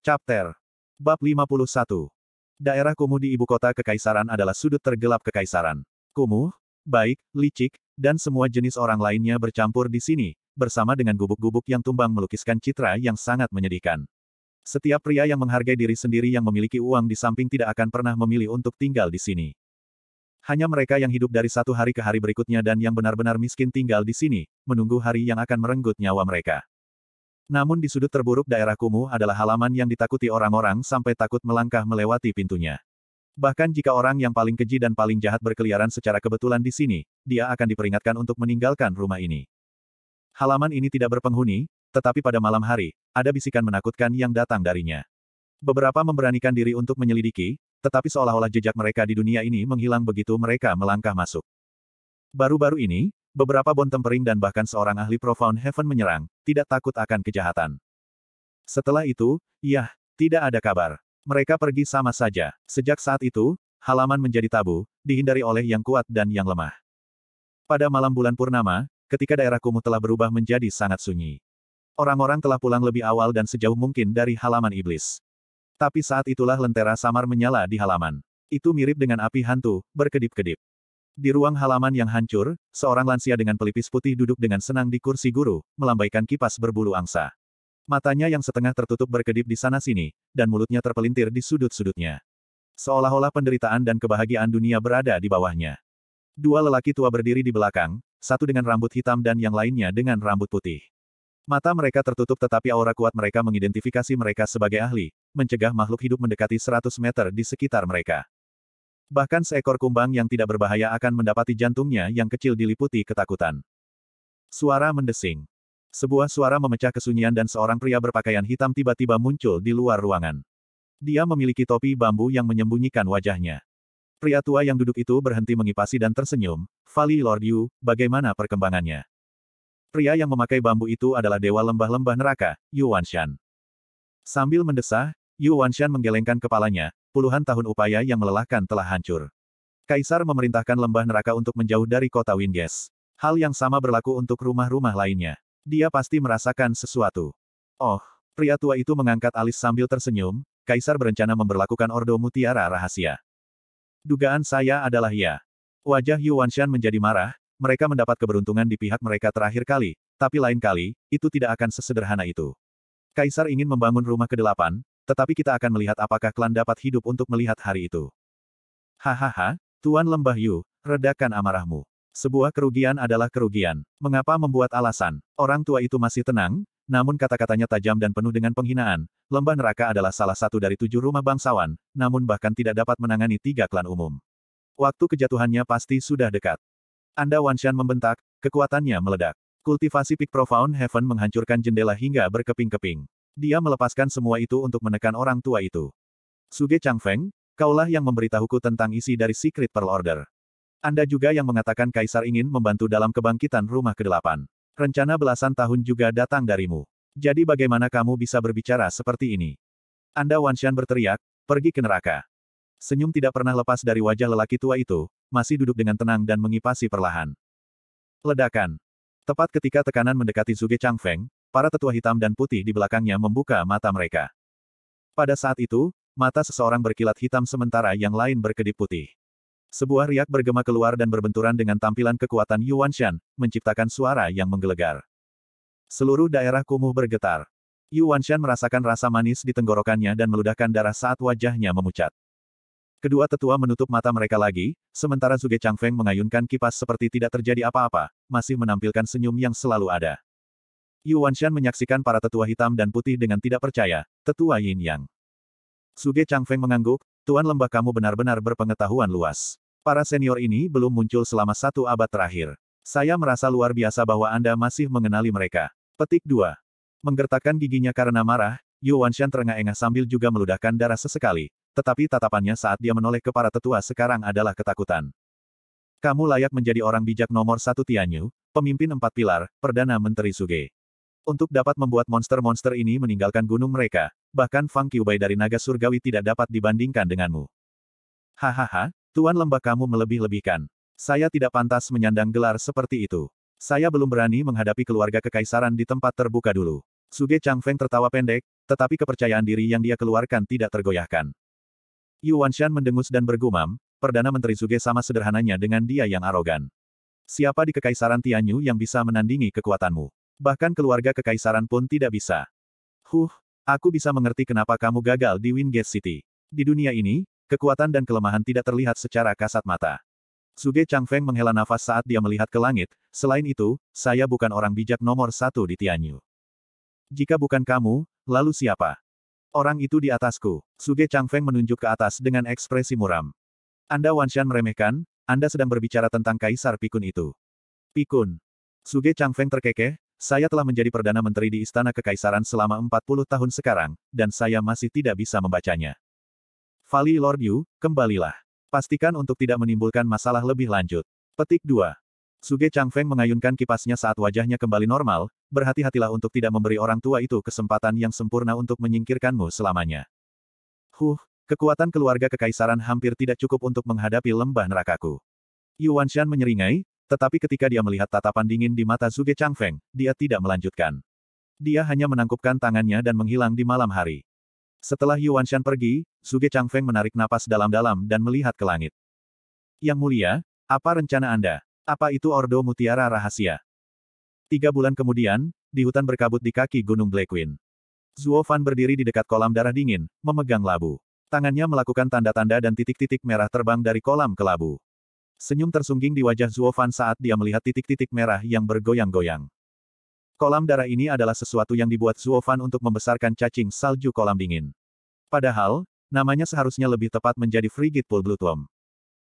Chapter. Bab 51. Daerah kumuh di ibu kota kekaisaran adalah sudut tergelap kekaisaran. Kumuh, baik, licik, dan semua jenis orang lainnya bercampur di sini, bersama dengan gubuk-gubuk yang tumbang melukiskan citra yang sangat menyedihkan. Setiap pria yang menghargai diri sendiri yang memiliki uang di samping tidak akan pernah memilih untuk tinggal di sini. Hanya mereka yang hidup dari satu hari ke hari berikutnya dan yang benar-benar miskin tinggal di sini, menunggu hari yang akan merenggut nyawa mereka. Namun di sudut terburuk daerah kumuh adalah halaman yang ditakuti orang-orang sampai takut melangkah melewati pintunya. Bahkan jika orang yang paling keji dan paling jahat berkeliaran secara kebetulan di sini, dia akan diperingatkan untuk meninggalkan rumah ini. Halaman ini tidak berpenghuni, tetapi pada malam hari, ada bisikan menakutkan yang datang darinya. Beberapa memberanikan diri untuk menyelidiki, tetapi seolah-olah jejak mereka di dunia ini menghilang begitu mereka melangkah masuk. Baru-baru ini, Beberapa bon tempering dan bahkan seorang ahli Profound Heaven menyerang, tidak takut akan kejahatan. Setelah itu, yah, tidak ada kabar. Mereka pergi sama saja. Sejak saat itu, halaman menjadi tabu, dihindari oleh yang kuat dan yang lemah. Pada malam bulan purnama, ketika daerah kumuh telah berubah menjadi sangat sunyi. Orang-orang telah pulang lebih awal dan sejauh mungkin dari halaman iblis. Tapi saat itulah lentera samar menyala di halaman. Itu mirip dengan api hantu, berkedip-kedip. Di ruang halaman yang hancur, seorang lansia dengan pelipis putih duduk dengan senang di kursi guru, melambaikan kipas berbulu angsa. Matanya yang setengah tertutup berkedip di sana-sini, dan mulutnya terpelintir di sudut-sudutnya. Seolah-olah penderitaan dan kebahagiaan dunia berada di bawahnya. Dua lelaki tua berdiri di belakang, satu dengan rambut hitam dan yang lainnya dengan rambut putih. Mata mereka tertutup tetapi aura kuat mereka mengidentifikasi mereka sebagai ahli, mencegah makhluk hidup mendekati 100 meter di sekitar mereka. Bahkan seekor kumbang yang tidak berbahaya akan mendapati jantungnya yang kecil diliputi ketakutan. Suara mendesing. Sebuah suara memecah kesunyian dan seorang pria berpakaian hitam tiba-tiba muncul di luar ruangan. Dia memiliki topi bambu yang menyembunyikan wajahnya. Pria tua yang duduk itu berhenti mengipasi dan tersenyum, Vali Lord Yu, bagaimana perkembangannya? Pria yang memakai bambu itu adalah dewa lembah-lembah neraka, Yu Wanshan. Sambil mendesah, Yu Wanshan menggelengkan kepalanya, puluhan tahun upaya yang melelahkan telah hancur. Kaisar memerintahkan lembah neraka untuk menjauh dari kota Winges. Hal yang sama berlaku untuk rumah-rumah lainnya. Dia pasti merasakan sesuatu. Oh, pria tua itu mengangkat alis sambil tersenyum, Kaisar berencana memperlakukan Ordo Mutiara Rahasia. Dugaan saya adalah ya. Wajah Yu Wanshan menjadi marah, mereka mendapat keberuntungan di pihak mereka terakhir kali, tapi lain kali, itu tidak akan sesederhana itu. Kaisar ingin membangun rumah ke-8, tetapi kita akan melihat apakah klan dapat hidup untuk melihat hari itu. Hahaha, Tuan Lembah Yu, redakan amarahmu. Sebuah kerugian adalah kerugian. Mengapa membuat alasan? Orang tua itu masih tenang, namun kata-katanya tajam dan penuh dengan penghinaan. Lembah neraka adalah salah satu dari tujuh rumah bangsawan, namun bahkan tidak dapat menangani tiga klan umum. Waktu kejatuhannya pasti sudah dekat. Anda Wanshan membentak, kekuatannya meledak. Kultivasi Peak Profound Heaven menghancurkan jendela hingga berkeping-keping. Dia melepaskan semua itu untuk menekan orang tua itu. Suge Feng, kaulah yang memberitahuku tentang isi dari Secret Pearl Order. Anda juga yang mengatakan Kaisar ingin membantu dalam kebangkitan rumah ke-8. Rencana belasan tahun juga datang darimu. Jadi bagaimana kamu bisa berbicara seperti ini? Anda Wanshan berteriak, pergi ke neraka. Senyum tidak pernah lepas dari wajah lelaki tua itu, masih duduk dengan tenang dan mengipasi perlahan. Ledakan. Tepat ketika tekanan mendekati Chang Feng para tetua hitam dan putih di belakangnya membuka mata mereka. Pada saat itu, mata seseorang berkilat hitam sementara yang lain berkedip putih. Sebuah riak bergema keluar dan berbenturan dengan tampilan kekuatan Yuan Shan, menciptakan suara yang menggelegar. Seluruh daerah kumuh bergetar. Yuan Shan merasakan rasa manis di tenggorokannya dan meludahkan darah saat wajahnya memucat. Kedua tetua menutup mata mereka lagi, sementara Zuge Changfeng mengayunkan kipas seperti tidak terjadi apa-apa, masih menampilkan senyum yang selalu ada. Yuan Wanshan menyaksikan para tetua hitam dan putih dengan tidak percaya, tetua Yin Yang. Suge Chang Feng mengangguk, Tuan lembah kamu benar-benar berpengetahuan luas. Para senior ini belum muncul selama satu abad terakhir. Saya merasa luar biasa bahwa Anda masih mengenali mereka. Petik 2. Menggertakkan giginya karena marah, Yuan Wanshan terengah-engah sambil juga meludahkan darah sesekali, tetapi tatapannya saat dia menoleh ke para tetua sekarang adalah ketakutan. Kamu layak menjadi orang bijak nomor satu Tianyu, pemimpin empat pilar, Perdana Menteri Suge untuk dapat membuat monster-monster ini meninggalkan gunung mereka, bahkan Fang Qiubai dari naga surgawi tidak dapat dibandingkan denganmu. Hahaha, Tuan lembah kamu melebih-lebihkan. Saya tidak pantas menyandang gelar seperti itu. Saya belum berani menghadapi keluarga kekaisaran di tempat terbuka dulu. Suge Feng tertawa pendek, tetapi kepercayaan diri yang dia keluarkan tidak tergoyahkan. Yu Wanshan mendengus dan bergumam, Perdana Menteri Suge sama sederhananya dengan dia yang arogan. Siapa di Kekaisaran Tianyu yang bisa menandingi kekuatanmu? Bahkan keluarga kekaisaran pun tidak bisa. Huh, aku bisa mengerti kenapa kamu gagal di Wingate City. Di dunia ini, kekuatan dan kelemahan tidak terlihat secara kasat mata. Suge Feng menghela nafas saat dia melihat ke langit, selain itu, saya bukan orang bijak nomor satu di Tianyu. Jika bukan kamu, lalu siapa? Orang itu di atasku. Suge Feng menunjuk ke atas dengan ekspresi muram. Anda Wanshan meremehkan, Anda sedang berbicara tentang Kaisar Pikun itu. Pikun. Suge Feng terkekeh, saya telah menjadi Perdana Menteri di Istana Kekaisaran selama 40 tahun sekarang, dan saya masih tidak bisa membacanya. Vali Lord Yu, kembalilah. Pastikan untuk tidak menimbulkan masalah lebih lanjut. Petik 2. Suge Feng mengayunkan kipasnya saat wajahnya kembali normal, berhati-hatilah untuk tidak memberi orang tua itu kesempatan yang sempurna untuk menyingkirkanmu selamanya. Huh, kekuatan keluarga kekaisaran hampir tidak cukup untuk menghadapi lembah nerakaku. Yuan Shan menyeringai, tetapi ketika dia melihat tatapan dingin di mata Zuge Changfeng, dia tidak melanjutkan. Dia hanya menangkupkan tangannya dan menghilang di malam hari. Setelah Yuan Shan pergi, Zuge Changfeng menarik napas dalam-dalam dan melihat ke langit. Yang mulia, apa rencana Anda? Apa itu Ordo Mutiara Rahasia? Tiga bulan kemudian, di hutan berkabut di kaki Gunung Black Queen. Zuo Fan berdiri di dekat kolam darah dingin, memegang labu. Tangannya melakukan tanda-tanda dan titik-titik merah terbang dari kolam ke labu. Senyum tersungging di wajah Zuo Fan saat dia melihat titik-titik merah yang bergoyang-goyang. Kolam darah ini adalah sesuatu yang dibuat Zuo Fan untuk membesarkan cacing salju kolam dingin. Padahal, namanya seharusnya lebih tepat menjadi Frigid Pool Blutom.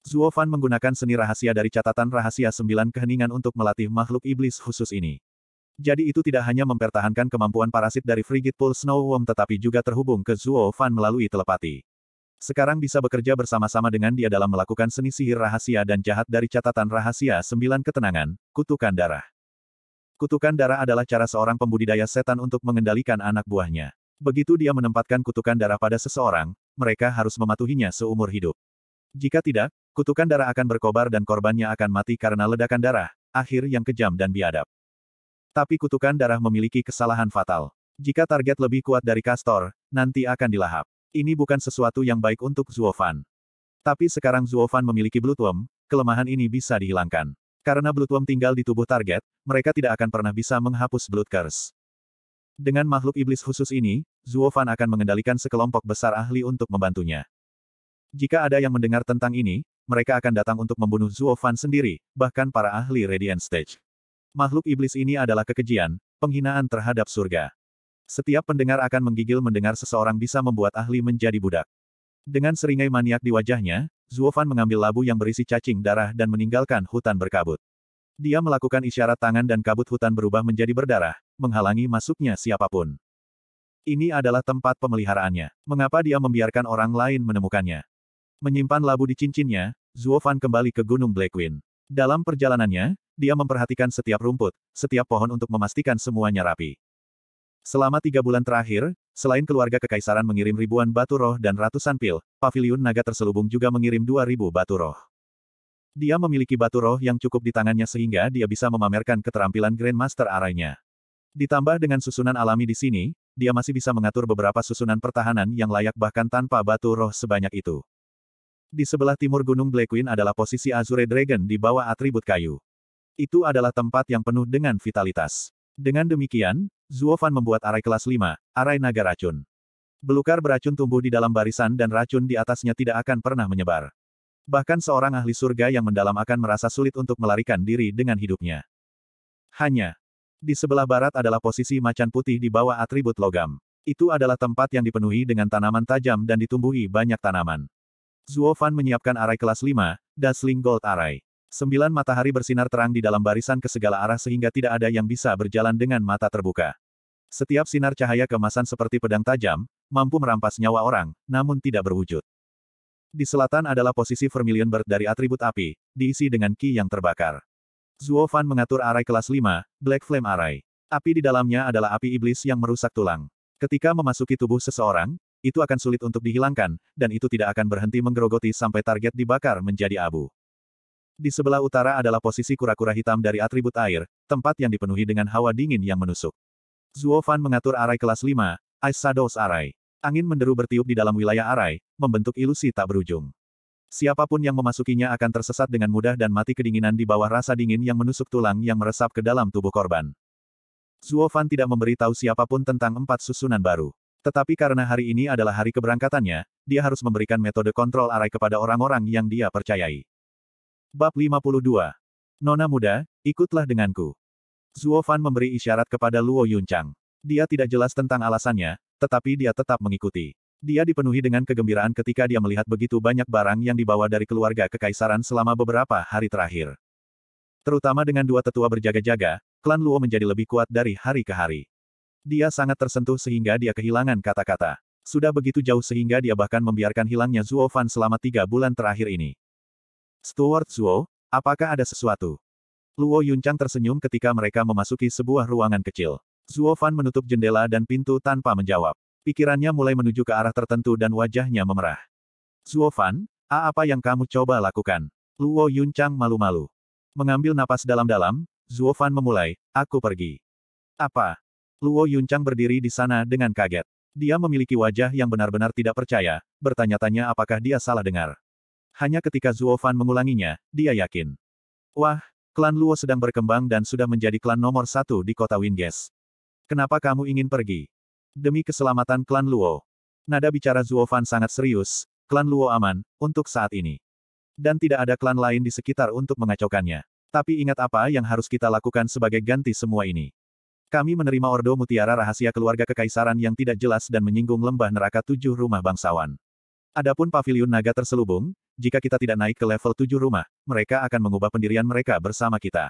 Zuo Fan menggunakan seni rahasia dari catatan rahasia sembilan keheningan untuk melatih makhluk iblis khusus ini. Jadi itu tidak hanya mempertahankan kemampuan parasit dari Frigid Pool Snow Worm tetapi juga terhubung ke Zuo Fan melalui telepati. Sekarang bisa bekerja bersama-sama dengan dia dalam melakukan seni sihir rahasia dan jahat dari catatan rahasia sembilan ketenangan, kutukan darah. Kutukan darah adalah cara seorang pembudidaya setan untuk mengendalikan anak buahnya. Begitu dia menempatkan kutukan darah pada seseorang, mereka harus mematuhinya seumur hidup. Jika tidak, kutukan darah akan berkobar dan korbannya akan mati karena ledakan darah, akhir yang kejam dan biadab. Tapi kutukan darah memiliki kesalahan fatal. Jika target lebih kuat dari Kastor, nanti akan dilahap. Ini bukan sesuatu yang baik untuk Zuofan. Tapi sekarang Zuofan memiliki Bloodworm, kelemahan ini bisa dihilangkan. Karena Bloodworm tinggal di tubuh target, mereka tidak akan pernah bisa menghapus Blood Curse. Dengan makhluk iblis khusus ini, Zuofan akan mengendalikan sekelompok besar ahli untuk membantunya. Jika ada yang mendengar tentang ini, mereka akan datang untuk membunuh Zuofan sendiri, bahkan para ahli Radiant Stage. Makhluk iblis ini adalah kekejian, penghinaan terhadap surga. Setiap pendengar akan menggigil mendengar seseorang bisa membuat ahli menjadi budak. Dengan seringai maniak di wajahnya, Zuofan mengambil labu yang berisi cacing darah dan meninggalkan hutan berkabut. Dia melakukan isyarat tangan dan kabut hutan berubah menjadi berdarah, menghalangi masuknya siapapun. Ini adalah tempat pemeliharaannya. Mengapa dia membiarkan orang lain menemukannya? Menyimpan labu di cincinnya, Zuofan kembali ke Gunung Black Queen. Dalam perjalanannya, dia memperhatikan setiap rumput, setiap pohon untuk memastikan semuanya rapi. Selama tiga bulan terakhir, selain keluarga kekaisaran mengirim ribuan batu roh dan ratusan pil, pavilion naga terselubung juga mengirim dua ribu batu roh. Dia memiliki batu roh yang cukup di tangannya sehingga dia bisa memamerkan keterampilan Grandmaster arahnya. Ditambah dengan susunan alami di sini, dia masih bisa mengatur beberapa susunan pertahanan yang layak bahkan tanpa batu roh sebanyak itu. Di sebelah timur Gunung Black Queen adalah posisi Azure Dragon di bawah atribut kayu. Itu adalah tempat yang penuh dengan vitalitas. Dengan demikian, Zuofan membuat arai kelas 5, arai naga racun. Belukar beracun tumbuh di dalam barisan dan racun di atasnya tidak akan pernah menyebar. Bahkan seorang ahli surga yang mendalam akan merasa sulit untuk melarikan diri dengan hidupnya. Hanya, di sebelah barat adalah posisi macan putih di bawah atribut logam. Itu adalah tempat yang dipenuhi dengan tanaman tajam dan ditumbuhi banyak tanaman. Zuofan menyiapkan arai kelas 5, Dazzling Gold Arai. Sembilan matahari bersinar terang di dalam barisan ke segala arah sehingga tidak ada yang bisa berjalan dengan mata terbuka. Setiap sinar cahaya kemasan seperti pedang tajam, mampu merampas nyawa orang, namun tidak berwujud. Di selatan adalah posisi Vermilion Bird dari atribut api, diisi dengan ki yang terbakar. Zuo Fan mengatur arai kelas 5, Black Flame Arai. Api di dalamnya adalah api iblis yang merusak tulang. Ketika memasuki tubuh seseorang, itu akan sulit untuk dihilangkan, dan itu tidak akan berhenti menggerogoti sampai target dibakar menjadi abu. Di sebelah utara adalah posisi kura-kura hitam dari atribut air, tempat yang dipenuhi dengan hawa dingin yang menusuk. Zuofan mengatur arai kelas 5, Ice Shadows Arai. Angin menderu bertiup di dalam wilayah arai, membentuk ilusi tak berujung. Siapapun yang memasukinya akan tersesat dengan mudah dan mati kedinginan di bawah rasa dingin yang menusuk tulang yang meresap ke dalam tubuh korban. Zuofan Fan tidak memberitahu siapapun tentang empat susunan baru. Tetapi karena hari ini adalah hari keberangkatannya, dia harus memberikan metode kontrol arai kepada orang-orang yang dia percayai. Bab 52. Nona muda, ikutlah denganku. Zuo Fan memberi isyarat kepada Luo Yunchang. Dia tidak jelas tentang alasannya, tetapi dia tetap mengikuti. Dia dipenuhi dengan kegembiraan ketika dia melihat begitu banyak barang yang dibawa dari keluarga kekaisaran selama beberapa hari terakhir. Terutama dengan dua tetua berjaga-jaga, klan Luo menjadi lebih kuat dari hari ke hari. Dia sangat tersentuh sehingga dia kehilangan kata-kata. Sudah begitu jauh sehingga dia bahkan membiarkan hilangnya Zuo Fan selama tiga bulan terakhir ini. Stuart Zuo, apakah ada sesuatu? Luo Yuncang tersenyum ketika mereka memasuki sebuah ruangan kecil. Zuo Fan menutup jendela dan pintu tanpa menjawab. Pikirannya mulai menuju ke arah tertentu dan wajahnya memerah. Zuo Fan, A apa yang kamu coba lakukan? Luo Yuncang malu-malu. Mengambil napas dalam-dalam, Zuo Fan memulai, aku pergi. Apa? Luo Yuncang berdiri di sana dengan kaget. Dia memiliki wajah yang benar-benar tidak percaya, bertanya-tanya apakah dia salah dengar hanya ketika Zuo Fan mengulanginya, dia yakin. Wah, klan Luo sedang berkembang dan sudah menjadi klan nomor satu di kota Winges. Kenapa kamu ingin pergi? Demi keselamatan klan Luo. Nada bicara Zuo Fan sangat serius, klan Luo aman, untuk saat ini. Dan tidak ada klan lain di sekitar untuk mengacaukannya. Tapi ingat apa yang harus kita lakukan sebagai ganti semua ini. Kami menerima Ordo Mutiara Rahasia Keluarga Kekaisaran yang tidak jelas dan menyinggung lembah neraka tujuh rumah bangsawan. Adapun paviliun naga terselubung, jika kita tidak naik ke level tujuh rumah, mereka akan mengubah pendirian mereka bersama kita.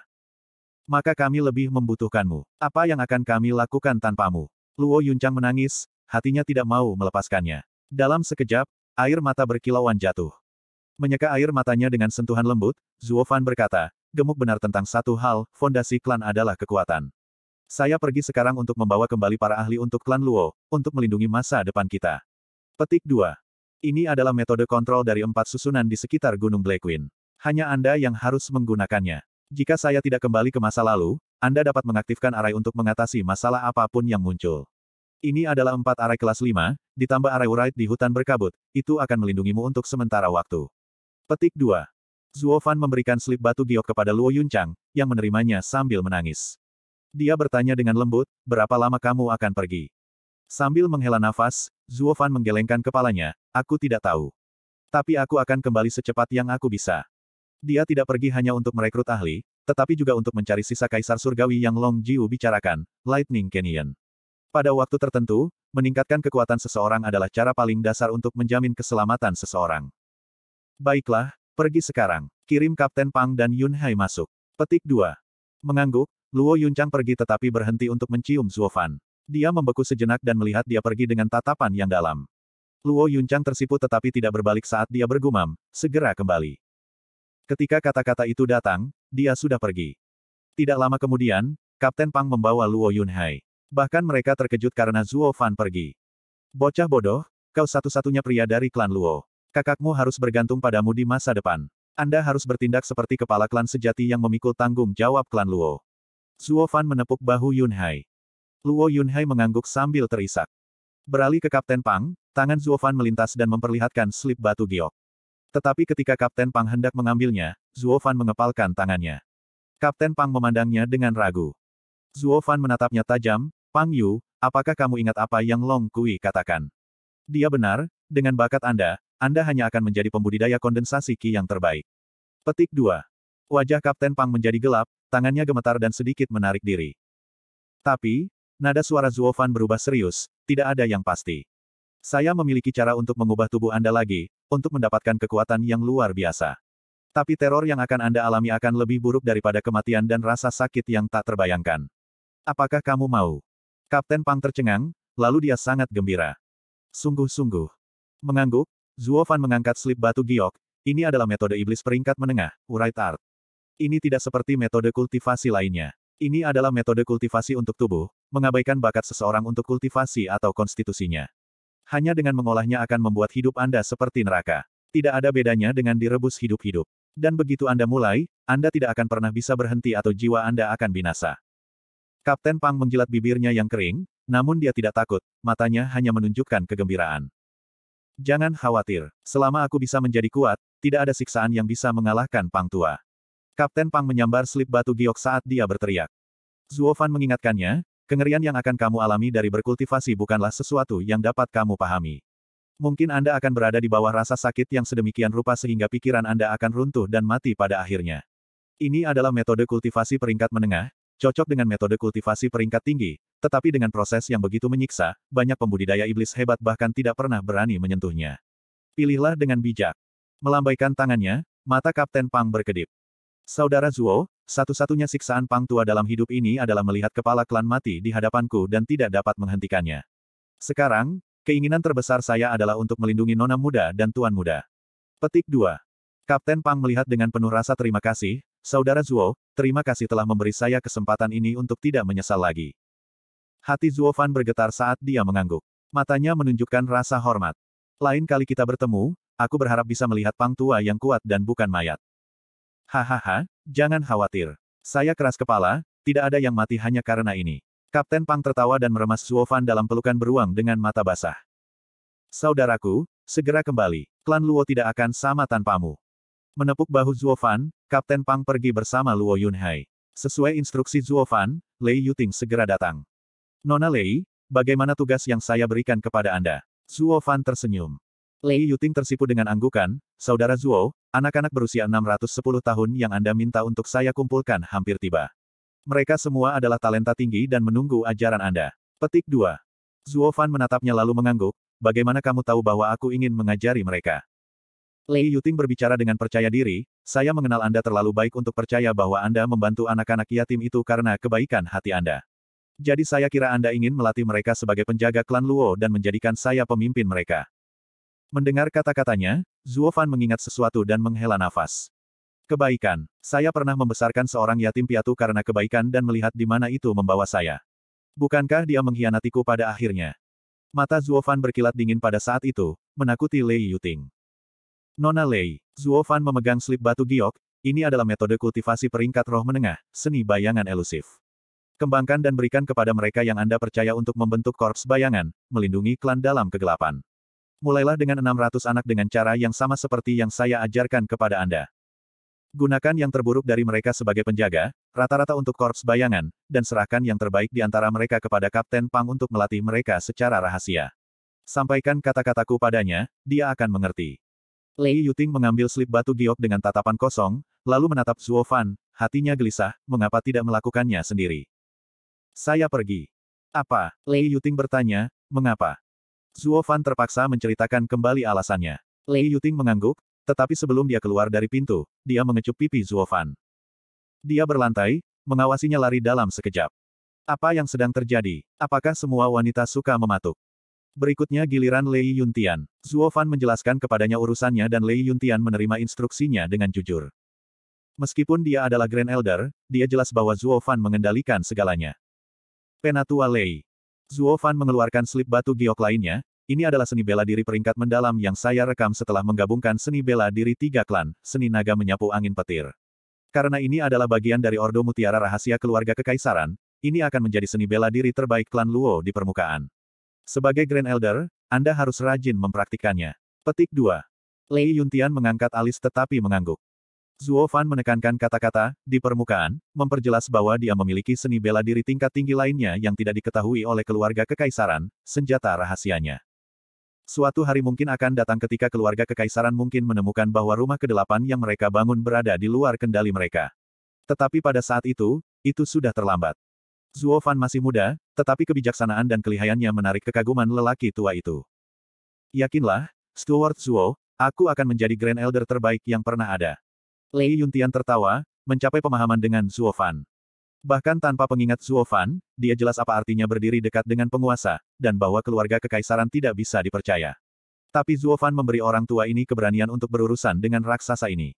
Maka kami lebih membutuhkanmu. Apa yang akan kami lakukan tanpamu? Luo Yuncang menangis, hatinya tidak mau melepaskannya. Dalam sekejap, air mata berkilauan jatuh. Menyeka air matanya dengan sentuhan lembut, Zuo Fan berkata, gemuk benar tentang satu hal, fondasi klan adalah kekuatan. Saya pergi sekarang untuk membawa kembali para ahli untuk klan Luo, untuk melindungi masa depan kita. Petik 2. Ini adalah metode kontrol dari empat susunan di sekitar Gunung Black Queen. Hanya Anda yang harus menggunakannya. Jika saya tidak kembali ke masa lalu, Anda dapat mengaktifkan array untuk mengatasi masalah apapun yang muncul. Ini adalah empat array kelas 5, ditambah array urite di hutan berkabut, itu akan melindungimu untuk sementara waktu. Petik 2. Zuo Fan memberikan slip batu giok kepada Luo Yunchang, yang menerimanya sambil menangis. Dia bertanya dengan lembut, berapa lama kamu akan pergi? Sambil menghela nafas, Zuo Fan menggelengkan kepalanya, aku tidak tahu. Tapi aku akan kembali secepat yang aku bisa. Dia tidak pergi hanya untuk merekrut ahli, tetapi juga untuk mencari sisa kaisar surgawi yang Long Jiu bicarakan, Lightning Canyon. Pada waktu tertentu, meningkatkan kekuatan seseorang adalah cara paling dasar untuk menjamin keselamatan seseorang. Baiklah, pergi sekarang. Kirim Kapten Pang dan Yun Hai masuk. Petik 2. Mengangguk, Luo Yun Chang pergi tetapi berhenti untuk mencium Zuo Fan. Dia membeku sejenak dan melihat dia pergi dengan tatapan yang dalam. Luo Yuncang tersipu tetapi tidak berbalik saat dia bergumam, segera kembali. Ketika kata-kata itu datang, dia sudah pergi. Tidak lama kemudian, Kapten Pang membawa Luo Yunhai. Bahkan mereka terkejut karena Zuo Fan pergi. Bocah bodoh, kau satu-satunya pria dari klan Luo. Kakakmu harus bergantung padamu di masa depan. Anda harus bertindak seperti kepala klan sejati yang memikul tanggung jawab klan Luo. Zuo Fan menepuk bahu Yunhai. Luo Yunhai mengangguk sambil terisak. Beralih ke Kapten Pang, tangan Zuofan melintas dan memperlihatkan slip batu giok. Tetapi ketika Kapten Pang hendak mengambilnya, Zuofan mengepalkan tangannya. Kapten Pang memandangnya dengan ragu. Zuofan menatapnya tajam, Pang Yu, apakah kamu ingat apa yang Long Kui katakan? Dia benar, dengan bakat Anda, Anda hanya akan menjadi pembudidaya kondensasi Ki yang terbaik. Petik 2. Wajah Kapten Pang menjadi gelap, tangannya gemetar dan sedikit menarik diri. Tapi, Nada suara Zuofan berubah serius, tidak ada yang pasti. Saya memiliki cara untuk mengubah tubuh Anda lagi, untuk mendapatkan kekuatan yang luar biasa. Tapi teror yang akan Anda alami akan lebih buruk daripada kematian dan rasa sakit yang tak terbayangkan. Apakah kamu mau? Kapten Pang tercengang, lalu dia sangat gembira. Sungguh-sungguh. Mengangguk, Zuofan mengangkat slip batu giok, ini adalah metode iblis peringkat menengah, Urai Art. Ini tidak seperti metode kultivasi lainnya. Ini adalah metode kultivasi untuk tubuh, mengabaikan bakat seseorang untuk kultivasi atau konstitusinya. Hanya dengan mengolahnya akan membuat hidup Anda seperti neraka. Tidak ada bedanya dengan direbus hidup-hidup. Dan begitu Anda mulai, Anda tidak akan pernah bisa berhenti atau jiwa Anda akan binasa. Kapten Pang menjilat bibirnya yang kering, namun dia tidak takut, matanya hanya menunjukkan kegembiraan. Jangan khawatir, selama aku bisa menjadi kuat, tidak ada siksaan yang bisa mengalahkan Pang Tua. Kapten Pang menyambar slip batu giok saat dia berteriak. Zuofan mengingatkannya, kengerian yang akan kamu alami dari berkultivasi bukanlah sesuatu yang dapat kamu pahami. Mungkin Anda akan berada di bawah rasa sakit yang sedemikian rupa sehingga pikiran Anda akan runtuh dan mati pada akhirnya. Ini adalah metode kultivasi peringkat menengah, cocok dengan metode kultivasi peringkat tinggi, tetapi dengan proses yang begitu menyiksa, banyak pembudidaya iblis hebat bahkan tidak pernah berani menyentuhnya. Pilihlah dengan bijak. Melambaikan tangannya, mata Kapten Pang berkedip. Saudara Zuo, satu-satunya siksaan Pang Tua dalam hidup ini adalah melihat kepala klan mati di hadapanku dan tidak dapat menghentikannya. Sekarang, keinginan terbesar saya adalah untuk melindungi nona muda dan tuan muda. Petik 2. Kapten Pang melihat dengan penuh rasa terima kasih, Saudara Zuo, terima kasih telah memberi saya kesempatan ini untuk tidak menyesal lagi. Hati Zuo Fan bergetar saat dia mengangguk. Matanya menunjukkan rasa hormat. Lain kali kita bertemu, aku berharap bisa melihat Pang Tua yang kuat dan bukan mayat. Hahaha, jangan khawatir. Saya keras kepala, tidak ada yang mati hanya karena ini. Kapten Pang tertawa dan meremas Zuo Fan dalam pelukan beruang dengan mata basah. Saudaraku, segera kembali. Klan Luo tidak akan sama tanpamu. Menepuk bahu Zuo Fan, Kapten Pang pergi bersama Luo Yunhai. Sesuai instruksi Zuo Fan, Lei Yuting segera datang. Nona Lei, bagaimana tugas yang saya berikan kepada Anda? Zuo Fan tersenyum. Li Yuting tersipu dengan anggukan, Saudara Zuo, anak-anak berusia 610 tahun yang Anda minta untuk saya kumpulkan hampir tiba. Mereka semua adalah talenta tinggi dan menunggu ajaran Anda. Petik 2. Zuo Fan menatapnya lalu mengangguk, bagaimana kamu tahu bahwa aku ingin mengajari mereka? Li Yuting berbicara dengan percaya diri, saya mengenal Anda terlalu baik untuk percaya bahwa Anda membantu anak-anak yatim itu karena kebaikan hati Anda. Jadi saya kira Anda ingin melatih mereka sebagai penjaga klan Luo dan menjadikan saya pemimpin mereka. Mendengar kata-katanya, Zuo Fan mengingat sesuatu dan menghela nafas. Kebaikan. Saya pernah membesarkan seorang yatim piatu karena kebaikan dan melihat di mana itu membawa saya. Bukankah dia mengkhianatiku pada akhirnya? Mata Zuo Fan berkilat dingin pada saat itu, menakuti Lei Yuting. Nona Lei, Zuo Fan memegang slip batu giok, ini adalah metode kultivasi peringkat roh menengah, seni bayangan elusif. Kembangkan dan berikan kepada mereka yang Anda percaya untuk membentuk korps bayangan, melindungi klan dalam kegelapan mulailah dengan 600 anak dengan cara yang sama seperti yang saya ajarkan kepada Anda. Gunakan yang terburuk dari mereka sebagai penjaga, rata-rata untuk korps bayangan, dan serahkan yang terbaik di antara mereka kepada Kapten Pang untuk melatih mereka secara rahasia. Sampaikan kata-kataku padanya, dia akan mengerti. Lei Yuting mengambil slip batu giok dengan tatapan kosong, lalu menatap Zuo Fan, hatinya gelisah, mengapa tidak melakukannya sendiri. Saya pergi. Apa? Lei Yuting bertanya, mengapa? Zuo Fan terpaksa menceritakan kembali alasannya. Lei Yuting mengangguk, tetapi sebelum dia keluar dari pintu, dia mengecup pipi Zuo Fan. Dia berlantai, mengawasinya lari dalam sekejap. Apa yang sedang terjadi? Apakah semua wanita suka mematuk? Berikutnya giliran Lei Yuntian. Zuo Fan menjelaskan kepadanya urusannya dan Lei Yuntian menerima instruksinya dengan jujur. Meskipun dia adalah Grand Elder, dia jelas bahwa Zuo Fan mengendalikan segalanya. Penatua Lei, Zuo Fan mengeluarkan slip batu giok lainnya, ini adalah seni bela diri peringkat mendalam yang saya rekam setelah menggabungkan seni bela diri tiga klan, seni naga menyapu angin petir. Karena ini adalah bagian dari Ordo Mutiara Rahasia Keluarga Kekaisaran, ini akan menjadi seni bela diri terbaik klan Luo di permukaan. Sebagai Grand Elder, Anda harus rajin mempraktikannya. Petik 2. Lei Yuntian mengangkat alis tetapi mengangguk. Zuo Fan menekankan kata-kata, di permukaan, memperjelas bahwa dia memiliki seni bela diri tingkat tinggi lainnya yang tidak diketahui oleh keluarga kekaisaran, senjata rahasianya. Suatu hari mungkin akan datang ketika keluarga kekaisaran mungkin menemukan bahwa rumah kedelapan yang mereka bangun berada di luar kendali mereka. Tetapi pada saat itu, itu sudah terlambat. Zuo Fan masih muda, tetapi kebijaksanaan dan kelihayannya menarik kekaguman lelaki tua itu. Yakinlah, Stuart Zuo, aku akan menjadi Grand Elder terbaik yang pernah ada. Lei Yuntian tertawa, mencapai pemahaman dengan Zuo Fan. Bahkan tanpa pengingat Zuo Fan, dia jelas apa artinya berdiri dekat dengan penguasa, dan bahwa keluarga kekaisaran tidak bisa dipercaya. Tapi Zuo Fan memberi orang tua ini keberanian untuk berurusan dengan raksasa ini.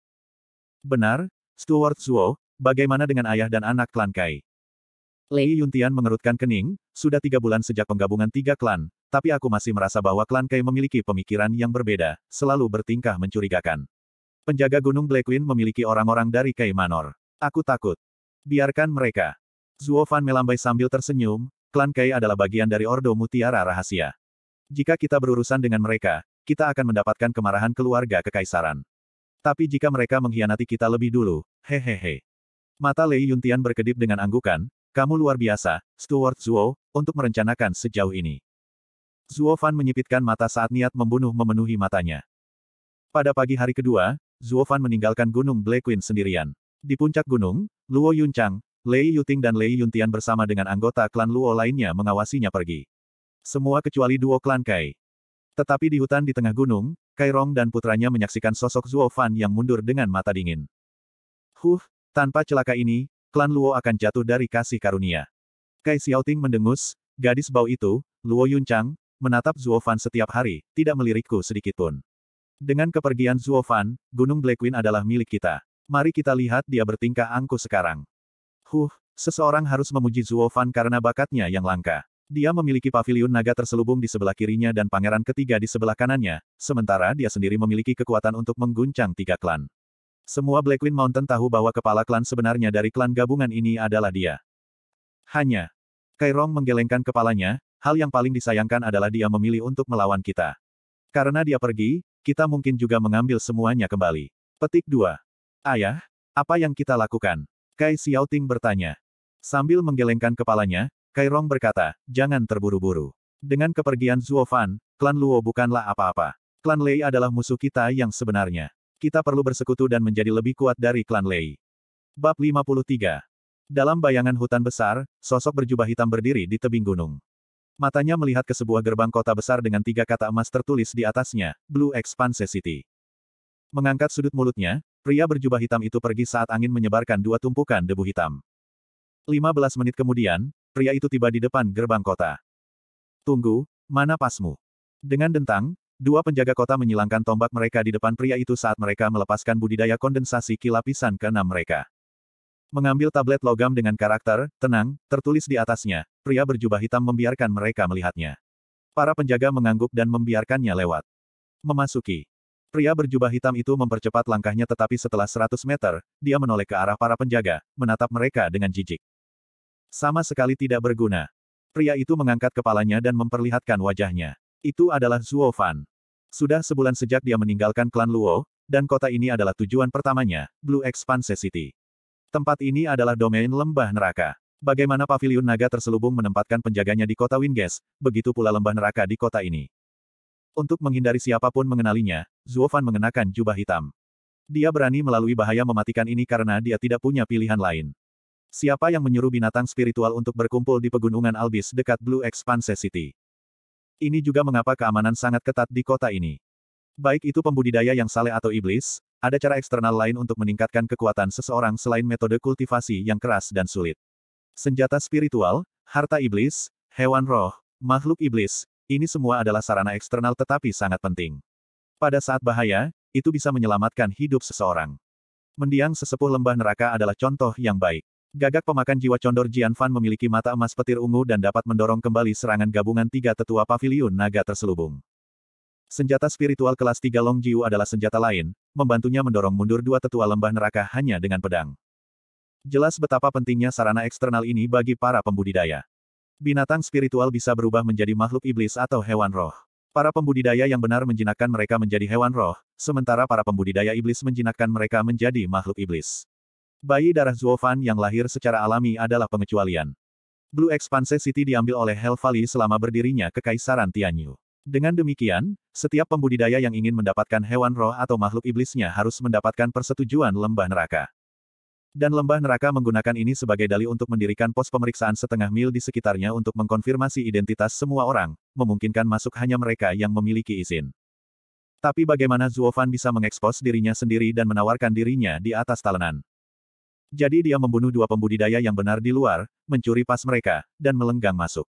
Benar, Stuart Zuo, bagaimana dengan ayah dan anak klan Kai? Lei Yuntian mengerutkan kening, sudah tiga bulan sejak penggabungan tiga klan, tapi aku masih merasa bahwa klan Kai memiliki pemikiran yang berbeda, selalu bertingkah mencurigakan. Penjaga Gunung Black Queen memiliki orang-orang dari Kaimanor. Aku takut. Biarkan mereka. Zuo Fan melambai sambil tersenyum, klan Kai adalah bagian dari Ordo Mutiara Rahasia. Jika kita berurusan dengan mereka, kita akan mendapatkan kemarahan keluarga kekaisaran. Tapi jika mereka mengkhianati kita lebih dulu, hehehe. Mata Lei Yuntian berkedip dengan anggukan, kamu luar biasa, Stuart Zuo, untuk merencanakan sejauh ini. Zuo Fan menyipitkan mata saat niat membunuh memenuhi matanya. Pada pagi hari kedua, Zuofan meninggalkan Gunung Black Queen sendirian. Di puncak gunung, Luo Yunchang, Lei Yuting dan Lei Yuntian bersama dengan anggota klan Luo lainnya mengawasinya pergi. Semua kecuali duo klan Kai. Tetapi di hutan di tengah gunung, Kai Rong dan putranya menyaksikan sosok Zuo Fan yang mundur dengan mata dingin. Huh, tanpa celaka ini, klan Luo akan jatuh dari kasih karunia. Kai Xiaoting mendengus, gadis bau itu, Luo Yunchang, menatap Zuo Fan setiap hari, tidak melirikku sedikitpun. Dengan kepergian Zuofan, Gunung Black Queen adalah milik kita. Mari kita lihat dia bertingkah angkuh sekarang. Huh, seseorang harus memuji Zuofan karena bakatnya yang langka. Dia memiliki pavilion naga terselubung di sebelah kirinya dan pangeran ketiga di sebelah kanannya, sementara dia sendiri memiliki kekuatan untuk mengguncang tiga klan. Semua Black Queen Mountain tahu bahwa kepala klan sebenarnya dari klan gabungan ini adalah dia. Hanya, Kairong menggelengkan kepalanya, hal yang paling disayangkan adalah dia memilih untuk melawan kita. Karena dia pergi, kita mungkin juga mengambil semuanya kembali. Petik 2. Ayah, apa yang kita lakukan? Kai Xiaoting bertanya. Sambil menggelengkan kepalanya, Kai Rong berkata, jangan terburu-buru. Dengan kepergian Zuo Fan, klan Luo bukanlah apa-apa. Klan Lei adalah musuh kita yang sebenarnya. Kita perlu bersekutu dan menjadi lebih kuat dari klan Lei. Bab 53. Dalam bayangan hutan besar, sosok berjubah hitam berdiri di tebing gunung. Matanya melihat ke sebuah gerbang kota besar dengan tiga kata emas tertulis di atasnya, Blue Expanse City. Mengangkat sudut mulutnya, pria berjubah hitam itu pergi saat angin menyebarkan dua tumpukan debu hitam. 15 menit kemudian, pria itu tiba di depan gerbang kota. Tunggu, mana pasmu? Dengan dentang, dua penjaga kota menyilangkan tombak mereka di depan pria itu saat mereka melepaskan budidaya kondensasi kilapisan ke keenam mereka. Mengambil tablet logam dengan karakter, tenang, tertulis di atasnya, pria berjubah hitam membiarkan mereka melihatnya. Para penjaga mengangguk dan membiarkannya lewat. Memasuki. Pria berjubah hitam itu mempercepat langkahnya tetapi setelah 100 meter, dia menoleh ke arah para penjaga, menatap mereka dengan jijik. Sama sekali tidak berguna. Pria itu mengangkat kepalanya dan memperlihatkan wajahnya. Itu adalah Zuo Fan. Sudah sebulan sejak dia meninggalkan klan Luo, dan kota ini adalah tujuan pertamanya, Blue Expanse City. Tempat ini adalah domain lembah neraka. Bagaimana pavilion naga terselubung menempatkan penjaganya di kota Winges, begitu pula lembah neraka di kota ini. Untuk menghindari siapapun mengenalinya, Zuo Fan mengenakan jubah hitam. Dia berani melalui bahaya mematikan ini karena dia tidak punya pilihan lain. Siapa yang menyuruh binatang spiritual untuk berkumpul di pegunungan Albis dekat Blue Expanse City? Ini juga mengapa keamanan sangat ketat di kota ini. Baik itu pembudidaya yang saleh atau iblis, ada cara eksternal lain untuk meningkatkan kekuatan seseorang selain metode kultivasi yang keras dan sulit. Senjata spiritual, harta iblis, hewan roh, makhluk iblis, ini semua adalah sarana eksternal tetapi sangat penting. Pada saat bahaya, itu bisa menyelamatkan hidup seseorang. Mendiang sesepuh lembah neraka adalah contoh yang baik. Gagak pemakan jiwa condor Jian Fan memiliki mata emas petir ungu dan dapat mendorong kembali serangan gabungan tiga tetua paviliun naga terselubung. Senjata spiritual kelas tiga Long Jiu adalah senjata lain, membantunya mendorong mundur dua tetua lembah neraka hanya dengan pedang. Jelas betapa pentingnya sarana eksternal ini bagi para pembudidaya. Binatang spiritual bisa berubah menjadi makhluk iblis atau hewan roh. Para pembudidaya yang benar menjinakkan mereka menjadi hewan roh, sementara para pembudidaya iblis menjinakkan mereka menjadi makhluk iblis. Bayi darah Zuofan yang lahir secara alami adalah pengecualian. Blue Expanse City diambil oleh Hell Valley selama berdirinya Kekaisaran Tianyu. Dengan demikian, setiap pembudidaya yang ingin mendapatkan hewan roh atau makhluk iblisnya harus mendapatkan persetujuan lembah neraka. Dan lembah neraka menggunakan ini sebagai dali untuk mendirikan pos pemeriksaan setengah mil di sekitarnya untuk mengkonfirmasi identitas semua orang, memungkinkan masuk hanya mereka yang memiliki izin. Tapi bagaimana Zuofan bisa mengekspos dirinya sendiri dan menawarkan dirinya di atas talenan? Jadi dia membunuh dua pembudidaya yang benar di luar, mencuri pas mereka, dan melenggang masuk.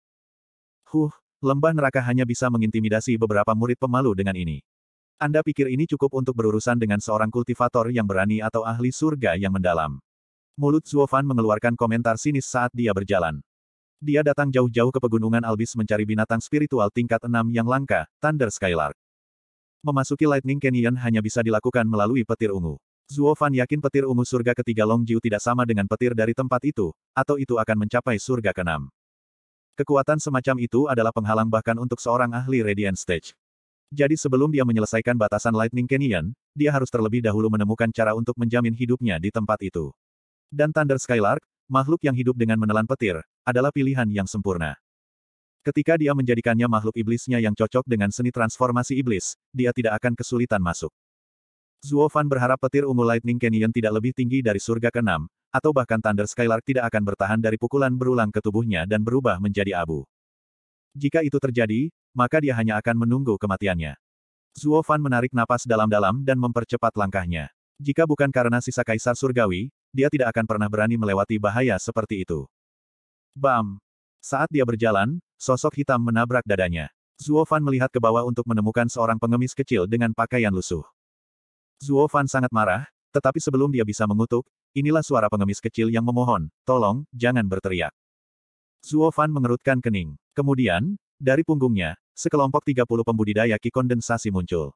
Huh, lembah neraka hanya bisa mengintimidasi beberapa murid pemalu dengan ini. Anda pikir ini cukup untuk berurusan dengan seorang kultivator yang berani atau ahli surga yang mendalam? Mulut Zuofan mengeluarkan komentar sinis saat dia berjalan. Dia datang jauh-jauh ke pegunungan Albis mencari binatang spiritual tingkat 6 yang langka, Thunder Skylark. Memasuki Lightning Canyon hanya bisa dilakukan melalui petir ungu. Zuofan yakin petir ungu surga ketiga Longjiu tidak sama dengan petir dari tempat itu, atau itu akan mencapai surga keenam. Kekuatan semacam itu adalah penghalang bahkan untuk seorang ahli Radiant Stage. Jadi sebelum dia menyelesaikan batasan Lightning Canyon, dia harus terlebih dahulu menemukan cara untuk menjamin hidupnya di tempat itu. Dan Thunder Skylark, makhluk yang hidup dengan menelan petir, adalah pilihan yang sempurna. Ketika dia menjadikannya makhluk iblisnya yang cocok dengan seni transformasi iblis, dia tidak akan kesulitan masuk. Zuo Fan berharap petir ungu Lightning Canyon tidak lebih tinggi dari surga Keenam atau bahkan Thunder Skylark tidak akan bertahan dari pukulan berulang ke tubuhnya dan berubah menjadi abu. Jika itu terjadi, maka dia hanya akan menunggu kematiannya. Zuo Fan menarik napas dalam-dalam dan mempercepat langkahnya. Jika bukan karena sisa kaisar surgawi, dia tidak akan pernah berani melewati bahaya seperti itu. Bam! Saat dia berjalan, sosok hitam menabrak dadanya. Zuo Fan melihat ke bawah untuk menemukan seorang pengemis kecil dengan pakaian lusuh. Zuo Fan sangat marah, tetapi sebelum dia bisa mengutuk, Inilah suara pengemis kecil yang memohon, tolong, jangan berteriak. Zuo Fan mengerutkan kening. Kemudian, dari punggungnya, sekelompok 30 pembudidaya ki kondensasi muncul.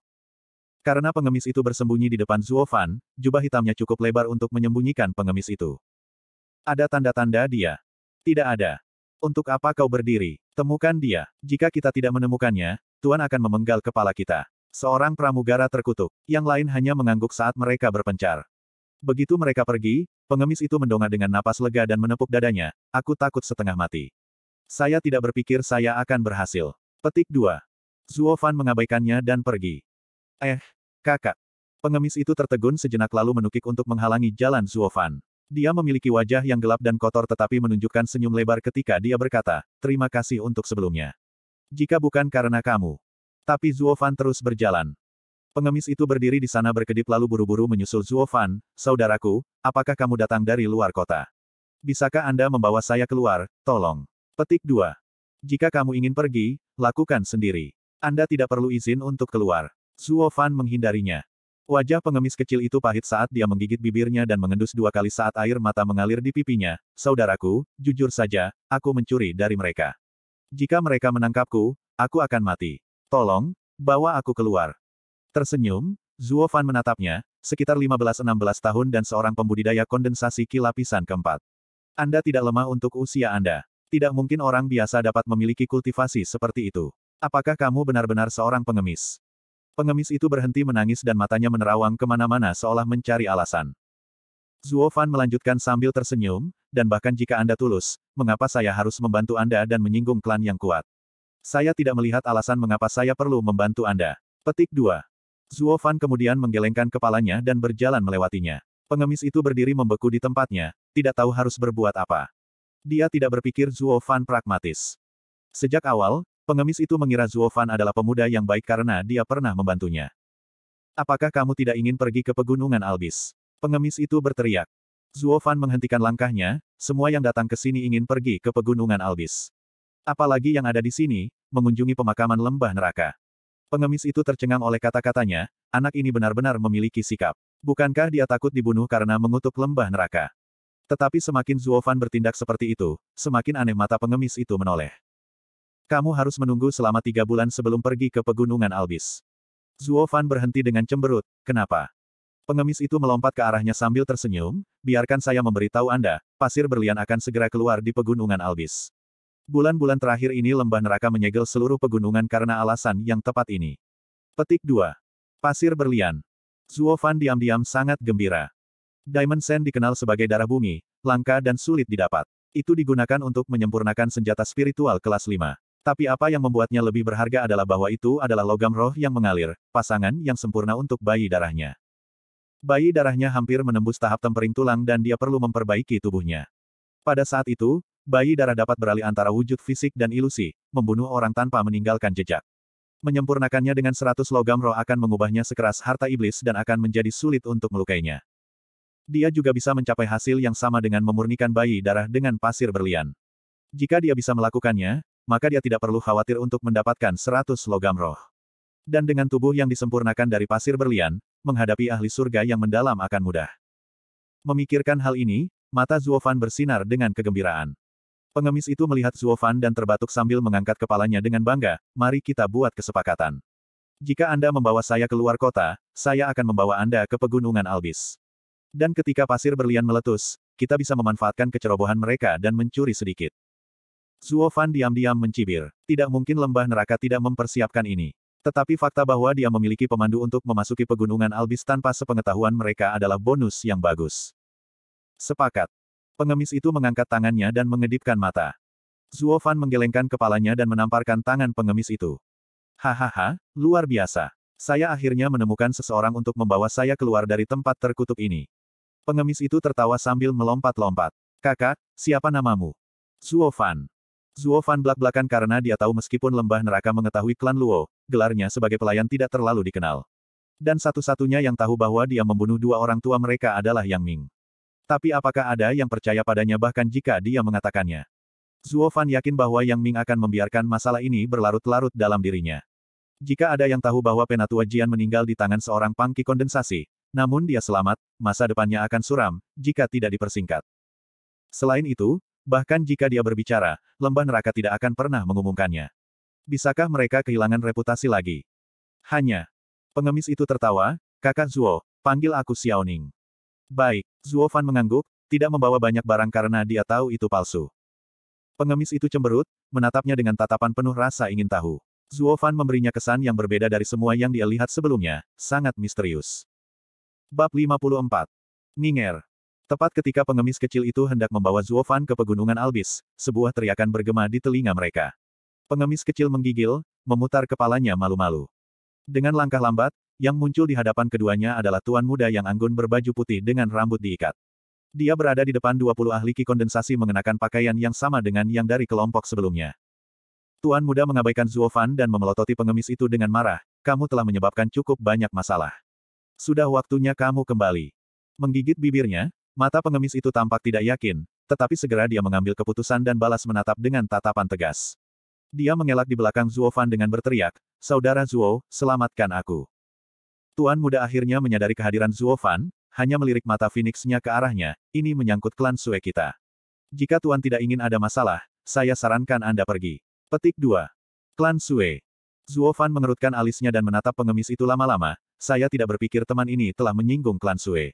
Karena pengemis itu bersembunyi di depan Zuo Fan, jubah hitamnya cukup lebar untuk menyembunyikan pengemis itu. Ada tanda-tanda dia? Tidak ada. Untuk apa kau berdiri? Temukan dia. Jika kita tidak menemukannya, Tuan akan memenggal kepala kita. Seorang pramugara terkutuk. Yang lain hanya mengangguk saat mereka berpencar. Begitu mereka pergi, pengemis itu mendongak dengan napas lega dan menepuk dadanya, aku takut setengah mati. Saya tidak berpikir saya akan berhasil. Petik 2. Zuo Fan mengabaikannya dan pergi. Eh, kakak. Pengemis itu tertegun sejenak lalu menukik untuk menghalangi jalan Zuo Fan. Dia memiliki wajah yang gelap dan kotor tetapi menunjukkan senyum lebar ketika dia berkata, terima kasih untuk sebelumnya. Jika bukan karena kamu. Tapi Zuo Fan terus berjalan. Pengemis itu berdiri di sana berkedip lalu buru-buru menyusul Zuo Fan, saudaraku, apakah kamu datang dari luar kota? Bisakah Anda membawa saya keluar, tolong. Petik 2. Jika kamu ingin pergi, lakukan sendiri. Anda tidak perlu izin untuk keluar. Zuo Fan menghindarinya. Wajah pengemis kecil itu pahit saat dia menggigit bibirnya dan mengendus dua kali saat air mata mengalir di pipinya. Saudaraku, jujur saja, aku mencuri dari mereka. Jika mereka menangkapku, aku akan mati. Tolong, bawa aku keluar. Tersenyum, Zuo Fan menatapnya, sekitar 15-16 tahun dan seorang pembudidaya kondensasi ki lapisan keempat. Anda tidak lemah untuk usia Anda. Tidak mungkin orang biasa dapat memiliki kultivasi seperti itu. Apakah kamu benar-benar seorang pengemis? Pengemis itu berhenti menangis dan matanya menerawang kemana-mana seolah mencari alasan. Zuo Fan melanjutkan sambil tersenyum, dan bahkan jika Anda tulus, mengapa saya harus membantu Anda dan menyinggung klan yang kuat? Saya tidak melihat alasan mengapa saya perlu membantu Anda. Petik 2. Zuo kemudian menggelengkan kepalanya dan berjalan melewatinya. Pengemis itu berdiri membeku di tempatnya, tidak tahu harus berbuat apa. Dia tidak berpikir Zuo pragmatis. Sejak awal, pengemis itu mengira Zuo adalah pemuda yang baik karena dia pernah membantunya. Apakah kamu tidak ingin pergi ke pegunungan Albis? Pengemis itu berteriak. Zuo menghentikan langkahnya, semua yang datang ke sini ingin pergi ke pegunungan Albis. Apalagi yang ada di sini, mengunjungi pemakaman lembah neraka. Pengemis itu tercengang oleh kata-katanya, anak ini benar-benar memiliki sikap. Bukankah dia takut dibunuh karena mengutuk lembah neraka? Tetapi semakin Zuofan bertindak seperti itu, semakin aneh mata pengemis itu menoleh. Kamu harus menunggu selama tiga bulan sebelum pergi ke pegunungan Albis. Zuofan berhenti dengan cemberut, kenapa? Pengemis itu melompat ke arahnya sambil tersenyum, biarkan saya memberitahu Anda, pasir berlian akan segera keluar di pegunungan Albis. Bulan-bulan terakhir ini lembah neraka menyegel seluruh pegunungan karena alasan yang tepat ini. Petik 2. Pasir berlian. Zuo diam-diam sangat gembira. Diamond Sand dikenal sebagai darah bumi, langka dan sulit didapat. Itu digunakan untuk menyempurnakan senjata spiritual kelas 5. Tapi apa yang membuatnya lebih berharga adalah bahwa itu adalah logam roh yang mengalir, pasangan yang sempurna untuk bayi darahnya. Bayi darahnya hampir menembus tahap tempering tulang dan dia perlu memperbaiki tubuhnya. Pada saat itu, bayi darah dapat beralih antara wujud fisik dan ilusi, membunuh orang tanpa meninggalkan jejak. Menyempurnakannya dengan seratus logam roh akan mengubahnya sekeras harta iblis dan akan menjadi sulit untuk melukainya. Dia juga bisa mencapai hasil yang sama dengan memurnikan bayi darah dengan pasir berlian. Jika dia bisa melakukannya, maka dia tidak perlu khawatir untuk mendapatkan seratus logam roh. Dan dengan tubuh yang disempurnakan dari pasir berlian, menghadapi ahli surga yang mendalam akan mudah. Memikirkan hal ini, mata Zuofan bersinar dengan kegembiraan. Pengemis itu melihat Zuofan dan terbatuk sambil mengangkat kepalanya dengan bangga, mari kita buat kesepakatan. Jika Anda membawa saya keluar kota, saya akan membawa Anda ke pegunungan Albis. Dan ketika pasir berlian meletus, kita bisa memanfaatkan kecerobohan mereka dan mencuri sedikit. Zuofan diam-diam mencibir. Tidak mungkin lembah neraka tidak mempersiapkan ini. Tetapi fakta bahwa dia memiliki pemandu untuk memasuki pegunungan Albis tanpa sepengetahuan mereka adalah bonus yang bagus. Sepakat. Pengemis itu mengangkat tangannya dan mengedipkan mata. Zuo Fan menggelengkan kepalanya dan menamparkan tangan pengemis itu. Hahaha, luar biasa. Saya akhirnya menemukan seseorang untuk membawa saya keluar dari tempat terkutuk ini. Pengemis itu tertawa sambil melompat-lompat. Kakak, siapa namamu? Zuo Fan. Zuo Fan belak-belakan karena dia tahu meskipun lembah neraka mengetahui klan Luo, gelarnya sebagai pelayan tidak terlalu dikenal. Dan satu-satunya yang tahu bahwa dia membunuh dua orang tua mereka adalah Yang Ming. Tapi apakah ada yang percaya padanya bahkan jika dia mengatakannya? Zuo Fan yakin bahwa Yang Ming akan membiarkan masalah ini berlarut-larut dalam dirinya. Jika ada yang tahu bahwa Penatua Jian meninggal di tangan seorang pangki kondensasi, namun dia selamat, masa depannya akan suram, jika tidak dipersingkat. Selain itu, bahkan jika dia berbicara, lembah neraka tidak akan pernah mengumumkannya. Bisakah mereka kehilangan reputasi lagi? Hanya. Pengemis itu tertawa, kakak Zuo, panggil aku Xiaoning. Baik, Zuofan mengangguk, tidak membawa banyak barang karena dia tahu itu palsu. Pengemis itu cemberut, menatapnya dengan tatapan penuh rasa ingin tahu. Zuofan memberinya kesan yang berbeda dari semua yang dia lihat sebelumnya, sangat misterius. Bab 54. Ninger. Tepat ketika pengemis kecil itu hendak membawa Zuofan ke pegunungan Albis, sebuah teriakan bergema di telinga mereka. Pengemis kecil menggigil, memutar kepalanya malu-malu. Dengan langkah lambat, yang muncul di hadapan keduanya adalah tuan muda yang anggun berbaju putih dengan rambut diikat. Dia berada di depan 20 ahli ki kondensasi mengenakan pakaian yang sama dengan yang dari kelompok sebelumnya. Tuan muda mengabaikan Zuofan dan memelototi pengemis itu dengan marah, kamu telah menyebabkan cukup banyak masalah. Sudah waktunya kamu kembali. Menggigit bibirnya, mata pengemis itu tampak tidak yakin, tetapi segera dia mengambil keputusan dan balas menatap dengan tatapan tegas. Dia mengelak di belakang Zuofan dengan berteriak, Saudara Zuo, selamatkan aku. Tuan muda akhirnya menyadari kehadiran Zuofan, hanya melirik mata Phoenixnya ke arahnya, ini menyangkut klan Sue kita. Jika Tuan tidak ingin ada masalah, saya sarankan Anda pergi. Petik 2. Klan Sue. Zuofan mengerutkan alisnya dan menatap pengemis itu lama-lama, saya tidak berpikir teman ini telah menyinggung klan Sue.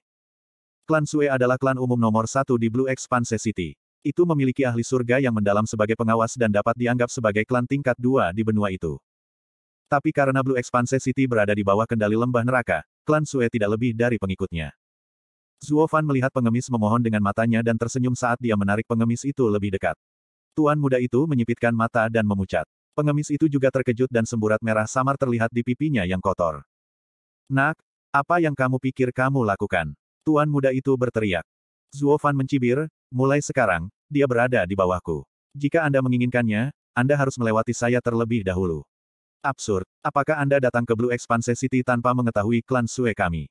Klan Sue adalah klan umum nomor satu di Blue Expanse City. Itu memiliki ahli surga yang mendalam sebagai pengawas dan dapat dianggap sebagai klan tingkat dua di benua itu. Tapi karena Blue Expanse City berada di bawah kendali lembah neraka, klan Sue tidak lebih dari pengikutnya. Zuo Fan melihat pengemis memohon dengan matanya dan tersenyum saat dia menarik pengemis itu lebih dekat. Tuan muda itu menyipitkan mata dan memucat. Pengemis itu juga terkejut dan semburat merah samar terlihat di pipinya yang kotor. Nak, apa yang kamu pikir kamu lakukan? Tuan muda itu berteriak. Zuo Fan mencibir, mulai sekarang, dia berada di bawahku. Jika Anda menginginkannya, Anda harus melewati saya terlebih dahulu. Absurd. Apakah Anda datang ke Blue Expanse City tanpa mengetahui klan Sue kami?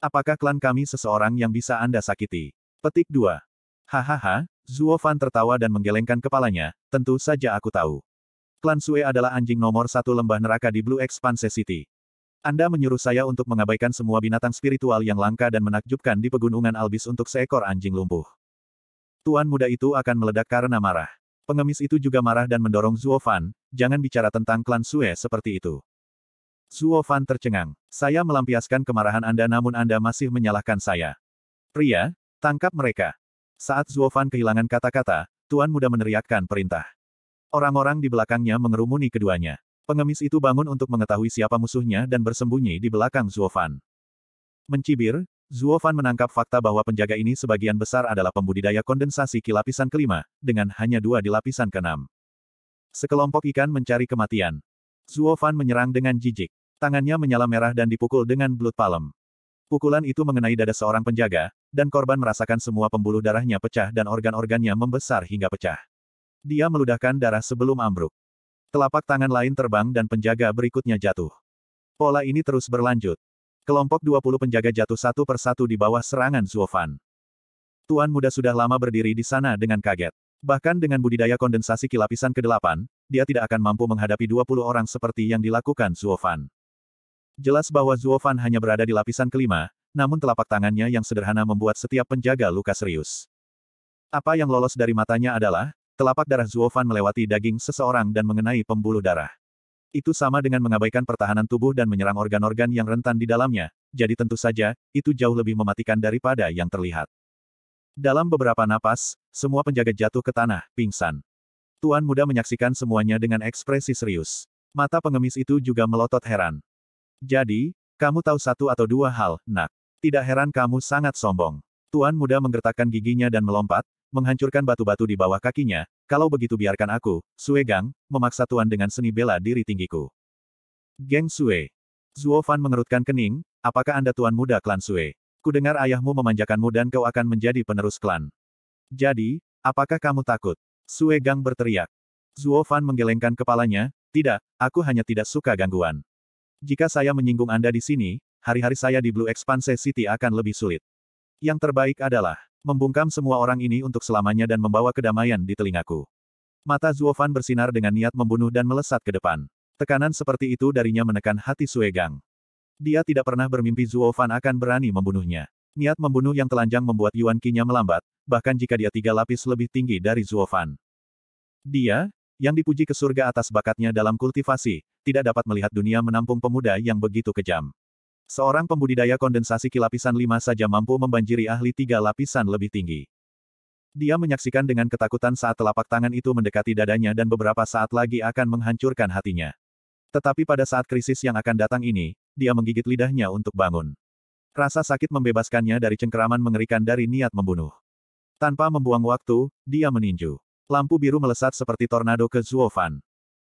Apakah klan kami seseorang yang bisa Anda sakiti? Petik 2. Hahaha, Zuo Fan tertawa dan menggelengkan kepalanya, tentu saja aku tahu. Klan Sue adalah anjing nomor satu lembah neraka di Blue Expanse City. Anda menyuruh saya untuk mengabaikan semua binatang spiritual yang langka dan menakjubkan di pegunungan Albis untuk seekor anjing lumpuh. Tuan muda itu akan meledak karena marah. Pengemis itu juga marah dan mendorong Zuo jangan bicara tentang klan Sue seperti itu. Zuo tercengang. Saya melampiaskan kemarahan Anda namun Anda masih menyalahkan saya. Pria, tangkap mereka. Saat Zuo kehilangan kata-kata, Tuan Muda meneriakkan perintah. Orang-orang di belakangnya mengerumuni keduanya. Pengemis itu bangun untuk mengetahui siapa musuhnya dan bersembunyi di belakang Zuo Mencibir, Zuofan menangkap fakta bahwa penjaga ini sebagian besar adalah pembudidaya kondensasi ki lapisan kelima, dengan hanya dua di lapisan keenam. Sekelompok ikan mencari kematian. Zuofan menyerang dengan jijik. Tangannya menyala merah dan dipukul dengan belut palem. Pukulan itu mengenai dada seorang penjaga, dan korban merasakan semua pembuluh darahnya pecah dan organ-organnya membesar hingga pecah. Dia meludahkan darah sebelum ambruk. Telapak tangan lain terbang dan penjaga berikutnya jatuh. Pola ini terus berlanjut. Kelompok 20 penjaga jatuh satu persatu di bawah serangan Zuofan. Tuan muda sudah lama berdiri di sana dengan kaget. Bahkan dengan budidaya kondensasi kilapisan ke-8, dia tidak akan mampu menghadapi 20 orang seperti yang dilakukan Zuofan. Jelas bahwa Zuofan hanya berada di lapisan kelima, namun telapak tangannya yang sederhana membuat setiap penjaga luka serius. Apa yang lolos dari matanya adalah, telapak darah Zuofan melewati daging seseorang dan mengenai pembuluh darah. Itu sama dengan mengabaikan pertahanan tubuh dan menyerang organ-organ yang rentan di dalamnya, jadi tentu saja, itu jauh lebih mematikan daripada yang terlihat. Dalam beberapa napas, semua penjaga jatuh ke tanah, pingsan. Tuan muda menyaksikan semuanya dengan ekspresi serius. Mata pengemis itu juga melotot heran. Jadi, kamu tahu satu atau dua hal, nak. Tidak heran kamu sangat sombong. Tuan muda menggertakkan giginya dan melompat, menghancurkan batu-batu di bawah kakinya, kalau begitu biarkan aku, Sue Gang, memaksa Tuan dengan seni bela diri tinggiku. Geng Sue. Zuo Fan mengerutkan kening, apakah Anda Tuan muda klan Sue? Kudengar ayahmu memanjakanmu dan kau akan menjadi penerus klan. Jadi, apakah kamu takut? Sue Gang berteriak. Zuo Fan menggelengkan kepalanya, tidak, aku hanya tidak suka gangguan. Jika saya menyinggung Anda di sini, hari-hari saya di Blue Expanse City akan lebih sulit. Yang terbaik adalah membungkam semua orang ini untuk selamanya dan membawa kedamaian di telingaku. Mata Zuofan bersinar dengan niat membunuh dan melesat ke depan. Tekanan seperti itu darinya menekan hati Suegang. Dia tidak pernah bermimpi Zuofan akan berani membunuhnya. Niat membunuh yang telanjang membuat Yuan Qinya melambat, bahkan jika dia tiga lapis lebih tinggi dari Zuofan. Dia, yang dipuji ke surga atas bakatnya dalam kultivasi, tidak dapat melihat dunia menampung pemuda yang begitu kejam. Seorang pembudidaya kondensasi kilapisan lima saja mampu membanjiri ahli tiga lapisan lebih tinggi. Dia menyaksikan dengan ketakutan saat telapak tangan itu mendekati dadanya dan beberapa saat lagi akan menghancurkan hatinya. Tetapi pada saat krisis yang akan datang ini, dia menggigit lidahnya untuk bangun. Rasa sakit membebaskannya dari cengkeraman mengerikan dari niat membunuh. Tanpa membuang waktu, dia meninju. Lampu biru melesat seperti tornado ke Zuofan.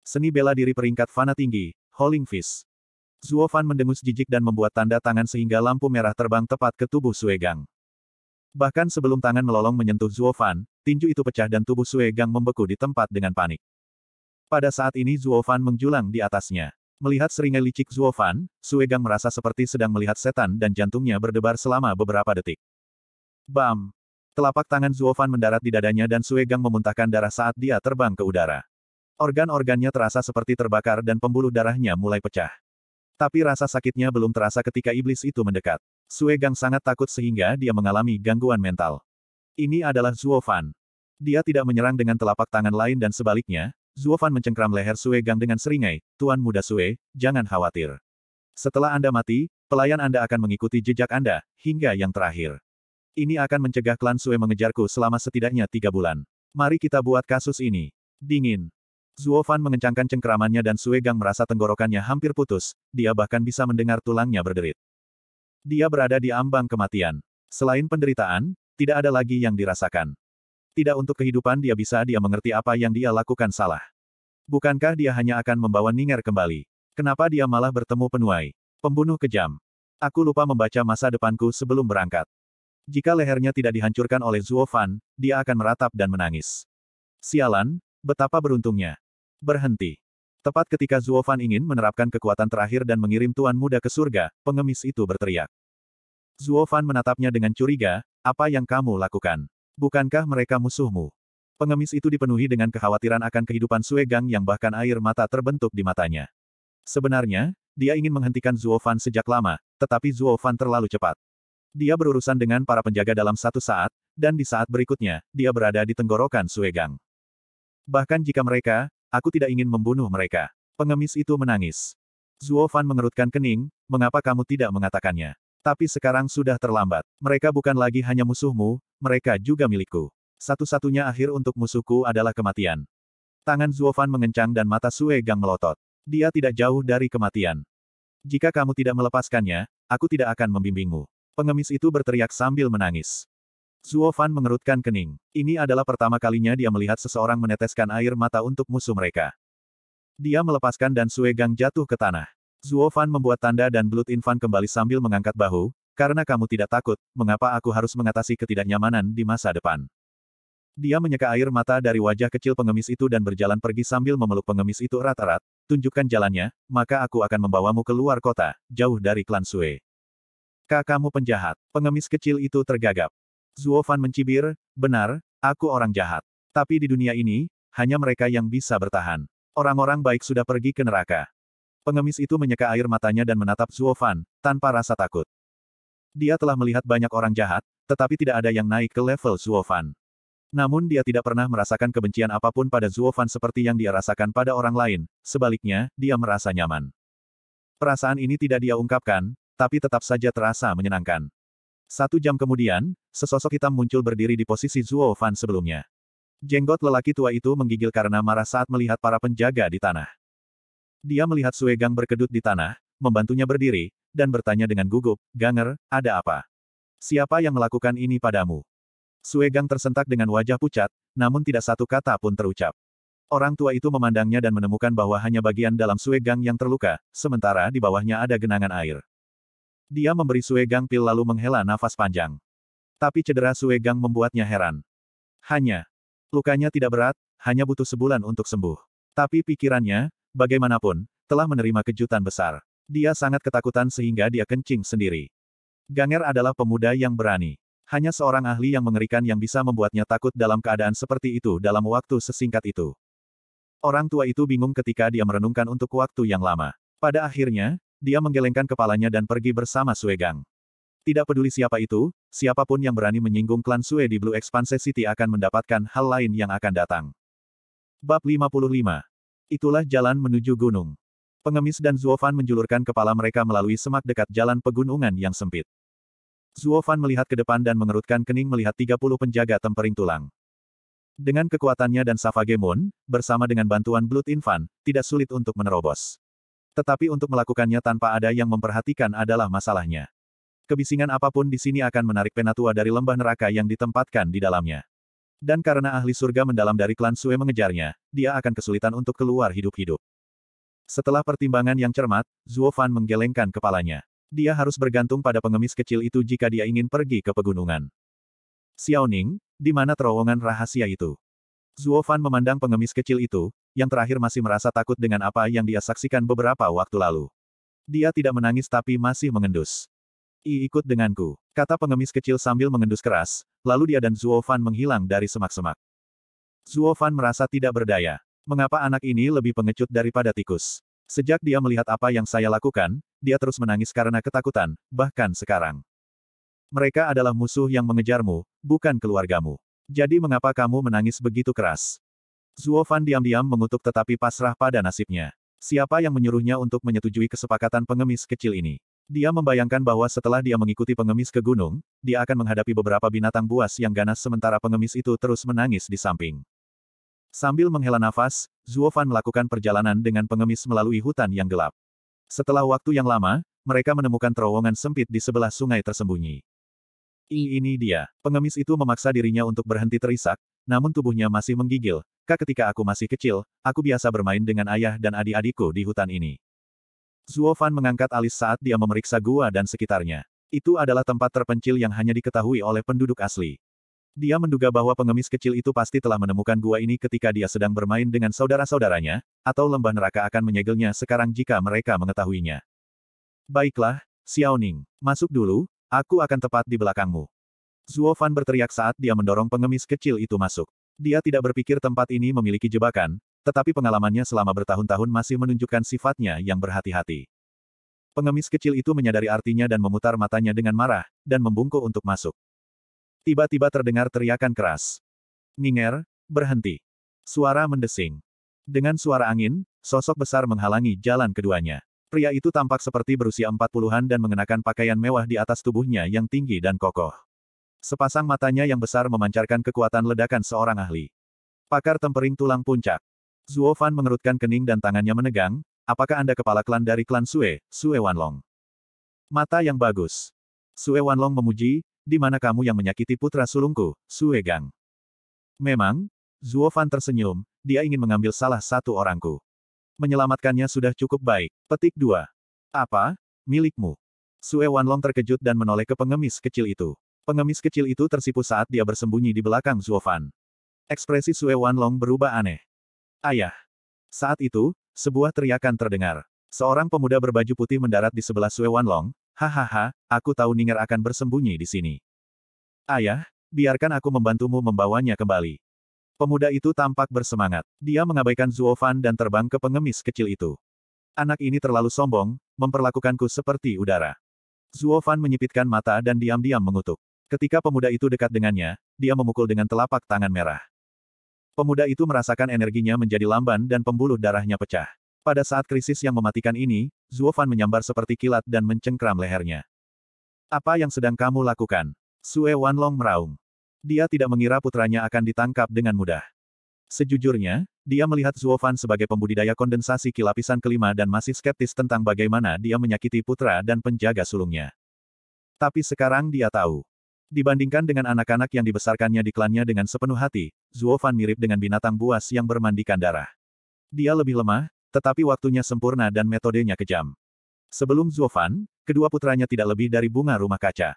Seni bela diri peringkat fana tinggi, Holling Fist. Zuo Fan mendengus jijik dan membuat tanda tangan sehingga lampu merah terbang tepat ke tubuh Sue Gang. Bahkan sebelum tangan melolong menyentuh Zuo Fan, tinju itu pecah dan tubuh Sue Gang membeku di tempat dengan panik. Pada saat ini Zuo Fan menjulang di atasnya. Melihat seringai licik Zuo Fan, Sue Gang merasa seperti sedang melihat setan dan jantungnya berdebar selama beberapa detik. Bam! Telapak tangan Zuo Fan mendarat di dadanya dan Sue Gang memuntahkan darah saat dia terbang ke udara. Organ-organnya terasa seperti terbakar dan pembuluh darahnya mulai pecah. Tapi rasa sakitnya belum terasa ketika iblis itu mendekat. Sue Gang sangat takut sehingga dia mengalami gangguan mental. Ini adalah Zhuo Fan. Dia tidak menyerang dengan telapak tangan lain dan sebaliknya, Zhuo Fan mencengkram leher Sue Gang dengan seringai, Tuan Muda Sue, jangan khawatir. Setelah Anda mati, pelayan Anda akan mengikuti jejak Anda, hingga yang terakhir. Ini akan mencegah klan Sue mengejarku selama setidaknya tiga bulan. Mari kita buat kasus ini. Dingin. Zuofan mengencangkan cengkeramannya dan Sue Gang merasa tenggorokannya hampir putus, dia bahkan bisa mendengar tulangnya berderit. Dia berada di ambang kematian. Selain penderitaan, tidak ada lagi yang dirasakan. Tidak untuk kehidupan dia bisa dia mengerti apa yang dia lakukan salah. Bukankah dia hanya akan membawa Ninger kembali? Kenapa dia malah bertemu penuai? Pembunuh kejam. Aku lupa membaca masa depanku sebelum berangkat. Jika lehernya tidak dihancurkan oleh Zuo Fan, dia akan meratap dan menangis. Sialan, betapa beruntungnya. Berhenti. Tepat ketika Zuofan ingin menerapkan kekuatan terakhir dan mengirim tuan muda ke surga, pengemis itu berteriak. Zuofan menatapnya dengan curiga, apa yang kamu lakukan? Bukankah mereka musuhmu? Pengemis itu dipenuhi dengan kekhawatiran akan kehidupan Suegang yang bahkan air mata terbentuk di matanya. Sebenarnya, dia ingin menghentikan Zuofan sejak lama, tetapi Zuofan terlalu cepat. Dia berurusan dengan para penjaga dalam satu saat, dan di saat berikutnya, dia berada di tenggorokan Suegang. Bahkan jika mereka, Aku tidak ingin membunuh mereka. Pengemis itu menangis. Zuo Fan mengerutkan kening, mengapa kamu tidak mengatakannya? Tapi sekarang sudah terlambat. Mereka bukan lagi hanya musuhmu, mereka juga milikku. Satu-satunya akhir untuk musuhku adalah kematian. Tangan Zuo Fan mengencang dan mata Sue Gang melotot. Dia tidak jauh dari kematian. Jika kamu tidak melepaskannya, aku tidak akan membimbingmu. Pengemis itu berteriak sambil menangis. Zuo Fan mengerutkan kening. Ini adalah pertama kalinya dia melihat seseorang meneteskan air mata untuk musuh mereka. Dia melepaskan dan Sue Gang jatuh ke tanah. Zuo Fan membuat tanda dan Blood Infan kembali sambil mengangkat bahu, karena kamu tidak takut, mengapa aku harus mengatasi ketidaknyamanan di masa depan? Dia menyeka air mata dari wajah kecil pengemis itu dan berjalan pergi sambil memeluk pengemis itu erat-erat, tunjukkan jalannya, maka aku akan membawamu keluar kota, jauh dari klan Sue. Kakamu penjahat, pengemis kecil itu tergagap. Zuofan mencibir, benar, aku orang jahat. Tapi di dunia ini, hanya mereka yang bisa bertahan. Orang-orang baik sudah pergi ke neraka. Pengemis itu menyeka air matanya dan menatap Zuofan, tanpa rasa takut. Dia telah melihat banyak orang jahat, tetapi tidak ada yang naik ke level Zuofan. Namun dia tidak pernah merasakan kebencian apapun pada Zuofan seperti yang dia rasakan pada orang lain, sebaliknya, dia merasa nyaman. Perasaan ini tidak dia ungkapkan, tapi tetap saja terasa menyenangkan. Satu jam kemudian, sesosok hitam muncul berdiri di posisi Zuo Fan sebelumnya. Jenggot lelaki tua itu menggigil karena marah saat melihat para penjaga di tanah. Dia melihat Sue Gang berkedut di tanah, membantunya berdiri, dan bertanya dengan gugup, Ganger, ada apa? Siapa yang melakukan ini padamu? Sue Gang tersentak dengan wajah pucat, namun tidak satu kata pun terucap. Orang tua itu memandangnya dan menemukan bahwa hanya bagian dalam Sue Gang yang terluka, sementara di bawahnya ada genangan air. Dia memberi Sue pil lalu menghela nafas panjang. Tapi cedera Sue membuatnya heran. Hanya. Lukanya tidak berat, hanya butuh sebulan untuk sembuh. Tapi pikirannya, bagaimanapun, telah menerima kejutan besar. Dia sangat ketakutan sehingga dia kencing sendiri. Ganger adalah pemuda yang berani. Hanya seorang ahli yang mengerikan yang bisa membuatnya takut dalam keadaan seperti itu dalam waktu sesingkat itu. Orang tua itu bingung ketika dia merenungkan untuk waktu yang lama. Pada akhirnya, dia menggelengkan kepalanya dan pergi bersama Suegang. Tidak peduli siapa itu, siapapun yang berani menyinggung klan Sue di Blue Expanse City akan mendapatkan hal lain yang akan datang. Bab 55. Itulah jalan menuju gunung. Pengemis dan Zuofan menjulurkan kepala mereka melalui semak dekat jalan pegunungan yang sempit. Zuofan melihat ke depan dan mengerutkan kening melihat 30 penjaga tempering tulang. Dengan kekuatannya dan Savage Moon, bersama dengan bantuan Blood Infant, tidak sulit untuk menerobos. Tetapi untuk melakukannya tanpa ada yang memperhatikan adalah masalahnya. Kebisingan apapun di sini akan menarik penatua dari lembah neraka yang ditempatkan di dalamnya. Dan karena ahli surga mendalam dari klan Sue mengejarnya, dia akan kesulitan untuk keluar hidup-hidup. Setelah pertimbangan yang cermat, Zuo Fan menggelengkan kepalanya. Dia harus bergantung pada pengemis kecil itu jika dia ingin pergi ke pegunungan. Xiaoning, di mana terowongan rahasia itu? Zuo Fan memandang pengemis kecil itu, yang terakhir masih merasa takut dengan apa yang dia saksikan beberapa waktu lalu. Dia tidak menangis tapi masih mengendus. I ikut denganku, kata pengemis kecil sambil mengendus keras, lalu dia dan Zuo Fan menghilang dari semak-semak. Zuo Fan merasa tidak berdaya. Mengapa anak ini lebih pengecut daripada tikus? Sejak dia melihat apa yang saya lakukan, dia terus menangis karena ketakutan, bahkan sekarang. Mereka adalah musuh yang mengejarmu, bukan keluargamu. Jadi mengapa kamu menangis begitu keras? Zuofan diam-diam mengutuk tetapi pasrah pada nasibnya. Siapa yang menyuruhnya untuk menyetujui kesepakatan pengemis kecil ini? Dia membayangkan bahwa setelah dia mengikuti pengemis ke gunung, dia akan menghadapi beberapa binatang buas yang ganas sementara pengemis itu terus menangis di samping. Sambil menghela nafas, Zuofan melakukan perjalanan dengan pengemis melalui hutan yang gelap. Setelah waktu yang lama, mereka menemukan terowongan sempit di sebelah sungai tersembunyi. ini dia. Pengemis itu memaksa dirinya untuk berhenti terisak, namun tubuhnya masih menggigil, Kak ketika aku masih kecil, aku biasa bermain dengan ayah dan adik-adikku di hutan ini. Zuo Fan mengangkat alis saat dia memeriksa gua dan sekitarnya. Itu adalah tempat terpencil yang hanya diketahui oleh penduduk asli. Dia menduga bahwa pengemis kecil itu pasti telah menemukan gua ini ketika dia sedang bermain dengan saudara-saudaranya, atau lembah neraka akan menyegelnya sekarang jika mereka mengetahuinya. Baiklah, Xiaoning, masuk dulu, aku akan tepat di belakangmu. Zuo Fan berteriak saat dia mendorong pengemis kecil itu masuk. Dia tidak berpikir tempat ini memiliki jebakan, tetapi pengalamannya selama bertahun-tahun masih menunjukkan sifatnya yang berhati-hati. Pengemis kecil itu menyadari artinya dan memutar matanya dengan marah, dan membungkuk untuk masuk. Tiba-tiba terdengar teriakan keras. Ninger, berhenti. Suara mendesing. Dengan suara angin, sosok besar menghalangi jalan keduanya. Pria itu tampak seperti berusia empat puluhan dan mengenakan pakaian mewah di atas tubuhnya yang tinggi dan kokoh. Sepasang matanya yang besar memancarkan kekuatan ledakan seorang ahli. Pakar tempering tulang puncak. Zuo Fan mengerutkan kening dan tangannya menegang, apakah Anda kepala klan dari klan Sue, Sue Wanlong? Mata yang bagus. Sue Wanlong memuji, di mana kamu yang menyakiti putra sulungku, Sue Gang. Memang, Zuo Fan tersenyum, dia ingin mengambil salah satu orangku. Menyelamatkannya sudah cukup baik. Petik dua. Apa? Milikmu. Sue Wanlong terkejut dan menoleh ke pengemis kecil itu. Pengemis kecil itu tersipu saat dia bersembunyi di belakang Zuofan. Ekspresi Sue Wanlong berubah aneh. Ayah. Saat itu, sebuah teriakan terdengar. Seorang pemuda berbaju putih mendarat di sebelah Sue Wanlong. Hahaha, aku tahu Ninger akan bersembunyi di sini. Ayah, biarkan aku membantumu membawanya kembali. Pemuda itu tampak bersemangat. Dia mengabaikan Zuofan dan terbang ke pengemis kecil itu. Anak ini terlalu sombong, memperlakukanku seperti udara. Zuofan menyipitkan mata dan diam-diam mengutuk. Ketika pemuda itu dekat dengannya, dia memukul dengan telapak tangan merah. Pemuda itu merasakan energinya menjadi lamban dan pembuluh darahnya pecah. Pada saat krisis yang mematikan ini, Zuofan menyambar seperti kilat dan mencengkram lehernya. Apa yang sedang kamu lakukan? Sue Wanlong meraung. Dia tidak mengira putranya akan ditangkap dengan mudah. Sejujurnya, dia melihat Zuofan sebagai pembudidaya kondensasi kilapisan kelima dan masih skeptis tentang bagaimana dia menyakiti putra dan penjaga sulungnya. Tapi sekarang dia tahu. Dibandingkan dengan anak-anak yang dibesarkannya di klannya dengan sepenuh hati, Zuo Fan mirip dengan binatang buas yang bermandikan darah. Dia lebih lemah, tetapi waktunya sempurna dan metodenya kejam. Sebelum Zuo Fan, kedua putranya tidak lebih dari bunga rumah kaca.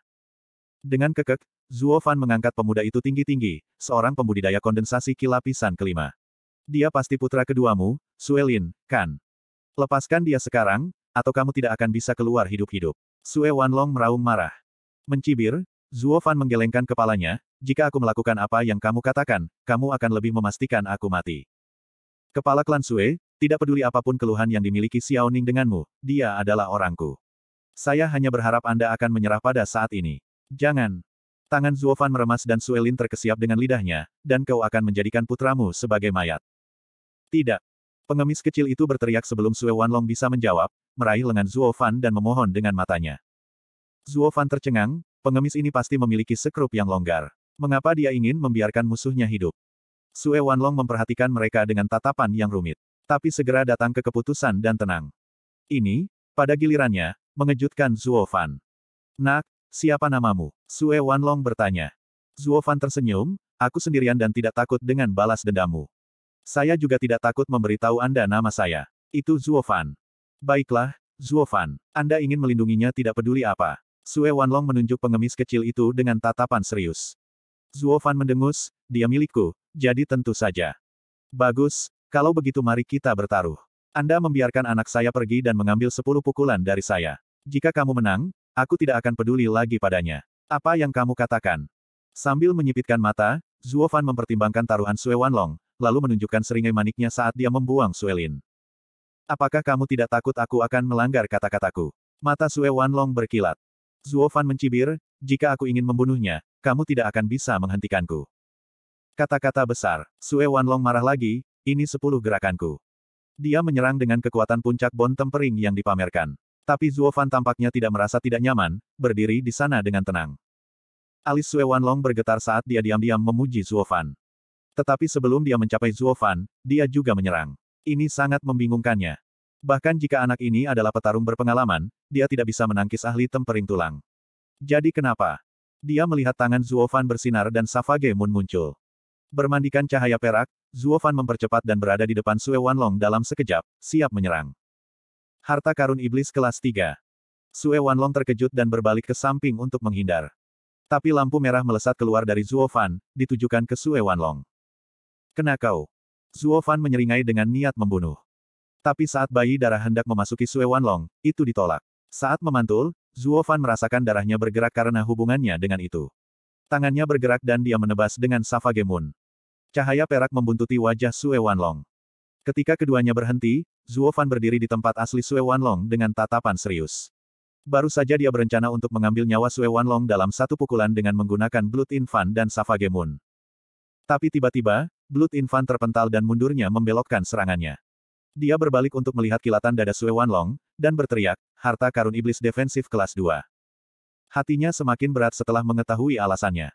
Dengan kekek, Zuo Fan mengangkat pemuda itu tinggi-tinggi, seorang pembudidaya kondensasi kilapisan kelima. Dia pasti putra keduamu, Suelin, kan? Lepaskan dia sekarang, atau kamu tidak akan bisa keluar hidup-hidup. Sue Wanlong meraung marah. Mencibir, Zuo Fan menggelengkan kepalanya, jika aku melakukan apa yang kamu katakan, kamu akan lebih memastikan aku mati. Kepala klan Sue, tidak peduli apapun keluhan yang dimiliki Xiao Ning denganmu, dia adalah orangku. Saya hanya berharap Anda akan menyerah pada saat ini. Jangan. Tangan Fan meremas dan Sue Lin terkesiap dengan lidahnya, dan kau akan menjadikan putramu sebagai mayat. Tidak. Pengemis kecil itu berteriak sebelum Sue Wanlong bisa menjawab, meraih lengan Fan dan memohon dengan matanya. Fan tercengang, Pengemis ini pasti memiliki sekrup yang longgar. Mengapa dia ingin membiarkan musuhnya hidup? Sue Wanlong memperhatikan mereka dengan tatapan yang rumit. Tapi segera datang ke keputusan dan tenang. Ini, pada gilirannya, mengejutkan Zuo Fan. Nak, siapa namamu? Sue Wanlong bertanya. Zuo Fan tersenyum, aku sendirian dan tidak takut dengan balas dendamu. Saya juga tidak takut memberitahu Anda nama saya. Itu Zuo Fan. Baiklah, Zuo Fan, Anda ingin melindunginya tidak peduli apa. Sue Wanlong menunjuk pengemis kecil itu dengan tatapan serius. Zuo Fan mendengus, dia milikku, jadi tentu saja. Bagus, kalau begitu mari kita bertaruh. Anda membiarkan anak saya pergi dan mengambil sepuluh pukulan dari saya. Jika kamu menang, aku tidak akan peduli lagi padanya. Apa yang kamu katakan? Sambil menyipitkan mata, Zuo Fan mempertimbangkan taruhan Sue Wanlong, lalu menunjukkan seringai maniknya saat dia membuang Sue Lin. Apakah kamu tidak takut aku akan melanggar kata-kataku? Mata Sue Wanlong berkilat. Zuo Fan mencibir, jika aku ingin membunuhnya, kamu tidak akan bisa menghentikanku. Kata-kata besar, Sue Wanlong marah lagi, ini sepuluh gerakanku. Dia menyerang dengan kekuatan puncak bon tempering yang dipamerkan. Tapi Zuo Fan tampaknya tidak merasa tidak nyaman, berdiri di sana dengan tenang. Alis Sue Wanlong bergetar saat dia diam-diam memuji Zuo Fan. Tetapi sebelum dia mencapai Zuo Fan, dia juga menyerang. Ini sangat membingungkannya. Bahkan jika anak ini adalah petarung berpengalaman, dia tidak bisa menangkis ahli tempering tulang. Jadi kenapa? Dia melihat tangan Zuofan bersinar dan Savage Moon muncul. Bermandikan cahaya perak, Zuofan mempercepat dan berada di depan Sue Wanlong dalam sekejap, siap menyerang. Harta karun iblis kelas 3. Sue Wanlong terkejut dan berbalik ke samping untuk menghindar. Tapi lampu merah melesat keluar dari Zuofan, ditujukan ke Sue Wanlong. Kena kau. Zuofan menyeringai dengan niat membunuh. Tapi saat bayi darah hendak memasuki Sue Wanlong, itu ditolak. Saat memantul, Zuo Fan merasakan darahnya bergerak karena hubungannya dengan itu. Tangannya bergerak dan dia menebas dengan Savage Moon. Cahaya perak membuntuti wajah Sue Wanlong. Ketika keduanya berhenti, Zuo Fan berdiri di tempat asli Sue Wanlong dengan tatapan serius. Baru saja dia berencana untuk mengambil nyawa Sue Wanlong dalam satu pukulan dengan menggunakan Blood Infant dan Savage Moon. Tapi tiba-tiba, Blood Infant terpental dan mundurnya membelokkan serangannya. Dia berbalik untuk melihat kilatan dada Sue Long dan berteriak, harta karun iblis defensif kelas 2. Hatinya semakin berat setelah mengetahui alasannya.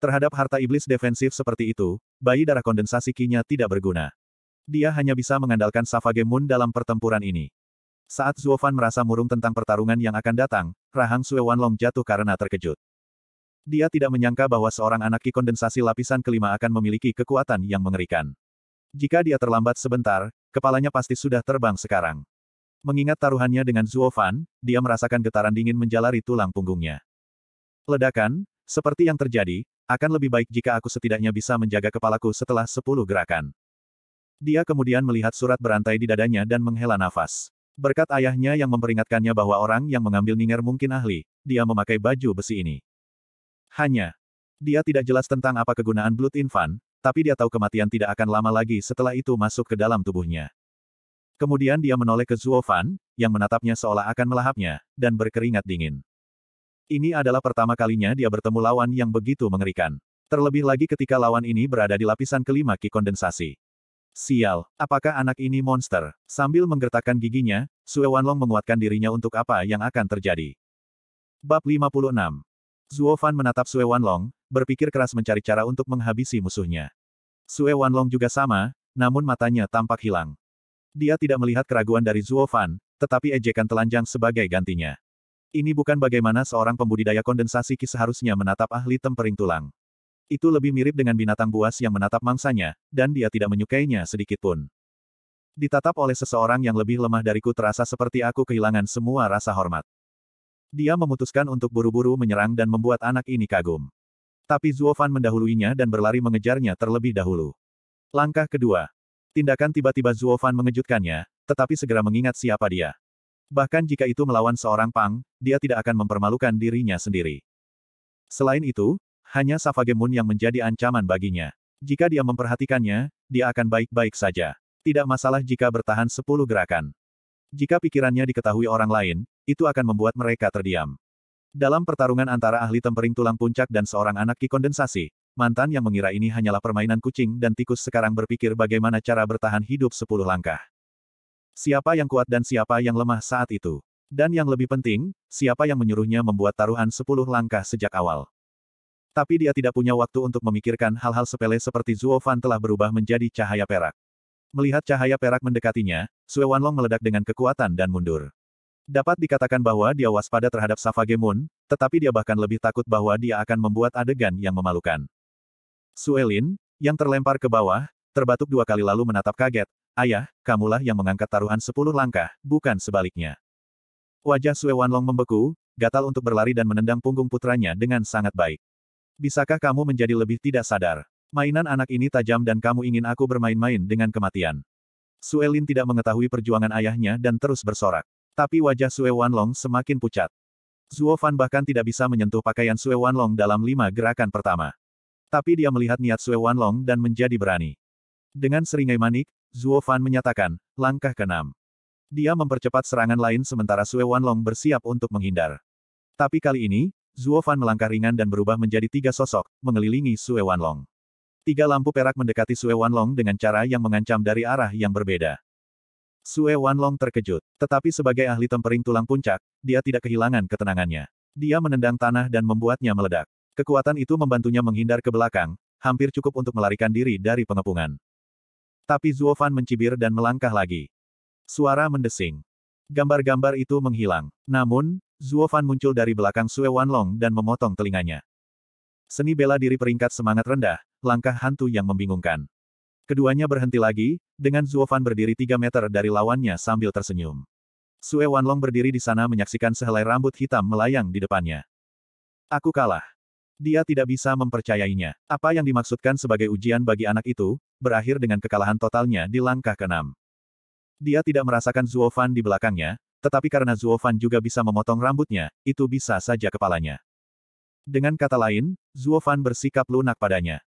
Terhadap harta iblis defensif seperti itu, bayi darah kondensasi kinya tidak berguna. Dia hanya bisa mengandalkan Savage Moon dalam pertempuran ini. Saat Zuofan merasa murung tentang pertarungan yang akan datang, rahang Sue Long jatuh karena terkejut. Dia tidak menyangka bahwa seorang anak ki kondensasi lapisan kelima akan memiliki kekuatan yang mengerikan. Jika dia terlambat sebentar, Kepalanya pasti sudah terbang sekarang. Mengingat taruhannya dengan Zuo dia merasakan getaran dingin menjalari tulang punggungnya. Ledakan, seperti yang terjadi, akan lebih baik jika aku setidaknya bisa menjaga kepalaku setelah sepuluh gerakan. Dia kemudian melihat surat berantai di dadanya dan menghela nafas. Berkat ayahnya yang memperingatkannya bahwa orang yang mengambil Ninger mungkin ahli, dia memakai baju besi ini. Hanya, dia tidak jelas tentang apa kegunaan Blood Infant, tapi dia tahu kematian tidak akan lama lagi setelah itu masuk ke dalam tubuhnya. Kemudian dia menoleh ke Zuo Fan, yang menatapnya seolah akan melahapnya, dan berkeringat dingin. Ini adalah pertama kalinya dia bertemu lawan yang begitu mengerikan. Terlebih lagi ketika lawan ini berada di lapisan kelima ki kondensasi. Sial, apakah anak ini monster? Sambil menggertakkan giginya, Sue Wanlong menguatkan dirinya untuk apa yang akan terjadi. Bab 56 Zuo Fan menatap Sue Wanlong, berpikir keras mencari cara untuk menghabisi musuhnya. Sue Wanlong juga sama, namun matanya tampak hilang. Dia tidak melihat keraguan dari Zuo Fan, tetapi ejekan telanjang sebagai gantinya. Ini bukan bagaimana seorang pembudidaya kondensasi ki seharusnya menatap ahli tempering tulang. Itu lebih mirip dengan binatang buas yang menatap mangsanya, dan dia tidak menyukainya sedikit pun. Ditatap oleh seseorang yang lebih lemah dariku terasa seperti aku kehilangan semua rasa hormat. Dia memutuskan untuk buru-buru menyerang dan membuat anak ini kagum. Tapi Zuofan mendahuluinya dan berlari mengejarnya terlebih dahulu. Langkah kedua. Tindakan tiba-tiba Zuofan mengejutkannya, tetapi segera mengingat siapa dia. Bahkan jika itu melawan seorang Pang, dia tidak akan mempermalukan dirinya sendiri. Selain itu, hanya Safagemun yang menjadi ancaman baginya. Jika dia memperhatikannya, dia akan baik-baik saja. Tidak masalah jika bertahan sepuluh gerakan. Jika pikirannya diketahui orang lain, itu akan membuat mereka terdiam. Dalam pertarungan antara ahli tempering tulang puncak dan seorang anak ki kondensasi, mantan yang mengira ini hanyalah permainan kucing dan tikus sekarang berpikir bagaimana cara bertahan hidup sepuluh langkah. Siapa yang kuat dan siapa yang lemah saat itu. Dan yang lebih penting, siapa yang menyuruhnya membuat taruhan sepuluh langkah sejak awal. Tapi dia tidak punya waktu untuk memikirkan hal-hal sepele seperti Zuo Fan telah berubah menjadi cahaya perak. Melihat cahaya perak mendekatinya, Sue Wanlong meledak dengan kekuatan dan mundur. Dapat dikatakan bahwa dia waspada terhadap Savage Moon, tetapi dia bahkan lebih takut bahwa dia akan membuat adegan yang memalukan. Suelin, yang terlempar ke bawah, terbatuk dua kali lalu menatap kaget, Ayah, kamulah yang mengangkat taruhan sepuluh langkah, bukan sebaliknya. Wajah Sue Wanlong membeku, gatal untuk berlari dan menendang punggung putranya dengan sangat baik. Bisakah kamu menjadi lebih tidak sadar? Mainan anak ini tajam dan kamu ingin aku bermain-main dengan kematian. Suelin tidak mengetahui perjuangan ayahnya dan terus bersorak. Tapi wajah Sue Wanlong semakin pucat. Zuo Fan bahkan tidak bisa menyentuh pakaian Sue Wanlong dalam lima gerakan pertama. Tapi dia melihat niat Sue Wanlong dan menjadi berani. Dengan seringai manik, Zuo Fan menyatakan, langkah keenam. Dia mempercepat serangan lain sementara Sue Wanlong bersiap untuk menghindar. Tapi kali ini, Zuo Fan melangkah ringan dan berubah menjadi tiga sosok, mengelilingi Sue Wanlong. Tiga lampu perak mendekati Sue Wanlong dengan cara yang mengancam dari arah yang berbeda. Sue Wanlong terkejut. Tetapi sebagai ahli tempering tulang puncak, dia tidak kehilangan ketenangannya. Dia menendang tanah dan membuatnya meledak. Kekuatan itu membantunya menghindar ke belakang, hampir cukup untuk melarikan diri dari pengepungan. Tapi Zuo Fan mencibir dan melangkah lagi. Suara mendesing. Gambar-gambar itu menghilang. Namun, Zuo Fan muncul dari belakang Sue Wanlong dan memotong telinganya. Seni bela diri peringkat semangat rendah, langkah hantu yang membingungkan. Keduanya berhenti lagi, dengan Zuofan berdiri tiga meter dari lawannya sambil tersenyum. Sue Wanlong berdiri di sana menyaksikan sehelai rambut hitam melayang di depannya. Aku kalah. Dia tidak bisa mempercayainya. Apa yang dimaksudkan sebagai ujian bagi anak itu, berakhir dengan kekalahan totalnya di langkah keenam. Dia tidak merasakan Zuofan di belakangnya, tetapi karena Zuofan juga bisa memotong rambutnya, itu bisa saja kepalanya. Dengan kata lain, Zuofan bersikap lunak padanya.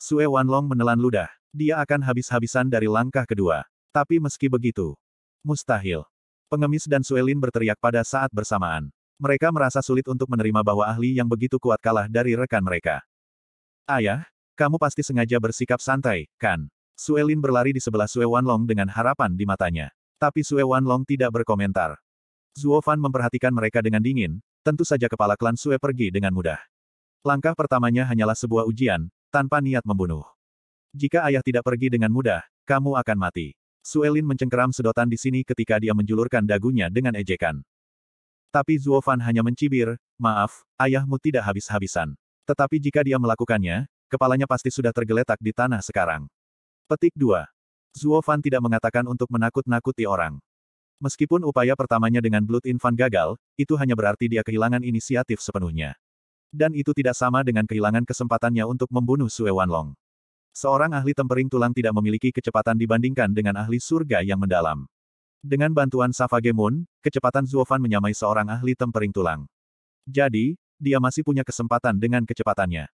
Sue Wanlong menelan ludah. Dia akan habis-habisan dari langkah kedua. Tapi meski begitu, mustahil. Pengemis dan Suelin berteriak pada saat bersamaan. Mereka merasa sulit untuk menerima bahwa ahli yang begitu kuat kalah dari rekan mereka. Ayah, kamu pasti sengaja bersikap santai, kan? Suelin berlari di sebelah Sue Wanlong dengan harapan di matanya. Tapi Sue Wanlong tidak berkomentar. Zuo Fan memperhatikan mereka dengan dingin, tentu saja kepala klan Sue pergi dengan mudah. Langkah pertamanya hanyalah sebuah ujian, tanpa niat membunuh. Jika ayah tidak pergi dengan mudah, kamu akan mati. Suelin mencengkeram sedotan di sini ketika dia menjulurkan dagunya dengan ejekan. Tapi Zuofan hanya mencibir, maaf, ayahmu tidak habis-habisan. Tetapi jika dia melakukannya, kepalanya pasti sudah tergeletak di tanah sekarang. Petik 2. Zuofan tidak mengatakan untuk menakut-nakuti orang. Meskipun upaya pertamanya dengan Blood Infant gagal, itu hanya berarti dia kehilangan inisiatif sepenuhnya. Dan itu tidak sama dengan kehilangan kesempatannya untuk membunuh Sue Wanlong. Seorang ahli tempering tulang tidak memiliki kecepatan dibandingkan dengan ahli surga yang mendalam. Dengan bantuan Moon, kecepatan Zuofan menyamai seorang ahli tempering tulang. Jadi, dia masih punya kesempatan dengan kecepatannya.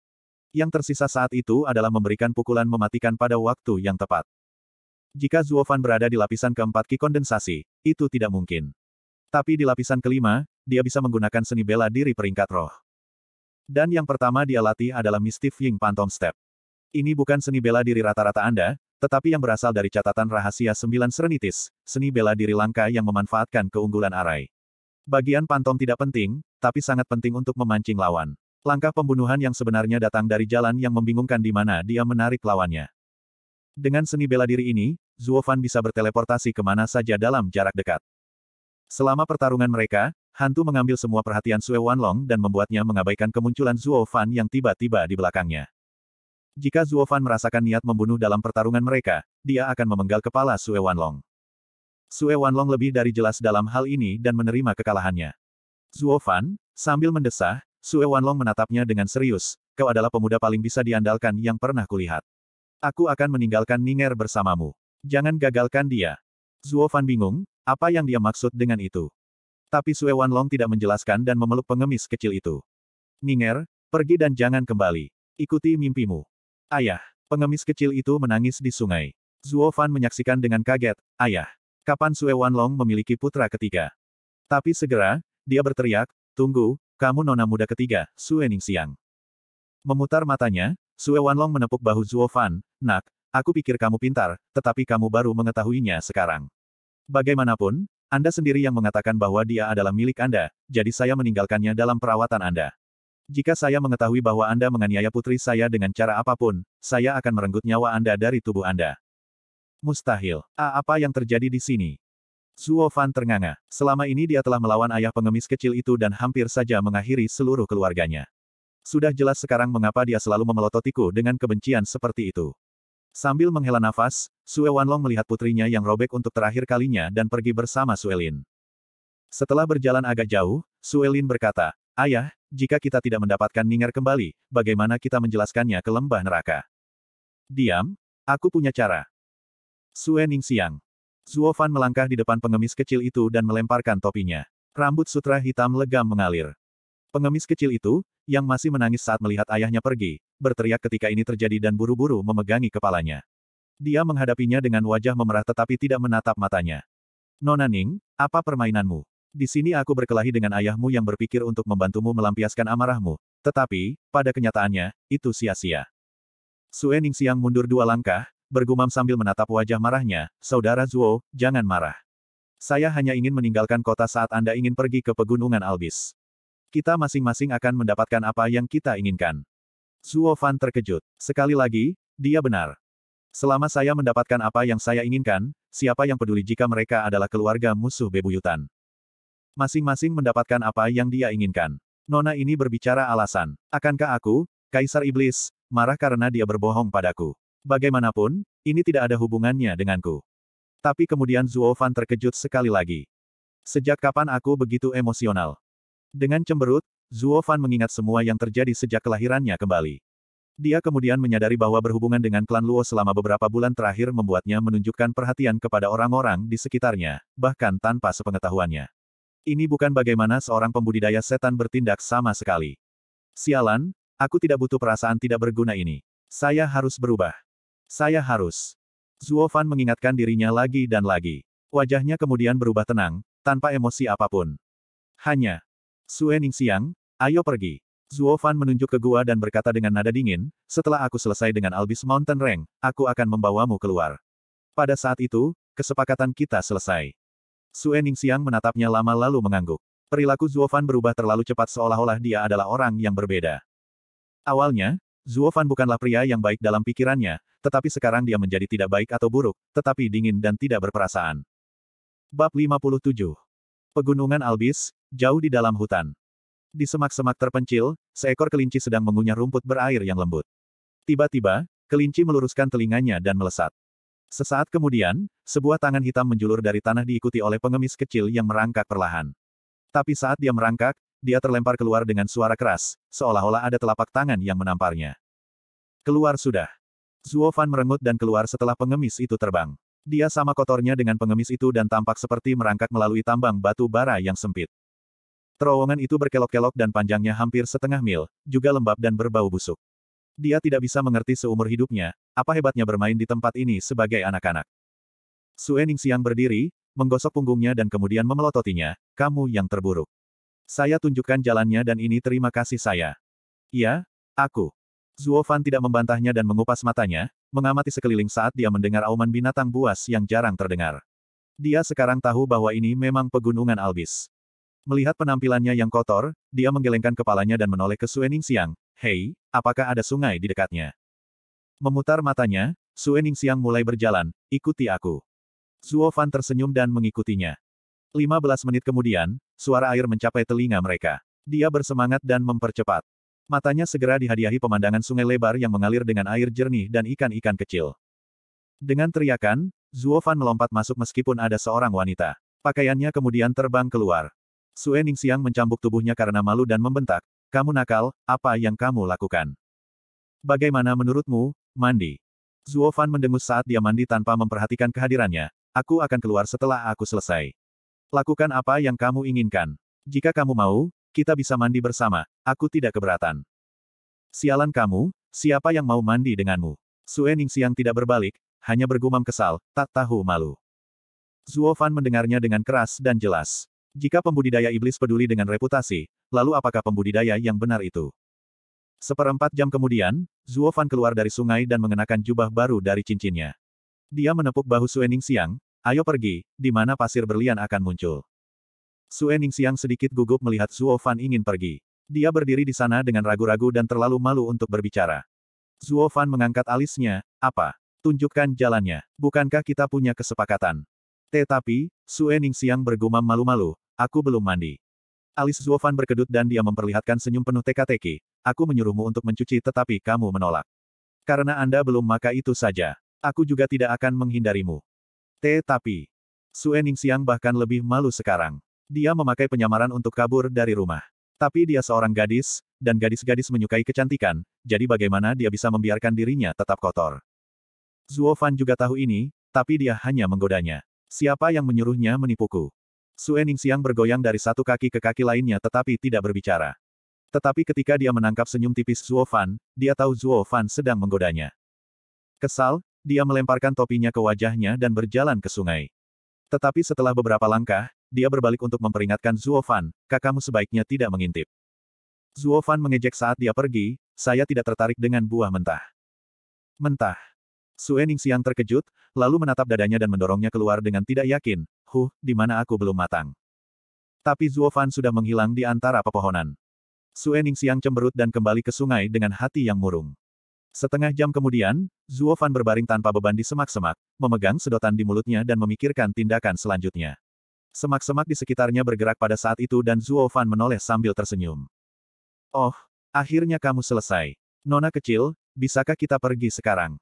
Yang tersisa saat itu adalah memberikan pukulan mematikan pada waktu yang tepat. Jika Zuofan berada di lapisan keempat ki kondensasi, itu tidak mungkin. Tapi di lapisan kelima, dia bisa menggunakan seni bela diri peringkat roh. Dan yang pertama dia latih adalah mistif Ying Phantom Step. Ini bukan seni bela diri rata-rata Anda, tetapi yang berasal dari catatan rahasia sembilan serenitis, seni bela diri langka yang memanfaatkan keunggulan arai. Bagian pantom tidak penting, tapi sangat penting untuk memancing lawan. Langkah pembunuhan yang sebenarnya datang dari jalan yang membingungkan di mana dia menarik lawannya. Dengan seni bela diri ini, Zuo Fan bisa berteleportasi ke mana saja dalam jarak dekat. Selama pertarungan mereka, hantu mengambil semua perhatian Sue Wanlong dan membuatnya mengabaikan kemunculan Zuo Fan yang tiba-tiba di belakangnya. Jika Zuofan merasakan niat membunuh dalam pertarungan mereka, dia akan memenggal kepala Sue Wanlong. Sue Wanlong lebih dari jelas dalam hal ini dan menerima kekalahannya. Zuofan, sambil mendesah, Sue Wanlong menatapnya dengan serius, kau adalah pemuda paling bisa diandalkan yang pernah kulihat. Aku akan meninggalkan Ninger bersamamu. Jangan gagalkan dia. Zuofan bingung, apa yang dia maksud dengan itu. Tapi Sue Wanlong tidak menjelaskan dan memeluk pengemis kecil itu. Ninger, pergi dan jangan kembali. Ikuti mimpimu. Ayah, pengemis kecil itu menangis di sungai. Zuo Fan menyaksikan dengan kaget, ayah, kapan Sue Long memiliki putra ketiga? Tapi segera, dia berteriak, tunggu, kamu nona muda ketiga, Sue Siang. Memutar matanya, Sue Long menepuk bahu Zuo Fan, nak, aku pikir kamu pintar, tetapi kamu baru mengetahuinya sekarang. Bagaimanapun, Anda sendiri yang mengatakan bahwa dia adalah milik Anda, jadi saya meninggalkannya dalam perawatan Anda. Jika saya mengetahui bahwa Anda menganiaya putri saya dengan cara apapun, saya akan merenggut nyawa Anda dari tubuh Anda. Mustahil. A, ah, apa yang terjadi di sini? Zuo Fan ternganga. Selama ini dia telah melawan ayah pengemis kecil itu dan hampir saja mengakhiri seluruh keluarganya. Sudah jelas sekarang mengapa dia selalu memelototiku dengan kebencian seperti itu. Sambil menghela nafas, Sue Wanlong melihat putrinya yang robek untuk terakhir kalinya dan pergi bersama Suelin. Setelah berjalan agak jauh, Suelin berkata, Ayah, jika kita tidak mendapatkan Ning'er kembali, bagaimana kita menjelaskannya ke lembah neraka? Diam, aku punya cara. Sue Ning Siang. Zuo Fan melangkah di depan pengemis kecil itu dan melemparkan topinya. Rambut sutra hitam legam mengalir. Pengemis kecil itu, yang masih menangis saat melihat ayahnya pergi, berteriak ketika ini terjadi dan buru-buru memegangi kepalanya. Dia menghadapinya dengan wajah memerah tetapi tidak menatap matanya. Nona Ning, apa permainanmu? Di sini aku berkelahi dengan ayahmu yang berpikir untuk membantumu melampiaskan amarahmu, tetapi, pada kenyataannya, itu sia-sia. Suening siang mundur dua langkah, bergumam sambil menatap wajah marahnya, Saudara Zuo, jangan marah. Saya hanya ingin meninggalkan kota saat Anda ingin pergi ke Pegunungan Albis. Kita masing-masing akan mendapatkan apa yang kita inginkan. Zuo Fan terkejut. Sekali lagi, dia benar. Selama saya mendapatkan apa yang saya inginkan, siapa yang peduli jika mereka adalah keluarga musuh bebuyutan. Masing-masing mendapatkan apa yang dia inginkan. Nona ini berbicara alasan. Akankah aku, Kaisar Iblis, marah karena dia berbohong padaku? Bagaimanapun, ini tidak ada hubungannya denganku. Tapi kemudian Zuo Fan terkejut sekali lagi. Sejak kapan aku begitu emosional? Dengan cemberut, Zuo Fan mengingat semua yang terjadi sejak kelahirannya kembali. Dia kemudian menyadari bahwa berhubungan dengan klan Luo selama beberapa bulan terakhir membuatnya menunjukkan perhatian kepada orang-orang di sekitarnya, bahkan tanpa sepengetahuannya. Ini bukan bagaimana seorang pembudidaya setan bertindak sama sekali. Sialan, aku tidak butuh perasaan tidak berguna ini. Saya harus berubah. Saya harus. Zuo Fan mengingatkan dirinya lagi dan lagi. Wajahnya kemudian berubah tenang, tanpa emosi apapun. Hanya. Sue Siang, ayo pergi. Zuo Fan menunjuk ke gua dan berkata dengan nada dingin, setelah aku selesai dengan Albis Mountain Rank, aku akan membawamu keluar. Pada saat itu, kesepakatan kita selesai. Su Siang menatapnya lama lalu mengangguk. Perilaku Zuofan berubah terlalu cepat seolah-olah dia adalah orang yang berbeda. Awalnya, Zuofan bukanlah pria yang baik dalam pikirannya, tetapi sekarang dia menjadi tidak baik atau buruk, tetapi dingin dan tidak berperasaan. Bab 57 Pegunungan Albis, jauh di dalam hutan. Di semak-semak terpencil, seekor kelinci sedang mengunyah rumput berair yang lembut. Tiba-tiba, kelinci meluruskan telinganya dan melesat. Sesaat kemudian, sebuah tangan hitam menjulur dari tanah diikuti oleh pengemis kecil yang merangkak perlahan. Tapi saat dia merangkak, dia terlempar keluar dengan suara keras, seolah-olah ada telapak tangan yang menamparnya. Keluar sudah. Zuo Fan merengut dan keluar setelah pengemis itu terbang. Dia sama kotornya dengan pengemis itu dan tampak seperti merangkak melalui tambang batu bara yang sempit. Terowongan itu berkelok-kelok dan panjangnya hampir setengah mil, juga lembab dan berbau busuk. Dia tidak bisa mengerti seumur hidupnya, apa hebatnya bermain di tempat ini sebagai anak-anak? Suening Siang berdiri, menggosok punggungnya dan kemudian memelototinya, kamu yang terburuk. Saya tunjukkan jalannya dan ini terima kasih saya. Ya, aku. Zuo Fan tidak membantahnya dan mengupas matanya, mengamati sekeliling saat dia mendengar auman binatang buas yang jarang terdengar. Dia sekarang tahu bahwa ini memang pegunungan Albis. Melihat penampilannya yang kotor, dia menggelengkan kepalanya dan menoleh ke Suening Siang. Hei, apakah ada sungai di dekatnya? Memutar matanya, Suening Siang mulai berjalan, ikuti aku. Zuo Fan tersenyum dan mengikutinya. 15 menit kemudian, suara air mencapai telinga mereka. Dia bersemangat dan mempercepat. Matanya segera dihadiahi pemandangan sungai lebar yang mengalir dengan air jernih dan ikan-ikan kecil. Dengan teriakan, Zuo Fan melompat masuk meskipun ada seorang wanita. Pakaiannya kemudian terbang keluar. Sue Ningxiang mencambuk tubuhnya karena malu dan membentak, kamu nakal, apa yang kamu lakukan? Bagaimana menurutmu, Mandi. Zuo Fan mendengus saat dia mandi tanpa memperhatikan kehadirannya. Aku akan keluar setelah aku selesai. Lakukan apa yang kamu inginkan. Jika kamu mau, kita bisa mandi bersama. Aku tidak keberatan. Sialan kamu, siapa yang mau mandi denganmu? Sue siang tidak berbalik, hanya bergumam kesal, tak tahu malu. Zuo Fan mendengarnya dengan keras dan jelas. Jika pembudidaya iblis peduli dengan reputasi, lalu apakah pembudidaya yang benar itu? Seperempat jam kemudian, Zuo Fan keluar dari sungai dan mengenakan jubah baru dari cincinnya. Dia menepuk bahu Suening Siang, ayo pergi, di mana pasir berlian akan muncul. Suening Siang sedikit gugup melihat Zuo Fan ingin pergi. Dia berdiri di sana dengan ragu-ragu dan terlalu malu untuk berbicara. Zuo Fan mengangkat alisnya, apa? Tunjukkan jalannya. Bukankah kita punya kesepakatan? Tetapi, Sue Siang bergumam malu-malu, aku belum mandi. Alis Zuo Fan berkedut dan dia memperlihatkan senyum penuh teka-teki. Aku menyuruhmu untuk mencuci tetapi kamu menolak. Karena Anda belum maka itu saja. Aku juga tidak akan menghindarimu. Tetapi, Sue Siang bahkan lebih malu sekarang. Dia memakai penyamaran untuk kabur dari rumah. Tapi dia seorang gadis, dan gadis-gadis menyukai kecantikan, jadi bagaimana dia bisa membiarkan dirinya tetap kotor. Zuo Fan juga tahu ini, tapi dia hanya menggodanya. Siapa yang menyuruhnya menipuku? Sue Siang bergoyang dari satu kaki ke kaki lainnya tetapi tidak berbicara. Tetapi ketika dia menangkap senyum tipis Zuo Fan, dia tahu Zuo Fan sedang menggodanya. Kesal, dia melemparkan topinya ke wajahnya dan berjalan ke sungai. Tetapi setelah beberapa langkah, dia berbalik untuk memperingatkan Zuo Fan, kakakmu sebaiknya tidak mengintip. Zuo Fan mengejek saat dia pergi, saya tidak tertarik dengan buah mentah. Mentah. Sue Siang terkejut, lalu menatap dadanya dan mendorongnya keluar dengan tidak yakin, huh, di mana aku belum matang. Tapi Zuo Fan sudah menghilang di antara pepohonan. Su siang cemberut dan kembali ke sungai dengan hati yang murung. Setengah jam kemudian, Zuo Fan berbaring tanpa beban di semak-semak, memegang sedotan di mulutnya dan memikirkan tindakan selanjutnya. Semak-semak di sekitarnya bergerak pada saat itu dan Zuo Fan menoleh sambil tersenyum. Oh, akhirnya kamu selesai. Nona kecil, bisakah kita pergi sekarang?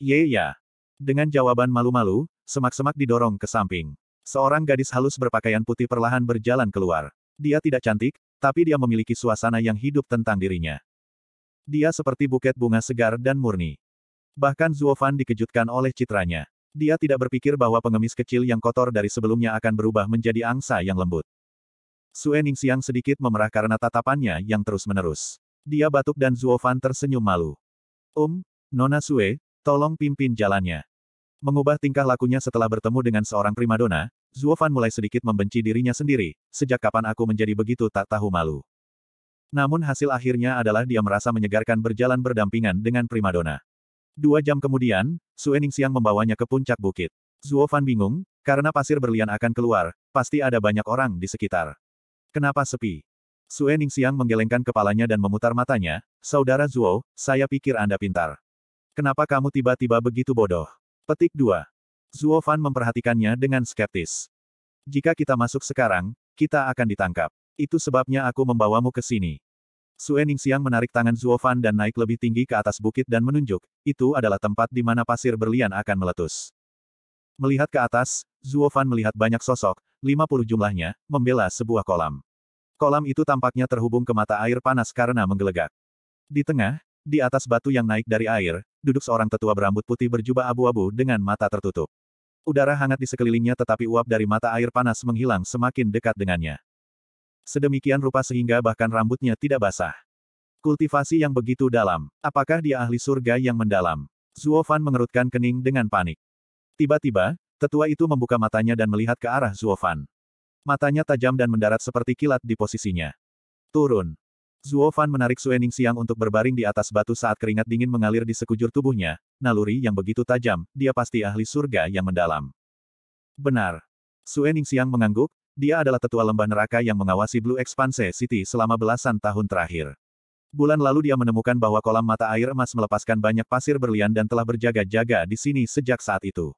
Ye ya. Dengan jawaban malu-malu, semak-semak didorong ke samping. Seorang gadis halus berpakaian putih perlahan berjalan keluar. Dia tidak cantik, tapi dia memiliki suasana yang hidup tentang dirinya. Dia seperti buket bunga segar dan murni. Bahkan Zuofan dikejutkan oleh citranya. Dia tidak berpikir bahwa pengemis kecil yang kotor dari sebelumnya akan berubah menjadi angsa yang lembut. Suening siang sedikit memerah karena tatapannya yang terus-menerus. Dia batuk dan Zuofan tersenyum malu. Um, Nona Sue, tolong pimpin jalannya. Mengubah tingkah lakunya setelah bertemu dengan seorang primadona, Zuofan mulai sedikit membenci dirinya sendiri, sejak kapan aku menjadi begitu tak tahu malu. Namun hasil akhirnya adalah dia merasa menyegarkan berjalan berdampingan dengan primadona. Dua jam kemudian, Suening Siang membawanya ke puncak bukit. Zuofan bingung, karena pasir berlian akan keluar, pasti ada banyak orang di sekitar. Kenapa sepi? Suening Siang menggelengkan kepalanya dan memutar matanya, Saudara Zuo, saya pikir Anda pintar. Kenapa kamu tiba-tiba begitu bodoh? Petik 2. Zuo Fan memperhatikannya dengan skeptis. Jika kita masuk sekarang, kita akan ditangkap. Itu sebabnya aku membawamu ke sini. Sue Siang menarik tangan Zuo Fan dan naik lebih tinggi ke atas bukit dan menunjuk, itu adalah tempat di mana pasir berlian akan meletus. Melihat ke atas, Zuo Fan melihat banyak sosok, 50 jumlahnya, membela sebuah kolam. Kolam itu tampaknya terhubung ke mata air panas karena menggelegak. Di tengah, di atas batu yang naik dari air, duduk seorang tetua berambut putih berjubah abu-abu dengan mata tertutup. Udara hangat di sekelilingnya tetapi uap dari mata air panas menghilang semakin dekat dengannya. Sedemikian rupa sehingga bahkan rambutnya tidak basah. Kultivasi yang begitu dalam. Apakah dia ahli surga yang mendalam? Zuo Fan mengerutkan kening dengan panik. Tiba-tiba, tetua itu membuka matanya dan melihat ke arah Zuo Fan. Matanya tajam dan mendarat seperti kilat di posisinya. Turun. Zuo Fan menarik Suening Siang untuk berbaring di atas batu saat keringat dingin mengalir di sekujur tubuhnya, naluri yang begitu tajam, dia pasti ahli surga yang mendalam. Benar. Suening Siang mengangguk, dia adalah tetua lembah neraka yang mengawasi Blue Expanse City selama belasan tahun terakhir. Bulan lalu dia menemukan bahwa kolam mata air emas melepaskan banyak pasir berlian dan telah berjaga-jaga di sini sejak saat itu.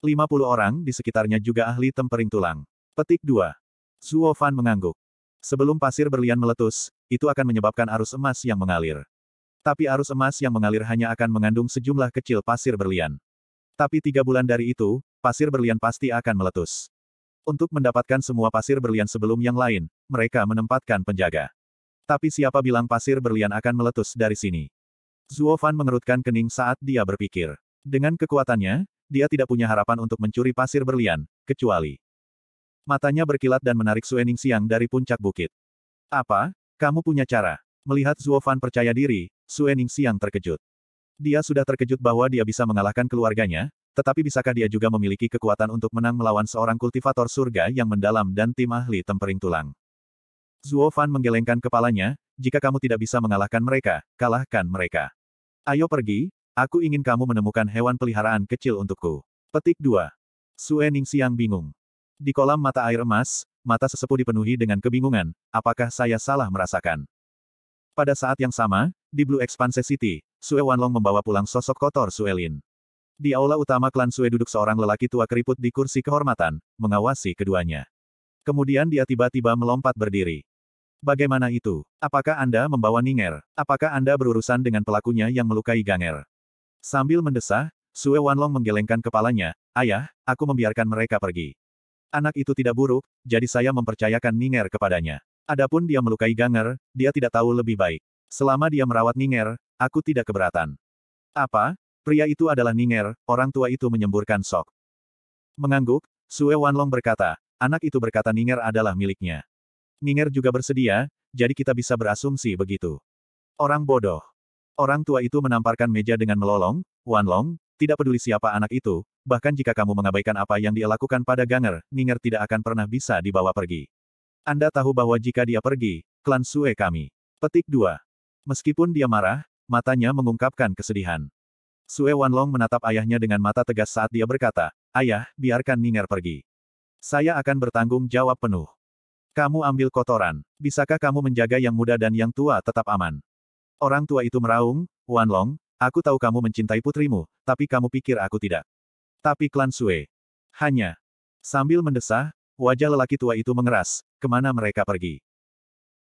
50 orang di sekitarnya juga ahli tempering tulang. Petik 2. Zuo Fan mengangguk. Sebelum pasir berlian meletus, itu akan menyebabkan arus emas yang mengalir. Tapi arus emas yang mengalir hanya akan mengandung sejumlah kecil pasir berlian. Tapi tiga bulan dari itu, pasir berlian pasti akan meletus. Untuk mendapatkan semua pasir berlian sebelum yang lain, mereka menempatkan penjaga. Tapi siapa bilang pasir berlian akan meletus dari sini? Zuo Fan mengerutkan kening saat dia berpikir. Dengan kekuatannya, dia tidak punya harapan untuk mencuri pasir berlian, kecuali. Matanya berkilat dan menarik Suening Siang dari puncak bukit. Apa? Kamu punya cara. Melihat Zuo Fan percaya diri, Sue Ningsiang terkejut. Dia sudah terkejut bahwa dia bisa mengalahkan keluarganya, tetapi bisakah dia juga memiliki kekuatan untuk menang melawan seorang kultivator surga yang mendalam dan tim ahli tempering tulang. Zuo Fan menggelengkan kepalanya, jika kamu tidak bisa mengalahkan mereka, kalahkan mereka. Ayo pergi, aku ingin kamu menemukan hewan peliharaan kecil untukku. Petik 2. Sue bingung. Di kolam mata air emas, mata sesepuh dipenuhi dengan kebingungan, apakah saya salah merasakan. Pada saat yang sama, di Blue Expanse City, Sue Wanlong membawa pulang sosok kotor Sue Lin. Di aula utama klan Sue duduk seorang lelaki tua keriput di kursi kehormatan, mengawasi keduanya. Kemudian dia tiba-tiba melompat berdiri. Bagaimana itu? Apakah Anda membawa Ninger? Apakah Anda berurusan dengan pelakunya yang melukai Ganger? Sambil mendesah, Sue Wanlong menggelengkan kepalanya, Ayah, aku membiarkan mereka pergi. Anak itu tidak buruk, jadi saya mempercayakan Ninger kepadanya. Adapun dia melukai Ganger, dia tidak tahu lebih baik. Selama dia merawat Ninger, aku tidak keberatan. Apa? Pria itu adalah Ninger, orang tua itu menyemburkan sok. Mengangguk, Sue Wanlong berkata, anak itu berkata Ninger adalah miliknya. Ninger juga bersedia, jadi kita bisa berasumsi begitu. Orang bodoh. Orang tua itu menamparkan meja dengan melolong, Wanlong, tidak peduli siapa anak itu, bahkan jika kamu mengabaikan apa yang dia lakukan pada Ganger, Ninger tidak akan pernah bisa dibawa pergi. Anda tahu bahwa jika dia pergi, klan Sue kami. Petik 2. Meskipun dia marah, matanya mengungkapkan kesedihan. Sue Wanlong menatap ayahnya dengan mata tegas saat dia berkata, Ayah, biarkan Ninger pergi. Saya akan bertanggung jawab penuh. Kamu ambil kotoran. Bisakah kamu menjaga yang muda dan yang tua tetap aman? Orang tua itu meraung, Wanlong, aku tahu kamu mencintai putrimu, tapi kamu pikir aku tidak. Tapi klan Sue. Hanya. Sambil mendesah, wajah lelaki tua itu mengeras, kemana mereka pergi.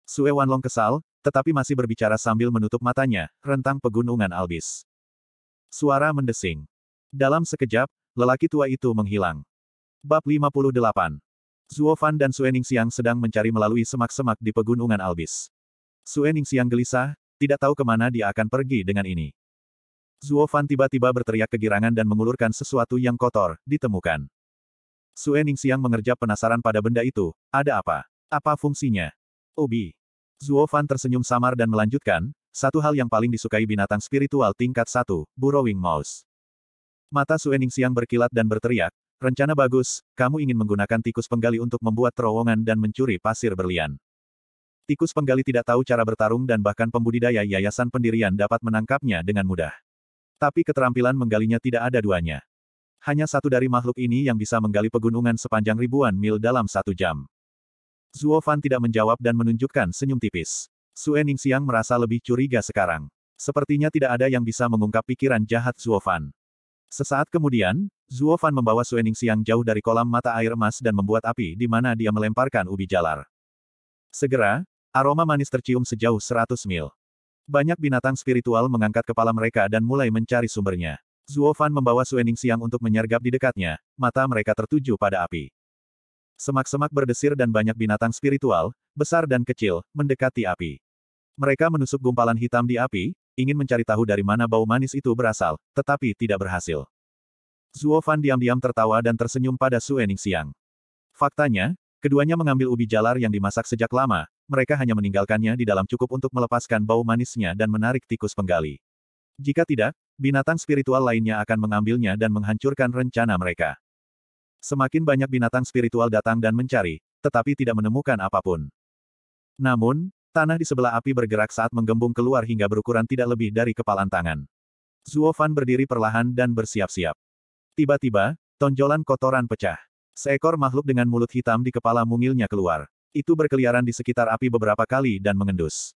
Sue Wanlong kesal, tetapi masih berbicara sambil menutup matanya, rentang pegunungan Albis. Suara mendesing. Dalam sekejap, lelaki tua itu menghilang. Bab 58. Zuo Fan dan Sue Ningxiang sedang mencari melalui semak-semak di pegunungan Albis. Sue Ningxiang gelisah, tidak tahu kemana dia akan pergi dengan ini. Zuo Fan tiba-tiba berteriak kegirangan dan mengulurkan sesuatu yang kotor, ditemukan. Sue Ningsiang mengerjap penasaran pada benda itu, ada apa? Apa fungsinya? Obi. Zuo Fan tersenyum samar dan melanjutkan, satu hal yang paling disukai binatang spiritual tingkat satu, Burrowing Mouse. Mata Sue Ningsiang berkilat dan berteriak, rencana bagus, kamu ingin menggunakan tikus penggali untuk membuat terowongan dan mencuri pasir berlian. Tikus penggali tidak tahu cara bertarung dan bahkan pembudidaya yayasan pendirian dapat menangkapnya dengan mudah. Tapi keterampilan menggalinya tidak ada duanya. Hanya satu dari makhluk ini yang bisa menggali pegunungan sepanjang ribuan mil dalam satu jam. Zuo Fan tidak menjawab dan menunjukkan senyum tipis. Sue Siang merasa lebih curiga sekarang. Sepertinya tidak ada yang bisa mengungkap pikiran jahat Zuo Fan. Sesaat kemudian, Zuo Fan membawa Sue Siang jauh dari kolam mata air emas dan membuat api di mana dia melemparkan ubi jalar. Segera, aroma manis tercium sejauh 100 mil. Banyak binatang spiritual mengangkat kepala mereka dan mulai mencari sumbernya. Zuo Fan membawa Suening Siang untuk menyergap di dekatnya, mata mereka tertuju pada api. Semak-semak berdesir dan banyak binatang spiritual, besar dan kecil, mendekati api. Mereka menusuk gumpalan hitam di api, ingin mencari tahu dari mana bau manis itu berasal, tetapi tidak berhasil. Zuo Fan diam-diam tertawa dan tersenyum pada Suening Siang. Faktanya, keduanya mengambil ubi jalar yang dimasak sejak lama, mereka hanya meninggalkannya di dalam cukup untuk melepaskan bau manisnya dan menarik tikus penggali. Jika tidak, binatang spiritual lainnya akan mengambilnya dan menghancurkan rencana mereka. Semakin banyak binatang spiritual datang dan mencari, tetapi tidak menemukan apapun. Namun, tanah di sebelah api bergerak saat menggembung keluar hingga berukuran tidak lebih dari kepalan tangan. Zuo berdiri perlahan dan bersiap-siap. Tiba-tiba, tonjolan kotoran pecah. Seekor makhluk dengan mulut hitam di kepala mungilnya keluar. Itu berkeliaran di sekitar api beberapa kali dan mengendus.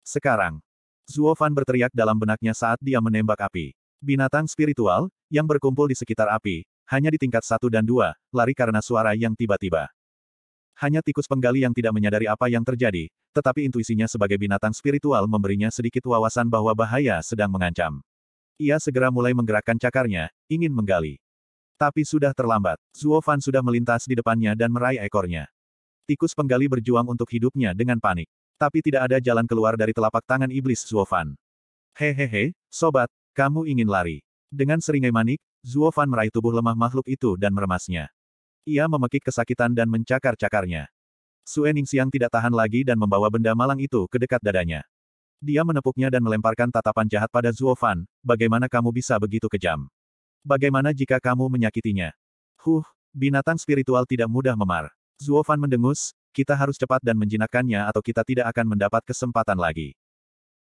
Sekarang, Zuo berteriak dalam benaknya saat dia menembak api. Binatang spiritual, yang berkumpul di sekitar api, hanya di tingkat satu dan dua, lari karena suara yang tiba-tiba. Hanya tikus penggali yang tidak menyadari apa yang terjadi, tetapi intuisinya sebagai binatang spiritual memberinya sedikit wawasan bahwa bahaya sedang mengancam. Ia segera mulai menggerakkan cakarnya, ingin menggali. Tapi sudah terlambat, Zuo sudah melintas di depannya dan meraih ekornya. Tikus penggali berjuang untuk hidupnya dengan panik. Tapi tidak ada jalan keluar dari telapak tangan iblis Zuofan. Hehehe, sobat, kamu ingin lari. Dengan seringai manik, Zuofan meraih tubuh lemah makhluk itu dan meremasnya. Ia memekik kesakitan dan mencakar-cakarnya. Suening Siang tidak tahan lagi dan membawa benda malang itu ke dekat dadanya. Dia menepuknya dan melemparkan tatapan jahat pada Zuofan, bagaimana kamu bisa begitu kejam? Bagaimana jika kamu menyakitinya? Huh, binatang spiritual tidak mudah memar. Zuo Fan mendengus, kita harus cepat dan menjinakkannya atau kita tidak akan mendapat kesempatan lagi.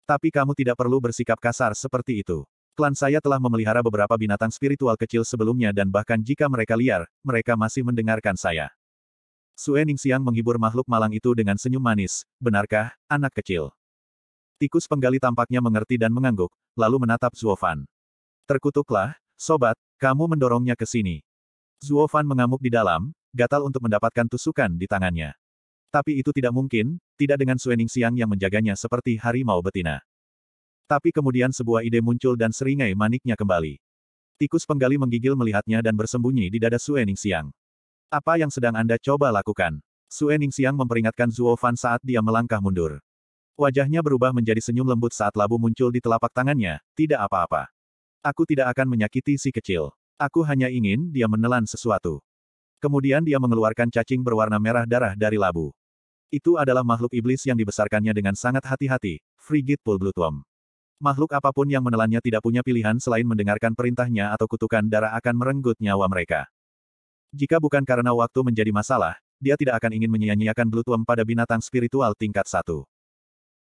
Tapi kamu tidak perlu bersikap kasar seperti itu. Klan saya telah memelihara beberapa binatang spiritual kecil sebelumnya dan bahkan jika mereka liar, mereka masih mendengarkan saya. Sue Siang menghibur makhluk malang itu dengan senyum manis, benarkah, anak kecil? Tikus penggali tampaknya mengerti dan mengangguk, lalu menatap Zuofan. Terkutuklah, sobat, kamu mendorongnya ke sini. Zuofan mengamuk di dalam, gatal untuk mendapatkan tusukan di tangannya. Tapi itu tidak mungkin, tidak dengan Suening Siang yang menjaganya seperti harimau betina. Tapi kemudian sebuah ide muncul dan seringai maniknya kembali. Tikus penggali menggigil melihatnya dan bersembunyi di dada Suening Siang. Apa yang sedang Anda coba lakukan? Suening Siang memperingatkan Zuo Fan saat dia melangkah mundur. Wajahnya berubah menjadi senyum lembut saat labu muncul di telapak tangannya, tidak apa-apa. Aku tidak akan menyakiti si kecil. Aku hanya ingin dia menelan sesuatu. Kemudian dia mengeluarkan cacing berwarna merah darah dari labu. Itu adalah makhluk iblis yang dibesarkannya dengan sangat hati-hati, Frigid Pulblutom. Makhluk apapun yang menelannya tidak punya pilihan selain mendengarkan perintahnya atau kutukan darah akan merenggut nyawa mereka. Jika bukan karena waktu menjadi masalah, dia tidak akan ingin menyia-nyiakan Blutom pada binatang spiritual tingkat satu.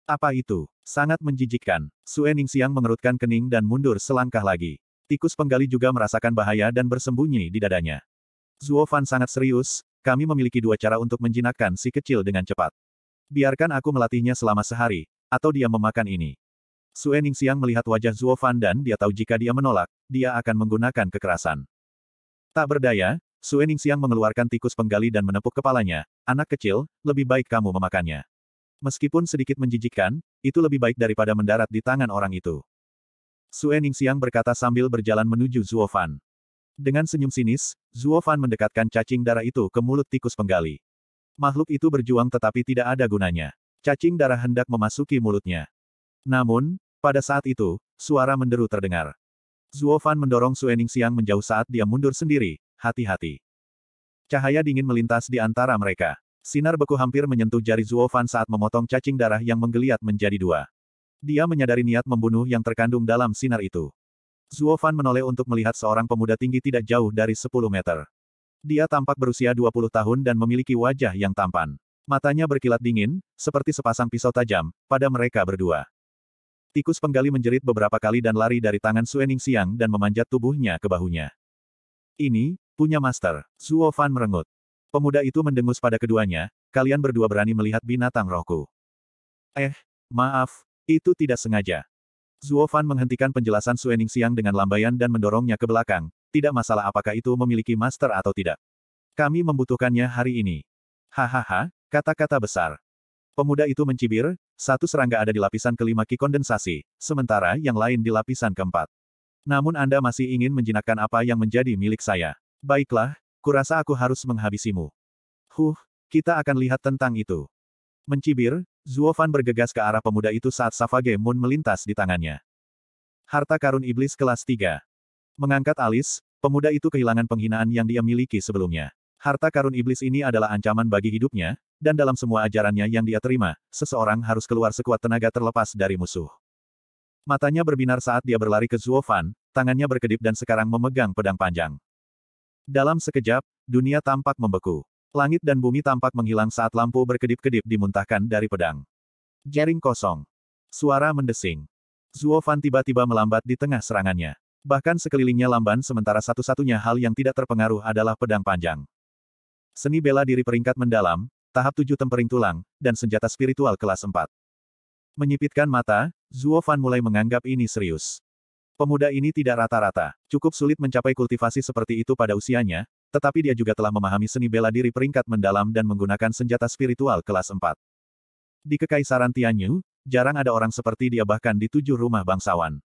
Apa itu? Sangat menjijikkan. Suening siang mengerutkan kening dan mundur selangkah lagi. Tikus penggali juga merasakan bahaya dan bersembunyi di dadanya. Zuo Fan sangat serius, kami memiliki dua cara untuk menjinakkan si kecil dengan cepat. Biarkan aku melatihnya selama sehari, atau dia memakan ini. Sue Ningsiang melihat wajah Zuo Fan dan dia tahu jika dia menolak, dia akan menggunakan kekerasan. Tak berdaya, Sue Ningsiang mengeluarkan tikus penggali dan menepuk kepalanya, anak kecil, lebih baik kamu memakannya. Meskipun sedikit menjijikkan, itu lebih baik daripada mendarat di tangan orang itu. Sue Ningsiang berkata sambil berjalan menuju Zuo Fan. Dengan senyum sinis, Zuo Fan mendekatkan cacing darah itu ke mulut tikus penggali. Makhluk itu berjuang tetapi tidak ada gunanya. Cacing darah hendak memasuki mulutnya. Namun, pada saat itu, suara menderu terdengar. Zuo Fan mendorong Suening Siang menjauh saat dia mundur sendiri, hati-hati. Cahaya dingin melintas di antara mereka. Sinar beku hampir menyentuh jari Zuo Fan saat memotong cacing darah yang menggeliat menjadi dua. Dia menyadari niat membunuh yang terkandung dalam sinar itu. Zuo Fan menoleh untuk melihat seorang pemuda tinggi tidak jauh dari 10 meter. Dia tampak berusia 20 tahun dan memiliki wajah yang tampan. Matanya berkilat dingin, seperti sepasang pisau tajam, pada mereka berdua. Tikus penggali menjerit beberapa kali dan lari dari tangan Suening Siang dan memanjat tubuhnya ke bahunya. Ini, punya master. Zuo Fan merengut. Pemuda itu mendengus pada keduanya, kalian berdua berani melihat binatang rohku. Eh, maaf, itu tidak sengaja. Zuo Fan menghentikan penjelasan Suening Siang dengan lambaian dan mendorongnya ke belakang, tidak masalah apakah itu memiliki master atau tidak. Kami membutuhkannya hari ini. Hahaha, kata-kata besar. Pemuda itu mencibir, satu serangga ada di lapisan kelima ki kondensasi, sementara yang lain di lapisan keempat. Namun Anda masih ingin menjinakkan apa yang menjadi milik saya. Baiklah, kurasa aku harus menghabisimu. Huh, kita akan lihat tentang itu. Mencibir, Zuofan bergegas ke arah pemuda itu saat Savage Moon melintas di tangannya. Harta karun iblis kelas 3. Mengangkat alis, pemuda itu kehilangan penghinaan yang dia miliki sebelumnya. Harta karun iblis ini adalah ancaman bagi hidupnya, dan dalam semua ajarannya yang dia terima, seseorang harus keluar sekuat tenaga terlepas dari musuh. Matanya berbinar saat dia berlari ke Zuofan, tangannya berkedip dan sekarang memegang pedang panjang. Dalam sekejap, dunia tampak membeku. Langit dan bumi tampak menghilang saat lampu berkedip-kedip dimuntahkan dari pedang. Jaring kosong. Suara mendesing. Zuo Fan tiba-tiba melambat di tengah serangannya. Bahkan sekelilingnya lamban sementara satu-satunya hal yang tidak terpengaruh adalah pedang panjang. Seni bela diri peringkat mendalam, tahap tujuh tempering tulang, dan senjata spiritual kelas empat. Menyipitkan mata, Zuo Fan mulai menganggap ini serius. Pemuda ini tidak rata-rata, cukup sulit mencapai kultivasi seperti itu pada usianya, tetapi dia juga telah memahami seni bela diri peringkat mendalam dan menggunakan senjata spiritual kelas 4. Di Kekaisaran Tianyu, jarang ada orang seperti dia bahkan di tujuh rumah bangsawan.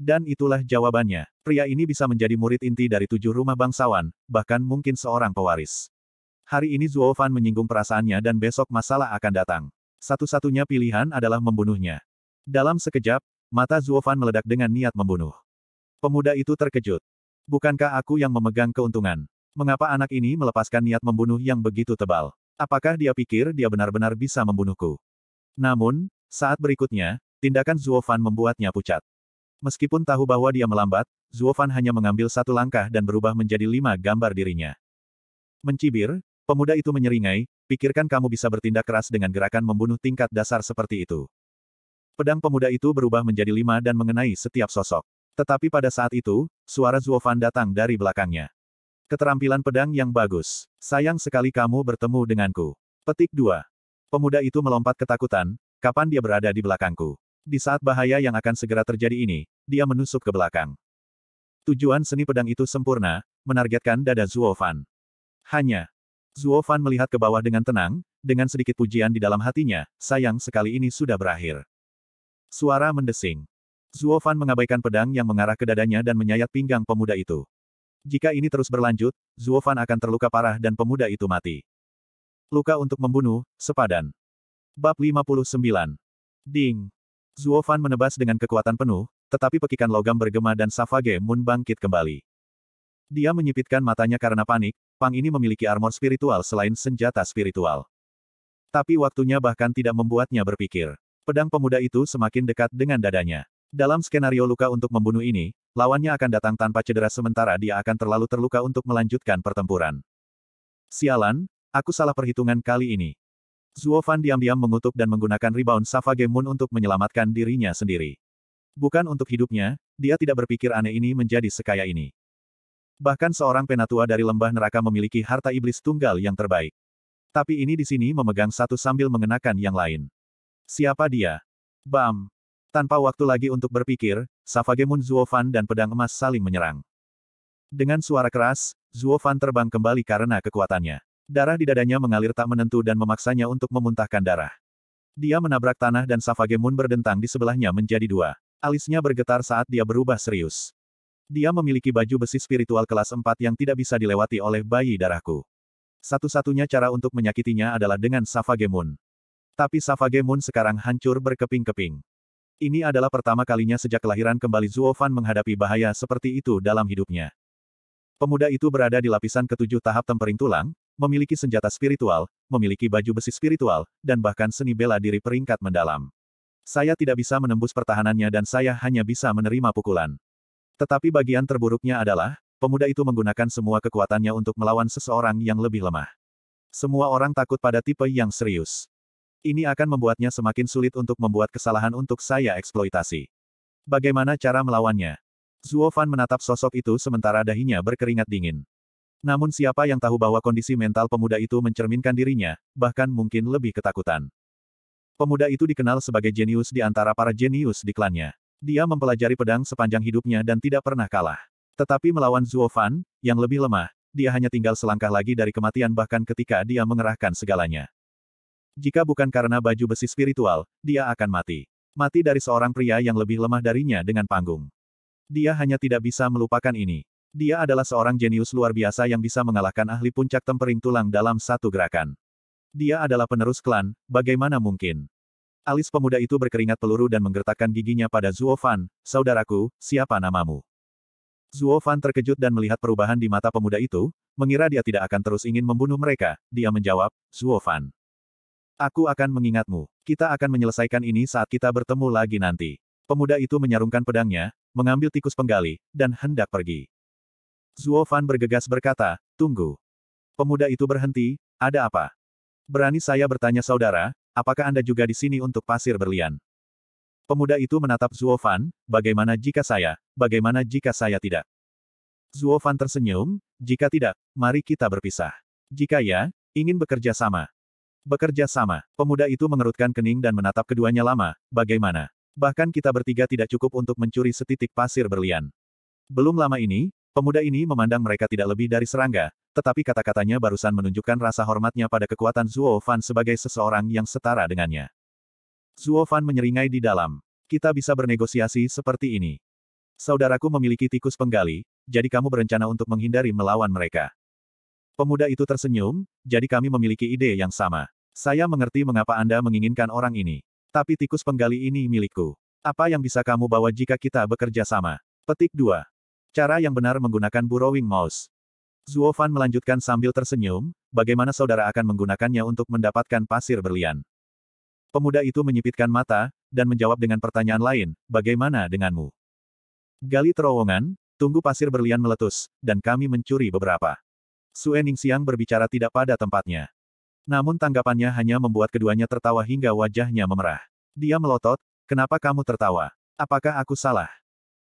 Dan itulah jawabannya, pria ini bisa menjadi murid inti dari tujuh rumah bangsawan, bahkan mungkin seorang pewaris. Hari ini Zuo Fan menyinggung perasaannya dan besok masalah akan datang. Satu-satunya pilihan adalah membunuhnya. Dalam sekejap, mata Zuo Fan meledak dengan niat membunuh. Pemuda itu terkejut. Bukankah aku yang memegang keuntungan? Mengapa anak ini melepaskan niat membunuh yang begitu tebal? Apakah dia pikir dia benar-benar bisa membunuhku? Namun, saat berikutnya, tindakan Zuofan membuatnya pucat. Meskipun tahu bahwa dia melambat, Zuofan hanya mengambil satu langkah dan berubah menjadi lima gambar dirinya. Mencibir, pemuda itu menyeringai, pikirkan kamu bisa bertindak keras dengan gerakan membunuh tingkat dasar seperti itu. Pedang pemuda itu berubah menjadi lima dan mengenai setiap sosok. Tetapi pada saat itu, suara Zuofan datang dari belakangnya. Keterampilan pedang yang bagus. Sayang sekali kamu bertemu denganku. Petik 2. Pemuda itu melompat ketakutan, kapan dia berada di belakangku. Di saat bahaya yang akan segera terjadi ini, dia menusuk ke belakang. Tujuan seni pedang itu sempurna, menargetkan dada Zuo Fan. Hanya. Zuo Fan melihat ke bawah dengan tenang, dengan sedikit pujian di dalam hatinya, sayang sekali ini sudah berakhir. Suara mendesing. Zuo Fan mengabaikan pedang yang mengarah ke dadanya dan menyayat pinggang pemuda itu. Jika ini terus berlanjut, Zuofan akan terluka parah dan pemuda itu mati. Luka untuk membunuh, sepadan. Bab 59. Ding. Zuofan menebas dengan kekuatan penuh, tetapi pekikan logam bergema dan Savage Moon bangkit kembali. Dia menyipitkan matanya karena panik, Pang ini memiliki armor spiritual selain senjata spiritual. Tapi waktunya bahkan tidak membuatnya berpikir. Pedang pemuda itu semakin dekat dengan dadanya. Dalam skenario luka untuk membunuh ini, lawannya akan datang tanpa cedera sementara dia akan terlalu terluka untuk melanjutkan pertempuran. Sialan, aku salah perhitungan kali ini. Zuo Fan diam-diam mengutuk dan menggunakan rebound Savage Moon untuk menyelamatkan dirinya sendiri. Bukan untuk hidupnya, dia tidak berpikir aneh ini menjadi sekaya ini. Bahkan seorang penatua dari lembah neraka memiliki harta iblis tunggal yang terbaik. Tapi ini di sini memegang satu sambil mengenakan yang lain. Siapa dia? Bam! Tanpa waktu lagi untuk berpikir, Savagemon Zuofan dan pedang emas saling menyerang. Dengan suara keras, Zuofan terbang kembali karena kekuatannya. Darah di dadanya mengalir tak menentu dan memaksanya untuk memuntahkan darah. Dia menabrak tanah dan Savagemon berdentang di sebelahnya menjadi dua. Alisnya bergetar saat dia berubah serius. Dia memiliki baju besi spiritual kelas 4 yang tidak bisa dilewati oleh bayi darahku. Satu-satunya cara untuk menyakitinya adalah dengan Savagemon. Tapi Savagemon sekarang hancur berkeping-keping. Ini adalah pertama kalinya sejak kelahiran kembali Zuo Fan menghadapi bahaya seperti itu dalam hidupnya. Pemuda itu berada di lapisan ketujuh tahap tempering tulang, memiliki senjata spiritual, memiliki baju besi spiritual, dan bahkan seni bela diri peringkat mendalam. Saya tidak bisa menembus pertahanannya dan saya hanya bisa menerima pukulan. Tetapi bagian terburuknya adalah, pemuda itu menggunakan semua kekuatannya untuk melawan seseorang yang lebih lemah. Semua orang takut pada tipe yang serius. Ini akan membuatnya semakin sulit untuk membuat kesalahan untuk saya eksploitasi. Bagaimana cara melawannya? Zuo Fan menatap sosok itu sementara dahinya berkeringat dingin. Namun siapa yang tahu bahwa kondisi mental pemuda itu mencerminkan dirinya, bahkan mungkin lebih ketakutan. Pemuda itu dikenal sebagai jenius di antara para jenius di klannya. Dia mempelajari pedang sepanjang hidupnya dan tidak pernah kalah. Tetapi melawan Zuo Fan, yang lebih lemah, dia hanya tinggal selangkah lagi dari kematian bahkan ketika dia mengerahkan segalanya. Jika bukan karena baju besi spiritual, dia akan mati. Mati dari seorang pria yang lebih lemah darinya dengan panggung. Dia hanya tidak bisa melupakan ini. Dia adalah seorang jenius luar biasa yang bisa mengalahkan ahli puncak tempering tulang dalam satu gerakan. Dia adalah penerus klan, bagaimana mungkin? Alis pemuda itu berkeringat peluru dan menggertakkan giginya pada Zuo saudaraku, siapa namamu? Zuo terkejut dan melihat perubahan di mata pemuda itu, mengira dia tidak akan terus ingin membunuh mereka, dia menjawab, Zuo Aku akan mengingatmu. Kita akan menyelesaikan ini saat kita bertemu lagi nanti. Pemuda itu menyarungkan pedangnya, mengambil tikus penggali, dan hendak pergi. Zuo Fan bergegas berkata, tunggu. Pemuda itu berhenti, ada apa? Berani saya bertanya saudara, apakah Anda juga di sini untuk pasir berlian? Pemuda itu menatap Zuo Fan, bagaimana jika saya, bagaimana jika saya tidak? Zuo Fan tersenyum, jika tidak, mari kita berpisah. Jika ya, ingin bekerja sama, Bekerja sama, pemuda itu mengerutkan kening dan menatap keduanya lama, bagaimana? Bahkan kita bertiga tidak cukup untuk mencuri setitik pasir berlian. Belum lama ini, pemuda ini memandang mereka tidak lebih dari serangga, tetapi kata-katanya barusan menunjukkan rasa hormatnya pada kekuatan Zuo Fan sebagai seseorang yang setara dengannya. Zuo Fan menyeringai di dalam. Kita bisa bernegosiasi seperti ini. Saudaraku memiliki tikus penggali, jadi kamu berencana untuk menghindari melawan mereka. Pemuda itu tersenyum, jadi kami memiliki ide yang sama. Saya mengerti mengapa Anda menginginkan orang ini. Tapi tikus penggali ini milikku. Apa yang bisa kamu bawa jika kita bekerja sama? Petik 2. Cara yang benar menggunakan burrowing mouse. Zuo Fan melanjutkan sambil tersenyum, bagaimana saudara akan menggunakannya untuk mendapatkan pasir berlian. Pemuda itu menyipitkan mata, dan menjawab dengan pertanyaan lain, bagaimana denganmu? Gali terowongan, tunggu pasir berlian meletus, dan kami mencuri beberapa. Suening Siang berbicara tidak pada tempatnya. Namun tanggapannya hanya membuat keduanya tertawa hingga wajahnya memerah. Dia melotot, kenapa kamu tertawa? Apakah aku salah?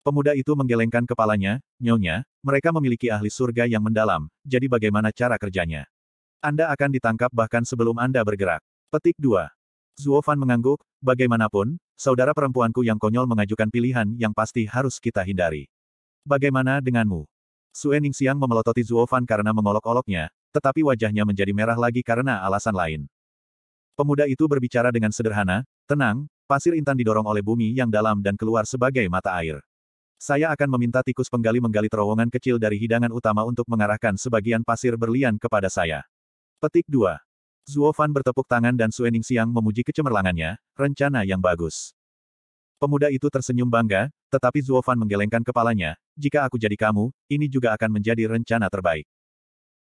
Pemuda itu menggelengkan kepalanya, nyonya, mereka memiliki ahli surga yang mendalam, jadi bagaimana cara kerjanya? Anda akan ditangkap bahkan sebelum Anda bergerak. Petik 2. Zuofan mengangguk, bagaimanapun, saudara perempuanku yang konyol mengajukan pilihan yang pasti harus kita hindari. Bagaimana denganmu? Suening Siang memelototi Zuofan karena mengolok-oloknya, tetapi wajahnya menjadi merah lagi karena alasan lain. Pemuda itu berbicara dengan sederhana, tenang, pasir intan didorong oleh bumi yang dalam dan keluar sebagai mata air. Saya akan meminta tikus penggali menggali terowongan kecil dari hidangan utama untuk mengarahkan sebagian pasir berlian kepada saya. Petik 2. Zuo Fan bertepuk tangan dan Suening Siang memuji kecemerlangannya, rencana yang bagus. Pemuda itu tersenyum bangga, tetapi Zuo Fan menggelengkan kepalanya, jika aku jadi kamu, ini juga akan menjadi rencana terbaik.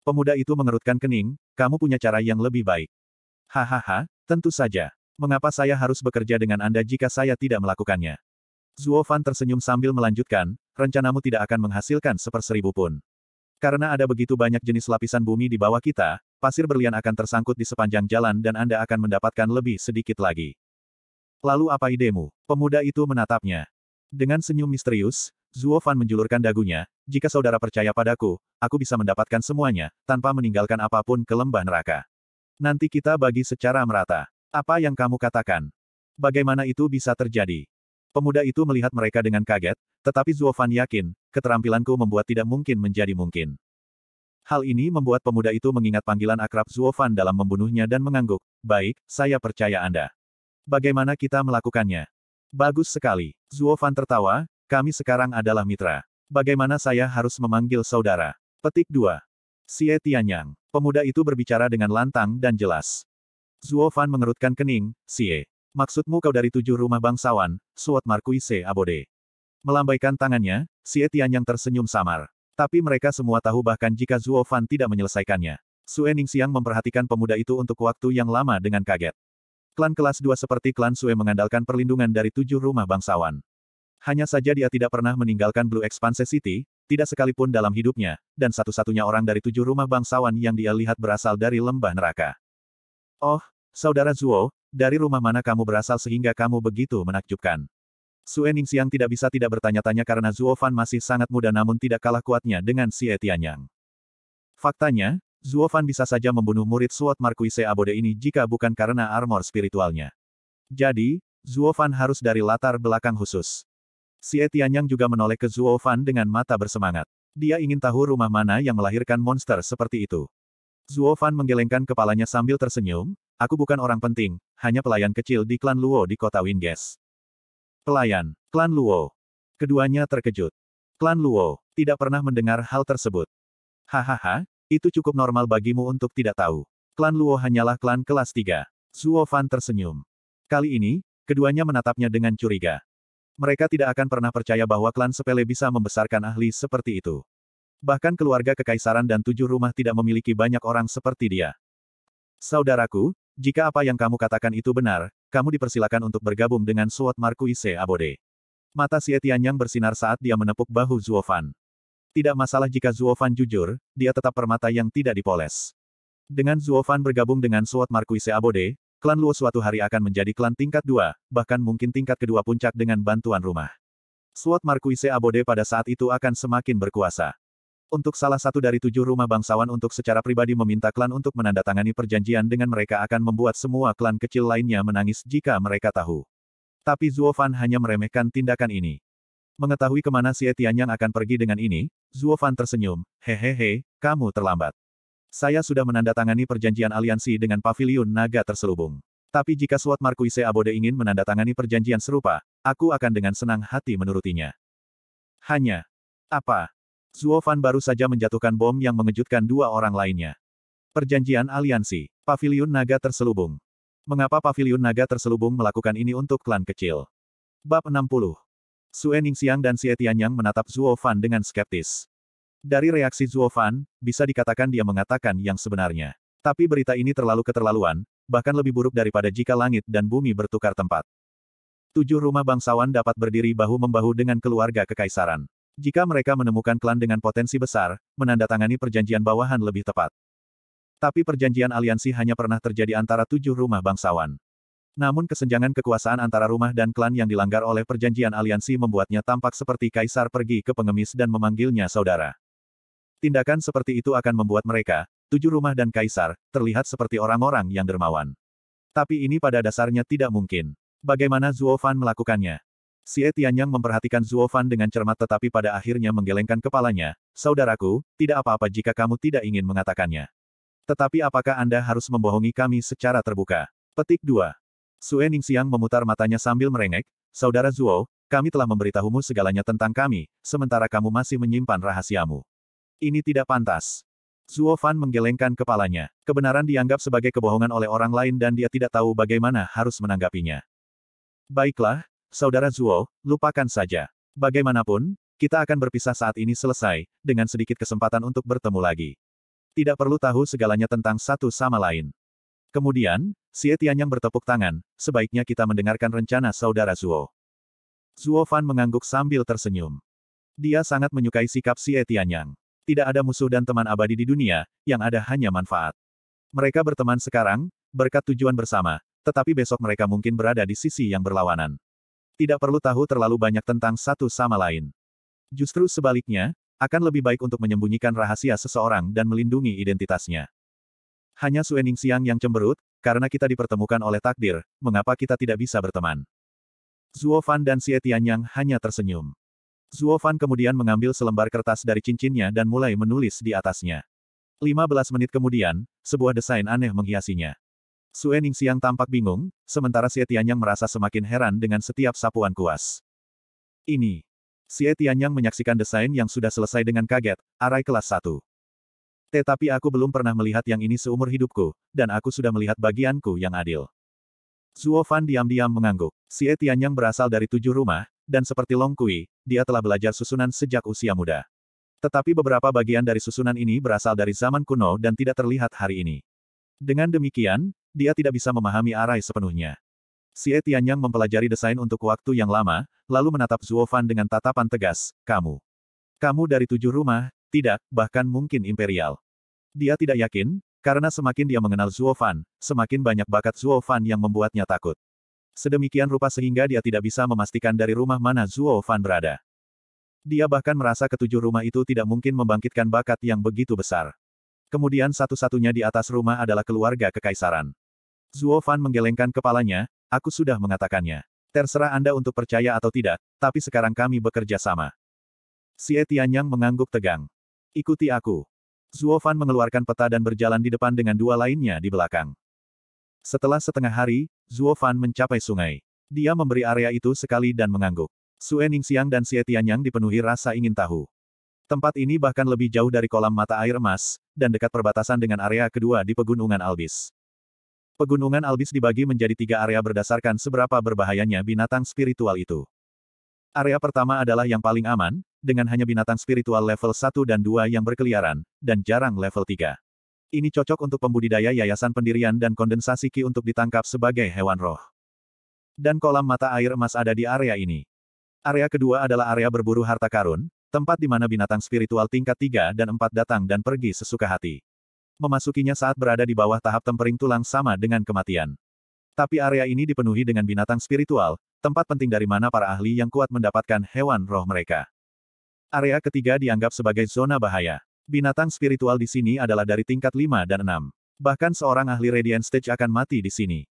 Pemuda itu mengerutkan kening, kamu punya cara yang lebih baik. Hahaha, tentu saja. Mengapa saya harus bekerja dengan Anda jika saya tidak melakukannya? Zuo Fan tersenyum sambil melanjutkan, rencanamu tidak akan menghasilkan seperseribu pun. Karena ada begitu banyak jenis lapisan bumi di bawah kita, pasir berlian akan tersangkut di sepanjang jalan dan Anda akan mendapatkan lebih sedikit lagi. Lalu apa idemu? Pemuda itu menatapnya. Dengan senyum misterius, Zuo Fan menjulurkan dagunya, jika saudara percaya padaku, aku bisa mendapatkan semuanya, tanpa meninggalkan apapun ke lembah neraka. Nanti kita bagi secara merata. Apa yang kamu katakan? Bagaimana itu bisa terjadi? Pemuda itu melihat mereka dengan kaget, tetapi Zuofan yakin, keterampilanku membuat tidak mungkin menjadi mungkin. Hal ini membuat pemuda itu mengingat panggilan akrab Zuofan dalam membunuhnya dan mengangguk, baik, saya percaya Anda. Bagaimana kita melakukannya? Bagus sekali. Zuofan tertawa, kami sekarang adalah mitra. Bagaimana saya harus memanggil saudara? Petik 2. Xie Tianyang. Pemuda itu berbicara dengan lantang dan jelas. Zuo Fan mengerutkan kening, Xie. Maksudmu kau dari tujuh rumah bangsawan, Suot Markuise Abode. Melambaikan tangannya, Xie Tianyang tersenyum samar. Tapi mereka semua tahu bahkan jika Zuo Fan tidak menyelesaikannya. Sue Ningxiang memperhatikan pemuda itu untuk waktu yang lama dengan kaget. Klan kelas dua seperti klan Sue mengandalkan perlindungan dari tujuh rumah bangsawan. Hanya saja dia tidak pernah meninggalkan Blue Expanse City, tidak sekalipun dalam hidupnya, dan satu-satunya orang dari tujuh rumah bangsawan yang dia lihat berasal dari lembah neraka. Oh, Saudara Zuo, dari rumah mana kamu berasal sehingga kamu begitu menakjubkan? Sue Ningsiang tidak bisa tidak bertanya-tanya karena Zuo Fan masih sangat muda namun tidak kalah kuatnya dengan si Etianyang. Faktanya, Zuo Fan bisa saja membunuh murid Suat Markuise Abode ini jika bukan karena armor spiritualnya. Jadi, Zuo Fan harus dari latar belakang khusus. Si Etianyang juga menoleh ke Zuo Fan dengan mata bersemangat. Dia ingin tahu rumah mana yang melahirkan monster seperti itu. Zuo Fan menggelengkan kepalanya sambil tersenyum, aku bukan orang penting, hanya pelayan kecil di klan Luo di kota Winges. Pelayan, klan Luo. Keduanya terkejut. Klan Luo, tidak pernah mendengar hal tersebut. Hahaha, itu cukup normal bagimu untuk tidak tahu. Klan Luo hanyalah klan kelas 3. Zuo Fan tersenyum. Kali ini, keduanya menatapnya dengan curiga. Mereka tidak akan pernah percaya bahwa klan sepele bisa membesarkan ahli seperti itu. Bahkan keluarga kekaisaran dan tujuh rumah tidak memiliki banyak orang seperti dia. Saudaraku, jika apa yang kamu katakan itu benar, kamu dipersilakan untuk bergabung dengan SWAT Markuise Abode. Mata si Etian yang bersinar saat dia menepuk bahu Zuofan. Tidak masalah jika Zuofan jujur, dia tetap permata yang tidak dipoles. Dengan Zuofan bergabung dengan SWAT Markuise Abode, klan Luo suatu hari akan menjadi klan tingkat dua, bahkan mungkin tingkat kedua puncak dengan bantuan rumah. Suat Markuise Abode pada saat itu akan semakin berkuasa. Untuk salah satu dari tujuh rumah bangsawan untuk secara pribadi meminta klan untuk menandatangani perjanjian dengan mereka akan membuat semua klan kecil lainnya menangis jika mereka tahu. Tapi Zuofan hanya meremehkan tindakan ini. Mengetahui kemana si Etianyang akan pergi dengan ini, Zuofan tersenyum, hehehe, kamu terlambat. Saya sudah menandatangani perjanjian aliansi dengan pavilion naga terselubung. Tapi jika SWAT Markuise Abode ingin menandatangani perjanjian serupa, aku akan dengan senang hati menurutinya. Hanya. Apa? Zuo Fan baru saja menjatuhkan bom yang mengejutkan dua orang lainnya. Perjanjian aliansi. Pavilion naga terselubung. Mengapa pavilion naga terselubung melakukan ini untuk klan kecil? Bab 60. Sue Siang dan Xie Yang menatap Zuo Fan dengan skeptis. Dari reaksi Zuofan, bisa dikatakan dia mengatakan yang sebenarnya. Tapi berita ini terlalu keterlaluan, bahkan lebih buruk daripada jika langit dan bumi bertukar tempat. Tujuh rumah bangsawan dapat berdiri bahu-membahu dengan keluarga kekaisaran. Jika mereka menemukan klan dengan potensi besar, menandatangani perjanjian bawahan lebih tepat. Tapi perjanjian aliansi hanya pernah terjadi antara tujuh rumah bangsawan. Namun kesenjangan kekuasaan antara rumah dan klan yang dilanggar oleh perjanjian aliansi membuatnya tampak seperti kaisar pergi ke pengemis dan memanggilnya saudara. Tindakan seperti itu akan membuat mereka, tujuh rumah dan kaisar, terlihat seperti orang-orang yang dermawan. Tapi ini pada dasarnya tidak mungkin. Bagaimana Zuo Fan melakukannya? Si Tianyang memperhatikan Zuo Fan dengan cermat tetapi pada akhirnya menggelengkan kepalanya, Saudaraku, tidak apa-apa jika kamu tidak ingin mengatakannya. Tetapi apakah Anda harus membohongi kami secara terbuka? Petik 2. Sue Ningxiang memutar matanya sambil merengek, Saudara Zuo, kami telah memberitahumu segalanya tentang kami, sementara kamu masih menyimpan rahasiamu. Ini tidak pantas. Zuo Fan menggelengkan kepalanya. Kebenaran dianggap sebagai kebohongan oleh orang lain dan dia tidak tahu bagaimana harus menanggapinya. Baiklah, Saudara Zuo, lupakan saja. Bagaimanapun, kita akan berpisah saat ini selesai, dengan sedikit kesempatan untuk bertemu lagi. Tidak perlu tahu segalanya tentang satu sama lain. Kemudian, Xie Tianyang bertepuk tangan, sebaiknya kita mendengarkan rencana Saudara Zuo. Zuo Fan mengangguk sambil tersenyum. Dia sangat menyukai sikap Xie Tianyang. Tidak ada musuh dan teman abadi di dunia, yang ada hanya manfaat. Mereka berteman sekarang, berkat tujuan bersama, tetapi besok mereka mungkin berada di sisi yang berlawanan. Tidak perlu tahu terlalu banyak tentang satu sama lain. Justru sebaliknya, akan lebih baik untuk menyembunyikan rahasia seseorang dan melindungi identitasnya. Hanya Suening Siang yang cemberut, karena kita dipertemukan oleh takdir, mengapa kita tidak bisa berteman? Zuo Fan dan Xie Tianyang hanya tersenyum. Zuofan kemudian mengambil selembar kertas dari cincinnya dan mulai menulis di atasnya. 15 menit kemudian, sebuah desain aneh menghiasinya. Sue Ningsiang tampak bingung, sementara Xie Tianyang merasa semakin heran dengan setiap sapuan kuas. Ini. Xie Tianyang menyaksikan desain yang sudah selesai dengan kaget, arai kelas 1. Tetapi aku belum pernah melihat yang ini seumur hidupku, dan aku sudah melihat bagianku yang adil. Zuo Fan diam-diam mengangguk. Xie Tianyang berasal dari tujuh rumah, dan seperti Long Kui, dia telah belajar susunan sejak usia muda. Tetapi beberapa bagian dari susunan ini berasal dari zaman kuno dan tidak terlihat hari ini. Dengan demikian, dia tidak bisa memahami arai sepenuhnya. Etian Tianyang mempelajari desain untuk waktu yang lama, lalu menatap Zuofan Fan dengan tatapan tegas, kamu. Kamu dari tujuh rumah, tidak, bahkan mungkin imperial. Dia tidak yakin, karena semakin dia mengenal Zuofan, Fan, semakin banyak bakat Zuofan Fan yang membuatnya takut. Sedemikian rupa sehingga dia tidak bisa memastikan dari rumah mana Zuo Fan berada. Dia bahkan merasa ketujuh rumah itu tidak mungkin membangkitkan bakat yang begitu besar. Kemudian satu-satunya di atas rumah adalah keluarga kekaisaran. Zuo Fan menggelengkan kepalanya, aku sudah mengatakannya. Terserah Anda untuk percaya atau tidak, tapi sekarang kami bekerja sama. Si Tianyang mengangguk tegang. Ikuti aku. Zuo Fan mengeluarkan peta dan berjalan di depan dengan dua lainnya di belakang. Setelah setengah hari, Zuo Fan mencapai sungai. Dia memberi area itu sekali dan mengangguk. Sue Siang dan Xie Tianyang dipenuhi rasa ingin tahu. Tempat ini bahkan lebih jauh dari kolam mata air emas, dan dekat perbatasan dengan area kedua di Pegunungan Albis. Pegunungan Albis dibagi menjadi tiga area berdasarkan seberapa berbahayanya binatang spiritual itu. Area pertama adalah yang paling aman, dengan hanya binatang spiritual level 1 dan 2 yang berkeliaran, dan jarang level 3. Ini cocok untuk pembudidaya yayasan pendirian dan kondensasi Ki untuk ditangkap sebagai hewan roh. Dan kolam mata air emas ada di area ini. Area kedua adalah area berburu harta karun, tempat di mana binatang spiritual tingkat 3 dan 4 datang dan pergi sesuka hati. Memasukinya saat berada di bawah tahap tempering tulang sama dengan kematian. Tapi area ini dipenuhi dengan binatang spiritual, tempat penting dari mana para ahli yang kuat mendapatkan hewan roh mereka. Area ketiga dianggap sebagai zona bahaya. Binatang spiritual di sini adalah dari tingkat 5 dan 6. Bahkan seorang ahli Radiant Stage akan mati di sini.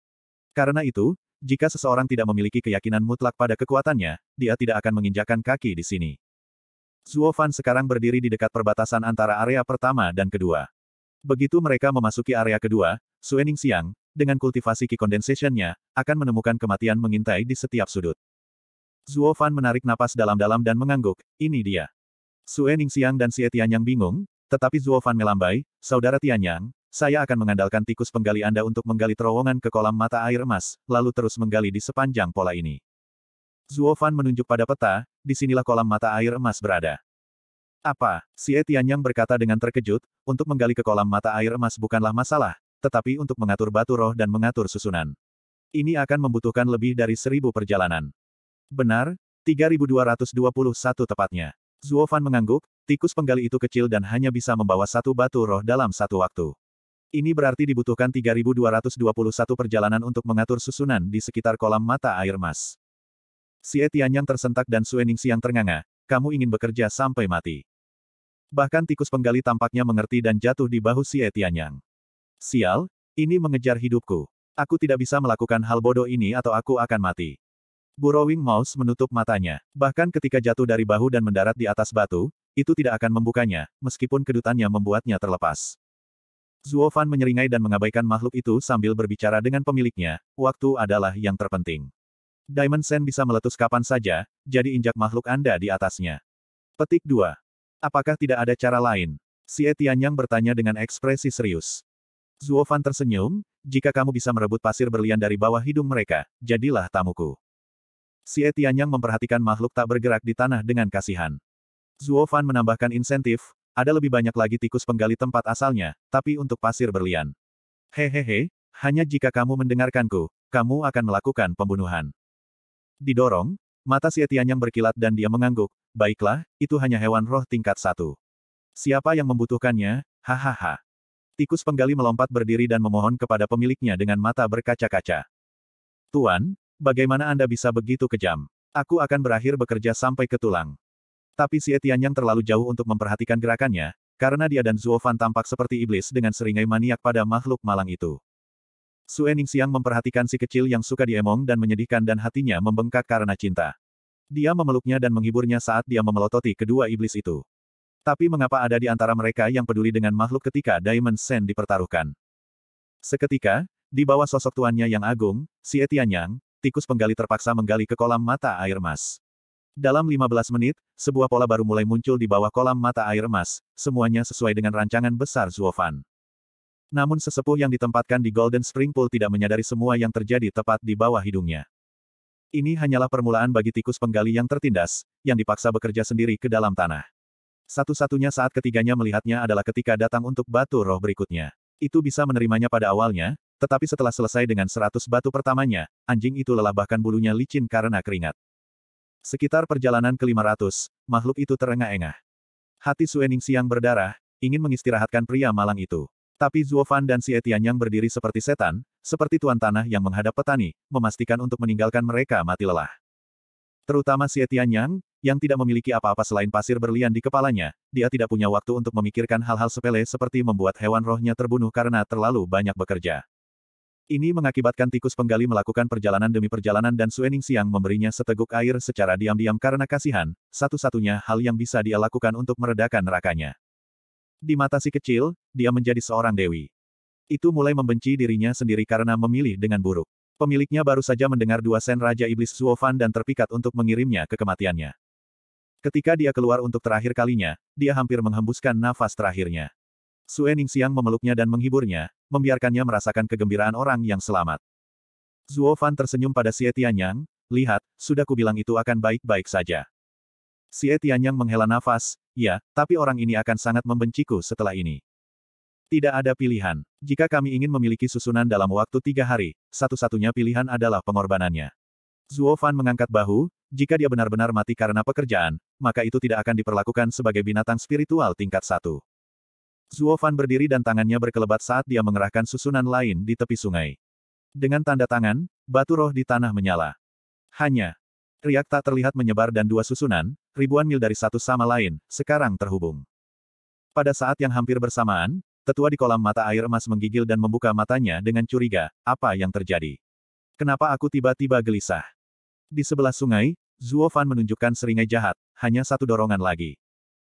Karena itu, jika seseorang tidak memiliki keyakinan mutlak pada kekuatannya, dia tidak akan menginjakan kaki di sini. Zuo Fan sekarang berdiri di dekat perbatasan antara area pertama dan kedua. Begitu mereka memasuki area kedua, Suening Siang, dengan kultivasi Qi Condensation-nya, akan menemukan kematian mengintai di setiap sudut. Zuo Fan menarik napas dalam-dalam dan mengangguk, ini dia. Suening Siang dan Xie yang bingung, tetapi Zuo Fan melambai, Saudara Tianyang, saya akan mengandalkan tikus penggali Anda untuk menggali terowongan ke kolam mata air emas, lalu terus menggali di sepanjang pola ini. Zuo Fan menunjuk pada peta, disinilah kolam mata air emas berada. Apa? Xie Tianyang berkata dengan terkejut, untuk menggali ke kolam mata air emas bukanlah masalah, tetapi untuk mengatur batu roh dan mengatur susunan. Ini akan membutuhkan lebih dari seribu perjalanan. Benar, 3221 tepatnya. Zuo Fan mengangguk, Tikus penggali itu kecil dan hanya bisa membawa satu batu roh dalam satu waktu. Ini berarti dibutuhkan 3221 perjalanan untuk mengatur susunan di sekitar kolam mata air mas. Si Etian yang tersentak dan Suening siang ternganga, kamu ingin bekerja sampai mati. Bahkan tikus penggali tampaknya mengerti dan jatuh di bahu si Etian yang. Sial, ini mengejar hidupku. Aku tidak bisa melakukan hal bodoh ini atau aku akan mati. Burrowing Mouse menutup matanya. Bahkan ketika jatuh dari bahu dan mendarat di atas batu, itu tidak akan membukanya, meskipun kedutannya membuatnya terlepas. Zuo Fan menyeringai dan mengabaikan makhluk itu sambil berbicara dengan pemiliknya, waktu adalah yang terpenting. Diamond Sen bisa meletus kapan saja, jadi injak makhluk Anda di atasnya. Petik 2. Apakah tidak ada cara lain? Si Etianyang bertanya dengan ekspresi serius. Zuo Fan tersenyum, jika kamu bisa merebut pasir berlian dari bawah hidung mereka, jadilah tamuku. Si Etianyang memperhatikan makhluk tak bergerak di tanah dengan kasihan. Zuo Fan menambahkan insentif, ada lebih banyak lagi tikus penggali tempat asalnya, tapi untuk pasir berlian. Hehehe, hanya jika kamu mendengarkanku, kamu akan melakukan pembunuhan. Didorong, mata yang berkilat dan dia mengangguk, baiklah, itu hanya hewan roh tingkat satu. Siapa yang membutuhkannya, hahaha. Tikus penggali melompat berdiri dan memohon kepada pemiliknya dengan mata berkaca-kaca. Tuan, bagaimana Anda bisa begitu kejam? Aku akan berakhir bekerja sampai ke tulang. Tapi si Etianyang terlalu jauh untuk memperhatikan gerakannya, karena dia dan Zuofan tampak seperti iblis dengan seringai maniak pada makhluk malang itu. Sue Siang memperhatikan si kecil yang suka diemong dan menyedihkan dan hatinya membengkak karena cinta. Dia memeluknya dan menghiburnya saat dia memelototi kedua iblis itu. Tapi mengapa ada di antara mereka yang peduli dengan makhluk ketika Diamond Sen dipertaruhkan? Seketika, di bawah sosok tuannya yang agung, si Etianyang, tikus penggali terpaksa menggali ke kolam mata air emas. Dalam 15 menit, sebuah pola baru mulai muncul di bawah kolam mata air emas, semuanya sesuai dengan rancangan besar Zuofan. Namun sesepuh yang ditempatkan di Golden Spring Pool tidak menyadari semua yang terjadi tepat di bawah hidungnya. Ini hanyalah permulaan bagi tikus penggali yang tertindas, yang dipaksa bekerja sendiri ke dalam tanah. Satu-satunya saat ketiganya melihatnya adalah ketika datang untuk batu roh berikutnya. Itu bisa menerimanya pada awalnya, tetapi setelah selesai dengan seratus batu pertamanya, anjing itu lelah bahkan bulunya licin karena keringat. Sekitar perjalanan ke-500, makhluk itu terengah-engah. Hati Suening Siang berdarah, ingin mengistirahatkan pria malang itu. Tapi Zuofan dan si Etian yang berdiri seperti setan, seperti tuan tanah yang menghadap petani, memastikan untuk meninggalkan mereka mati lelah. Terutama si Etian yang, yang tidak memiliki apa-apa selain pasir berlian di kepalanya, dia tidak punya waktu untuk memikirkan hal-hal sepele seperti membuat hewan rohnya terbunuh karena terlalu banyak bekerja. Ini mengakibatkan tikus penggali melakukan perjalanan demi perjalanan dan Suening Siang memberinya seteguk air secara diam-diam karena kasihan, satu-satunya hal yang bisa dia lakukan untuk meredakan nerakanya. Di mata si kecil, dia menjadi seorang dewi. Itu mulai membenci dirinya sendiri karena memilih dengan buruk. Pemiliknya baru saja mendengar dua sen Raja Iblis Suofan dan terpikat untuk mengirimnya ke kematiannya. Ketika dia keluar untuk terakhir kalinya, dia hampir menghembuskan nafas terakhirnya. Sue Siang memeluknya dan menghiburnya, membiarkannya merasakan kegembiraan orang yang selamat. Zuo Fan tersenyum pada Xie Tianyang, lihat, sudah kubilang itu akan baik-baik saja. Xie Tianyang menghela nafas, ya, tapi orang ini akan sangat membenciku setelah ini. Tidak ada pilihan. Jika kami ingin memiliki susunan dalam waktu tiga hari, satu-satunya pilihan adalah pengorbanannya. Zuo Fan mengangkat bahu, jika dia benar-benar mati karena pekerjaan, maka itu tidak akan diperlakukan sebagai binatang spiritual tingkat satu. Zuo Fan berdiri dan tangannya berkelebat saat dia mengerahkan susunan lain di tepi sungai. Dengan tanda tangan, batu roh di tanah menyala. Hanya. Riak tak terlihat menyebar dan dua susunan, ribuan mil dari satu sama lain, sekarang terhubung. Pada saat yang hampir bersamaan, tetua di kolam mata air emas menggigil dan membuka matanya dengan curiga, apa yang terjadi? Kenapa aku tiba-tiba gelisah? Di sebelah sungai, Zuo Fan menunjukkan seringai jahat, hanya satu dorongan lagi.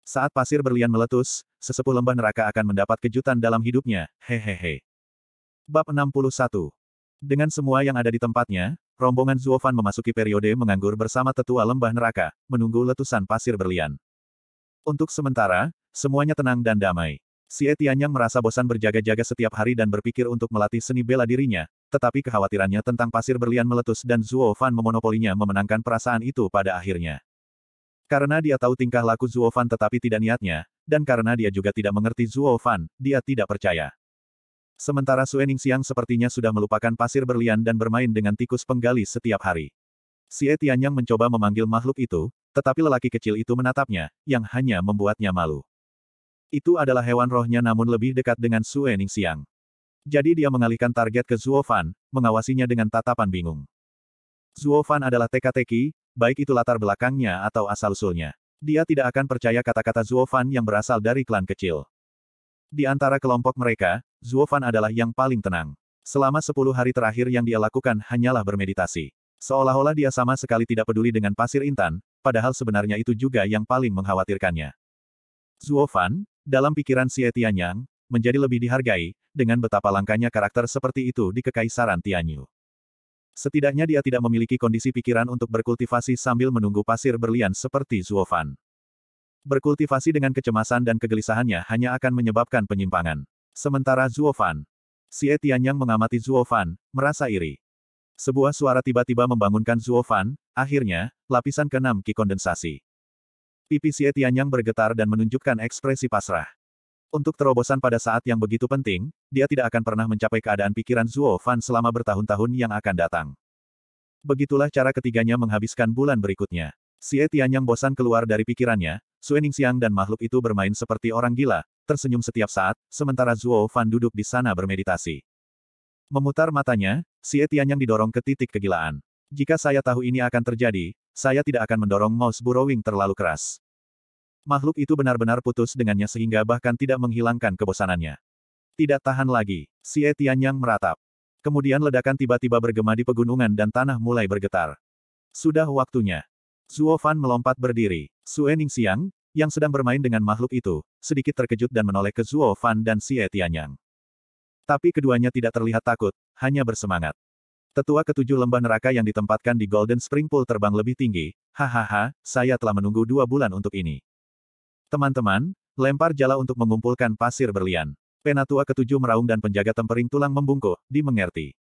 Saat pasir berlian meletus, sesepuh lembah neraka akan mendapat kejutan dalam hidupnya, hehehe. Bab 61 Dengan semua yang ada di tempatnya, rombongan Zuofan memasuki periode menganggur bersama tetua lembah neraka, menunggu letusan pasir berlian. Untuk sementara, semuanya tenang dan damai. Si Etianyang merasa bosan berjaga-jaga setiap hari dan berpikir untuk melatih seni bela dirinya, tetapi kekhawatirannya tentang pasir berlian meletus dan Zuo Fan memonopolinya memenangkan perasaan itu pada akhirnya. Karena dia tahu tingkah laku Zuo tetapi tidak niatnya, dan karena dia juga tidak mengerti Zuo dia tidak percaya. Sementara Suening Siang sepertinya sudah melupakan pasir berlian dan bermain dengan tikus penggali setiap hari. Si Tianyang mencoba memanggil makhluk itu, tetapi lelaki kecil itu menatapnya, yang hanya membuatnya malu. Itu adalah hewan rohnya namun lebih dekat dengan Suening Siang. Jadi dia mengalihkan target ke Zuo mengawasinya dengan tatapan bingung. Zuo adalah teka-teki, baik itu latar belakangnya atau asal-usulnya. Dia tidak akan percaya kata-kata Zuofan yang berasal dari klan kecil. Di antara kelompok mereka, Zuofan adalah yang paling tenang. Selama sepuluh hari terakhir yang dia lakukan hanyalah bermeditasi. Seolah-olah dia sama sekali tidak peduli dengan pasir intan, padahal sebenarnya itu juga yang paling mengkhawatirkannya. Zuofan, dalam pikiran Xie Tianyang, menjadi lebih dihargai, dengan betapa langkanya karakter seperti itu di Kekaisaran Tianyu. Setidaknya dia tidak memiliki kondisi pikiran untuk berkultivasi sambil menunggu pasir berlian seperti Zuofan. Berkultivasi dengan kecemasan dan kegelisahannya hanya akan menyebabkan penyimpangan. Sementara Zuofan, Etian yang mengamati Zuofan, merasa iri. Sebuah suara tiba-tiba membangunkan Zuofan, akhirnya, lapisan keenam ki kondensasi. Pipi Etian yang bergetar dan menunjukkan ekspresi pasrah. Untuk terobosan pada saat yang begitu penting, dia tidak akan pernah mencapai keadaan pikiran Zuo Fan selama bertahun-tahun yang akan datang. Begitulah cara ketiganya menghabiskan bulan berikutnya. Xie Tianyang bosan keluar dari pikirannya, Suening Xiang dan makhluk itu bermain seperti orang gila, tersenyum setiap saat, sementara Zuo Fan duduk di sana bermeditasi. Memutar matanya, Xie Tianyang didorong ke titik kegilaan. Jika saya tahu ini akan terjadi, saya tidak akan mendorong mouse burrowing terlalu keras. Makhluk itu benar-benar putus dengannya sehingga bahkan tidak menghilangkan kebosanannya. Tidak tahan lagi, si Etian yang meratap. Kemudian ledakan tiba-tiba bergema di pegunungan dan tanah mulai bergetar. Sudah waktunya. Zuo Fan melompat berdiri. Sue Siang, yang sedang bermain dengan makhluk itu, sedikit terkejut dan menoleh ke Zuo Fan dan si Etianyang. Tapi keduanya tidak terlihat takut, hanya bersemangat. Tetua ketujuh lembah neraka yang ditempatkan di Golden Spring Pool terbang lebih tinggi. Hahaha, saya telah menunggu dua bulan untuk ini. Teman-teman, lempar jala untuk mengumpulkan pasir berlian. Penatua ketujuh meraung dan penjaga tempering tulang membungkuk, dimengerti.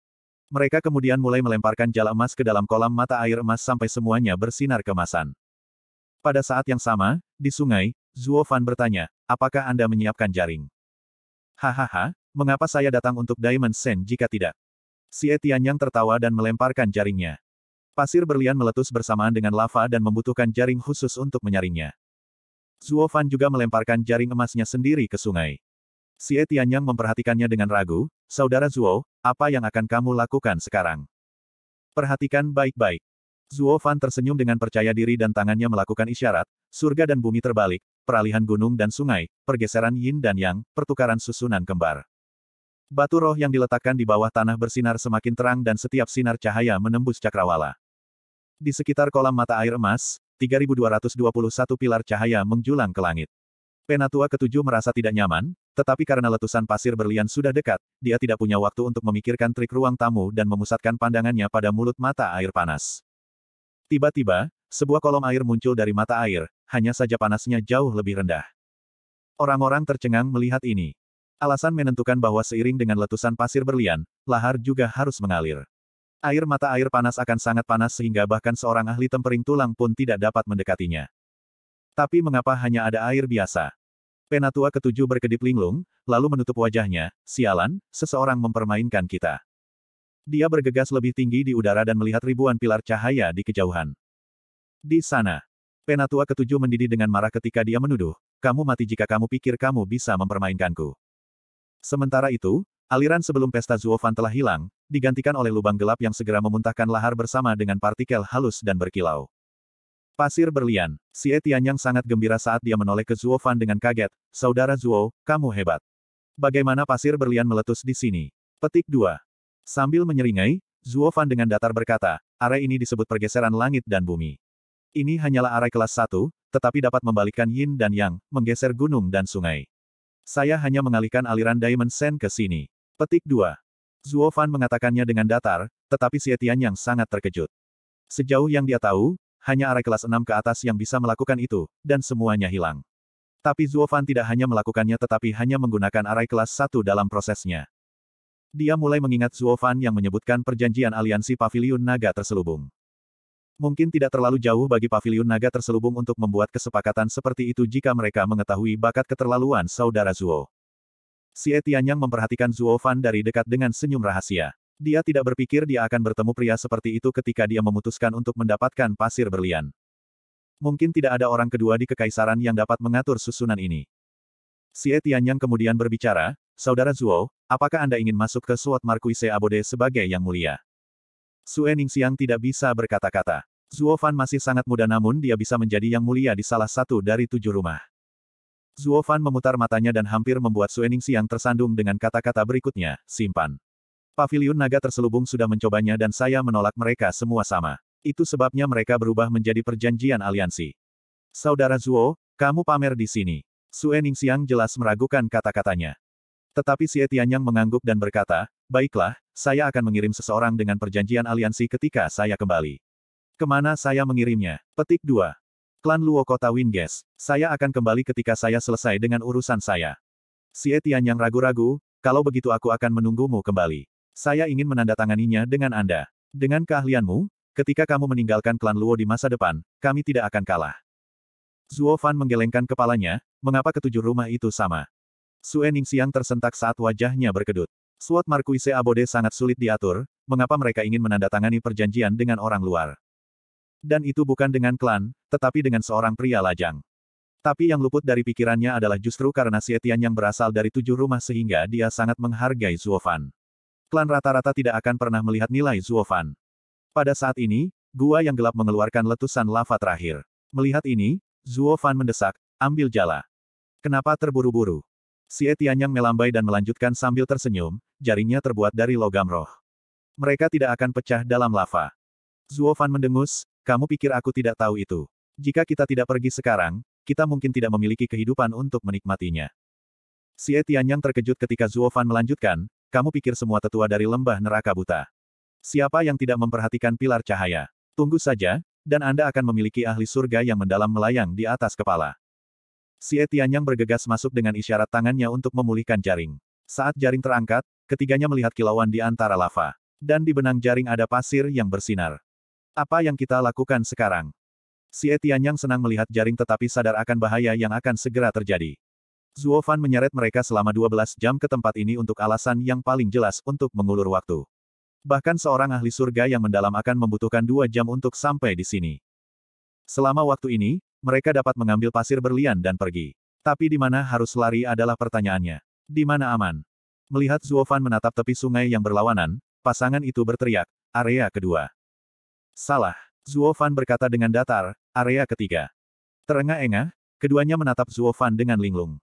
Mereka kemudian mulai melemparkan jala emas ke dalam kolam mata air emas sampai semuanya bersinar kemasan. Pada saat yang sama, di sungai, Zuo Fan bertanya, apakah Anda menyiapkan jaring? Hahaha, mengapa saya datang untuk Diamond Sen jika tidak? Si Etian yang tertawa dan melemparkan jaringnya. Pasir berlian meletus bersamaan dengan lava dan membutuhkan jaring khusus untuk menyaringnya. Zuo Fan juga melemparkan jaring emasnya sendiri ke sungai. Xie Tianyang memperhatikannya dengan ragu, Saudara Zuo, apa yang akan kamu lakukan sekarang? Perhatikan baik-baik. Zuo Fan tersenyum dengan percaya diri dan tangannya melakukan isyarat, surga dan bumi terbalik, peralihan gunung dan sungai, pergeseran yin dan yang, pertukaran susunan kembar. Batu roh yang diletakkan di bawah tanah bersinar semakin terang dan setiap sinar cahaya menembus cakrawala. Di sekitar kolam mata air emas, 3221 pilar cahaya menjulang ke langit. Penatua ketujuh merasa tidak nyaman, tetapi karena letusan pasir berlian sudah dekat, dia tidak punya waktu untuk memikirkan trik ruang tamu dan memusatkan pandangannya pada mulut mata air panas. Tiba-tiba, sebuah kolom air muncul dari mata air, hanya saja panasnya jauh lebih rendah. Orang-orang tercengang melihat ini. Alasan menentukan bahwa seiring dengan letusan pasir berlian, lahar juga harus mengalir. Air mata air panas akan sangat panas sehingga bahkan seorang ahli tempering tulang pun tidak dapat mendekatinya. Tapi mengapa hanya ada air biasa? Penatua ketujuh berkedip linglung, lalu menutup wajahnya, sialan, seseorang mempermainkan kita. Dia bergegas lebih tinggi di udara dan melihat ribuan pilar cahaya di kejauhan. Di sana, Penatua ketujuh mendidih dengan marah ketika dia menuduh, kamu mati jika kamu pikir kamu bisa mempermainkanku. Sementara itu, Aliran sebelum pesta Zuofan telah hilang, digantikan oleh lubang gelap yang segera memuntahkan lahar bersama dengan partikel halus dan berkilau. Pasir berlian, si Etian yang sangat gembira saat dia menoleh ke Zuofan dengan kaget, Saudara Zuo, kamu hebat. Bagaimana pasir berlian meletus di sini? Petik 2. Sambil menyeringai, Zuofan dengan datar berkata, arai ini disebut pergeseran langit dan bumi. Ini hanyalah arai kelas 1, tetapi dapat membalikkan yin dan yang, menggeser gunung dan sungai. Saya hanya mengalihkan aliran Diamond Sand ke sini. Petik 2. Zuo Fan mengatakannya dengan datar, tetapi Tian yang sangat terkejut. Sejauh yang dia tahu, hanya arah kelas 6 ke atas yang bisa melakukan itu, dan semuanya hilang. Tapi Zuo Fan tidak hanya melakukannya tetapi hanya menggunakan arah kelas 1 dalam prosesnya. Dia mulai mengingat Zuo Fan yang menyebutkan perjanjian aliansi Paviliun Naga terselubung. Mungkin tidak terlalu jauh bagi Paviliun Naga terselubung untuk membuat kesepakatan seperti itu jika mereka mengetahui bakat keterlaluan saudara Zuo. Si Etianyang memperhatikan Zuo Fan dari dekat dengan senyum rahasia. Dia tidak berpikir dia akan bertemu pria seperti itu ketika dia memutuskan untuk mendapatkan pasir berlian. Mungkin tidak ada orang kedua di kekaisaran yang dapat mengatur susunan ini. Si Etianyang kemudian berbicara, Saudara Zuo, apakah Anda ingin masuk ke Suat Markuise Abode sebagai yang mulia? Sue Siang tidak bisa berkata-kata. Zuo Fan masih sangat muda namun dia bisa menjadi yang mulia di salah satu dari tujuh rumah. Zuo Fan memutar matanya dan hampir membuat Suening Siang tersandung dengan kata-kata berikutnya, simpan. Paviliun naga terselubung sudah mencobanya dan saya menolak mereka semua sama. Itu sebabnya mereka berubah menjadi perjanjian aliansi. Saudara Zuo, kamu pamer di sini. Suening Siang jelas meragukan kata-katanya. Tetapi Xie Tianyang mengangguk dan berkata, Baiklah, saya akan mengirim seseorang dengan perjanjian aliansi ketika saya kembali. Kemana saya mengirimnya? Petik 2. Klan Luo Kota Winges, saya akan kembali ketika saya selesai dengan urusan saya. Si Etian yang ragu-ragu, kalau begitu aku akan menunggumu kembali. Saya ingin menandatanganinya dengan Anda. Dengan keahlianmu, ketika kamu meninggalkan klan Luo di masa depan, kami tidak akan kalah. Zuo Fan menggelengkan kepalanya, mengapa ketujuh rumah itu sama? Sue Siang tersentak saat wajahnya berkedut. Suat Markuise Abode sangat sulit diatur, mengapa mereka ingin menandatangani perjanjian dengan orang luar. Dan itu bukan dengan klan, tetapi dengan seorang pria lajang. Tapi yang luput dari pikirannya adalah justru karena Sietian yang berasal dari tujuh rumah sehingga dia sangat menghargai Zuofan. Klan rata-rata tidak akan pernah melihat nilai Zuofan. Pada saat ini, gua yang gelap mengeluarkan letusan lava terakhir. Melihat ini, Zuofan mendesak, ambil jala. Kenapa terburu-buru? Setian yang melambai dan melanjutkan sambil tersenyum, jarinya terbuat dari logam roh. Mereka tidak akan pecah dalam lava. Zuofan mendengus, kamu pikir aku tidak tahu itu? Jika kita tidak pergi sekarang, kita mungkin tidak memiliki kehidupan untuk menikmatinya. Si Etian yang terkejut ketika Zuo melanjutkan, kamu pikir semua tetua dari lembah neraka buta. Siapa yang tidak memperhatikan pilar cahaya? Tunggu saja, dan Anda akan memiliki ahli surga yang mendalam melayang di atas kepala. Si Etian yang bergegas masuk dengan isyarat tangannya untuk memulihkan jaring. Saat jaring terangkat, ketiganya melihat kilauan di antara lava. Dan di benang jaring ada pasir yang bersinar. Apa yang kita lakukan sekarang? Si Etian yang senang melihat jaring tetapi sadar akan bahaya yang akan segera terjadi. Zuo Fan menyeret mereka selama 12 jam ke tempat ini untuk alasan yang paling jelas untuk mengulur waktu. Bahkan seorang ahli surga yang mendalam akan membutuhkan dua jam untuk sampai di sini. Selama waktu ini, mereka dapat mengambil pasir berlian dan pergi. Tapi di mana harus lari adalah pertanyaannya. Di mana aman? Melihat Zuofan menatap tepi sungai yang berlawanan, pasangan itu berteriak, area kedua. Salah. Zuo Fan berkata dengan datar, area ketiga. Terengah-engah, keduanya menatap Zuo Fan dengan linglung.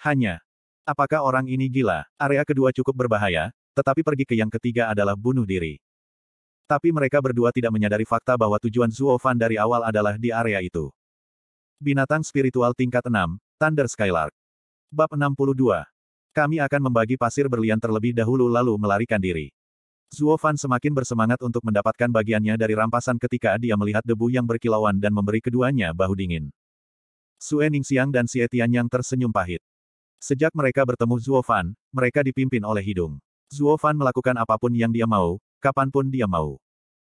Hanya. Apakah orang ini gila? Area kedua cukup berbahaya, tetapi pergi ke yang ketiga adalah bunuh diri. Tapi mereka berdua tidak menyadari fakta bahwa tujuan Zuo Fan dari awal adalah di area itu. Binatang spiritual tingkat 6, Thunder Skylark. Bab 62. Kami akan membagi pasir berlian terlebih dahulu lalu melarikan diri. Zuo Fan semakin bersemangat untuk mendapatkan bagiannya dari rampasan ketika dia melihat debu yang berkilauan dan memberi keduanya bahu dingin. Sue Ningxiang dan Xie yang tersenyum pahit. Sejak mereka bertemu Zuo Fan, mereka dipimpin oleh hidung. Zuo Fan melakukan apapun yang dia mau, kapanpun dia mau.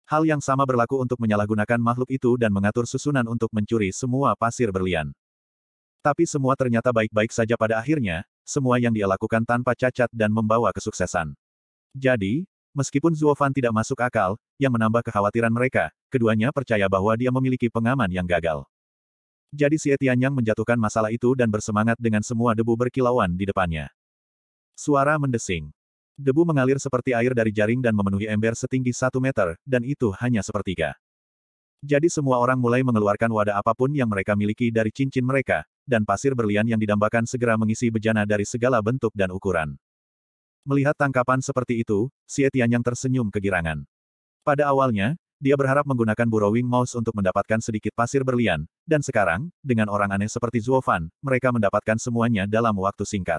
Hal yang sama berlaku untuk menyalahgunakan makhluk itu dan mengatur susunan untuk mencuri semua pasir berlian. Tapi semua ternyata baik-baik saja pada akhirnya, semua yang dia lakukan tanpa cacat dan membawa kesuksesan. Jadi, Meskipun Zuofan tidak masuk akal, yang menambah kekhawatiran mereka, keduanya percaya bahwa dia memiliki pengaman yang gagal. Jadi si yang menjatuhkan masalah itu dan bersemangat dengan semua debu berkilauan di depannya. Suara mendesing. Debu mengalir seperti air dari jaring dan memenuhi ember setinggi satu meter, dan itu hanya sepertiga. Jadi semua orang mulai mengeluarkan wadah apapun yang mereka miliki dari cincin mereka, dan pasir berlian yang didambakan segera mengisi bejana dari segala bentuk dan ukuran. Melihat tangkapan seperti itu, Xie yang tersenyum kegirangan. Pada awalnya, dia berharap menggunakan burrowing mouse untuk mendapatkan sedikit pasir berlian, dan sekarang, dengan orang aneh seperti Zuofan, mereka mendapatkan semuanya dalam waktu singkat.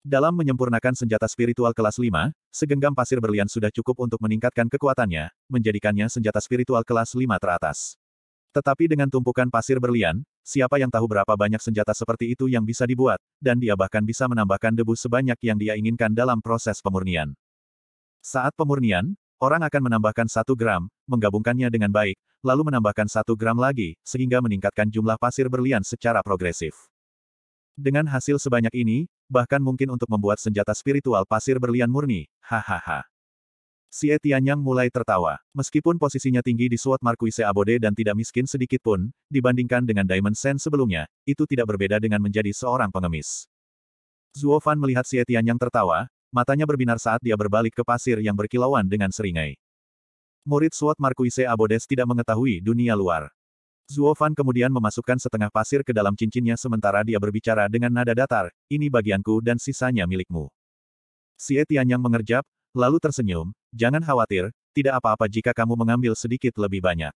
Dalam menyempurnakan senjata spiritual kelas 5, segenggam pasir berlian sudah cukup untuk meningkatkan kekuatannya, menjadikannya senjata spiritual kelas 5 teratas. Tetapi dengan tumpukan pasir berlian, siapa yang tahu berapa banyak senjata seperti itu yang bisa dibuat, dan dia bahkan bisa menambahkan debu sebanyak yang dia inginkan dalam proses pemurnian. Saat pemurnian, orang akan menambahkan satu gram, menggabungkannya dengan baik, lalu menambahkan satu gram lagi, sehingga meningkatkan jumlah pasir berlian secara progresif. Dengan hasil sebanyak ini, bahkan mungkin untuk membuat senjata spiritual pasir berlian murni, hahaha. Si Etianyang mulai tertawa. Meskipun posisinya tinggi di Suat Marquise Abode dan tidak miskin sedikit pun, dibandingkan dengan Diamond Sen sebelumnya, itu tidak berbeda dengan menjadi seorang pengemis. Zuo Fan melihat si Etianyang tertawa, matanya berbinar saat dia berbalik ke pasir yang berkilauan dengan seringai. Murid Suat Marquise Abodes tidak mengetahui dunia luar. Zuo Fan kemudian memasukkan setengah pasir ke dalam cincinnya sementara dia berbicara dengan nada datar, ini bagianku dan sisanya milikmu. Si Etianyang mengerjap, lalu tersenyum, Jangan khawatir, tidak apa-apa jika kamu mengambil sedikit lebih banyak.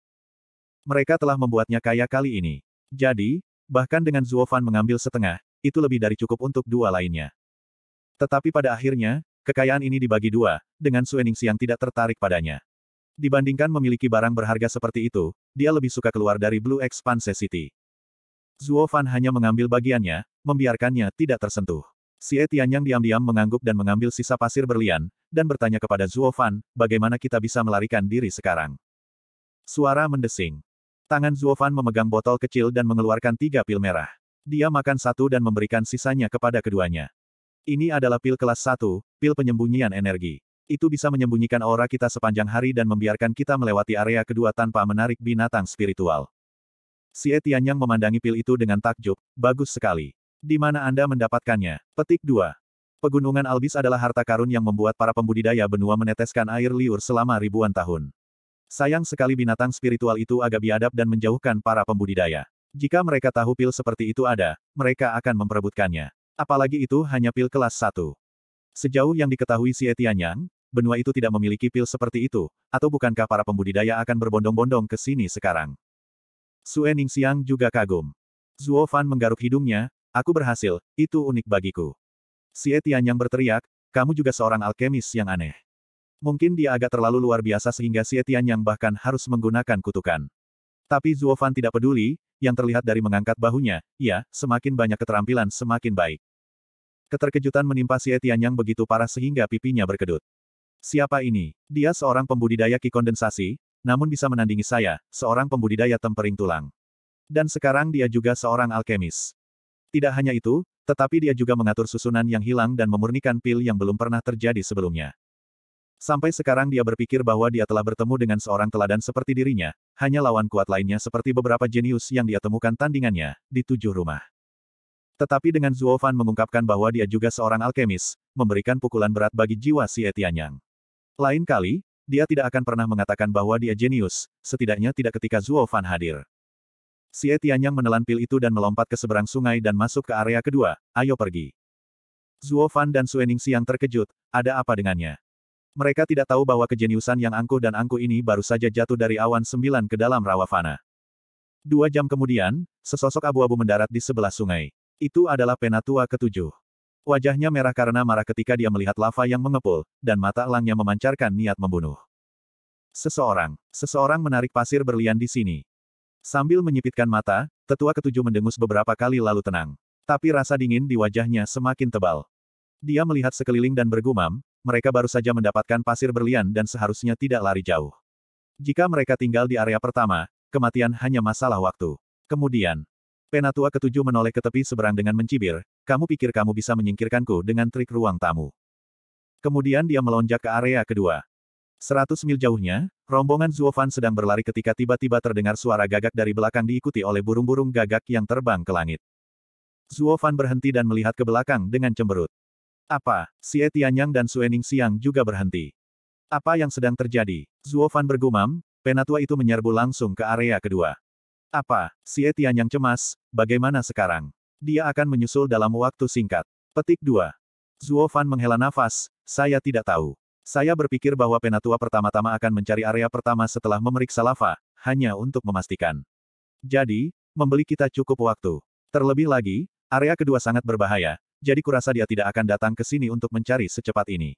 Mereka telah membuatnya kaya kali ini. Jadi, bahkan dengan Zuofan mengambil setengah, itu lebih dari cukup untuk dua lainnya. Tetapi pada akhirnya, kekayaan ini dibagi dua, dengan Suening yang tidak tertarik padanya. Dibandingkan memiliki barang berharga seperti itu, dia lebih suka keluar dari Blue Expanse City. Zuofan hanya mengambil bagiannya, membiarkannya tidak tersentuh. Si Etian yang diam-diam mengangguk dan mengambil sisa pasir berlian, dan bertanya kepada Zuo Fan, bagaimana kita bisa melarikan diri sekarang. Suara mendesing. Tangan Zuo Fan memegang botol kecil dan mengeluarkan tiga pil merah. Dia makan satu dan memberikan sisanya kepada keduanya. Ini adalah pil kelas satu, pil penyembunyian energi. Itu bisa menyembunyikan aura kita sepanjang hari dan membiarkan kita melewati area kedua tanpa menarik binatang spiritual. Si Etian yang memandangi pil itu dengan takjub, bagus sekali. Di mana Anda mendapatkannya? Petik 2. Pegunungan Albis adalah harta karun yang membuat para pembudidaya benua meneteskan air liur selama ribuan tahun. Sayang sekali binatang spiritual itu agak biadab dan menjauhkan para pembudidaya. Jika mereka tahu pil seperti itu ada, mereka akan memperebutkannya. Apalagi itu hanya pil kelas 1. Sejauh yang diketahui si Etianyang, benua itu tidak memiliki pil seperti itu, atau bukankah para pembudidaya akan berbondong-bondong ke sini sekarang? Sue Siang juga kagum. Zuo Fan menggaruk hidungnya, aku berhasil, itu unik bagiku. Si Etian yang berteriak, kamu juga seorang alkemis yang aneh. Mungkin dia agak terlalu luar biasa sehingga si Etian yang bahkan harus menggunakan kutukan. Tapi Zuofan tidak peduli, yang terlihat dari mengangkat bahunya, ya, semakin banyak keterampilan semakin baik. Keterkejutan menimpa si Etian yang begitu parah sehingga pipinya berkedut. Siapa ini? Dia seorang pembudidaya ki kondensasi, namun bisa menandingi saya, seorang pembudidaya tempering tulang. Dan sekarang dia juga seorang alkemis. Tidak hanya itu, tetapi dia juga mengatur susunan yang hilang dan memurnikan pil yang belum pernah terjadi sebelumnya. Sampai sekarang dia berpikir bahwa dia telah bertemu dengan seorang teladan seperti dirinya, hanya lawan kuat lainnya seperti beberapa jenius yang dia temukan tandingannya, di tujuh rumah. Tetapi dengan Zuo Fan mengungkapkan bahwa dia juga seorang alkemis, memberikan pukulan berat bagi jiwa si Etianyang. Lain kali, dia tidak akan pernah mengatakan bahwa dia jenius, setidaknya tidak ketika Zuo Fan hadir. Si Etianyang menelan pil itu dan melompat ke seberang sungai dan masuk ke area kedua, ayo pergi. Zuo Fan dan Suening Siang terkejut, ada apa dengannya? Mereka tidak tahu bahwa kejeniusan yang angkuh dan angkuh ini baru saja jatuh dari awan sembilan ke dalam rawa fana. Dua jam kemudian, sesosok abu-abu mendarat di sebelah sungai. Itu adalah penatua ketujuh. Wajahnya merah karena marah ketika dia melihat lava yang mengepul, dan mata elangnya memancarkan niat membunuh. Seseorang, seseorang menarik pasir berlian di sini. Sambil menyipitkan mata, tetua ketujuh mendengus beberapa kali lalu tenang. Tapi rasa dingin di wajahnya semakin tebal. Dia melihat sekeliling dan bergumam, mereka baru saja mendapatkan pasir berlian dan seharusnya tidak lari jauh. Jika mereka tinggal di area pertama, kematian hanya masalah waktu. Kemudian, penatua ketujuh menoleh ke tepi seberang dengan mencibir, kamu pikir kamu bisa menyingkirkanku dengan trik ruang tamu. Kemudian dia melonjak ke area kedua. Seratus mil jauhnya, rombongan Zuofan sedang berlari ketika tiba-tiba terdengar suara gagak dari belakang diikuti oleh burung-burung gagak yang terbang ke langit. Zuofan berhenti dan melihat ke belakang dengan cemberut. Apa, si Tianyang dan Suening Siang juga berhenti. Apa yang sedang terjadi? Zuofan bergumam, penatua itu menyerbu langsung ke area kedua. Apa, si Tianyang cemas, bagaimana sekarang? Dia akan menyusul dalam waktu singkat. Petik 2. Zuofan menghela nafas, saya tidak tahu. Saya berpikir bahwa penatua pertama-tama akan mencari area pertama setelah memeriksa lava, hanya untuk memastikan. Jadi, membeli kita cukup waktu. Terlebih lagi, area kedua sangat berbahaya, jadi kurasa dia tidak akan datang ke sini untuk mencari secepat ini.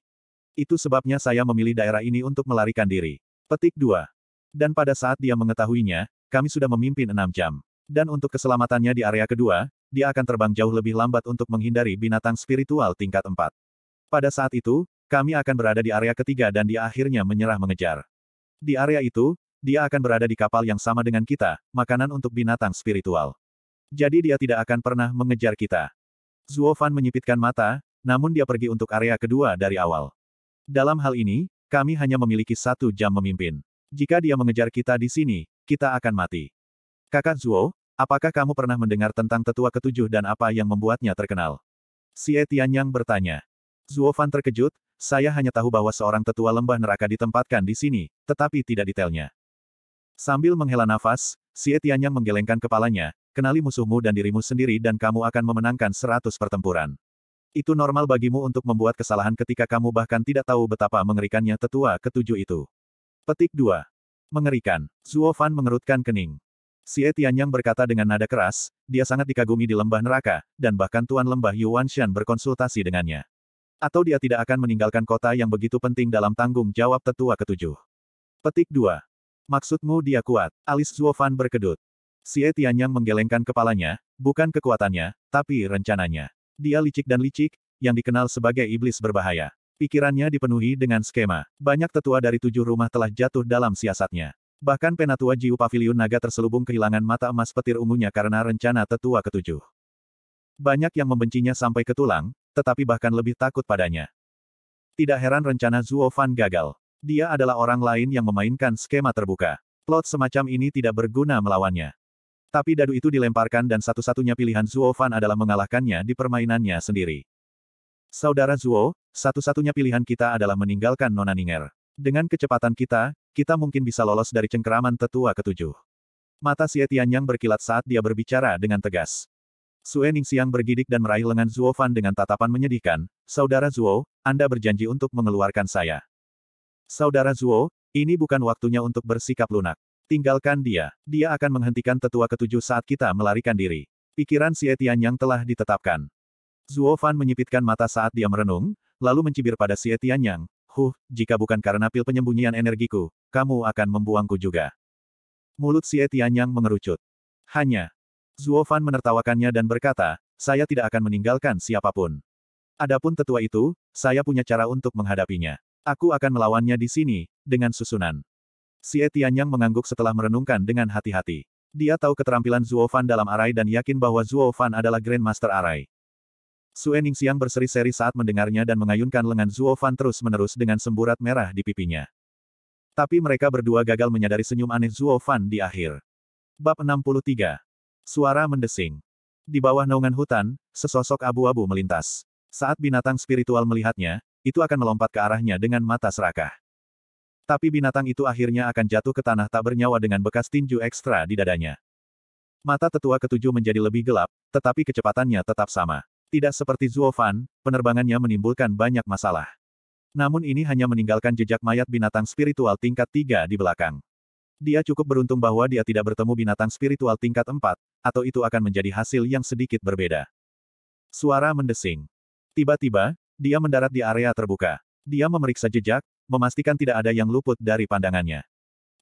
Itu sebabnya saya memilih daerah ini untuk melarikan diri. Petik 2. Dan pada saat dia mengetahuinya, kami sudah memimpin enam jam. Dan untuk keselamatannya di area kedua, dia akan terbang jauh lebih lambat untuk menghindari binatang spiritual tingkat 4. Pada saat itu, kami akan berada di area ketiga dan dia akhirnya menyerah mengejar. Di area itu, dia akan berada di kapal yang sama dengan kita, makanan untuk binatang spiritual. Jadi dia tidak akan pernah mengejar kita. Zuo Fan menyipitkan mata, namun dia pergi untuk area kedua dari awal. Dalam hal ini, kami hanya memiliki satu jam memimpin. Jika dia mengejar kita di sini, kita akan mati. Kakak Zuo, apakah kamu pernah mendengar tentang tetua ketujuh dan apa yang membuatnya terkenal? Si Etian Yang bertanya. Zuo Fan terkejut, saya hanya tahu bahwa seorang tetua lembah neraka ditempatkan di sini, tetapi tidak detailnya. Sambil menghela nafas, si Tianyang menggelengkan kepalanya, kenali musuhmu dan dirimu sendiri dan kamu akan memenangkan seratus pertempuran. Itu normal bagimu untuk membuat kesalahan ketika kamu bahkan tidak tahu betapa mengerikannya tetua ketujuh itu. Petik 2. Mengerikan. Zuo Fan mengerutkan kening. Si Tianyang berkata dengan nada keras, dia sangat dikagumi di lembah neraka, dan bahkan Tuan Lembah Yuan Shan berkonsultasi dengannya. Atau dia tidak akan meninggalkan kota yang begitu penting dalam tanggung jawab tetua ketujuh. Petik 2. Maksudmu dia kuat, alis Zuofan berkedut. Xie Tianyang menggelengkan kepalanya, bukan kekuatannya, tapi rencananya. Dia licik dan licik, yang dikenal sebagai iblis berbahaya. Pikirannya dipenuhi dengan skema. Banyak tetua dari tujuh rumah telah jatuh dalam siasatnya. Bahkan penatua Jiu Pavilion Naga terselubung kehilangan mata emas petir ungunya karena rencana tetua ketujuh. Banyak yang membencinya sampai ke tulang, tetapi bahkan lebih takut padanya. Tidak heran rencana Zuo Fan gagal. Dia adalah orang lain yang memainkan skema terbuka. Plot semacam ini tidak berguna melawannya. Tapi dadu itu dilemparkan dan satu-satunya pilihan Zuo Fan adalah mengalahkannya di permainannya sendiri. Saudara Zuo, satu-satunya pilihan kita adalah meninggalkan Nona Ninger. Dengan kecepatan kita, kita mungkin bisa lolos dari cengkeraman tetua ketujuh. Mata Xie yang berkilat saat dia berbicara dengan tegas. Sue siang bergidik dan meraih lengan Zuo Fan dengan tatapan menyedihkan, Saudara Zuo, Anda berjanji untuk mengeluarkan saya. Saudara Zuo, ini bukan waktunya untuk bersikap lunak. Tinggalkan dia, dia akan menghentikan tetua ketujuh saat kita melarikan diri. Pikiran si Etian yang telah ditetapkan. Zuo Fan menyipitkan mata saat dia merenung, lalu mencibir pada si Etian yang, Huh, jika bukan karena pil penyembunyian energiku, kamu akan membuangku juga. Mulut si Etian yang mengerucut. Hanya, Zuo Fan menertawakannya dan berkata, saya tidak akan meninggalkan siapapun. Adapun tetua itu, saya punya cara untuk menghadapinya. Aku akan melawannya di sini, dengan susunan. Xie Tianyang mengangguk setelah merenungkan dengan hati-hati. Dia tahu keterampilan Zuo Fan dalam arai dan yakin bahwa Zuo Fan adalah Grandmaster arai. Sue Ningsiang berseri-seri saat mendengarnya dan mengayunkan lengan Zuo Fan terus-menerus dengan semburat merah di pipinya. Tapi mereka berdua gagal menyadari senyum aneh Zuo Fan di akhir. Bab 63 Suara mendesing. Di bawah naungan hutan, sesosok abu-abu melintas. Saat binatang spiritual melihatnya, itu akan melompat ke arahnya dengan mata serakah. Tapi binatang itu akhirnya akan jatuh ke tanah tak bernyawa dengan bekas tinju ekstra di dadanya. Mata tetua ketujuh menjadi lebih gelap, tetapi kecepatannya tetap sama. Tidak seperti Zuofan, penerbangannya menimbulkan banyak masalah. Namun ini hanya meninggalkan jejak mayat binatang spiritual tingkat tiga di belakang. Dia cukup beruntung bahwa dia tidak bertemu binatang spiritual tingkat empat atau itu akan menjadi hasil yang sedikit berbeda. Suara mendesing. Tiba-tiba, dia mendarat di area terbuka. Dia memeriksa jejak, memastikan tidak ada yang luput dari pandangannya.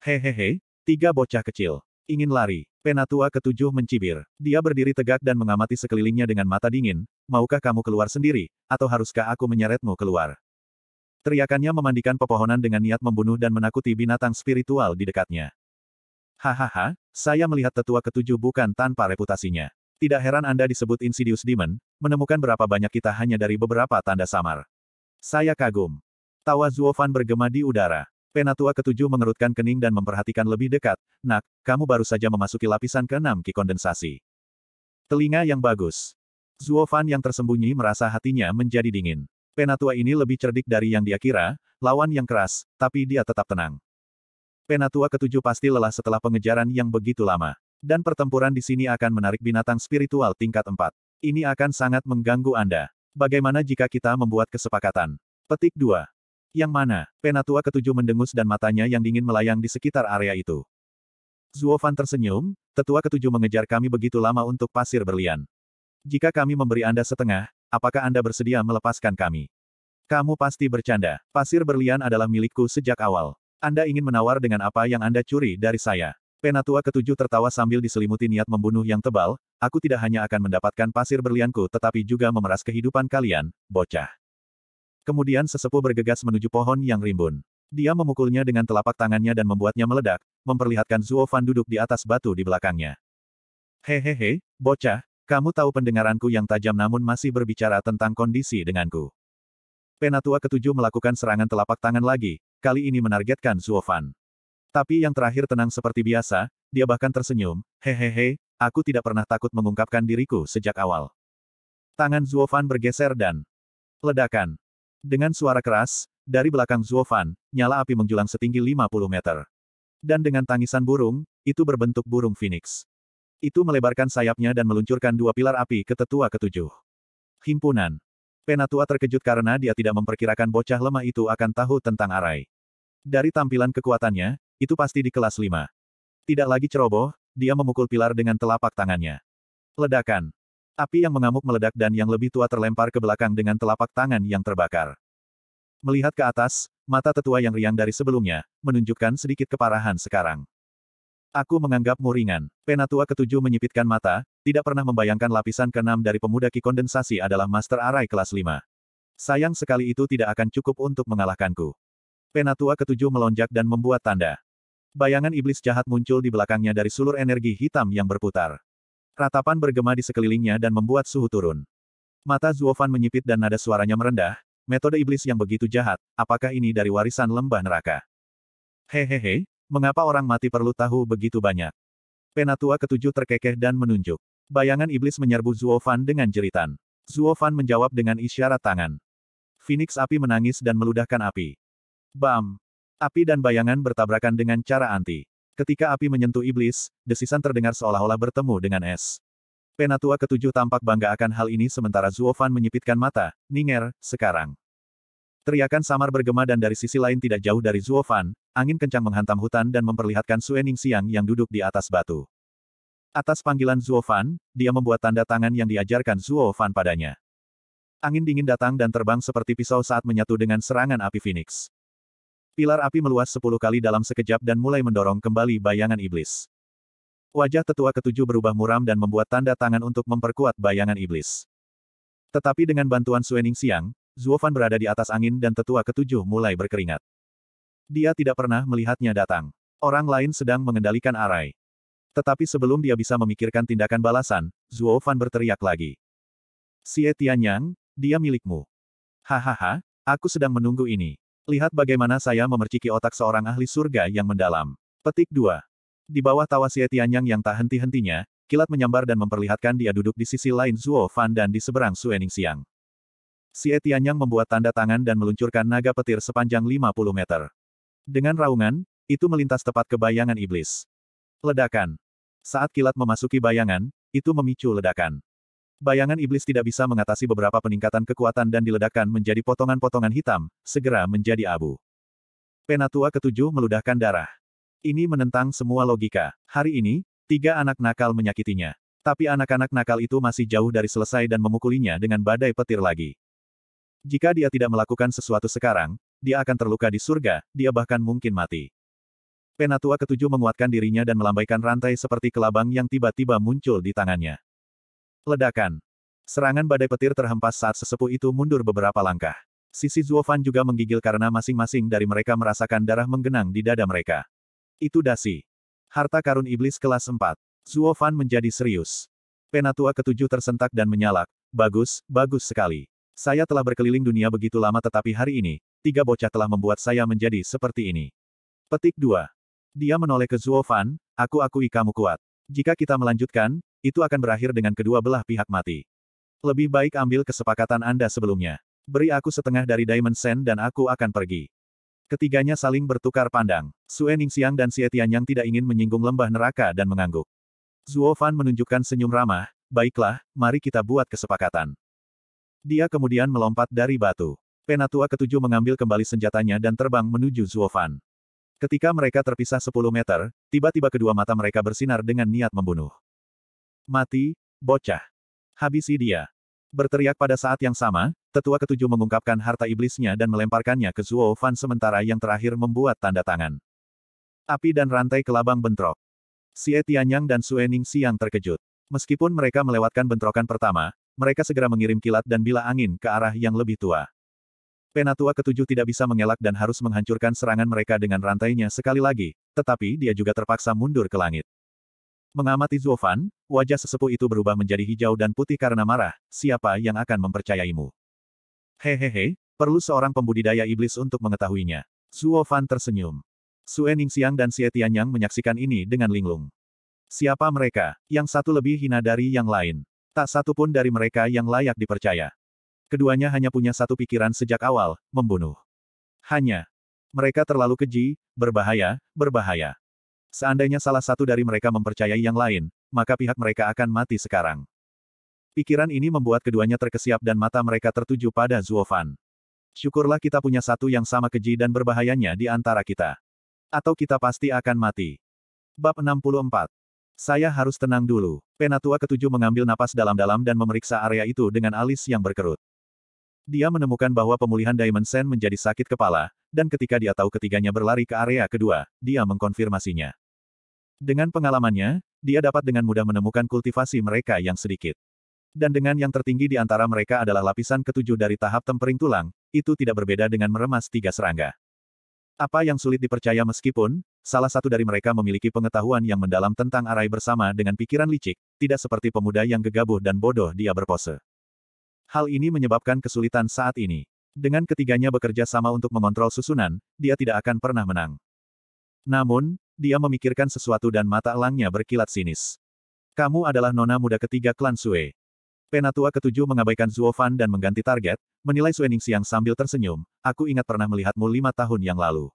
Hehehe, tiga bocah kecil. Ingin lari. Penatua ketujuh mencibir. Dia berdiri tegak dan mengamati sekelilingnya dengan mata dingin, maukah kamu keluar sendiri, atau haruskah aku menyeretmu keluar? Teriakannya memandikan pepohonan dengan niat membunuh dan menakuti binatang spiritual di dekatnya. Hahaha, saya melihat tetua ketujuh bukan tanpa reputasinya. Tidak heran Anda disebut Insidious Demon, menemukan berapa banyak kita hanya dari beberapa tanda samar. Saya kagum. Tawa Zuofan bergema di udara. Penatua ketujuh mengerutkan kening dan memperhatikan lebih dekat, nak, kamu baru saja memasuki lapisan keenam ki kondensasi. Telinga yang bagus. Zuofan yang tersembunyi merasa hatinya menjadi dingin. Penatua ini lebih cerdik dari yang dia kira, lawan yang keras, tapi dia tetap tenang. Penatua ketujuh pasti lelah setelah pengejaran yang begitu lama. Dan pertempuran di sini akan menarik binatang spiritual tingkat 4. Ini akan sangat mengganggu Anda. Bagaimana jika kita membuat kesepakatan? Petik 2. Yang mana, penatua ketujuh mendengus dan matanya yang dingin melayang di sekitar area itu. Zuo Fan tersenyum, tetua ketujuh mengejar kami begitu lama untuk pasir berlian. Jika kami memberi Anda setengah, apakah Anda bersedia melepaskan kami? Kamu pasti bercanda. Pasir berlian adalah milikku sejak awal. Anda ingin menawar dengan apa yang Anda curi dari saya. Penatua ketujuh tertawa sambil diselimuti niat membunuh yang tebal, aku tidak hanya akan mendapatkan pasir berlianku tetapi juga memeras kehidupan kalian, bocah. Kemudian sesepuh bergegas menuju pohon yang rimbun. Dia memukulnya dengan telapak tangannya dan membuatnya meledak, memperlihatkan Zuo duduk di atas batu di belakangnya. Hehehe, bocah, kamu tahu pendengaranku yang tajam namun masih berbicara tentang kondisi denganku. Penatua ketujuh melakukan serangan telapak tangan lagi, kali ini menargetkan Zuofan. Tapi yang terakhir tenang seperti biasa, dia bahkan tersenyum, hehehe, aku tidak pernah takut mengungkapkan diriku sejak awal. Tangan Zuofan bergeser dan ledakan. Dengan suara keras, dari belakang Zuofan, nyala api menjulang setinggi 50 meter. Dan dengan tangisan burung, itu berbentuk burung phoenix. Itu melebarkan sayapnya dan meluncurkan dua pilar api ke tetua ketujuh. Himpunan. Penatua terkejut karena dia tidak memperkirakan bocah lemah itu akan tahu tentang arai. Dari tampilan kekuatannya, itu pasti di kelas 5. Tidak lagi ceroboh, dia memukul pilar dengan telapak tangannya. Ledakan. Api yang mengamuk meledak dan yang lebih tua terlempar ke belakang dengan telapak tangan yang terbakar. Melihat ke atas, mata tetua yang riang dari sebelumnya, menunjukkan sedikit keparahan sekarang. Aku menganggapmu ringan. Penatua ketujuh menyipitkan mata, tidak pernah membayangkan lapisan keenam dari pemuda Ki Kondensasi adalah Master Arai kelas 5. Sayang sekali itu tidak akan cukup untuk mengalahkanku. Penatua ketujuh melonjak dan membuat tanda. Bayangan iblis jahat muncul di belakangnya dari sulur energi hitam yang berputar. Ratapan bergema di sekelilingnya dan membuat suhu turun. Mata Zuofan menyipit dan nada suaranya merendah, metode iblis yang begitu jahat, apakah ini dari warisan lembah neraka? Hehehe, mengapa orang mati perlu tahu begitu banyak? Penatua ketujuh terkekeh dan menunjuk. Bayangan iblis menyerbu Zuofan dengan jeritan. Zuofan menjawab dengan isyarat tangan. Phoenix api menangis dan meludahkan api. Bam! Api dan bayangan bertabrakan dengan cara anti. Ketika api menyentuh iblis, desisan terdengar seolah-olah bertemu dengan es. Penatua ketujuh tampak bangga akan hal ini sementara Zuofan menyipitkan mata, Ninger, sekarang. Teriakan samar bergema dan dari sisi lain tidak jauh dari Zuofan, angin kencang menghantam hutan dan memperlihatkan Suening Siang yang duduk di atas batu. Atas panggilan Zuofan, dia membuat tanda tangan yang diajarkan Zuofan padanya. Angin dingin datang dan terbang seperti pisau saat menyatu dengan serangan api Phoenix. Pilar api meluas sepuluh kali dalam sekejap dan mulai mendorong kembali bayangan iblis. Wajah tetua ketujuh berubah muram dan membuat tanda tangan untuk memperkuat bayangan iblis. Tetapi dengan bantuan Suening Siang, Zuofan berada di atas angin dan tetua ketujuh mulai berkeringat. Dia tidak pernah melihatnya datang. Orang lain sedang mengendalikan arai. Tetapi sebelum dia bisa memikirkan tindakan balasan, Zuo berteriak lagi. Xie Tianyang, dia milikmu. Hahaha, aku sedang menunggu ini. Lihat bagaimana saya memerciki otak seorang ahli surga yang mendalam. Petik 2. Di bawah tawa Xie Tianyang yang tak henti-hentinya, kilat menyambar dan memperlihatkan dia duduk di sisi lain Zuo Fan dan di seberang Suening Siang. Xie Tianyang membuat tanda tangan dan meluncurkan naga petir sepanjang 50 meter. Dengan raungan, itu melintas tepat ke bayangan iblis. Ledakan. Saat kilat memasuki bayangan, itu memicu ledakan. Bayangan iblis tidak bisa mengatasi beberapa peningkatan kekuatan dan diledakkan menjadi potongan-potongan hitam, segera menjadi abu. Penatua ketujuh meludahkan darah. Ini menentang semua logika. Hari ini, tiga anak nakal menyakitinya. Tapi anak-anak nakal itu masih jauh dari selesai dan memukulinya dengan badai petir lagi. Jika dia tidak melakukan sesuatu sekarang, dia akan terluka di surga, dia bahkan mungkin mati. Penatua ketujuh menguatkan dirinya dan melambaikan rantai seperti kelabang yang tiba-tiba muncul di tangannya. Ledakan. Serangan badai petir terhempas saat sesepuh itu mundur beberapa langkah. Sisi Zuofan juga menggigil karena masing-masing dari mereka merasakan darah menggenang di dada mereka. Itu dasi. Harta karun iblis kelas 4. Zuofan menjadi serius. Penatua ketujuh tersentak dan menyalak. Bagus, bagus sekali. Saya telah berkeliling dunia begitu lama tetapi hari ini, tiga bocah telah membuat saya menjadi seperti ini. Petik 2. Dia menoleh ke Zuofan, aku akui kamu kuat. Jika kita melanjutkan, itu akan berakhir dengan kedua belah pihak mati. Lebih baik ambil kesepakatan Anda sebelumnya. Beri aku setengah dari Diamond Sand dan aku akan pergi. Ketiganya saling bertukar pandang. Sue Ningxiang dan Xie Tianyang tidak ingin menyinggung lembah neraka dan mengangguk. Zuo Fan menunjukkan senyum ramah, baiklah, mari kita buat kesepakatan. Dia kemudian melompat dari batu. Penatua ketujuh mengambil kembali senjatanya dan terbang menuju Zuo Fan. Ketika mereka terpisah 10 meter, tiba-tiba kedua mata mereka bersinar dengan niat membunuh. Mati, bocah. Habisi dia. Berteriak pada saat yang sama, tetua ketujuh mengungkapkan harta iblisnya dan melemparkannya ke Zuo Fan sementara yang terakhir membuat tanda tangan. Api dan rantai kelabang bentrok. Si Tianyang dan Sue Ningxi yang terkejut. Meskipun mereka melewatkan bentrokan pertama, mereka segera mengirim kilat dan bila angin ke arah yang lebih tua. Penatua ketujuh tidak bisa mengelak dan harus menghancurkan serangan mereka dengan rantainya sekali lagi, tetapi dia juga terpaksa mundur ke langit. Mengamati Zuofan, wajah sesepuh itu berubah menjadi hijau dan putih karena marah, siapa yang akan mempercayaimu? Hehehe, perlu seorang pembudidaya iblis untuk mengetahuinya. Zuofan tersenyum. Suening Siang dan Xie Tianyang menyaksikan ini dengan linglung. Siapa mereka? Yang satu lebih hina dari yang lain. Tak satu pun dari mereka yang layak dipercaya. Keduanya hanya punya satu pikiran sejak awal, membunuh. Hanya. Mereka terlalu keji, berbahaya, berbahaya. Seandainya salah satu dari mereka mempercayai yang lain, maka pihak mereka akan mati sekarang. Pikiran ini membuat keduanya terkesiap dan mata mereka tertuju pada Zuofan. Syukurlah kita punya satu yang sama keji dan berbahayanya di antara kita. Atau kita pasti akan mati. Bab 64. Saya harus tenang dulu. Penatua ketujuh mengambil napas dalam-dalam dan memeriksa area itu dengan alis yang berkerut. Dia menemukan bahwa pemulihan Diamond Sen menjadi sakit kepala, dan ketika dia tahu ketiganya berlari ke area kedua, dia mengkonfirmasinya. Dengan pengalamannya, dia dapat dengan mudah menemukan kultivasi mereka yang sedikit. Dan dengan yang tertinggi di antara mereka adalah lapisan ketujuh dari tahap tempering tulang, itu tidak berbeda dengan meremas tiga serangga. Apa yang sulit dipercaya meskipun, salah satu dari mereka memiliki pengetahuan yang mendalam tentang arai bersama dengan pikiran licik, tidak seperti pemuda yang gegabah dan bodoh dia berpose. Hal ini menyebabkan kesulitan saat ini. Dengan ketiganya bekerja sama untuk mengontrol susunan, dia tidak akan pernah menang. Namun, dia memikirkan sesuatu dan mata elangnya berkilat sinis. Kamu adalah nona muda ketiga klan Sue. Penatua ketujuh mengabaikan Zuofan dan mengganti target, menilai Suening Siang sambil tersenyum, aku ingat pernah melihatmu lima tahun yang lalu.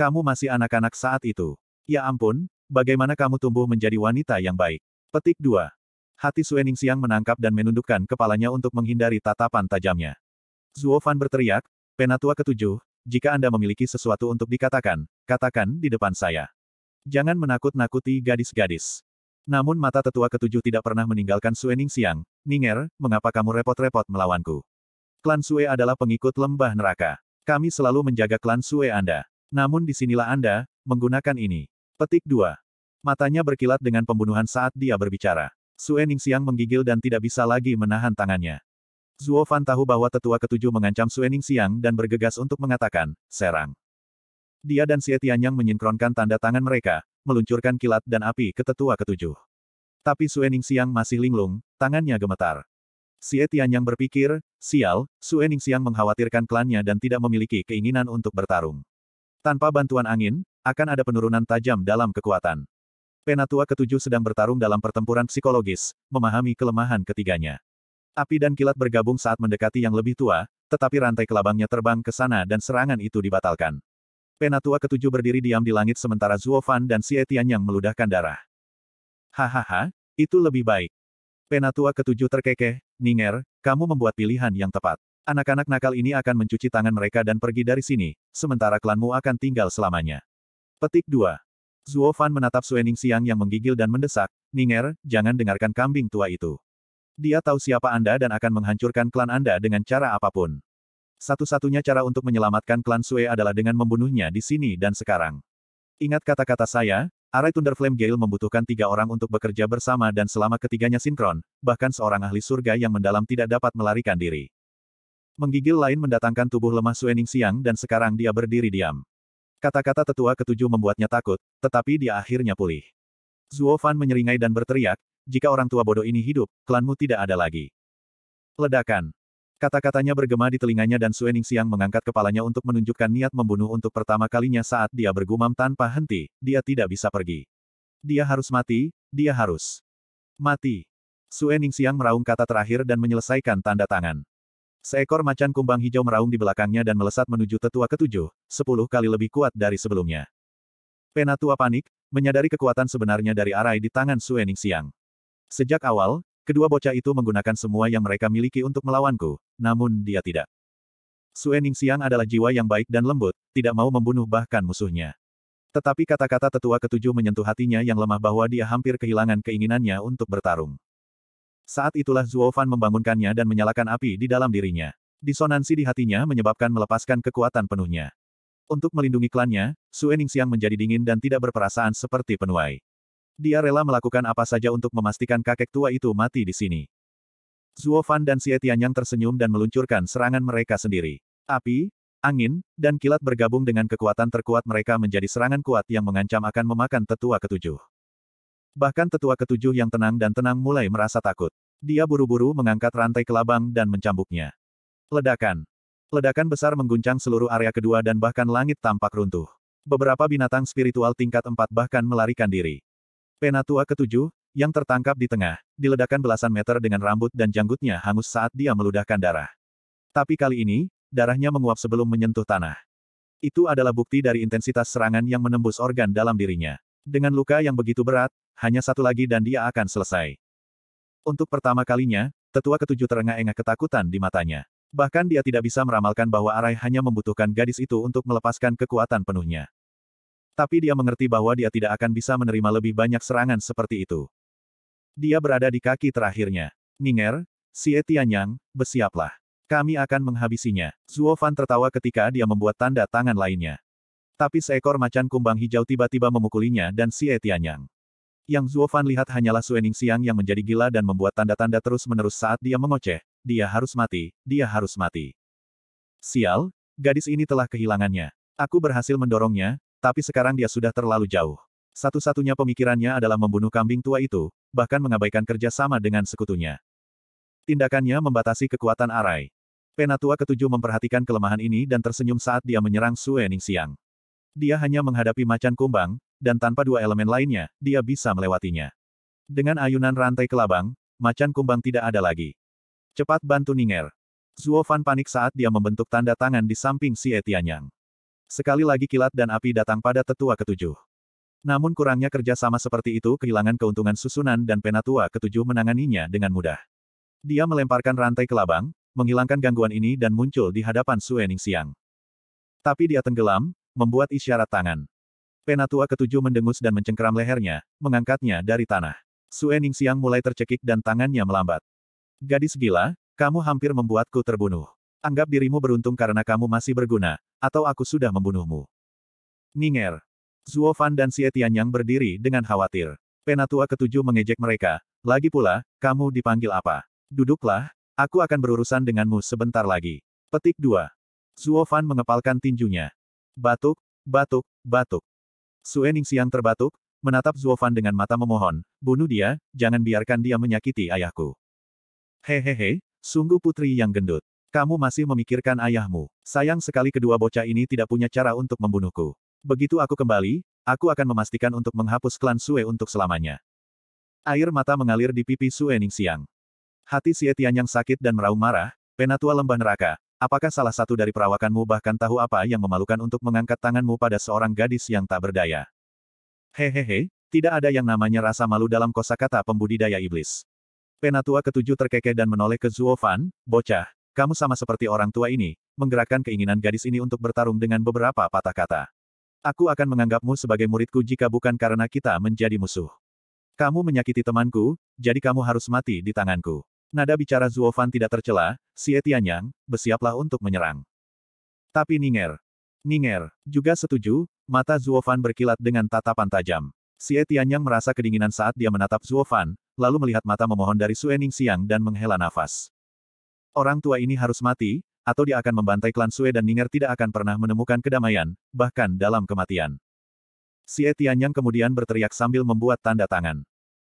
Kamu masih anak-anak saat itu. Ya ampun, bagaimana kamu tumbuh menjadi wanita yang baik. Petik 2. Hati Suening Siang menangkap dan menundukkan kepalanya untuk menghindari tatapan tajamnya. Zuo Fan berteriak, Penatua ketujuh, jika Anda memiliki sesuatu untuk dikatakan, katakan di depan saya. Jangan menakut-nakuti gadis-gadis. Namun mata tetua ketujuh tidak pernah meninggalkan Suening Siang, Ninger, mengapa kamu repot-repot melawanku? Klan Sue adalah pengikut lembah neraka. Kami selalu menjaga klan Sue Anda. Namun disinilah Anda, menggunakan ini. Petik 2. Matanya berkilat dengan pembunuhan saat dia berbicara. Sue Siang menggigil dan tidak bisa lagi menahan tangannya. Zuo Fan tahu bahwa tetua ketujuh mengancam Sue Siang dan bergegas untuk mengatakan, serang. Dia dan Xie Tianyang menyinkronkan tanda tangan mereka, meluncurkan kilat dan api ke tetua ketujuh. Tapi Sue Siang masih linglung, tangannya gemetar. Xie Tianyang berpikir, sial, Sue Siang mengkhawatirkan klannya dan tidak memiliki keinginan untuk bertarung. Tanpa bantuan angin, akan ada penurunan tajam dalam kekuatan. Penatua ketujuh sedang bertarung dalam pertempuran psikologis, memahami kelemahan ketiganya. Api dan kilat bergabung saat mendekati yang lebih tua, tetapi rantai kelabangnya terbang ke sana dan serangan itu dibatalkan. Penatua ketujuh berdiri diam di langit sementara Zuo dan Xie Tian yang meludahkan darah. Hahaha, itu lebih baik. Penatua ketujuh terkekeh, Ninger, kamu membuat pilihan yang tepat. Anak-anak nakal ini akan mencuci tangan mereka dan pergi dari sini, sementara klanmu akan tinggal selamanya. Petik 2. Zuo Fan menatap Suening Siang yang menggigil dan mendesak, Ninger, jangan dengarkan kambing tua itu. Dia tahu siapa Anda dan akan menghancurkan klan Anda dengan cara apapun. Satu-satunya cara untuk menyelamatkan klan Sue adalah dengan membunuhnya di sini dan sekarang. Ingat kata-kata saya, Arai Thunder Flame Gale membutuhkan tiga orang untuk bekerja bersama dan selama ketiganya sinkron, bahkan seorang ahli surga yang mendalam tidak dapat melarikan diri. Menggigil lain mendatangkan tubuh lemah Suening Siang dan sekarang dia berdiri diam. Kata-kata tetua ketujuh membuatnya takut, tetapi dia akhirnya pulih. Zuo Fan menyeringai dan berteriak, jika orang tua bodoh ini hidup, klanmu tidak ada lagi. Ledakan. Kata-katanya bergema di telinganya dan Suening Siang mengangkat kepalanya untuk menunjukkan niat membunuh untuk pertama kalinya saat dia bergumam tanpa henti, dia tidak bisa pergi. Dia harus mati, dia harus mati. Suening Siang meraung kata terakhir dan menyelesaikan tanda tangan. Seekor macan kumbang hijau meraung di belakangnya dan melesat menuju tetua ketujuh, sepuluh kali lebih kuat dari sebelumnya. Penatua panik, menyadari kekuatan sebenarnya dari arai di tangan Suening Siang. Sejak awal, kedua bocah itu menggunakan semua yang mereka miliki untuk melawanku, namun dia tidak. Suening Siang adalah jiwa yang baik dan lembut, tidak mau membunuh bahkan musuhnya. Tetapi kata-kata tetua ketujuh menyentuh hatinya yang lemah bahwa dia hampir kehilangan keinginannya untuk bertarung. Saat itulah Zuo Fan membangunkannya dan menyalakan api di dalam dirinya. Disonansi di hatinya menyebabkan melepaskan kekuatan penuhnya. Untuk melindungi klannya, Suening siang menjadi dingin dan tidak berperasaan seperti penuai. Dia rela melakukan apa saja untuk memastikan kakek tua itu mati di sini. Zuo Fan dan Xie Tianyang tersenyum dan meluncurkan serangan mereka sendiri. Api, angin, dan kilat bergabung dengan kekuatan terkuat mereka menjadi serangan kuat yang mengancam akan memakan tetua ketujuh. Bahkan tetua ketujuh yang tenang dan tenang mulai merasa takut. Dia buru-buru mengangkat rantai kelabang dan mencambuknya. Ledakan. Ledakan besar mengguncang seluruh area kedua dan bahkan langit tampak runtuh. Beberapa binatang spiritual tingkat empat bahkan melarikan diri. Penatua ketujuh, yang tertangkap di tengah, diledakan belasan meter dengan rambut dan janggutnya hangus saat dia meludahkan darah. Tapi kali ini, darahnya menguap sebelum menyentuh tanah. Itu adalah bukti dari intensitas serangan yang menembus organ dalam dirinya. Dengan luka yang begitu berat, hanya satu lagi dan dia akan selesai. Untuk pertama kalinya, tetua ketujuh terengah-engah ketakutan di matanya. Bahkan dia tidak bisa meramalkan bahwa Arai hanya membutuhkan gadis itu untuk melepaskan kekuatan penuhnya. Tapi dia mengerti bahwa dia tidak akan bisa menerima lebih banyak serangan seperti itu. Dia berada di kaki terakhirnya. Ninger, si Etianyang, bersiaplah. Kami akan menghabisinya. Zuo Fan tertawa ketika dia membuat tanda tangan lainnya. Tapi seekor macan kumbang hijau tiba-tiba memukulinya dan Xie Tianyang. Yang Zuofan lihat hanyalah Suening Siang yang menjadi gila dan membuat tanda-tanda terus-menerus saat dia mengoceh, dia harus mati, dia harus mati. Sial, gadis ini telah kehilangannya. Aku berhasil mendorongnya, tapi sekarang dia sudah terlalu jauh. Satu-satunya pemikirannya adalah membunuh kambing tua itu, bahkan mengabaikan kerja sama dengan sekutunya. Tindakannya membatasi kekuatan Arai. Penatua ketujuh memperhatikan kelemahan ini dan tersenyum saat dia menyerang Suening Siang. Dia hanya menghadapi macan kumbang, dan tanpa dua elemen lainnya, dia bisa melewatinya. Dengan ayunan rantai kelabang, macan kumbang tidak ada lagi. Cepat bantu Ninger. Zuo Fan panik saat dia membentuk tanda tangan di samping si Etianyang. Sekali lagi kilat dan api datang pada tetua ketujuh. Namun kurangnya kerja sama seperti itu kehilangan keuntungan susunan dan penatua ketujuh menanganinya dengan mudah. Dia melemparkan rantai kelabang, menghilangkan gangguan ini dan muncul di hadapan Suening Siang. Tapi dia tenggelam, membuat isyarat tangan. Penatua ketujuh mendengus dan mencengkeram lehernya, mengangkatnya dari tanah. Suening Siang mulai tercekik dan tangannya melambat. Gadis gila, kamu hampir membuatku terbunuh. Anggap dirimu beruntung karena kamu masih berguna, atau aku sudah membunuhmu. Ninger. Zuo Fan dan Xie yang berdiri dengan khawatir. Penatua ketujuh mengejek mereka. Lagi pula, kamu dipanggil apa? Duduklah, aku akan berurusan denganmu sebentar lagi. Petik 2. Zuo Fan mengepalkan tinjunya. Batuk, batuk, batuk. Su Siang terbatuk, menatap Zuofan dengan mata memohon, bunuh dia, jangan biarkan dia menyakiti ayahku. Hehehe, sungguh putri yang gendut. Kamu masih memikirkan ayahmu. Sayang sekali kedua bocah ini tidak punya cara untuk membunuhku. Begitu aku kembali, aku akan memastikan untuk menghapus klan Sue untuk selamanya. Air mata mengalir di pipi Sue Siang. Hati Sietian yang sakit dan meraung marah, penatua lembah neraka, Apakah salah satu dari perawakanmu bahkan tahu apa yang memalukan untuk mengangkat tanganmu pada seorang gadis yang tak berdaya? Hehehe, tidak ada yang namanya rasa malu dalam kosakata pembudidaya iblis. Penatua ketujuh terkekeh dan menoleh ke Zuofan, bocah, kamu sama seperti orang tua ini, menggerakkan keinginan gadis ini untuk bertarung dengan beberapa patah kata. Aku akan menganggapmu sebagai muridku jika bukan karena kita menjadi musuh. Kamu menyakiti temanku, jadi kamu harus mati di tanganku. Nada bicara Zuo Fan tidak tercela, Xie Tianyang, bersiaplah untuk menyerang. Tapi Ninger. Ninger, juga setuju, mata Zuo Fan berkilat dengan tatapan tajam. Xie Tianyang merasa kedinginan saat dia menatap Zuo Fan, lalu melihat mata memohon dari Suening Siang dan menghela nafas. Orang tua ini harus mati, atau dia akan membantai klan Sue dan Ninger tidak akan pernah menemukan kedamaian, bahkan dalam kematian. Xie Tianyang kemudian berteriak sambil membuat tanda tangan.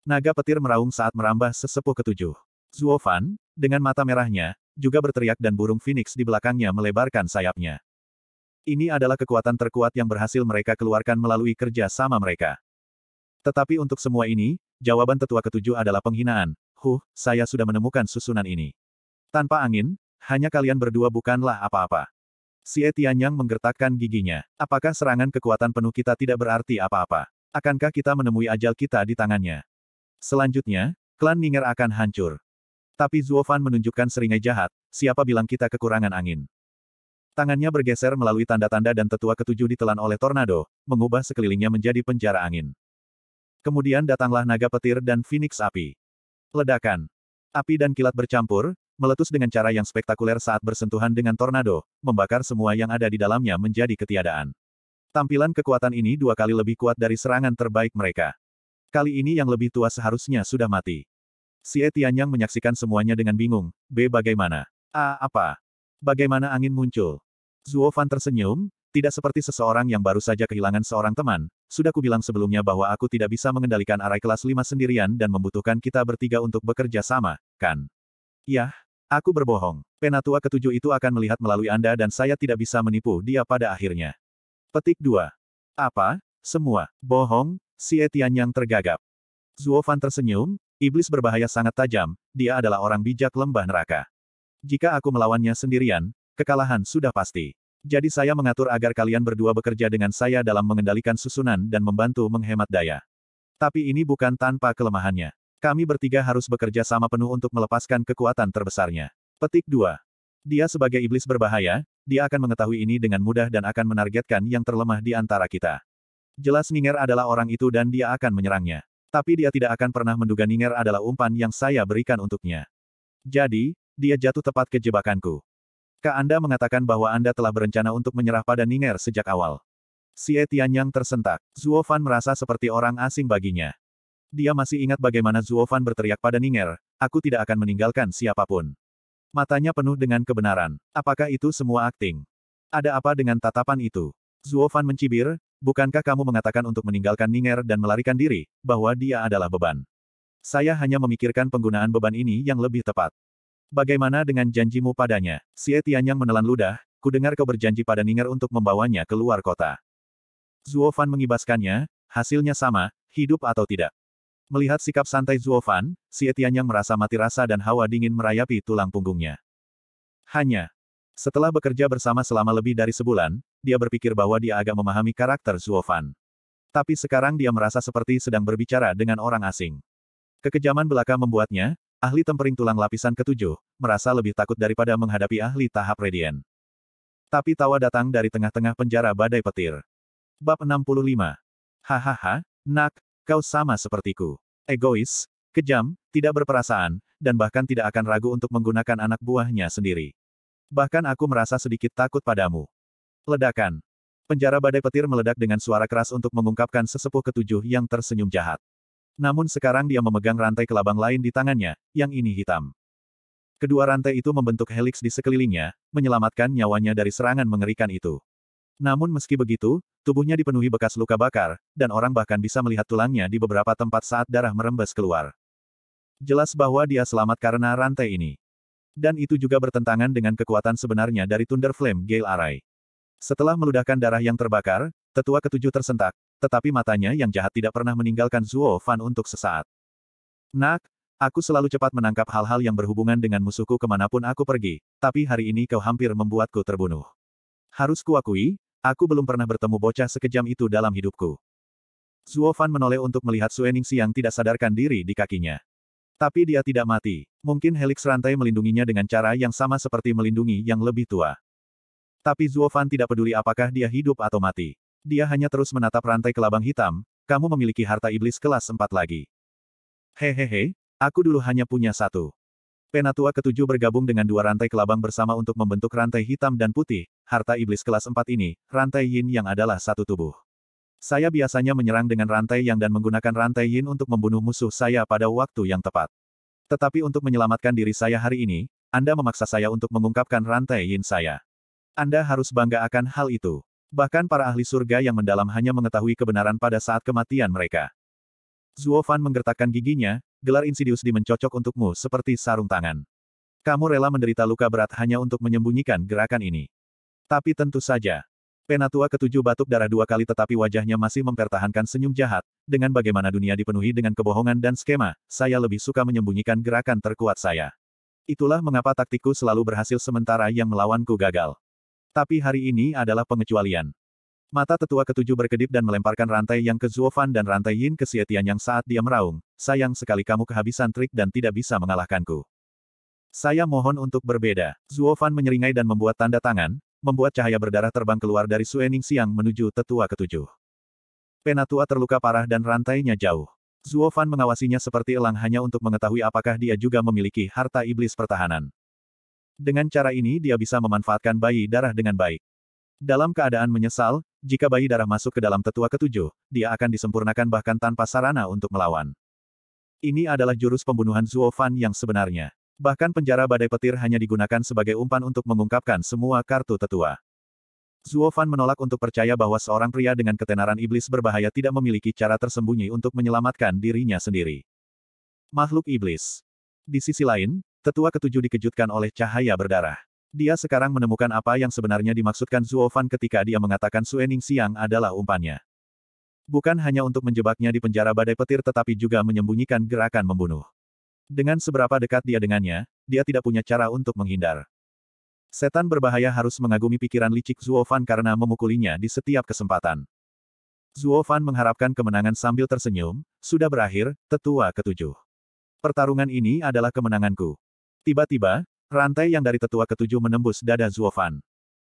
Naga petir meraung saat merambah sesepuh ketujuh. Zuofan, dengan mata merahnya, juga berteriak dan burung Phoenix di belakangnya melebarkan sayapnya. Ini adalah kekuatan terkuat yang berhasil mereka keluarkan melalui kerja sama mereka. Tetapi untuk semua ini, jawaban tetua ketujuh adalah penghinaan. Huh, saya sudah menemukan susunan ini. Tanpa angin, hanya kalian berdua bukanlah apa-apa. Si Etianyang menggertakkan giginya. Apakah serangan kekuatan penuh kita tidak berarti apa-apa? Akankah kita menemui ajal kita di tangannya? Selanjutnya, klan Ninger akan hancur. Tapi Zuofan menunjukkan seringai jahat, siapa bilang kita kekurangan angin. Tangannya bergeser melalui tanda-tanda dan tetua ketujuh ditelan oleh tornado, mengubah sekelilingnya menjadi penjara angin. Kemudian datanglah naga petir dan phoenix api. Ledakan. Api dan kilat bercampur, meletus dengan cara yang spektakuler saat bersentuhan dengan tornado, membakar semua yang ada di dalamnya menjadi ketiadaan. Tampilan kekuatan ini dua kali lebih kuat dari serangan terbaik mereka. Kali ini yang lebih tua seharusnya sudah mati. Si Etianyang menyaksikan semuanya dengan bingung. B. Bagaimana? A. Apa? Bagaimana angin muncul? Zuo Fan tersenyum, tidak seperti seseorang yang baru saja kehilangan seorang teman. Sudah kubilang sebelumnya bahwa aku tidak bisa mengendalikan arai kelas 5 sendirian dan membutuhkan kita bertiga untuk bekerja sama, kan? Yah, aku berbohong. Penatua ketujuh itu akan melihat melalui Anda dan saya tidak bisa menipu dia pada akhirnya. Petik 2. Apa? Semua. Bohong, si Etian yang tergagap. Zuo Fan tersenyum, Iblis berbahaya sangat tajam, dia adalah orang bijak lembah neraka. Jika aku melawannya sendirian, kekalahan sudah pasti. Jadi saya mengatur agar kalian berdua bekerja dengan saya dalam mengendalikan susunan dan membantu menghemat daya. Tapi ini bukan tanpa kelemahannya. Kami bertiga harus bekerja sama penuh untuk melepaskan kekuatan terbesarnya. Petik 2. Dia sebagai iblis berbahaya, dia akan mengetahui ini dengan mudah dan akan menargetkan yang terlemah di antara kita. Jelas Ninger adalah orang itu dan dia akan menyerangnya. Tapi dia tidak akan pernah menduga Ninger adalah umpan yang saya berikan untuknya. Jadi, dia jatuh tepat ke jebakanku. Ka Anda mengatakan bahwa Anda telah berencana untuk menyerah pada Ninger sejak awal. Si Etian yang tersentak. Zuo Fan merasa seperti orang asing baginya. Dia masih ingat bagaimana Zuo Fan berteriak pada Ninger, aku tidak akan meninggalkan siapapun. Matanya penuh dengan kebenaran. Apakah itu semua akting? Ada apa dengan tatapan itu? Zuo Fan mencibir, bukankah kamu mengatakan untuk meninggalkan Ninger dan melarikan diri, bahwa dia adalah beban? Saya hanya memikirkan penggunaan beban ini yang lebih tepat. Bagaimana dengan janjimu padanya? Etian yang menelan ludah, Ku dengar kau berjanji pada Ninger untuk membawanya keluar kota. Zuo Fan mengibaskannya, hasilnya sama, hidup atau tidak. Melihat sikap santai Zuo Fan, Etian yang merasa mati rasa dan hawa dingin merayapi tulang punggungnya. Hanya, setelah bekerja bersama selama lebih dari sebulan, dia berpikir bahwa dia agak memahami karakter Zuofan. Tapi sekarang dia merasa seperti sedang berbicara dengan orang asing. Kekejaman belaka membuatnya, ahli tempering tulang lapisan ketujuh, merasa lebih takut daripada menghadapi ahli tahap Radiant. Tapi tawa datang dari tengah-tengah penjara badai petir. Bab 65. Hahaha, nak, kau sama sepertiku. Egois, kejam, tidak berperasaan, dan bahkan tidak akan ragu untuk menggunakan anak buahnya sendiri. Bahkan aku merasa sedikit takut padamu. Ledakan. Penjara badai petir meledak dengan suara keras untuk mengungkapkan sesepuh ketujuh yang tersenyum jahat. Namun sekarang dia memegang rantai kelabang lain di tangannya, yang ini hitam. Kedua rantai itu membentuk helix di sekelilingnya, menyelamatkan nyawanya dari serangan mengerikan itu. Namun meski begitu, tubuhnya dipenuhi bekas luka bakar, dan orang bahkan bisa melihat tulangnya di beberapa tempat saat darah merembes keluar. Jelas bahwa dia selamat karena rantai ini. Dan itu juga bertentangan dengan kekuatan sebenarnya dari Thunder Flame Gale Array. Setelah meludahkan darah yang terbakar, tetua ketujuh tersentak, tetapi matanya yang jahat tidak pernah meninggalkan Zuo Fan untuk sesaat. Nak, aku selalu cepat menangkap hal-hal yang berhubungan dengan musuhku kemanapun aku pergi, tapi hari ini kau hampir membuatku terbunuh. Harus kuakui, aku belum pernah bertemu bocah sekejam itu dalam hidupku. Zuo Fan menoleh untuk melihat Suening yang tidak sadarkan diri di kakinya. Tapi dia tidak mati. Mungkin helix rantai melindunginya dengan cara yang sama seperti melindungi yang lebih tua. Tapi Zuofan tidak peduli apakah dia hidup atau mati. Dia hanya terus menatap rantai kelabang hitam, kamu memiliki harta iblis kelas 4 lagi. Hehehe, aku dulu hanya punya satu. Penatua ketujuh bergabung dengan dua rantai kelabang bersama untuk membentuk rantai hitam dan putih, harta iblis kelas 4 ini, rantai yin yang adalah satu tubuh. Saya biasanya menyerang dengan rantai yang dan menggunakan rantai yin untuk membunuh musuh saya pada waktu yang tepat. Tetapi untuk menyelamatkan diri saya hari ini, Anda memaksa saya untuk mengungkapkan rantai yin saya. Anda harus bangga akan hal itu. Bahkan para ahli surga yang mendalam hanya mengetahui kebenaran pada saat kematian mereka. Zuo Fan menggertakkan giginya, gelar insidius di mencocok untukmu seperti sarung tangan. Kamu rela menderita luka berat hanya untuk menyembunyikan gerakan ini. Tapi tentu saja. Penatua ketujuh batuk darah dua kali tetapi wajahnya masih mempertahankan senyum jahat, dengan bagaimana dunia dipenuhi dengan kebohongan dan skema, saya lebih suka menyembunyikan gerakan terkuat saya. Itulah mengapa taktikku selalu berhasil sementara yang melawanku gagal. Tapi hari ini adalah pengecualian. Mata tetua ketujuh berkedip dan melemparkan rantai yang ke Zuofan dan rantai Yin ke Sietian yang saat dia meraung, sayang sekali kamu kehabisan trik dan tidak bisa mengalahkanku. Saya mohon untuk berbeda. Zuofan menyeringai dan membuat tanda tangan, membuat cahaya berdarah terbang keluar dari Suening Siang menuju tetua ketujuh. Penatua terluka parah dan rantainya jauh. Zuofan mengawasinya seperti elang hanya untuk mengetahui apakah dia juga memiliki harta iblis pertahanan. Dengan cara ini dia bisa memanfaatkan bayi darah dengan baik. Dalam keadaan menyesal, jika bayi darah masuk ke dalam tetua ketujuh, dia akan disempurnakan bahkan tanpa sarana untuk melawan. Ini adalah jurus pembunuhan Zuo Fan yang sebenarnya. Bahkan penjara badai petir hanya digunakan sebagai umpan untuk mengungkapkan semua kartu tetua. Zuo Fan menolak untuk percaya bahwa seorang pria dengan ketenaran iblis berbahaya tidak memiliki cara tersembunyi untuk menyelamatkan dirinya sendiri. Makhluk iblis. Di sisi lain, Tetua ketujuh dikejutkan oleh cahaya berdarah. Dia sekarang menemukan apa yang sebenarnya dimaksudkan Zuofan Fan ketika dia mengatakan Suening Siang adalah umpannya. Bukan hanya untuk menjebaknya di penjara badai petir tetapi juga menyembunyikan gerakan membunuh. Dengan seberapa dekat dia dengannya, dia tidak punya cara untuk menghindar. Setan berbahaya harus mengagumi pikiran licik Zuofan Fan karena memukulinya di setiap kesempatan. Zuofan Fan mengharapkan kemenangan sambil tersenyum, sudah berakhir, tetua ketujuh. Pertarungan ini adalah kemenanganku. Tiba-tiba, rantai yang dari tetua ketujuh menembus dada Zuofan.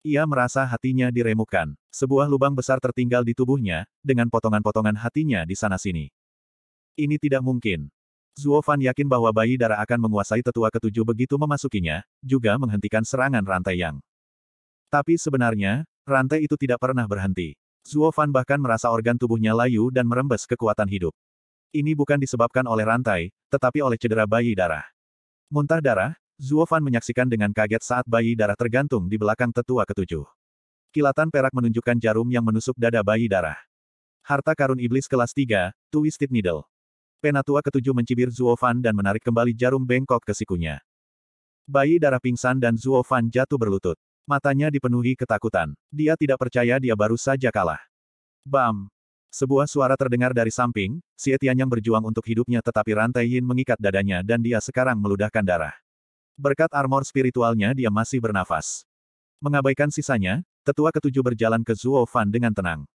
Ia merasa hatinya diremukan. Sebuah lubang besar tertinggal di tubuhnya, dengan potongan-potongan hatinya di sana-sini. Ini tidak mungkin. Zuofan yakin bahwa bayi darah akan menguasai tetua ketujuh begitu memasukinya, juga menghentikan serangan rantai yang. Tapi sebenarnya, rantai itu tidak pernah berhenti. Zuofan bahkan merasa organ tubuhnya layu dan merembes kekuatan hidup. Ini bukan disebabkan oleh rantai, tetapi oleh cedera bayi darah. Muntah darah, Zuo menyaksikan dengan kaget saat bayi darah tergantung di belakang tetua ketujuh. Kilatan perak menunjukkan jarum yang menusuk dada bayi darah. Harta karun iblis kelas 3, Twisted Needle. Penatua ketujuh mencibir Zuo dan menarik kembali jarum bengkok ke sikunya. Bayi darah pingsan dan Zuo jatuh berlutut. Matanya dipenuhi ketakutan. Dia tidak percaya dia baru saja kalah. Bam! Sebuah suara terdengar dari samping, Xie yang berjuang untuk hidupnya tetapi rantai Yin mengikat dadanya dan dia sekarang meludahkan darah. Berkat armor spiritualnya dia masih bernafas. Mengabaikan sisanya, tetua ketujuh berjalan ke Zuo Fan dengan tenang.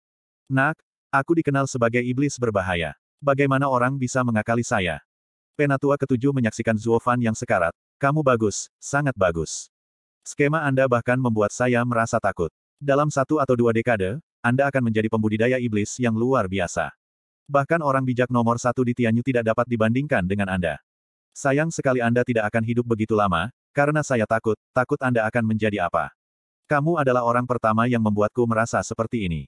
Nak, aku dikenal sebagai iblis berbahaya. Bagaimana orang bisa mengakali saya? Penatua ketujuh menyaksikan Zuo Fan yang sekarat. Kamu bagus, sangat bagus. Skema Anda bahkan membuat saya merasa takut. Dalam satu atau dua dekade, anda akan menjadi pembudidaya iblis yang luar biasa. Bahkan orang bijak nomor satu di Tianyu tidak dapat dibandingkan dengan Anda. Sayang sekali Anda tidak akan hidup begitu lama, karena saya takut, takut Anda akan menjadi apa. Kamu adalah orang pertama yang membuatku merasa seperti ini.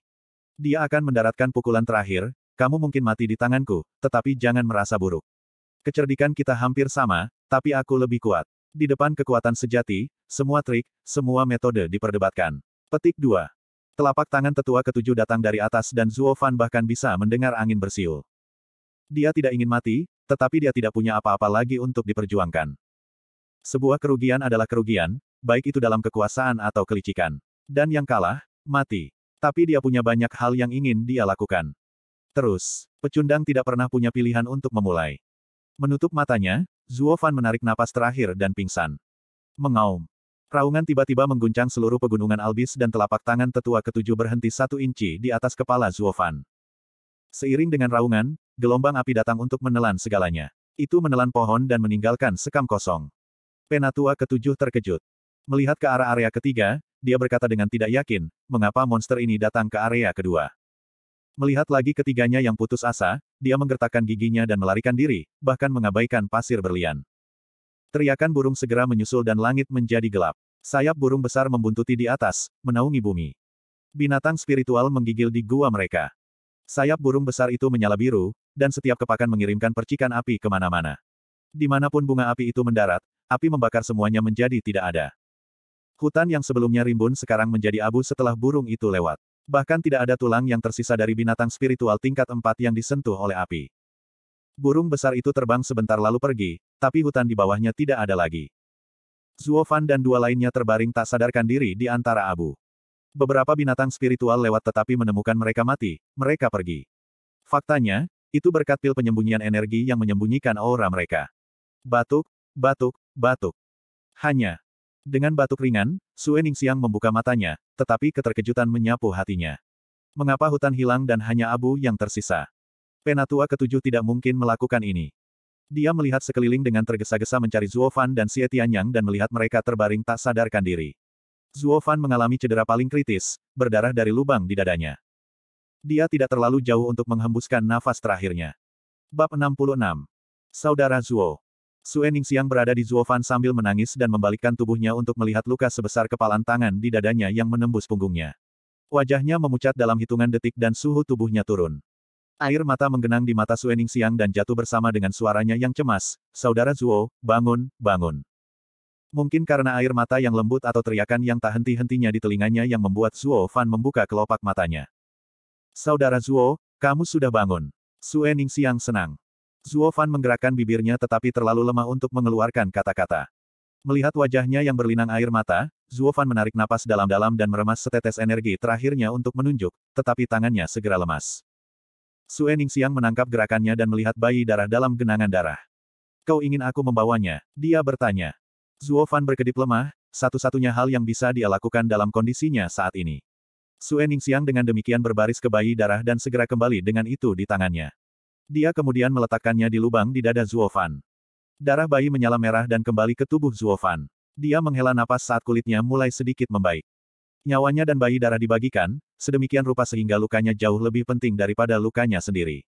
Dia akan mendaratkan pukulan terakhir, kamu mungkin mati di tanganku, tetapi jangan merasa buruk. Kecerdikan kita hampir sama, tapi aku lebih kuat. Di depan kekuatan sejati, semua trik, semua metode diperdebatkan. Petik 2. Telapak tangan tetua ketujuh datang dari atas dan Zuo Fan bahkan bisa mendengar angin bersiul. Dia tidak ingin mati, tetapi dia tidak punya apa-apa lagi untuk diperjuangkan. Sebuah kerugian adalah kerugian, baik itu dalam kekuasaan atau kelicikan. Dan yang kalah, mati. Tapi dia punya banyak hal yang ingin dia lakukan. Terus, pecundang tidak pernah punya pilihan untuk memulai. Menutup matanya, Zuo Fan menarik napas terakhir dan pingsan. Mengaum. Raungan tiba-tiba mengguncang seluruh pegunungan Albis dan telapak tangan tetua ketujuh berhenti satu inci di atas kepala Zuofan. Seiring dengan raungan, gelombang api datang untuk menelan segalanya. Itu menelan pohon dan meninggalkan sekam kosong. Penatua ketujuh terkejut. Melihat ke arah area ketiga, dia berkata dengan tidak yakin, mengapa monster ini datang ke area kedua. Melihat lagi ketiganya yang putus asa, dia menggertakkan giginya dan melarikan diri, bahkan mengabaikan pasir berlian. Teriakan burung segera menyusul dan langit menjadi gelap. Sayap burung besar membuntuti di atas, menaungi bumi. Binatang spiritual menggigil di gua mereka. Sayap burung besar itu menyala biru, dan setiap kepakan mengirimkan percikan api kemana-mana. Dimanapun bunga api itu mendarat, api membakar semuanya menjadi tidak ada. Hutan yang sebelumnya rimbun sekarang menjadi abu setelah burung itu lewat. Bahkan tidak ada tulang yang tersisa dari binatang spiritual tingkat empat yang disentuh oleh api. Burung besar itu terbang sebentar lalu pergi, tapi hutan di bawahnya tidak ada lagi. Zuo Fan dan dua lainnya terbaring tak sadarkan diri di antara abu. Beberapa binatang spiritual lewat tetapi menemukan mereka mati, mereka pergi. Faktanya, itu berkat pil penyembunyian energi yang menyembunyikan aura mereka. Batuk, batuk, batuk. Hanya. Dengan batuk ringan, Sue Siang membuka matanya, tetapi keterkejutan menyapu hatinya. Mengapa hutan hilang dan hanya abu yang tersisa? Penatua ketujuh tidak mungkin melakukan ini. Dia melihat sekeliling dengan tergesa-gesa mencari Zuo Fan dan Xie Tianyang dan melihat mereka terbaring tak sadarkan diri. Zuo Fan mengalami cedera paling kritis, berdarah dari lubang di dadanya. Dia tidak terlalu jauh untuk menghembuskan nafas terakhirnya. Bab 66. Saudara Zuo. Sue Ningsiang berada di Zuo Fan sambil menangis dan membalikkan tubuhnya untuk melihat luka sebesar kepalan tangan di dadanya yang menembus punggungnya. Wajahnya memucat dalam hitungan detik dan suhu tubuhnya turun. Air mata menggenang di mata Suening Siang dan jatuh bersama dengan suaranya yang cemas, Saudara Zuo, bangun, bangun. Mungkin karena air mata yang lembut atau teriakan yang tak henti-hentinya di telinganya yang membuat Zuo Fan membuka kelopak matanya. Saudara Zuo, kamu sudah bangun. Suening Siang senang. Zuo Fan menggerakkan bibirnya tetapi terlalu lemah untuk mengeluarkan kata-kata. Melihat wajahnya yang berlinang air mata, Zuo Fan menarik napas dalam-dalam dan meremas setetes energi terakhirnya untuk menunjuk, tetapi tangannya segera lemas. Sue Siang menangkap gerakannya dan melihat bayi darah dalam genangan darah. Kau ingin aku membawanya? Dia bertanya. Zuo Fan berkedip lemah, satu-satunya hal yang bisa dia lakukan dalam kondisinya saat ini. Sue Siang dengan demikian berbaris ke bayi darah dan segera kembali dengan itu di tangannya. Dia kemudian meletakkannya di lubang di dada Zuo Fan. Darah bayi menyala merah dan kembali ke tubuh Zuo Fan. Dia menghela napas saat kulitnya mulai sedikit membaik. Nyawanya dan bayi darah dibagikan, sedemikian rupa sehingga lukanya jauh lebih penting daripada lukanya sendiri.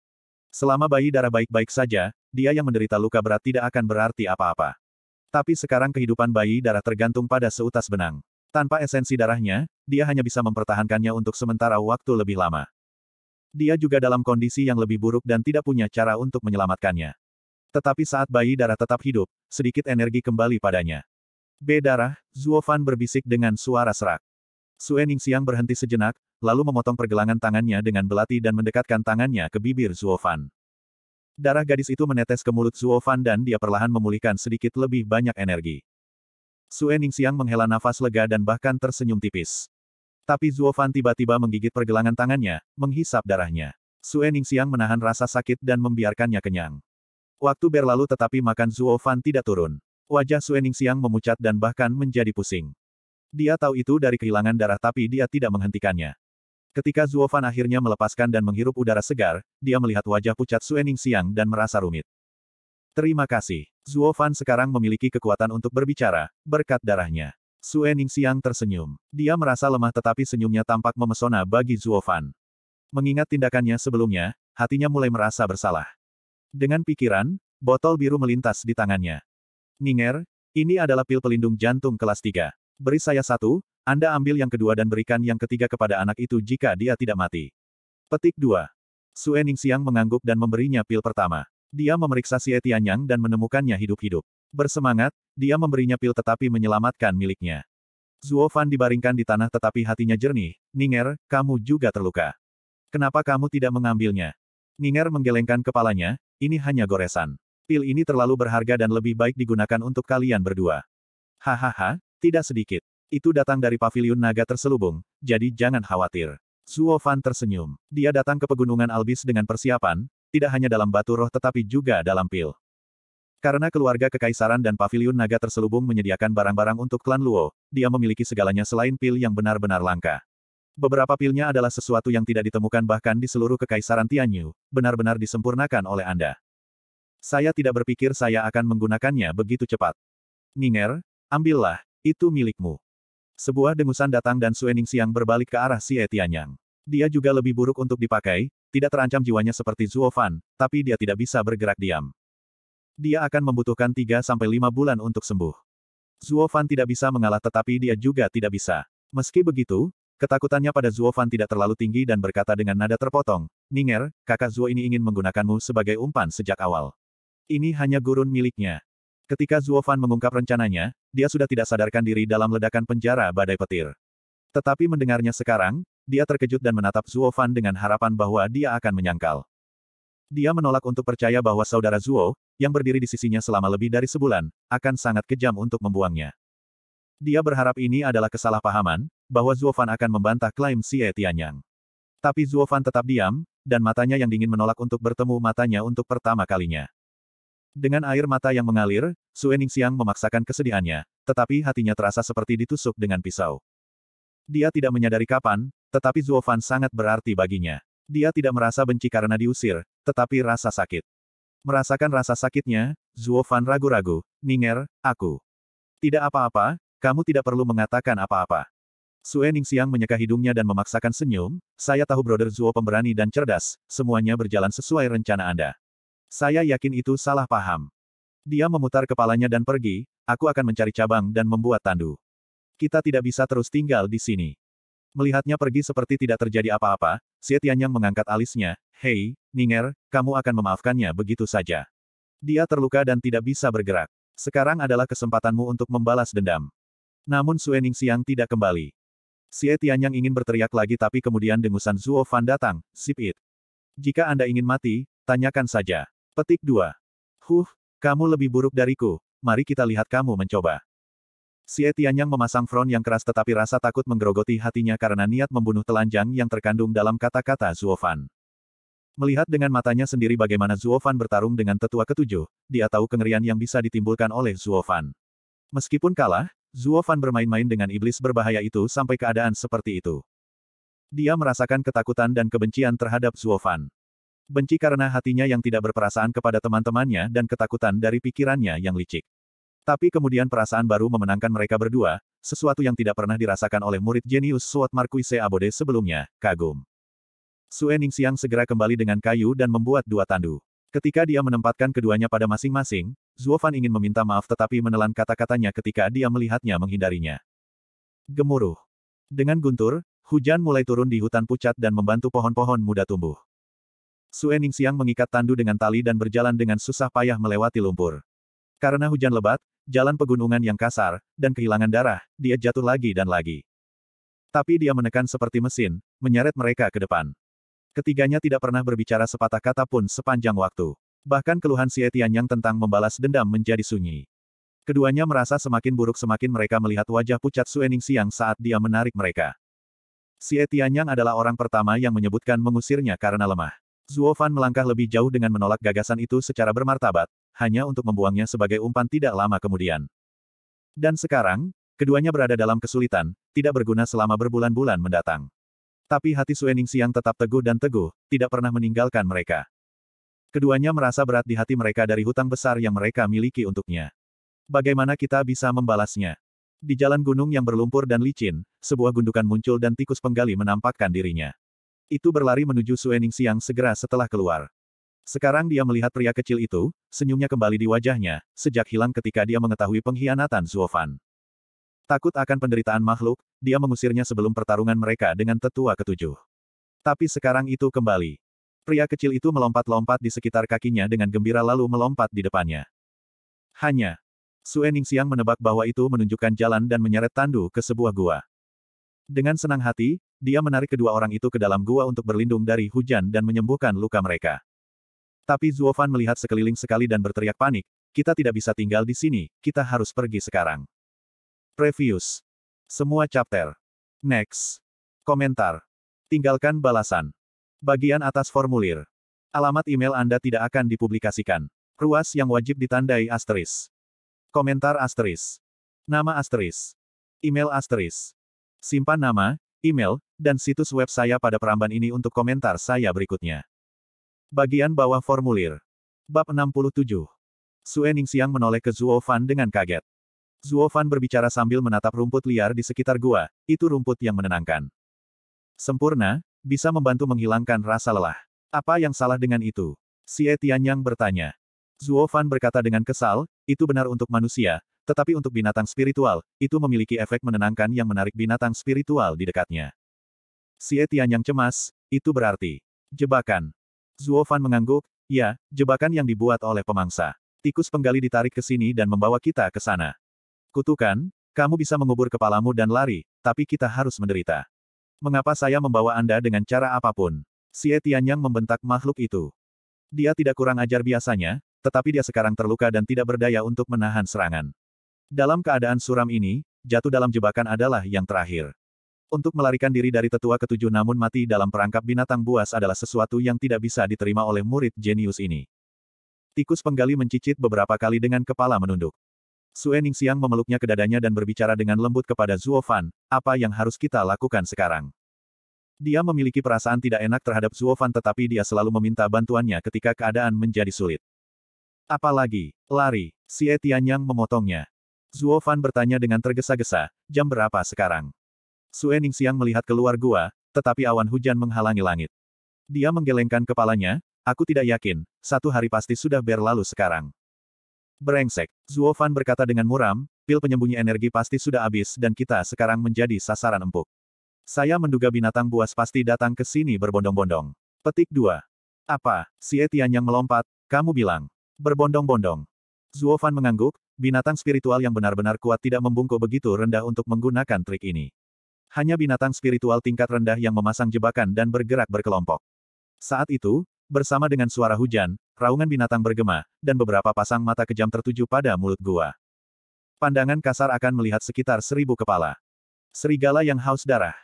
Selama bayi darah baik-baik saja, dia yang menderita luka berat tidak akan berarti apa-apa. Tapi sekarang kehidupan bayi darah tergantung pada seutas benang. Tanpa esensi darahnya, dia hanya bisa mempertahankannya untuk sementara waktu lebih lama. Dia juga dalam kondisi yang lebih buruk dan tidak punya cara untuk menyelamatkannya. Tetapi saat bayi darah tetap hidup, sedikit energi kembali padanya. B. Darah, Fan berbisik dengan suara serak. Sue Siang berhenti sejenak, lalu memotong pergelangan tangannya dengan belati dan mendekatkan tangannya ke bibir Zuo Darah gadis itu menetes ke mulut Zuo dan dia perlahan memulihkan sedikit lebih banyak energi. Sue Siang menghela nafas lega dan bahkan tersenyum tipis. Tapi Zuo tiba-tiba menggigit pergelangan tangannya, menghisap darahnya. Sue Siang menahan rasa sakit dan membiarkannya kenyang. Waktu berlalu tetapi makan Zuo tidak turun. Wajah Sue Siang memucat dan bahkan menjadi pusing. Dia tahu itu dari kehilangan darah tapi dia tidak menghentikannya. Ketika Zuofan akhirnya melepaskan dan menghirup udara segar, dia melihat wajah pucat Suening Siang dan merasa rumit. Terima kasih. Zuofan sekarang memiliki kekuatan untuk berbicara, berkat darahnya. Suening Siang tersenyum. Dia merasa lemah tetapi senyumnya tampak memesona bagi Zuofan. Mengingat tindakannya sebelumnya, hatinya mulai merasa bersalah. Dengan pikiran, botol biru melintas di tangannya. Ninger, ini adalah pil pelindung jantung kelas 3. Beri saya satu, Anda ambil yang kedua dan berikan yang ketiga kepada anak itu jika dia tidak mati. Petik 2. Suening Siang mengangguk dan memberinya pil pertama. Dia memeriksa Xie Tianyang dan menemukannya hidup-hidup. Bersemangat, dia memberinya pil tetapi menyelamatkan miliknya. Zuo Fan dibaringkan di tanah tetapi hatinya jernih, Ninger, kamu juga terluka. Kenapa kamu tidak mengambilnya? Ninger menggelengkan kepalanya, ini hanya goresan. Pil ini terlalu berharga dan lebih baik digunakan untuk kalian berdua. Hahaha, tidak sedikit. Itu datang dari pavilion naga terselubung, jadi jangan khawatir. Zuo Fan tersenyum. Dia datang ke pegunungan Albis dengan persiapan, tidak hanya dalam batu roh tetapi juga dalam pil. Karena keluarga kekaisaran dan pavilion naga terselubung menyediakan barang-barang untuk klan Luo, dia memiliki segalanya selain pil yang benar-benar langka. Beberapa pilnya adalah sesuatu yang tidak ditemukan bahkan di seluruh kekaisaran Tianyu, benar-benar disempurnakan oleh Anda. Saya tidak berpikir saya akan menggunakannya begitu cepat. Ninger, ambillah, itu milikmu. Sebuah dengusan datang dan Suening Siang berbalik ke arah si Etianyang. Dia juga lebih buruk untuk dipakai, tidak terancam jiwanya seperti Zuo Fan, tapi dia tidak bisa bergerak diam. Dia akan membutuhkan 3-5 bulan untuk sembuh. Zuo Fan tidak bisa mengalah tetapi dia juga tidak bisa. Meski begitu, Ketakutannya pada Zuo Fan tidak terlalu tinggi dan berkata dengan nada terpotong, Ninger, kakak Zuo ini ingin menggunakanmu sebagai umpan sejak awal. Ini hanya gurun miliknya. Ketika Zuo Fan mengungkap rencananya, dia sudah tidak sadarkan diri dalam ledakan penjara badai petir. Tetapi mendengarnya sekarang, dia terkejut dan menatap Zuo Fan dengan harapan bahwa dia akan menyangkal. Dia menolak untuk percaya bahwa saudara Zuo, yang berdiri di sisinya selama lebih dari sebulan, akan sangat kejam untuk membuangnya. Dia berharap ini adalah kesalahpahaman, bahwa Zuo Fan akan membantah klaim Xie Tianyang. Tapi Zuo Fan tetap diam, dan matanya yang dingin menolak untuk bertemu matanya untuk pertama kalinya. Dengan air mata yang mengalir, Suening Siang memaksakan kesedihannya, tetapi hatinya terasa seperti ditusuk dengan pisau. Dia tidak menyadari kapan, tetapi Zuofan sangat berarti baginya. Dia tidak merasa benci karena diusir, tetapi rasa sakit. Merasakan rasa sakitnya, Zuofan ragu-ragu, Ninger, aku. Tidak apa-apa, kamu tidak perlu mengatakan apa-apa. Suening Xiang menyeka hidungnya dan memaksakan senyum, saya tahu brother Zuo pemberani dan cerdas, semuanya berjalan sesuai rencana Anda. Saya yakin itu salah paham. Dia memutar kepalanya dan pergi, aku akan mencari cabang dan membuat tandu. Kita tidak bisa terus tinggal di sini. Melihatnya pergi seperti tidak terjadi apa-apa, Xie Tianyang mengangkat alisnya, Hei, Ninger, kamu akan memaafkannya begitu saja. Dia terluka dan tidak bisa bergerak. Sekarang adalah kesempatanmu untuk membalas dendam. Namun Sue Siang tidak kembali. Xie Tianyang ingin berteriak lagi tapi kemudian dengusan Zuo Fan datang, sip it. Jika Anda ingin mati, tanyakan saja. Petik 2. Huh, kamu lebih buruk dariku, mari kita lihat kamu mencoba. Si yang memasang front yang keras tetapi rasa takut menggerogoti hatinya karena niat membunuh telanjang yang terkandung dalam kata-kata Zuofan. Melihat dengan matanya sendiri bagaimana Zuofan bertarung dengan tetua ketujuh, dia tahu kengerian yang bisa ditimbulkan oleh Zuofan. Meskipun kalah, Zuofan bermain-main dengan iblis berbahaya itu sampai keadaan seperti itu. Dia merasakan ketakutan dan kebencian terhadap Zuofan benci karena hatinya yang tidak berperasaan kepada teman-temannya dan ketakutan dari pikirannya yang licik. Tapi kemudian perasaan baru memenangkan mereka berdua, sesuatu yang tidak pernah dirasakan oleh murid jenius Suat Marquise Abode sebelumnya, kagum. Sue Ningxiang segera kembali dengan kayu dan membuat dua tandu. Ketika dia menempatkan keduanya pada masing-masing, Zuofan ingin meminta maaf tetapi menelan kata-katanya ketika dia melihatnya menghindarinya. Gemuruh. Dengan guntur, hujan mulai turun di hutan pucat dan membantu pohon-pohon muda tumbuh. Su Siang mengikat tandu dengan tali dan berjalan dengan susah payah melewati lumpur. Karena hujan lebat, jalan pegunungan yang kasar, dan kehilangan darah, dia jatuh lagi dan lagi. Tapi dia menekan seperti mesin, menyeret mereka ke depan. Ketiganya tidak pernah berbicara sepatah kata pun sepanjang waktu. Bahkan keluhan Xie Tianyang tentang membalas dendam menjadi sunyi. Keduanya merasa semakin buruk semakin mereka melihat wajah pucat Su Siang saat dia menarik mereka. Xie Tianyang adalah orang pertama yang menyebutkan mengusirnya karena lemah. Zuo Fan melangkah lebih jauh dengan menolak gagasan itu secara bermartabat, hanya untuk membuangnya sebagai umpan tidak lama kemudian. Dan sekarang, keduanya berada dalam kesulitan, tidak berguna selama berbulan-bulan mendatang. Tapi hati Suening Siang tetap teguh dan teguh, tidak pernah meninggalkan mereka. Keduanya merasa berat di hati mereka dari hutang besar yang mereka miliki untuknya. Bagaimana kita bisa membalasnya? Di jalan gunung yang berlumpur dan licin, sebuah gundukan muncul dan tikus penggali menampakkan dirinya itu berlari menuju Suening Siang segera setelah keluar. Sekarang dia melihat pria kecil itu, senyumnya kembali di wajahnya, sejak hilang ketika dia mengetahui pengkhianatan Zuofan. Takut akan penderitaan makhluk, dia mengusirnya sebelum pertarungan mereka dengan tetua ketujuh. Tapi sekarang itu kembali. Pria kecil itu melompat-lompat di sekitar kakinya dengan gembira lalu melompat di depannya. Hanya, Suening Siang menebak bahwa itu menunjukkan jalan dan menyeret Tandu ke sebuah gua. Dengan senang hati, dia menarik kedua orang itu ke dalam gua untuk berlindung dari hujan dan menyembuhkan luka mereka. Tapi Zuofan melihat sekeliling sekali dan berteriak panik, kita tidak bisa tinggal di sini, kita harus pergi sekarang. Previous. Semua chapter. Next. Komentar. Tinggalkan balasan. Bagian atas formulir. Alamat email Anda tidak akan dipublikasikan. Ruas yang wajib ditandai asteris. Komentar asteris. Nama asteris. Email asteris. Simpan nama, email, dan situs web saya pada peramban ini untuk komentar saya berikutnya. Bagian bawah formulir. Bab 67. Suening Siang menoleh ke Zuo Fan dengan kaget. Zuo Fan berbicara sambil menatap rumput liar di sekitar gua, itu rumput yang menenangkan. Sempurna, bisa membantu menghilangkan rasa lelah. Apa yang salah dengan itu? Xie Yang bertanya. Zuo Fan berkata dengan kesal, itu benar untuk manusia, tetapi untuk binatang spiritual, itu memiliki efek menenangkan yang menarik binatang spiritual di dekatnya. Si Etian yang cemas, itu berarti jebakan. Zuo Fan mengangguk, ya, jebakan yang dibuat oleh pemangsa. Tikus penggali ditarik ke sini dan membawa kita ke sana. Kutukan, kamu bisa mengubur kepalamu dan lari, tapi kita harus menderita. Mengapa saya membawa Anda dengan cara apapun? Si Etian yang membentak makhluk itu. Dia tidak kurang ajar biasanya, tetapi dia sekarang terluka dan tidak berdaya untuk menahan serangan. Dalam keadaan suram ini, jatuh dalam jebakan adalah yang terakhir. Untuk melarikan diri dari tetua ketujuh namun mati dalam perangkap binatang buas adalah sesuatu yang tidak bisa diterima oleh murid jenius ini. Tikus penggali mencicit beberapa kali dengan kepala menunduk. Suening Siang memeluknya ke dadanya dan berbicara dengan lembut kepada Zuo Fan, apa yang harus kita lakukan sekarang? Dia memiliki perasaan tidak enak terhadap Zuo Fan tetapi dia selalu meminta bantuannya ketika keadaan menjadi sulit. Apalagi, lari, Si Etian Yang memotongnya. Zuo Fan bertanya dengan tergesa-gesa, jam berapa sekarang? Sue siang melihat keluar gua, tetapi awan hujan menghalangi langit. Dia menggelengkan kepalanya, aku tidak yakin, satu hari pasti sudah berlalu sekarang. Berengsek, Zuo Fan berkata dengan muram, pil penyembunyi energi pasti sudah habis dan kita sekarang menjadi sasaran empuk. Saya menduga binatang buas pasti datang ke sini berbondong-bondong. Petik 2. Apa? Si Etian yang melompat, kamu bilang. Berbondong-bondong. Zuofan mengangguk, Binatang spiritual yang benar-benar kuat tidak membungkuk begitu rendah untuk menggunakan trik ini. Hanya binatang spiritual tingkat rendah yang memasang jebakan dan bergerak berkelompok. Saat itu, bersama dengan suara hujan, raungan binatang bergema, dan beberapa pasang mata kejam tertuju pada mulut gua. Pandangan kasar akan melihat sekitar seribu kepala. Serigala yang haus darah.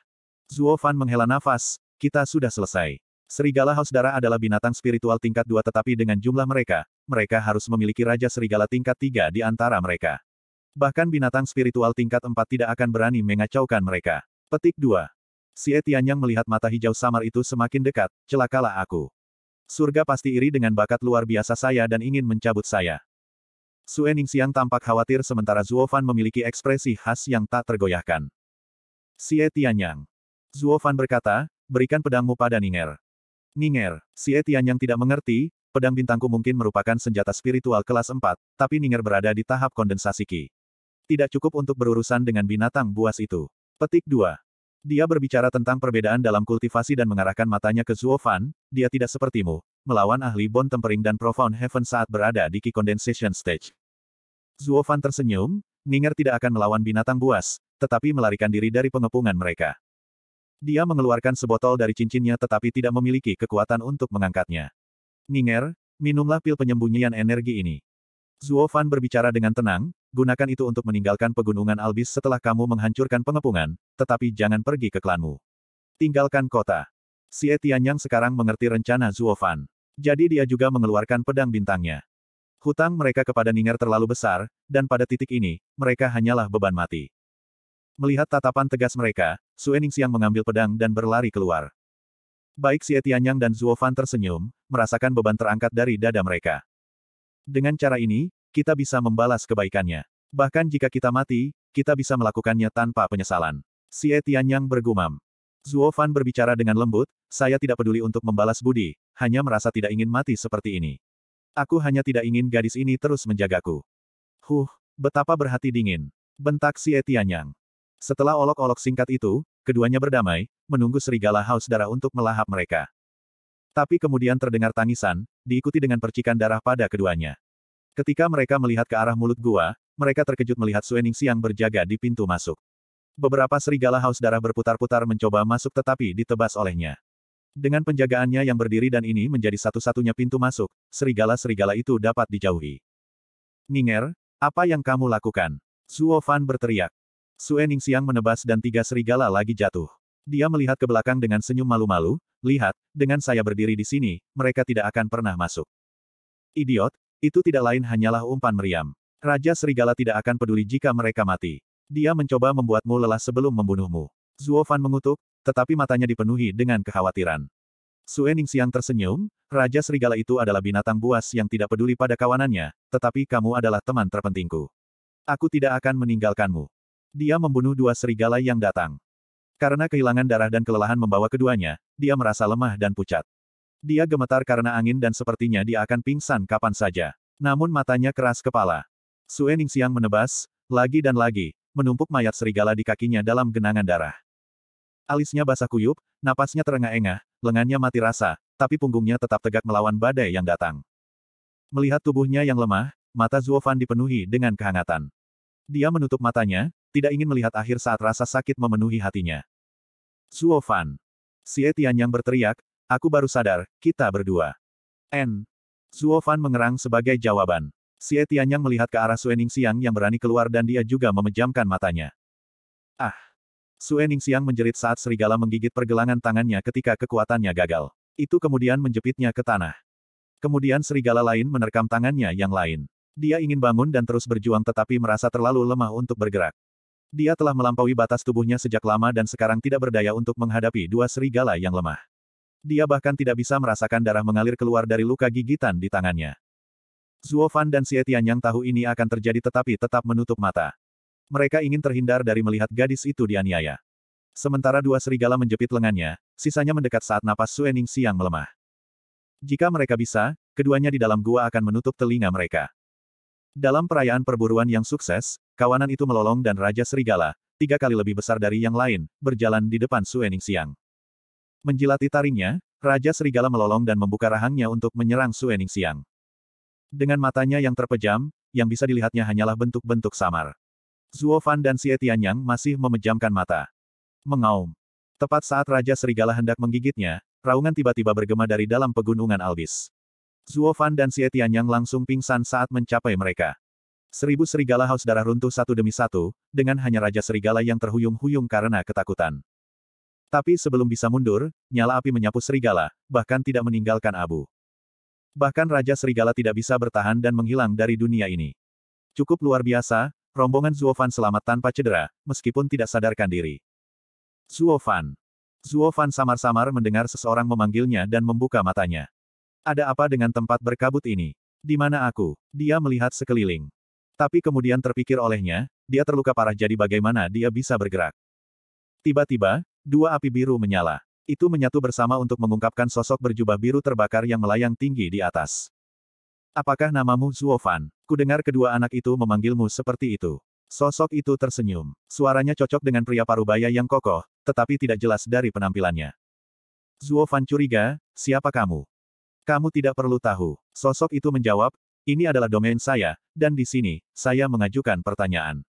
Zuo Fan menghela nafas, kita sudah selesai. Serigala haus Darah adalah binatang spiritual tingkat dua tetapi dengan jumlah mereka, mereka harus memiliki Raja Serigala tingkat tiga di antara mereka. Bahkan binatang spiritual tingkat empat tidak akan berani mengacaukan mereka. Petik 2. Si Etianyang melihat mata hijau samar itu semakin dekat, celakalah aku. Surga pasti iri dengan bakat luar biasa saya dan ingin mencabut saya. Sue Siang tampak khawatir sementara Zuofan memiliki ekspresi khas yang tak tergoyahkan. Si Etianyang. Zuofan berkata, berikan pedangmu pada Ninger. Ninger, si Etian yang tidak mengerti, pedang bintangku mungkin merupakan senjata spiritual kelas 4, tapi Ninger berada di tahap kondensasi Ki. Tidak cukup untuk berurusan dengan binatang buas itu. Petik 2. Dia berbicara tentang perbedaan dalam kultivasi dan mengarahkan matanya ke Zuo Fan, dia tidak sepertimu, melawan ahli bone Tempering dan Profound Heaven saat berada di Ki Condensation Stage. Zuo Fan tersenyum, Ninger tidak akan melawan binatang buas, tetapi melarikan diri dari pengepungan mereka. Dia mengeluarkan sebotol dari cincinnya tetapi tidak memiliki kekuatan untuk mengangkatnya. Ninger, minumlah pil penyembunyian energi ini. Zuo Fan berbicara dengan tenang, gunakan itu untuk meninggalkan pegunungan Albis setelah kamu menghancurkan pengepungan, tetapi jangan pergi ke klanmu. Tinggalkan kota. Si Etian yang sekarang mengerti rencana Zuo Fan. Jadi dia juga mengeluarkan pedang bintangnya. Hutang mereka kepada Ninger terlalu besar, dan pada titik ini, mereka hanyalah beban mati. Melihat tatapan tegas mereka, Suening Siang mengambil pedang dan berlari keluar. Baik Xie Tianyang dan Zuo Fan tersenyum, merasakan beban terangkat dari dada mereka. Dengan cara ini, kita bisa membalas kebaikannya. Bahkan jika kita mati, kita bisa melakukannya tanpa penyesalan. Xie Tianyang bergumam. Zuo Fan berbicara dengan lembut, saya tidak peduli untuk membalas budi, hanya merasa tidak ingin mati seperti ini. Aku hanya tidak ingin gadis ini terus menjagaku. Huh, betapa berhati dingin. Bentak Xie Tianyang. Setelah olok-olok singkat itu, keduanya berdamai, menunggu serigala haus darah untuk melahap mereka. Tapi kemudian terdengar tangisan, diikuti dengan percikan darah pada keduanya. Ketika mereka melihat ke arah mulut gua, mereka terkejut melihat Suening Siang berjaga di pintu masuk. Beberapa serigala haus darah berputar-putar mencoba masuk tetapi ditebas olehnya. Dengan penjagaannya yang berdiri dan ini menjadi satu-satunya pintu masuk, serigala-serigala itu dapat dijauhi. Ninger, apa yang kamu lakukan? Zuo Fan berteriak. Su Siang menebas dan tiga serigala lagi jatuh. Dia melihat ke belakang dengan senyum malu-malu, lihat, dengan saya berdiri di sini, mereka tidak akan pernah masuk. Idiot, itu tidak lain hanyalah umpan meriam. Raja Serigala tidak akan peduli jika mereka mati. Dia mencoba membuatmu lelah sebelum membunuhmu. Zuo Fan mengutuk, tetapi matanya dipenuhi dengan kekhawatiran. Su Siang tersenyum, Raja Serigala itu adalah binatang buas yang tidak peduli pada kawanannya, tetapi kamu adalah teman terpentingku. Aku tidak akan meninggalkanmu. Dia membunuh dua serigala yang datang. Karena kehilangan darah dan kelelahan membawa keduanya, dia merasa lemah dan pucat. Dia gemetar karena angin dan sepertinya dia akan pingsan kapan saja. Namun matanya keras kepala. Suening siang menebas, lagi dan lagi, menumpuk mayat serigala di kakinya dalam genangan darah. Alisnya basah kuyup, napasnya terengah-engah, lengannya mati rasa, tapi punggungnya tetap tegak melawan badai yang datang. Melihat tubuhnya yang lemah, mata Zuofan dipenuhi dengan kehangatan. Dia menutup matanya, tidak ingin melihat akhir saat rasa sakit memenuhi hatinya. Zuo Fan. Xie yang berteriak, aku baru sadar, kita berdua. N. Zuo Fan mengerang sebagai jawaban. Xie yang melihat ke arah Suening Siang yang berani keluar dan dia juga memejamkan matanya. Ah. Suening Siang menjerit saat serigala menggigit pergelangan tangannya ketika kekuatannya gagal. Itu kemudian menjepitnya ke tanah. Kemudian serigala lain menerkam tangannya yang lain. Dia ingin bangun dan terus berjuang tetapi merasa terlalu lemah untuk bergerak. Dia telah melampaui batas tubuhnya sejak lama dan sekarang tidak berdaya untuk menghadapi dua serigala yang lemah. Dia bahkan tidak bisa merasakan darah mengalir keluar dari luka gigitan di tangannya. Zuo Fan dan Xie yang tahu ini akan terjadi tetapi tetap menutup mata. Mereka ingin terhindar dari melihat gadis itu dianiaya. Sementara dua serigala menjepit lengannya, sisanya mendekat saat napas Suening Siang melemah. Jika mereka bisa, keduanya di dalam gua akan menutup telinga mereka. Dalam perayaan perburuan yang sukses, kawanan itu melolong dan Raja Serigala, tiga kali lebih besar dari yang lain, berjalan di depan Suening Siang. Menjilati taringnya, Raja Serigala melolong dan membuka rahangnya untuk menyerang Suening Siang. Dengan matanya yang terpejam, yang bisa dilihatnya hanyalah bentuk-bentuk samar. Zuo Fan dan Xie Tianyang masih memejamkan mata. Mengaum. Tepat saat Raja Serigala hendak menggigitnya, raungan tiba-tiba bergema dari dalam pegunungan Albis. Zuo Fan dan Xie yang langsung pingsan saat mencapai mereka. Seribu serigala haus darah runtuh satu demi satu, dengan hanya Raja Serigala yang terhuyung-huyung karena ketakutan. Tapi sebelum bisa mundur, nyala api menyapu serigala, bahkan tidak meninggalkan abu. Bahkan Raja Serigala tidak bisa bertahan dan menghilang dari dunia ini. Cukup luar biasa, rombongan Zuofan selamat tanpa cedera, meskipun tidak sadarkan diri. Zuofan. Zuofan samar-samar mendengar seseorang memanggilnya dan membuka matanya. Ada apa dengan tempat berkabut ini? Di mana aku? Dia melihat sekeliling. Tapi kemudian terpikir olehnya, dia terluka parah jadi bagaimana dia bisa bergerak. Tiba-tiba, dua api biru menyala. Itu menyatu bersama untuk mengungkapkan sosok berjubah biru terbakar yang melayang tinggi di atas. Apakah namamu Zuofan? Kudengar kedua anak itu memanggilmu seperti itu. Sosok itu tersenyum. Suaranya cocok dengan pria parubaya yang kokoh, tetapi tidak jelas dari penampilannya. Zuofan curiga, siapa kamu? Kamu tidak perlu tahu. Sosok itu menjawab, ini adalah domain saya, dan di sini, saya mengajukan pertanyaan.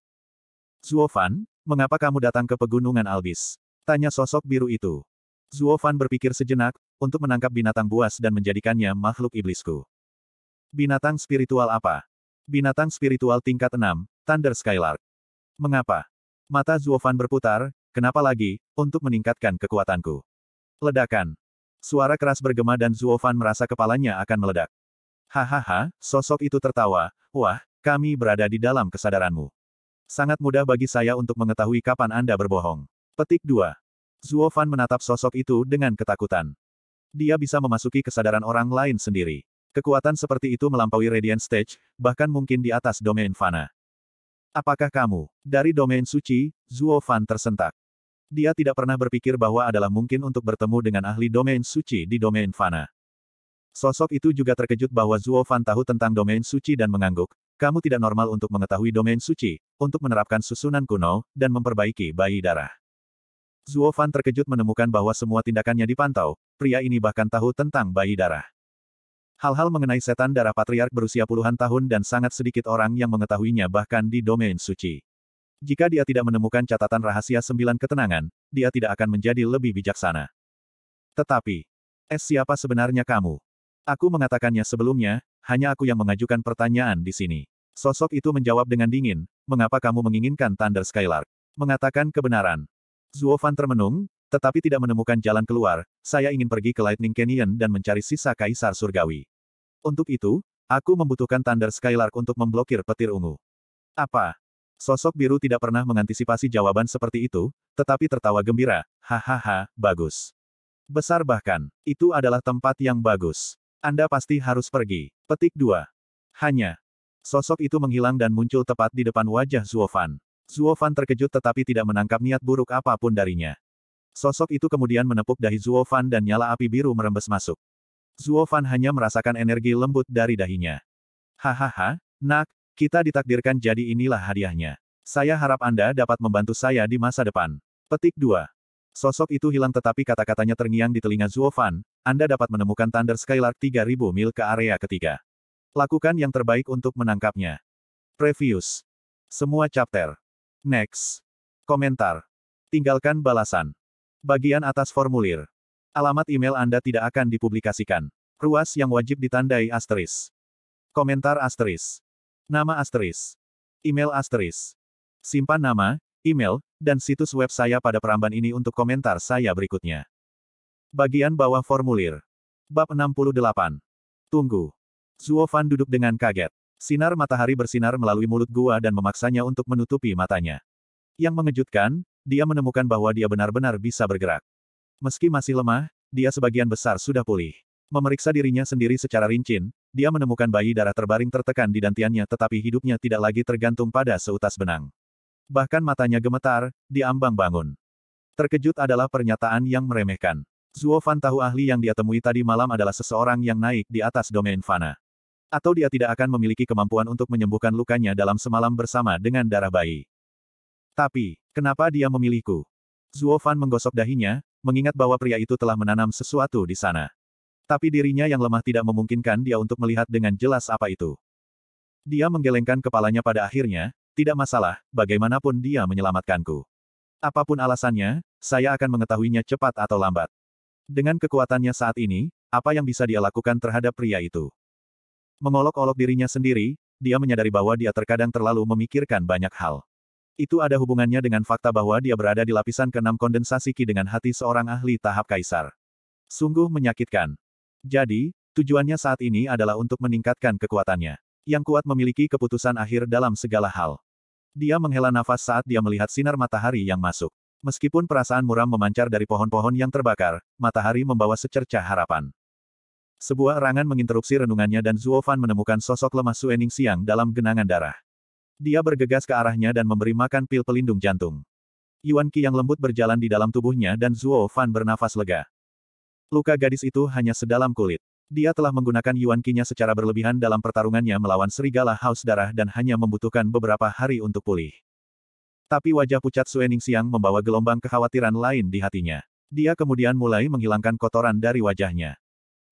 Zuofan, mengapa kamu datang ke pegunungan Albis? Tanya sosok biru itu. Zuofan berpikir sejenak, untuk menangkap binatang buas dan menjadikannya makhluk iblisku. Binatang spiritual apa? Binatang spiritual tingkat 6, Thunder Skylark. Mengapa? Mata Zuofan berputar, kenapa lagi, untuk meningkatkan kekuatanku. Ledakan. Suara keras bergema dan Zuofan merasa kepalanya akan meledak. Hahaha, sosok itu tertawa. Wah, kami berada di dalam kesadaranmu. Sangat mudah bagi saya untuk mengetahui kapan Anda berbohong. Petik 2. Zuofan menatap sosok itu dengan ketakutan. Dia bisa memasuki kesadaran orang lain sendiri. Kekuatan seperti itu melampaui Radiant Stage, bahkan mungkin di atas domain Fana. Apakah kamu, dari domain suci, Zuofan tersentak. Dia tidak pernah berpikir bahwa adalah mungkin untuk bertemu dengan ahli domain suci di domain fana. Sosok itu juga terkejut bahwa Zuo Fan tahu tentang domain suci dan mengangguk, kamu tidak normal untuk mengetahui domain suci, untuk menerapkan susunan kuno, dan memperbaiki bayi darah. Zuo Fan terkejut menemukan bahwa semua tindakannya dipantau, pria ini bahkan tahu tentang bayi darah. Hal-hal mengenai setan darah patriark berusia puluhan tahun dan sangat sedikit orang yang mengetahuinya bahkan di domain suci. Jika dia tidak menemukan catatan rahasia sembilan ketenangan, dia tidak akan menjadi lebih bijaksana. Tetapi, es siapa sebenarnya kamu? Aku mengatakannya sebelumnya, hanya aku yang mengajukan pertanyaan di sini. Sosok itu menjawab dengan dingin, mengapa kamu menginginkan Thunder Skylark? Mengatakan kebenaran. Zuofan termenung, tetapi tidak menemukan jalan keluar, saya ingin pergi ke Lightning Canyon dan mencari sisa Kaisar Surgawi. Untuk itu, aku membutuhkan Thunder Skylark untuk memblokir petir ungu. Apa? Sosok biru tidak pernah mengantisipasi jawaban seperti itu, tetapi tertawa gembira, hahaha, bagus. Besar bahkan, itu adalah tempat yang bagus. Anda pasti harus pergi. Petik 2. Hanya. Sosok itu menghilang dan muncul tepat di depan wajah Zuofan. Zuofan terkejut tetapi tidak menangkap niat buruk apapun darinya. Sosok itu kemudian menepuk dahi Zuofan dan nyala api biru merembes masuk. Zuofan hanya merasakan energi lembut dari dahinya. Hahaha, nak, kita ditakdirkan jadi inilah hadiahnya. Saya harap Anda dapat membantu saya di masa depan. Petik 2. Sosok itu hilang tetapi kata-katanya terngiang di telinga Zuofan, Anda dapat menemukan Thunder Skylark 3000 mil ke area ketiga. Lakukan yang terbaik untuk menangkapnya. Previous. Semua chapter. Next. Komentar. Tinggalkan balasan. Bagian atas formulir. Alamat email Anda tidak akan dipublikasikan. Ruas yang wajib ditandai asteris. Komentar asteris. Nama asteris. Email asteris. Simpan nama, email, dan situs web saya pada peramban ini untuk komentar saya berikutnya. Bagian bawah formulir. Bab 68. Tunggu. Zuo Fan duduk dengan kaget. Sinar matahari bersinar melalui mulut gua dan memaksanya untuk menutupi matanya. Yang mengejutkan, dia menemukan bahwa dia benar-benar bisa bergerak. Meski masih lemah, dia sebagian besar sudah pulih. Memeriksa dirinya sendiri secara rinci, dia menemukan bayi darah terbaring tertekan di dantiannya tetapi hidupnya tidak lagi tergantung pada seutas benang. Bahkan matanya gemetar, diambang bangun. Terkejut adalah pernyataan yang meremehkan. Zuo Fan tahu ahli yang dia temui tadi malam adalah seseorang yang naik di atas domain fana. Atau dia tidak akan memiliki kemampuan untuk menyembuhkan lukanya dalam semalam bersama dengan darah bayi. Tapi, kenapa dia memilihku? Zuo Fan menggosok dahinya, mengingat bahwa pria itu telah menanam sesuatu di sana. Tapi dirinya yang lemah tidak memungkinkan dia untuk melihat dengan jelas apa itu. Dia menggelengkan kepalanya pada akhirnya, tidak masalah, bagaimanapun dia menyelamatkanku. Apapun alasannya, saya akan mengetahuinya cepat atau lambat. Dengan kekuatannya saat ini, apa yang bisa dia lakukan terhadap pria itu? Mengolok-olok dirinya sendiri, dia menyadari bahwa dia terkadang terlalu memikirkan banyak hal. Itu ada hubungannya dengan fakta bahwa dia berada di lapisan keenam kondensasi Ki dengan hati seorang ahli tahap kaisar. Sungguh menyakitkan. Jadi, tujuannya saat ini adalah untuk meningkatkan kekuatannya. Yang kuat memiliki keputusan akhir dalam segala hal. Dia menghela nafas saat dia melihat sinar matahari yang masuk. Meskipun perasaan muram memancar dari pohon-pohon yang terbakar, matahari membawa secercah harapan. Sebuah erangan menginterupsi renungannya dan Zuo Fan menemukan sosok lemah Suening Siang dalam genangan darah. Dia bergegas ke arahnya dan memberi makan pil pelindung jantung. Yuan Qi yang lembut berjalan di dalam tubuhnya dan Zuo Fan bernafas lega. Luka gadis itu hanya sedalam kulit. Dia telah menggunakan Yuan Qinya secara berlebihan dalam pertarungannya melawan Serigala Haus Darah dan hanya membutuhkan beberapa hari untuk pulih. Tapi wajah pucat Suening Siang membawa gelombang kekhawatiran lain di hatinya. Dia kemudian mulai menghilangkan kotoran dari wajahnya.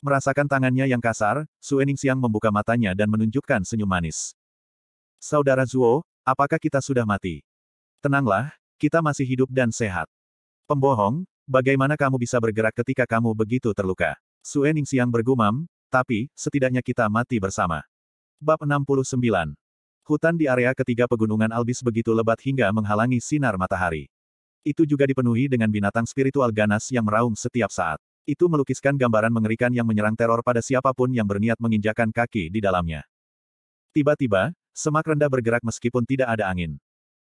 Merasakan tangannya yang kasar, Suening Siang membuka matanya dan menunjukkan senyum manis. Saudara Zuo, apakah kita sudah mati? Tenanglah, kita masih hidup dan sehat. Pembohong, Bagaimana kamu bisa bergerak ketika kamu begitu terluka? Sue Ningxiang bergumam, tapi, setidaknya kita mati bersama. Bab 69. Hutan di area ketiga pegunungan Albis begitu lebat hingga menghalangi sinar matahari. Itu juga dipenuhi dengan binatang spiritual ganas yang meraung setiap saat. Itu melukiskan gambaran mengerikan yang menyerang teror pada siapapun yang berniat menginjakan kaki di dalamnya. Tiba-tiba, semak rendah bergerak meskipun tidak ada angin.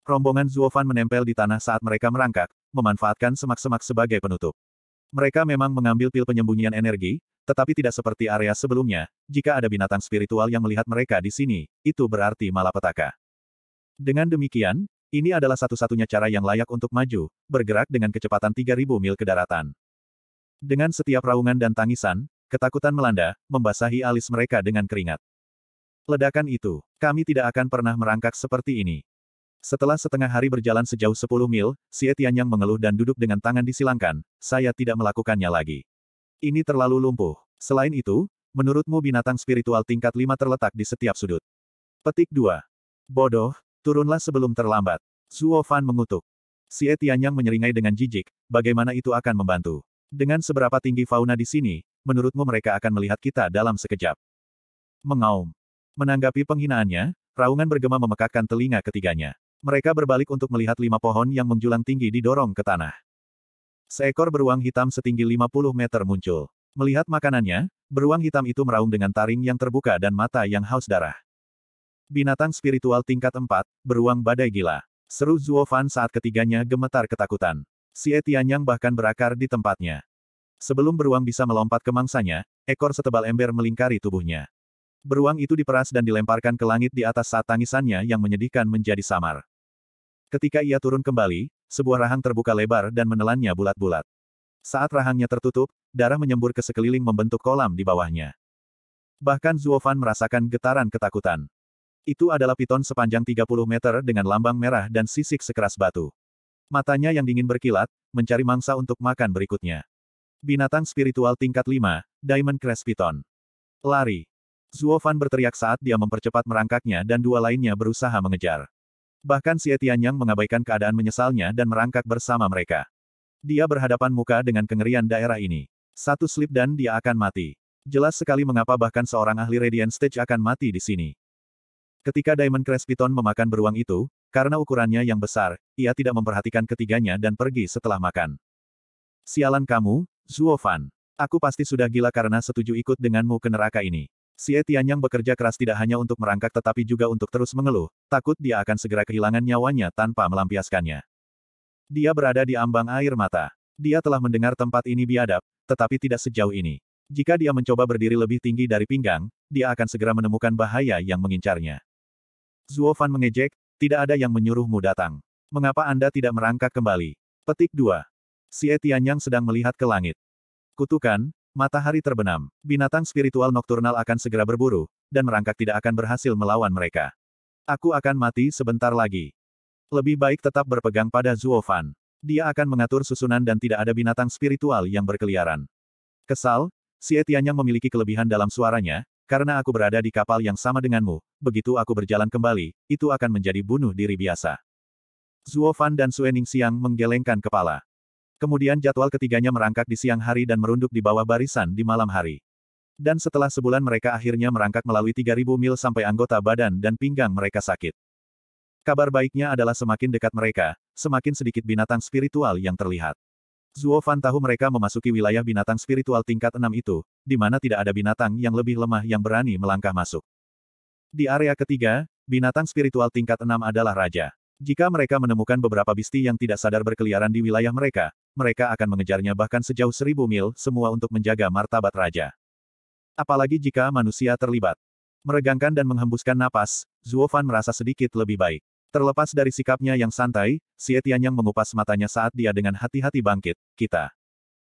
Rombongan Zuofan menempel di tanah saat mereka merangkak, memanfaatkan semak-semak sebagai penutup. Mereka memang mengambil pil penyembunyian energi, tetapi tidak seperti area sebelumnya, jika ada binatang spiritual yang melihat mereka di sini, itu berarti malapetaka. Dengan demikian, ini adalah satu-satunya cara yang layak untuk maju, bergerak dengan kecepatan 3000 mil ke daratan. Dengan setiap raungan dan tangisan, ketakutan melanda, membasahi alis mereka dengan keringat. Ledakan itu, kami tidak akan pernah merangkak seperti ini. Setelah setengah hari berjalan sejauh 10 mil, Xie Tianyang mengeluh dan duduk dengan tangan disilangkan, saya tidak melakukannya lagi. Ini terlalu lumpuh. Selain itu, menurutmu binatang spiritual tingkat 5 terletak di setiap sudut. Petik 2. Bodoh, turunlah sebelum terlambat. Zuo Fan mengutuk. Xie Tianyang menyeringai dengan jijik, bagaimana itu akan membantu. Dengan seberapa tinggi fauna di sini, menurutmu mereka akan melihat kita dalam sekejap. Mengaum. Menanggapi penghinaannya, raungan bergema memekakkan telinga ketiganya. Mereka berbalik untuk melihat lima pohon yang menjulang tinggi didorong ke tanah. Seekor beruang hitam setinggi 50 meter muncul. Melihat makanannya, beruang hitam itu meraung dengan taring yang terbuka dan mata yang haus darah. Binatang spiritual tingkat 4, beruang badai gila. Seru Zuo saat ketiganya gemetar ketakutan. Si Etianyang bahkan berakar di tempatnya. Sebelum beruang bisa melompat ke mangsanya, ekor setebal ember melingkari tubuhnya. Beruang itu diperas dan dilemparkan ke langit di atas saat tangisannya yang menyedihkan menjadi samar. Ketika ia turun kembali, sebuah rahang terbuka lebar dan menelannya bulat-bulat. Saat rahangnya tertutup, darah menyembur ke sekeliling membentuk kolam di bawahnya. Bahkan Zuofan merasakan getaran ketakutan. Itu adalah piton sepanjang 30 meter dengan lambang merah dan sisik sekeras batu. Matanya yang dingin berkilat, mencari mangsa untuk makan berikutnya. Binatang spiritual tingkat 5, Diamond Crest Piton. Lari. Zuofan berteriak saat dia mempercepat merangkaknya dan dua lainnya berusaha mengejar. Bahkan Xie Yang mengabaikan keadaan menyesalnya dan merangkak bersama mereka. Dia berhadapan muka dengan kengerian daerah ini. Satu slip dan dia akan mati. Jelas sekali mengapa bahkan seorang ahli Radiant Stage akan mati di sini. Ketika Diamond Crest Python memakan beruang itu, karena ukurannya yang besar, ia tidak memperhatikan ketiganya dan pergi setelah makan. Sialan kamu, Zuo Fan. Aku pasti sudah gila karena setuju ikut denganmu ke neraka ini. Si Etianyang bekerja keras tidak hanya untuk merangkak tetapi juga untuk terus mengeluh, takut dia akan segera kehilangan nyawanya tanpa melampiaskannya. Dia berada di ambang air mata. Dia telah mendengar tempat ini biadab, tetapi tidak sejauh ini. Jika dia mencoba berdiri lebih tinggi dari pinggang, dia akan segera menemukan bahaya yang mengincarnya. Zuo Fan mengejek, tidak ada yang menyuruhmu datang. Mengapa Anda tidak merangkak kembali? Petik 2. Si Etianyang sedang melihat ke langit. Kutukan, Matahari terbenam, binatang spiritual nokturnal akan segera berburu, dan merangkak tidak akan berhasil melawan mereka. Aku akan mati sebentar lagi. Lebih baik tetap berpegang pada Zuofan. Dia akan mengatur susunan dan tidak ada binatang spiritual yang berkeliaran. Kesal, Si Tianyang memiliki kelebihan dalam suaranya, karena aku berada di kapal yang sama denganmu, begitu aku berjalan kembali, itu akan menjadi bunuh diri biasa. Zuofan dan Suening Siang menggelengkan kepala. Kemudian jadwal ketiganya merangkak di siang hari dan merunduk di bawah barisan di malam hari. Dan setelah sebulan mereka akhirnya merangkak melalui 3000 mil sampai anggota badan dan pinggang mereka sakit. Kabar baiknya adalah semakin dekat mereka, semakin sedikit binatang spiritual yang terlihat. Zuo Fan tahu mereka memasuki wilayah binatang spiritual tingkat 6 itu, di mana tidak ada binatang yang lebih lemah yang berani melangkah masuk. Di area ketiga, binatang spiritual tingkat 6 adalah raja. Jika mereka menemukan beberapa bisti yang tidak sadar berkeliaran di wilayah mereka, mereka akan mengejarnya bahkan sejauh seribu mil, semua untuk menjaga martabat raja. Apalagi jika manusia terlibat. Meregangkan dan menghembuskan napas, Zuo Fan merasa sedikit lebih baik. Terlepas dari sikapnya yang santai, Xie Tianyang mengupas matanya saat dia dengan hati-hati bangkit, kita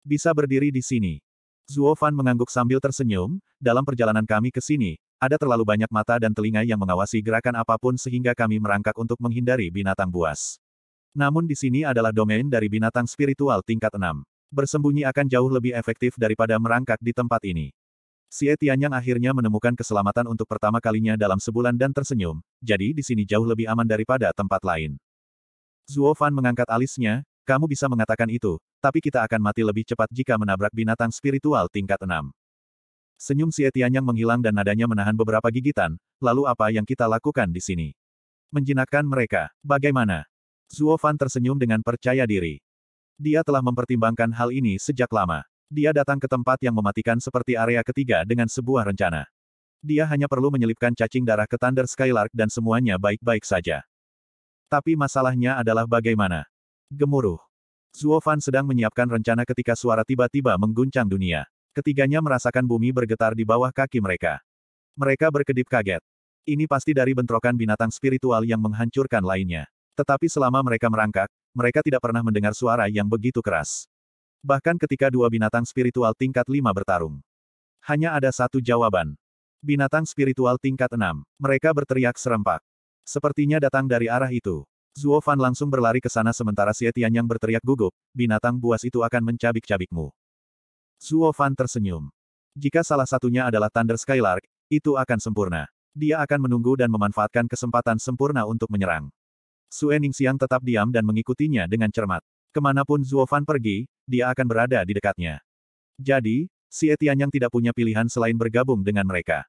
bisa berdiri di sini. Zuo Fan mengangguk sambil tersenyum, dalam perjalanan kami ke sini, ada terlalu banyak mata dan telinga yang mengawasi gerakan apapun sehingga kami merangkak untuk menghindari binatang buas. Namun di sini adalah domain dari binatang spiritual tingkat 6. Bersembunyi akan jauh lebih efektif daripada merangkak di tempat ini. Xie Tianyang akhirnya menemukan keselamatan untuk pertama kalinya dalam sebulan dan tersenyum, jadi di sini jauh lebih aman daripada tempat lain. Zuo Fan mengangkat alisnya, kamu bisa mengatakan itu, tapi kita akan mati lebih cepat jika menabrak binatang spiritual tingkat 6. Senyum si Etianyang menghilang dan nadanya menahan beberapa gigitan, lalu apa yang kita lakukan di sini? Menjinakkan mereka, bagaimana? Zuo Fan tersenyum dengan percaya diri. Dia telah mempertimbangkan hal ini sejak lama. Dia datang ke tempat yang mematikan seperti area ketiga dengan sebuah rencana. Dia hanya perlu menyelipkan cacing darah ke Thunder Skylark dan semuanya baik-baik saja. Tapi masalahnya adalah bagaimana. Gemuruh. Zuo Fan sedang menyiapkan rencana ketika suara tiba-tiba mengguncang dunia. Ketiganya merasakan bumi bergetar di bawah kaki mereka. Mereka berkedip kaget. Ini pasti dari bentrokan binatang spiritual yang menghancurkan lainnya. Tetapi selama mereka merangkak, mereka tidak pernah mendengar suara yang begitu keras. Bahkan ketika dua binatang spiritual tingkat 5 bertarung. Hanya ada satu jawaban. Binatang spiritual tingkat 6. Mereka berteriak serempak. Sepertinya datang dari arah itu. Zuo Fan langsung berlari ke sana sementara Xie yang berteriak gugup, binatang buas itu akan mencabik-cabikmu. Zuo Fan tersenyum. Jika salah satunya adalah Thunder Skylark, itu akan sempurna. Dia akan menunggu dan memanfaatkan kesempatan sempurna untuk menyerang. Sue Ningsiang tetap diam dan mengikutinya dengan cermat. Kemanapun Zuo Fan pergi, dia akan berada di dekatnya. Jadi, si yang tidak punya pilihan selain bergabung dengan mereka.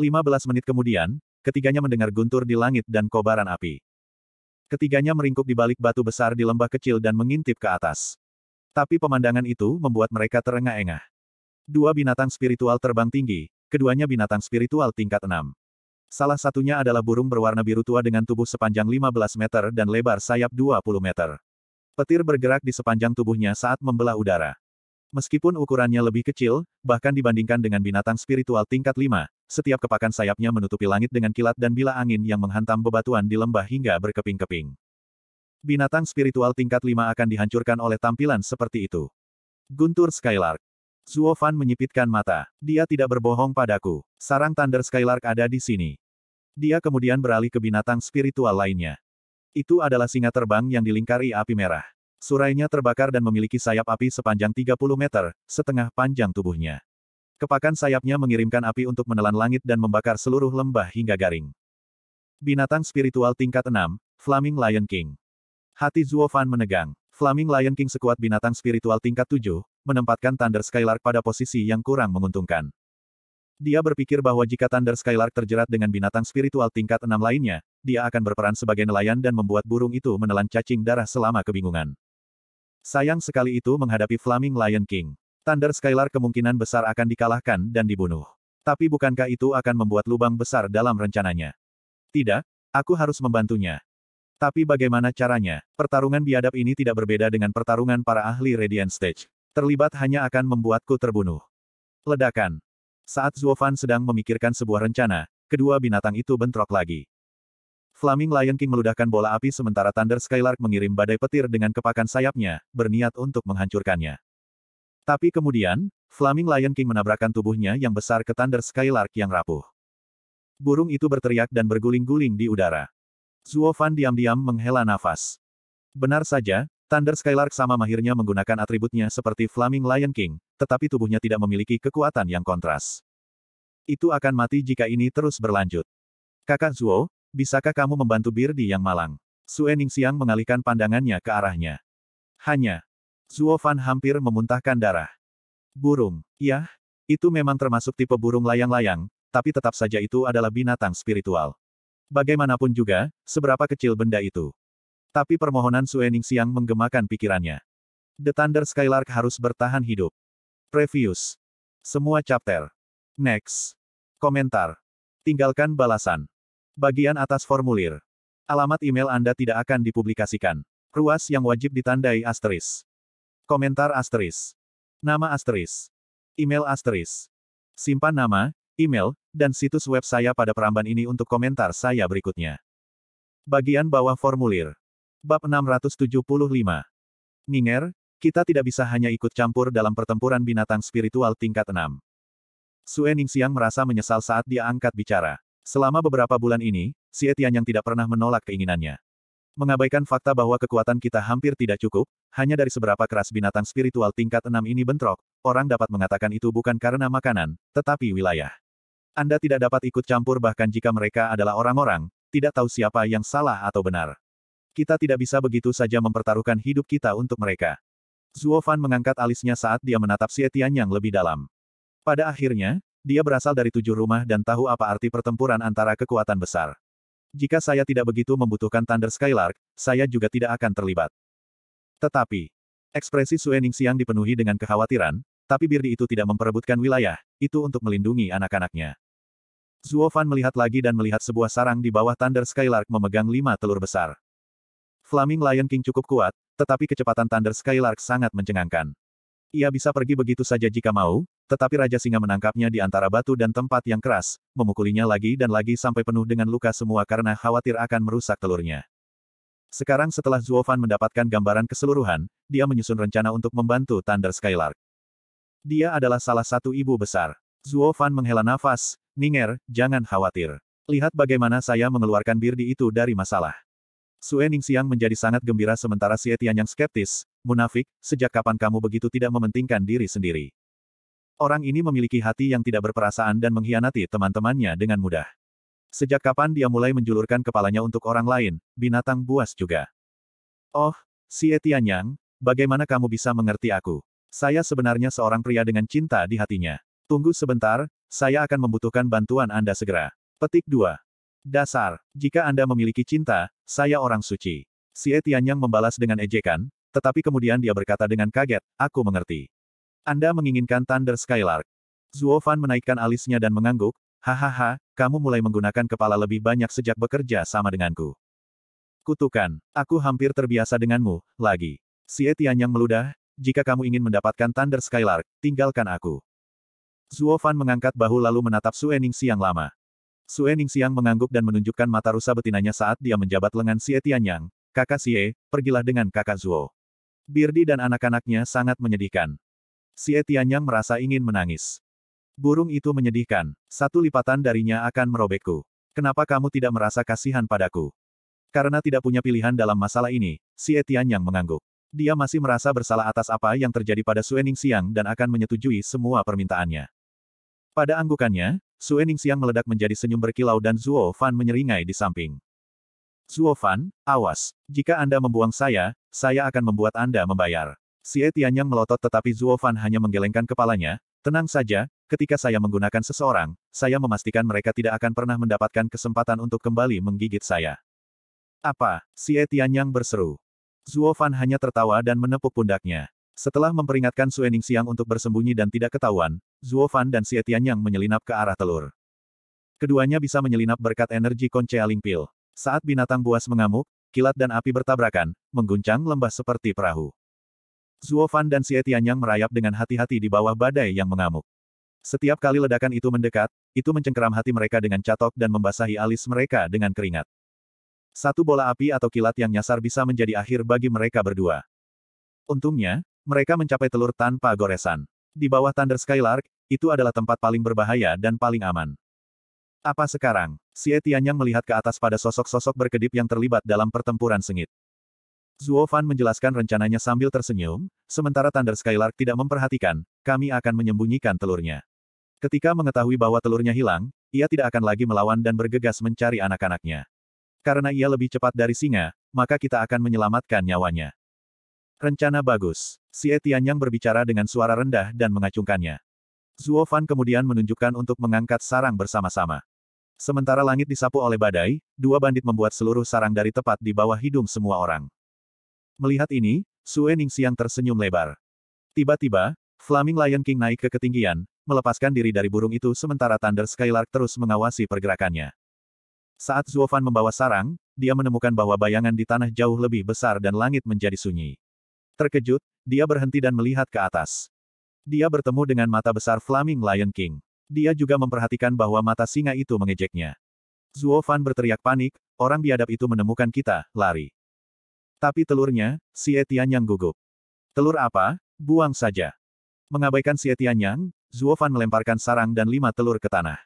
15 menit kemudian, ketiganya mendengar guntur di langit dan kobaran api. Ketiganya meringkuk di balik batu besar di lembah kecil dan mengintip ke atas. Tapi pemandangan itu membuat mereka terengah-engah. Dua binatang spiritual terbang tinggi, keduanya binatang spiritual tingkat 6. Salah satunya adalah burung berwarna biru tua dengan tubuh sepanjang 15 meter dan lebar sayap 20 meter. Petir bergerak di sepanjang tubuhnya saat membelah udara. Meskipun ukurannya lebih kecil, bahkan dibandingkan dengan binatang spiritual tingkat 5, setiap kepakan sayapnya menutupi langit dengan kilat dan bila angin yang menghantam bebatuan di lembah hingga berkeping-keping. Binatang spiritual tingkat 5 akan dihancurkan oleh tampilan seperti itu. Guntur Skylark Zuo Fan menyipitkan mata. Dia tidak berbohong padaku. Sarang Thunder Skylark ada di sini. Dia kemudian beralih ke binatang spiritual lainnya. Itu adalah singa terbang yang dilingkari api merah. Surainya terbakar dan memiliki sayap api sepanjang 30 meter, setengah panjang tubuhnya. Kepakan sayapnya mengirimkan api untuk menelan langit dan membakar seluruh lembah hingga garing. Binatang spiritual tingkat 6, Flaming Lion King. Hati Zuo Fan menegang. Flaming Lion King sekuat binatang spiritual tingkat 7, menempatkan Thunder Skylark pada posisi yang kurang menguntungkan. Dia berpikir bahwa jika Thunder Skylark terjerat dengan binatang spiritual tingkat enam lainnya, dia akan berperan sebagai nelayan dan membuat burung itu menelan cacing darah selama kebingungan. Sayang sekali itu menghadapi Flaming Lion King. Thunder Skylark kemungkinan besar akan dikalahkan dan dibunuh. Tapi bukankah itu akan membuat lubang besar dalam rencananya? Tidak, aku harus membantunya. Tapi bagaimana caranya? Pertarungan biadab ini tidak berbeda dengan pertarungan para ahli Radiant Stage terlibat hanya akan membuatku terbunuh. Ledakan. Saat Zuofan sedang memikirkan sebuah rencana, kedua binatang itu bentrok lagi. Flaming Lion King meludahkan bola api sementara Thunder Skylark mengirim badai petir dengan kepakan sayapnya, berniat untuk menghancurkannya. Tapi kemudian, Flaming Lion King menabrakkan tubuhnya yang besar ke Thunder Skylark yang rapuh. Burung itu berteriak dan berguling-guling di udara. Zuo diam-diam menghela nafas. Benar saja, Thunder Skylark sama mahirnya menggunakan atributnya seperti Flaming Lion King, tetapi tubuhnya tidak memiliki kekuatan yang kontras. Itu akan mati jika ini terus berlanjut. Kakak Zuo, bisakah kamu membantu Birdi yang malang? Sue Ningxiang mengalihkan pandangannya ke arahnya. Hanya. Zuo Fan hampir memuntahkan darah. Burung, yah, itu memang termasuk tipe burung layang-layang, tapi tetap saja itu adalah binatang spiritual. Bagaimanapun juga, seberapa kecil benda itu, tapi permohonan Suening Siang menggemakan pikirannya. The Thunder Skylark harus bertahan hidup. Previous. Semua chapter. Next. Komentar. Tinggalkan balasan. Bagian atas formulir. Alamat email Anda tidak akan dipublikasikan. Ruas yang wajib ditandai asteris. Komentar asteris. Nama asteris. Email asteris. Simpan nama, email, dan situs web saya pada peramban ini untuk komentar saya berikutnya. Bagian bawah formulir. Bab 675 Ninger, kita tidak bisa hanya ikut campur dalam pertempuran binatang spiritual tingkat 6. Sue Siang merasa menyesal saat dia angkat bicara. Selama beberapa bulan ini, si Etian yang tidak pernah menolak keinginannya. Mengabaikan fakta bahwa kekuatan kita hampir tidak cukup, hanya dari seberapa keras binatang spiritual tingkat 6 ini bentrok, orang dapat mengatakan itu bukan karena makanan, tetapi wilayah. Anda tidak dapat ikut campur bahkan jika mereka adalah orang-orang, tidak tahu siapa yang salah atau benar. Kita tidak bisa begitu saja mempertaruhkan hidup kita untuk mereka. Zuo Fan mengangkat alisnya saat dia menatap Sietian yang lebih dalam. Pada akhirnya, dia berasal dari tujuh rumah dan tahu apa arti pertempuran antara kekuatan besar. Jika saya tidak begitu membutuhkan Thunder Skylark, saya juga tidak akan terlibat. Tetapi, ekspresi Suening Siang dipenuhi dengan kekhawatiran, tapi Birdi itu tidak memperebutkan wilayah, itu untuk melindungi anak-anaknya. Zuo Fan melihat lagi dan melihat sebuah sarang di bawah Thunder Skylark memegang lima telur besar. Flaming Lion King cukup kuat, tetapi kecepatan Thunder Skylark sangat mencengangkan. Ia bisa pergi begitu saja jika mau, tetapi Raja Singa menangkapnya di antara batu dan tempat yang keras, memukulinya lagi dan lagi sampai penuh dengan luka semua karena khawatir akan merusak telurnya. Sekarang setelah Zuofan mendapatkan gambaran keseluruhan, dia menyusun rencana untuk membantu Thunder Skylark. Dia adalah salah satu ibu besar. Zuofan menghela nafas, Ninger, jangan khawatir. Lihat bagaimana saya mengeluarkan birdi itu dari masalah. Suening Siang menjadi sangat gembira sementara Xie yang skeptis, munafik, sejak kapan kamu begitu tidak mementingkan diri sendiri. Orang ini memiliki hati yang tidak berperasaan dan mengkhianati teman-temannya dengan mudah. Sejak kapan dia mulai menjulurkan kepalanya untuk orang lain, binatang buas juga. Oh, Xie Yang, bagaimana kamu bisa mengerti aku? Saya sebenarnya seorang pria dengan cinta di hatinya. Tunggu sebentar, saya akan membutuhkan bantuan Anda segera. Petik 2. Dasar, jika Anda memiliki cinta, saya orang suci. Si yang membalas dengan ejekan, tetapi kemudian dia berkata dengan kaget, aku mengerti. Anda menginginkan Thunder Skylark. Zuo Fan menaikkan alisnya dan mengangguk, hahaha, kamu mulai menggunakan kepala lebih banyak sejak bekerja sama denganku. Kutukan, aku hampir terbiasa denganmu, lagi. Si yang meludah, jika kamu ingin mendapatkan Thunder Skylark, tinggalkan aku. Zuo Fan mengangkat bahu lalu menatap Su Eningsi yang lama. Sue Ningxiang mengangguk dan menunjukkan mata rusa betinanya saat dia menjabat lengan Xie Tianyang. Kakak Xie, pergilah dengan kakak Zuo. Birdi dan anak-anaknya sangat menyedihkan. Xie Tianyang merasa ingin menangis. Burung itu menyedihkan. Satu lipatan darinya akan merobekku. Kenapa kamu tidak merasa kasihan padaku? Karena tidak punya pilihan dalam masalah ini, Xie Tianyang mengangguk. Dia masih merasa bersalah atas apa yang terjadi pada Sue Ningsiang dan akan menyetujui semua permintaannya. Pada anggukannya, Su siang meledak menjadi senyum berkilau dan Zuo Fan menyeringai di samping. Zuo Fan, awas. Jika Anda membuang saya, saya akan membuat Anda membayar. Si Etian yang melotot tetapi Zuo Fan hanya menggelengkan kepalanya, tenang saja, ketika saya menggunakan seseorang, saya memastikan mereka tidak akan pernah mendapatkan kesempatan untuk kembali menggigit saya. Apa? Si Etian yang berseru. Zuo Fan hanya tertawa dan menepuk pundaknya. Setelah memperingatkan Suening Siang untuk bersembunyi dan tidak ketahuan, Zuo Fan dan Tian Yang menyelinap ke arah telur. Keduanya bisa menyelinap berkat energi Concealing Pil. Saat binatang buas mengamuk, kilat dan api bertabrakan, mengguncang lembah seperti perahu. Zuo Fan dan Tian Yang merayap dengan hati-hati di bawah badai yang mengamuk. Setiap kali ledakan itu mendekat, itu mencengkeram hati mereka dengan catok dan membasahi alis mereka dengan keringat. Satu bola api atau kilat yang nyasar bisa menjadi akhir bagi mereka berdua. Untungnya, mereka mencapai telur tanpa goresan. Di bawah Thunder Skylark, itu adalah tempat paling berbahaya dan paling aman. Apa sekarang? Etian Tianyang melihat ke atas pada sosok-sosok berkedip yang terlibat dalam pertempuran sengit. Zuo Fan menjelaskan rencananya sambil tersenyum, sementara Thunder Skylark tidak memperhatikan, kami akan menyembunyikan telurnya. Ketika mengetahui bahwa telurnya hilang, ia tidak akan lagi melawan dan bergegas mencari anak-anaknya. Karena ia lebih cepat dari singa, maka kita akan menyelamatkan nyawanya. Rencana bagus. Si Etian yang berbicara dengan suara rendah dan mengacungkannya. Zuo Fan kemudian menunjukkan untuk mengangkat sarang bersama-sama. Sementara langit disapu oleh badai, dua bandit membuat seluruh sarang dari tepat di bawah hidung semua orang. Melihat ini, Sue Siang tersenyum lebar. Tiba-tiba, Flaming Lion King naik ke ketinggian, melepaskan diri dari burung itu sementara Thunder Skylark terus mengawasi pergerakannya. Saat Zuo Fan membawa sarang, dia menemukan bahwa bayangan di tanah jauh lebih besar dan langit menjadi sunyi. Terkejut, dia berhenti dan melihat ke atas. Dia bertemu dengan mata besar Flaming Lion King. Dia juga memperhatikan bahwa mata singa itu mengejeknya. Zuo Fan berteriak panik, orang biadab itu menemukan kita, lari. Tapi telurnya, si Etian yang gugup. Telur apa? Buang saja. Mengabaikan si Etian Yang, Zuo Fan melemparkan sarang dan lima telur ke tanah.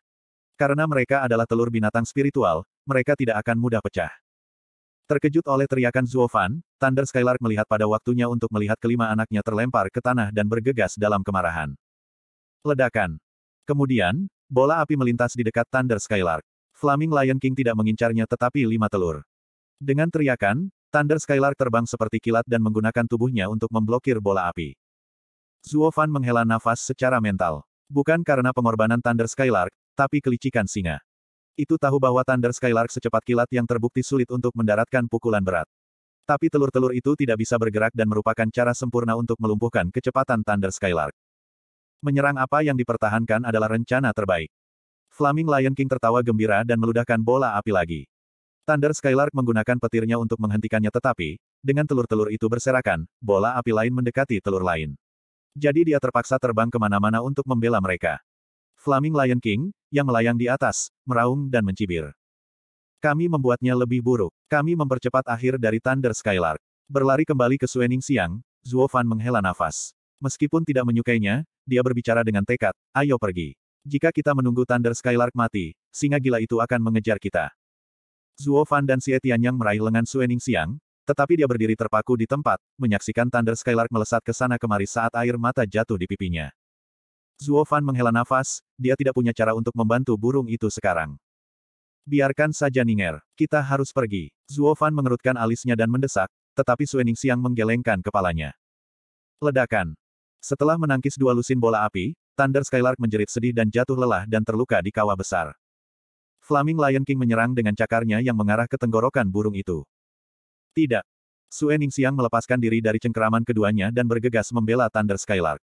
Karena mereka adalah telur binatang spiritual, mereka tidak akan mudah pecah. Terkejut oleh teriakan Zuofan, Thunder Skylark melihat pada waktunya untuk melihat kelima anaknya terlempar ke tanah dan bergegas dalam kemarahan. Ledakan. Kemudian, bola api melintas di dekat Thunder Skylark. Flaming Lion King tidak mengincarnya tetapi lima telur. Dengan teriakan, Thunder Skylark terbang seperti kilat dan menggunakan tubuhnya untuk memblokir bola api. Zuofan menghela nafas secara mental. Bukan karena pengorbanan Thunder Skylark, tapi kelicikan singa. Itu tahu bahwa Thunder Skylark secepat kilat yang terbukti sulit untuk mendaratkan pukulan berat. Tapi telur-telur itu tidak bisa bergerak dan merupakan cara sempurna untuk melumpuhkan kecepatan Thunder Skylark. Menyerang apa yang dipertahankan adalah rencana terbaik. Flaming Lion King tertawa gembira dan meludahkan bola api lagi. Thunder Skylark menggunakan petirnya untuk menghentikannya tetapi, dengan telur-telur itu berserakan, bola api lain mendekati telur lain. Jadi dia terpaksa terbang kemana-mana untuk membela mereka. Flaming Lion King, yang melayang di atas, meraung dan mencibir. Kami membuatnya lebih buruk. Kami mempercepat akhir dari Thunder Skylark. Berlari kembali ke Suening Siang, Zuo Fan menghela nafas. Meskipun tidak menyukainya, dia berbicara dengan tekad, ayo pergi. Jika kita menunggu Thunder Skylark mati, singa gila itu akan mengejar kita. Zuo Fan dan Xie Tianyang meraih lengan Suening Siang, tetapi dia berdiri terpaku di tempat, menyaksikan Thunder Skylark melesat ke sana kemari saat air mata jatuh di pipinya. Zuo Fan menghela nafas, dia tidak punya cara untuk membantu burung itu sekarang. Biarkan saja Ninger, kita harus pergi. Zuo Fan mengerutkan alisnya dan mendesak, tetapi Suening Siang menggelengkan kepalanya. Ledakan. Setelah menangkis dua lusin bola api, Thunder Skylark menjerit sedih dan jatuh lelah dan terluka di kawah besar. Flaming Lion King menyerang dengan cakarnya yang mengarah ke tenggorokan burung itu. Tidak. Suening Siang melepaskan diri dari cengkeraman keduanya dan bergegas membela Thunder Skylark.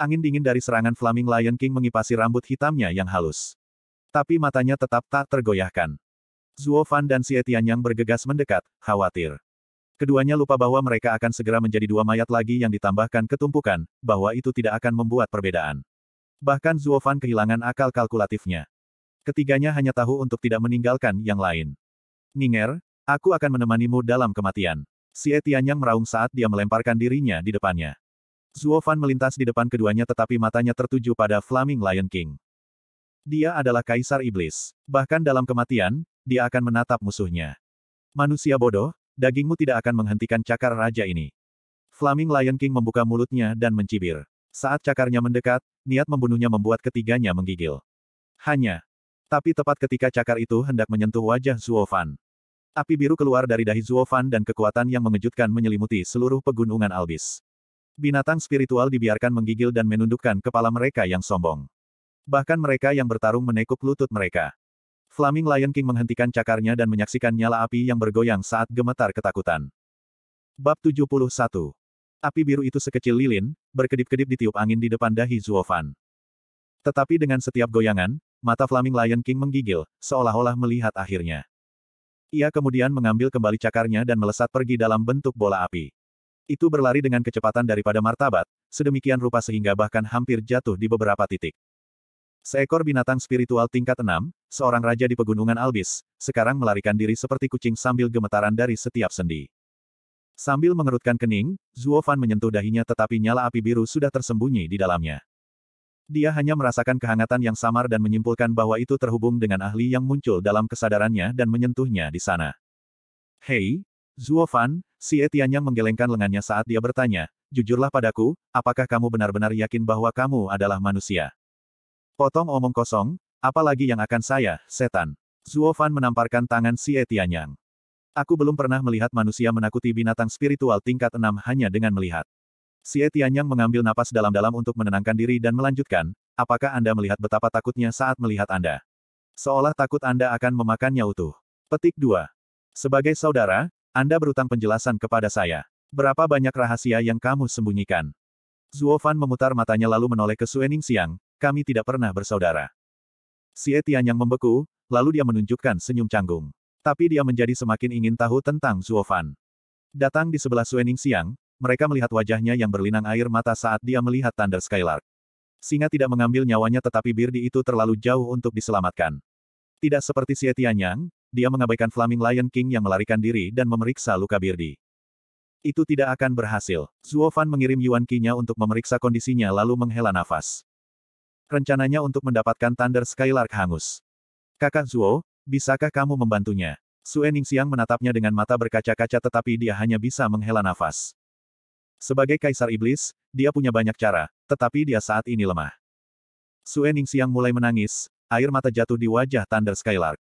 Angin dingin dari serangan Flaming Lion King mengipasi rambut hitamnya yang halus. Tapi matanya tetap tak tergoyahkan. Zuo Fan dan Si yang bergegas mendekat, khawatir. Keduanya lupa bahwa mereka akan segera menjadi dua mayat lagi yang ditambahkan ketumpukan, bahwa itu tidak akan membuat perbedaan. Bahkan Zuo Fan kehilangan akal kalkulatifnya. Ketiganya hanya tahu untuk tidak meninggalkan yang lain. Ninger, aku akan menemanimu dalam kematian. Si yang meraung saat dia melemparkan dirinya di depannya. Zuo Fan melintas di depan keduanya tetapi matanya tertuju pada Flaming Lion King. Dia adalah Kaisar Iblis. Bahkan dalam kematian, dia akan menatap musuhnya. Manusia bodoh, dagingmu tidak akan menghentikan cakar raja ini. Flaming Lion King membuka mulutnya dan mencibir. Saat cakarnya mendekat, niat membunuhnya membuat ketiganya menggigil. Hanya. Tapi tepat ketika cakar itu hendak menyentuh wajah Zuo Fan. Api biru keluar dari dahi Zuo Fan dan kekuatan yang mengejutkan menyelimuti seluruh pegunungan Albis. Binatang spiritual dibiarkan menggigil dan menundukkan kepala mereka yang sombong. Bahkan mereka yang bertarung menekuk lutut mereka. Flaming Lion King menghentikan cakarnya dan menyaksikan nyala api yang bergoyang saat gemetar ketakutan. Bab 71 Api biru itu sekecil lilin, berkedip-kedip ditiup angin di depan dahi Zuofan. Tetapi dengan setiap goyangan, mata Flaming Lion King menggigil, seolah-olah melihat akhirnya. Ia kemudian mengambil kembali cakarnya dan melesat pergi dalam bentuk bola api. Itu berlari dengan kecepatan daripada martabat, sedemikian rupa sehingga bahkan hampir jatuh di beberapa titik. Seekor binatang spiritual tingkat enam, seorang raja di pegunungan Albis, sekarang melarikan diri seperti kucing sambil gemetaran dari setiap sendi. Sambil mengerutkan kening, Zuo menyentuh dahinya tetapi nyala api biru sudah tersembunyi di dalamnya. Dia hanya merasakan kehangatan yang samar dan menyimpulkan bahwa itu terhubung dengan ahli yang muncul dalam kesadarannya dan menyentuhnya di sana. Hei, Zuo Fan, si Etianya menggelengkan lengannya saat dia bertanya, jujurlah padaku, apakah kamu benar-benar yakin bahwa kamu adalah manusia? Potong omong kosong, apalagi yang akan saya, setan. Zuo Fan menamparkan tangan si Etianyang. Aku belum pernah melihat manusia menakuti binatang spiritual tingkat enam hanya dengan melihat. Si Etianyang mengambil napas dalam-dalam untuk menenangkan diri dan melanjutkan, apakah Anda melihat betapa takutnya saat melihat Anda? Seolah takut Anda akan memakannya utuh. Petik 2. Sebagai saudara, anda berutang penjelasan kepada saya. Berapa banyak rahasia yang kamu sembunyikan? Zuo Fan memutar matanya lalu menoleh ke Suening Siang, kami tidak pernah bersaudara. Xie yang membeku, lalu dia menunjukkan senyum canggung. Tapi dia menjadi semakin ingin tahu tentang Zuo Fan. Datang di sebelah Suening Siang, mereka melihat wajahnya yang berlinang air mata saat dia melihat Thunder Skylark. Singa tidak mengambil nyawanya tetapi Birdi itu terlalu jauh untuk diselamatkan. Tidak seperti Xie yang? dia mengabaikan Flaming Lion King yang melarikan diri dan memeriksa luka Birdi. Itu tidak akan berhasil. Zuo Fan mengirim Yuan Qi-nya untuk memeriksa kondisinya lalu menghela nafas. Rencananya untuk mendapatkan Thunder Skylark hangus. Kakak Zuo, bisakah kamu membantunya? Suening Siang menatapnya dengan mata berkaca-kaca tetapi dia hanya bisa menghela nafas. Sebagai kaisar iblis, dia punya banyak cara, tetapi dia saat ini lemah. Suening Siang mulai menangis, air mata jatuh di wajah Thunder Skylark.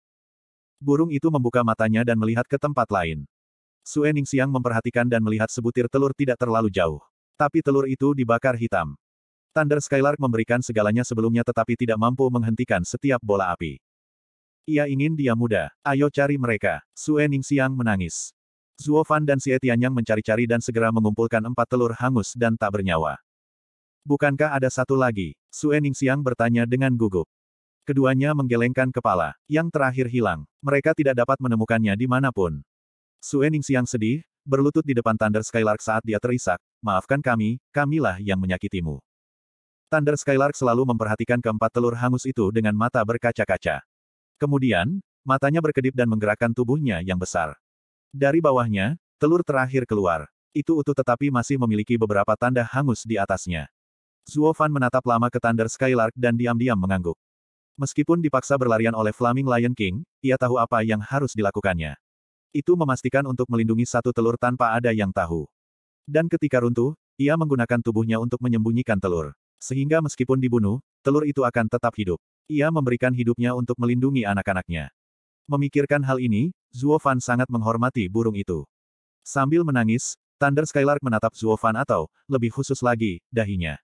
Burung itu membuka matanya dan melihat ke tempat lain. Suening Siang memperhatikan dan melihat sebutir telur tidak terlalu jauh. Tapi telur itu dibakar hitam. Thunder Skylark memberikan segalanya sebelumnya tetapi tidak mampu menghentikan setiap bola api. Ia ingin dia muda. Ayo cari mereka. Suening Siang menangis. Zuo Fan dan Xie Tianyang mencari-cari dan segera mengumpulkan empat telur hangus dan tak bernyawa. Bukankah ada satu lagi? Suening Siang bertanya dengan gugup. Keduanya menggelengkan kepala, yang terakhir hilang. Mereka tidak dapat menemukannya di manapun. Suening siang sedih, berlutut di depan Thunder Skylark saat dia terisak, maafkan kami, kamilah yang menyakitimu. Thunder Skylark selalu memperhatikan keempat telur hangus itu dengan mata berkaca-kaca. Kemudian, matanya berkedip dan menggerakkan tubuhnya yang besar. Dari bawahnya, telur terakhir keluar. Itu utuh tetapi masih memiliki beberapa tanda hangus di atasnya. Zuo Fan menatap lama ke Thunder Skylark dan diam-diam mengangguk. Meskipun dipaksa berlarian oleh Flaming Lion King, ia tahu apa yang harus dilakukannya. Itu memastikan untuk melindungi satu telur tanpa ada yang tahu. Dan ketika runtuh, ia menggunakan tubuhnya untuk menyembunyikan telur. Sehingga meskipun dibunuh, telur itu akan tetap hidup. Ia memberikan hidupnya untuk melindungi anak-anaknya. Memikirkan hal ini, Zuo Fan sangat menghormati burung itu. Sambil menangis, Thunder Skylark menatap Zuo Fan atau, lebih khusus lagi, dahinya.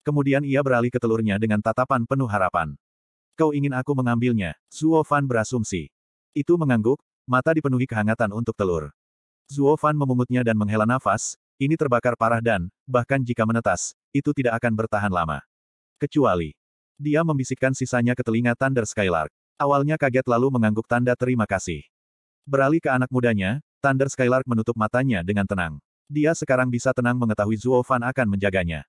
Kemudian ia beralih ke telurnya dengan tatapan penuh harapan. Kau ingin aku mengambilnya, Zuo Fan berasumsi. Itu mengangguk, mata dipenuhi kehangatan untuk telur. Zuo Fan memungutnya dan menghela nafas, ini terbakar parah dan, bahkan jika menetas, itu tidak akan bertahan lama. Kecuali, dia membisikkan sisanya ke telinga Thunder Skylark. Awalnya kaget lalu mengangguk tanda terima kasih. Beralih ke anak mudanya, Thunder Skylark menutup matanya dengan tenang. Dia sekarang bisa tenang mengetahui Zuo Fan akan menjaganya.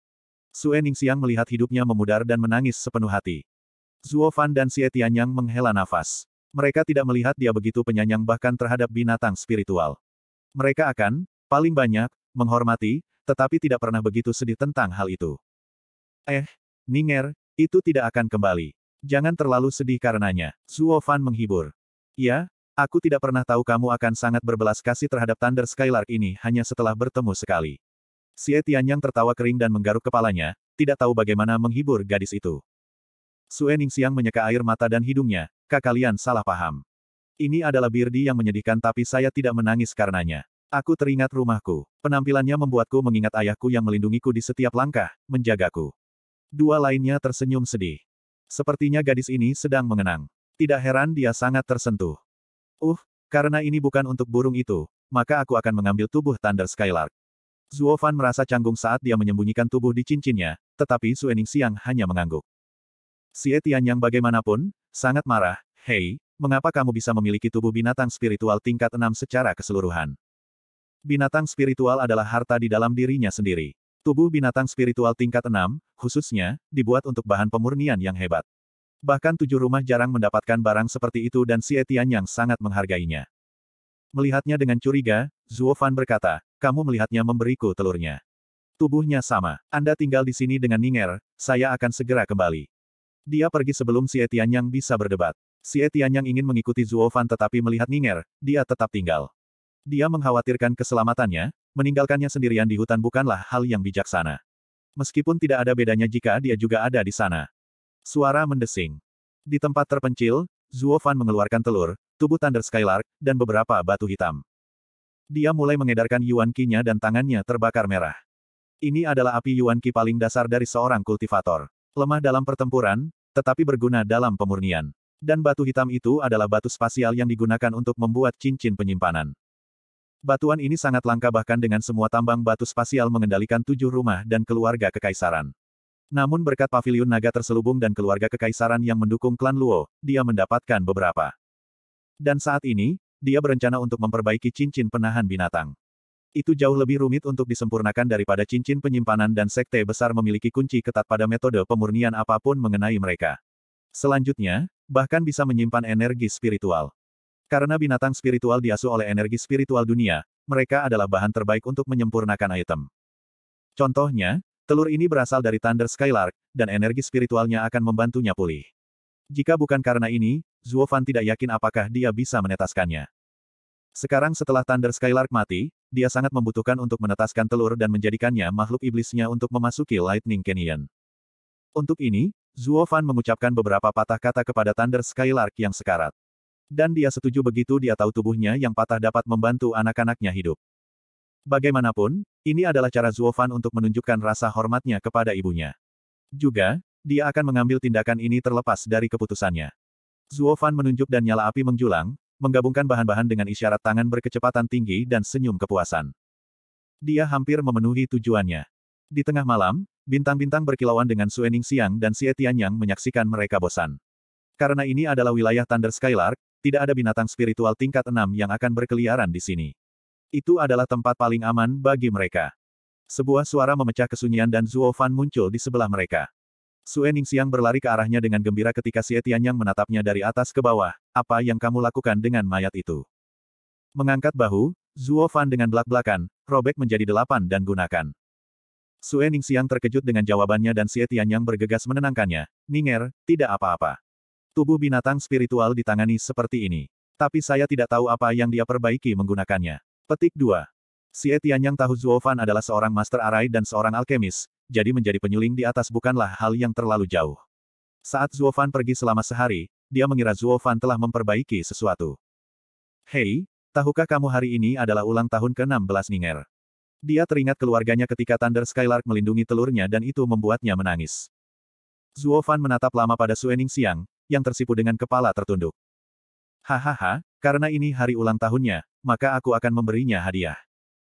Suening siang melihat hidupnya memudar dan menangis sepenuh hati. Zuo Fan dan Xie Tianyang menghela nafas. Mereka tidak melihat dia begitu penyanyang bahkan terhadap binatang spiritual. Mereka akan, paling banyak, menghormati, tetapi tidak pernah begitu sedih tentang hal itu. Eh, Ninger, itu tidak akan kembali. Jangan terlalu sedih karenanya. Zuo Fan menghibur. Ya, aku tidak pernah tahu kamu akan sangat berbelas kasih terhadap Thunder Skylark ini hanya setelah bertemu sekali. Xie Tianyang tertawa kering dan menggaruk kepalanya, tidak tahu bagaimana menghibur gadis itu. Sue Siang menyeka air mata dan hidungnya, kak kalian salah paham. Ini adalah Birdi yang menyedihkan tapi saya tidak menangis karenanya. Aku teringat rumahku. Penampilannya membuatku mengingat ayahku yang melindungiku di setiap langkah, menjagaku. Dua lainnya tersenyum sedih. Sepertinya gadis ini sedang mengenang. Tidak heran dia sangat tersentuh. Uh, karena ini bukan untuk burung itu, maka aku akan mengambil tubuh Thunder Skylark. Zuo Fan merasa canggung saat dia menyembunyikan tubuh di cincinnya, tetapi Suening Siang hanya mengangguk. Si Etianyang bagaimanapun, sangat marah, Hei, mengapa kamu bisa memiliki tubuh binatang spiritual tingkat 6 secara keseluruhan? Binatang spiritual adalah harta di dalam dirinya sendiri. Tubuh binatang spiritual tingkat 6, khususnya, dibuat untuk bahan pemurnian yang hebat. Bahkan tujuh rumah jarang mendapatkan barang seperti itu dan si Etianyang sangat menghargainya. Melihatnya dengan curiga, Zuo Fan berkata, kamu melihatnya memberiku telurnya. Tubuhnya sama. Anda tinggal di sini dengan Ninger, saya akan segera kembali. Dia pergi sebelum si Tianyang bisa berdebat. Si Tianyang ingin mengikuti Zuo Fan tetapi melihat Ninger, dia tetap tinggal. Dia mengkhawatirkan keselamatannya, meninggalkannya sendirian di hutan bukanlah hal yang bijaksana. Meskipun tidak ada bedanya jika dia juga ada di sana. Suara mendesing. Di tempat terpencil, Zuo Fan mengeluarkan telur, tubuh Thunder Skylark, dan beberapa batu hitam. Dia mulai mengedarkan Yuan qi nya dan tangannya terbakar merah. Ini adalah api Yuan Qi paling dasar dari seorang kultivator. Lemah dalam pertempuran, tetapi berguna dalam pemurnian. Dan batu hitam itu adalah batu spasial yang digunakan untuk membuat cincin penyimpanan. Batuan ini sangat langka bahkan dengan semua tambang batu spasial mengendalikan tujuh rumah dan keluarga kekaisaran. Namun berkat pavilion naga terselubung dan keluarga kekaisaran yang mendukung klan Luo, dia mendapatkan beberapa. Dan saat ini, dia berencana untuk memperbaiki cincin penahan binatang itu jauh lebih rumit untuk disempurnakan daripada cincin penyimpanan dan sekte besar memiliki kunci ketat pada metode pemurnian apapun mengenai mereka. Selanjutnya, bahkan bisa menyimpan energi spiritual. Karena binatang spiritual diasuh oleh energi spiritual dunia, mereka adalah bahan terbaik untuk menyempurnakan item. Contohnya, telur ini berasal dari Thunder Skylark, dan energi spiritualnya akan membantunya pulih. Jika bukan karena ini, Zuofan tidak yakin apakah dia bisa menetaskannya. Sekarang setelah Thunder Skylark mati, dia sangat membutuhkan untuk menetaskan telur dan menjadikannya makhluk iblisnya untuk memasuki Lightning Canyon. Untuk ini, Zuo Fan mengucapkan beberapa patah kata kepada Thunder Skylark yang sekarat. Dan dia setuju begitu dia tahu tubuhnya yang patah dapat membantu anak-anaknya hidup. Bagaimanapun, ini adalah cara Zuo Fan untuk menunjukkan rasa hormatnya kepada ibunya. Juga, dia akan mengambil tindakan ini terlepas dari keputusannya. Zuo Fan menunjuk dan nyala api menjulang, menggabungkan bahan-bahan dengan isyarat tangan berkecepatan tinggi dan senyum kepuasan. Dia hampir memenuhi tujuannya. Di tengah malam, bintang-bintang berkilauan dengan Suening Siang dan Xie Tianyang menyaksikan mereka bosan. Karena ini adalah wilayah Thunder Skylark, tidak ada binatang spiritual tingkat 6 yang akan berkeliaran di sini. Itu adalah tempat paling aman bagi mereka. Sebuah suara memecah kesunyian dan Zuo Fan muncul di sebelah mereka. Sue siang berlari ke arahnya dengan gembira ketika Xie Tianyang menatapnya dari atas ke bawah. Apa yang kamu lakukan dengan mayat itu? Mengangkat bahu, Zuo Fan dengan belak-belakan, robek menjadi delapan dan gunakan. Sue siang terkejut dengan jawabannya dan Xie Tianyang bergegas menenangkannya. Ninger, tidak apa-apa. Tubuh binatang spiritual ditangani seperti ini. Tapi saya tidak tahu apa yang dia perbaiki menggunakannya. Petik 2. Xie Tianyang tahu Zuo Fan adalah seorang master arai dan seorang alkemis, jadi menjadi penyuling di atas bukanlah hal yang terlalu jauh. Saat Zuofan pergi selama sehari, dia mengira Zuofan telah memperbaiki sesuatu. Hei, tahukah kamu hari ini adalah ulang tahun ke-16 Ninger? Dia teringat keluarganya ketika Thunder Skylark melindungi telurnya dan itu membuatnya menangis. Zuofan menatap lama pada Suening siang, yang tersipu dengan kepala tertunduk. Hahaha, karena ini hari ulang tahunnya, maka aku akan memberinya hadiah.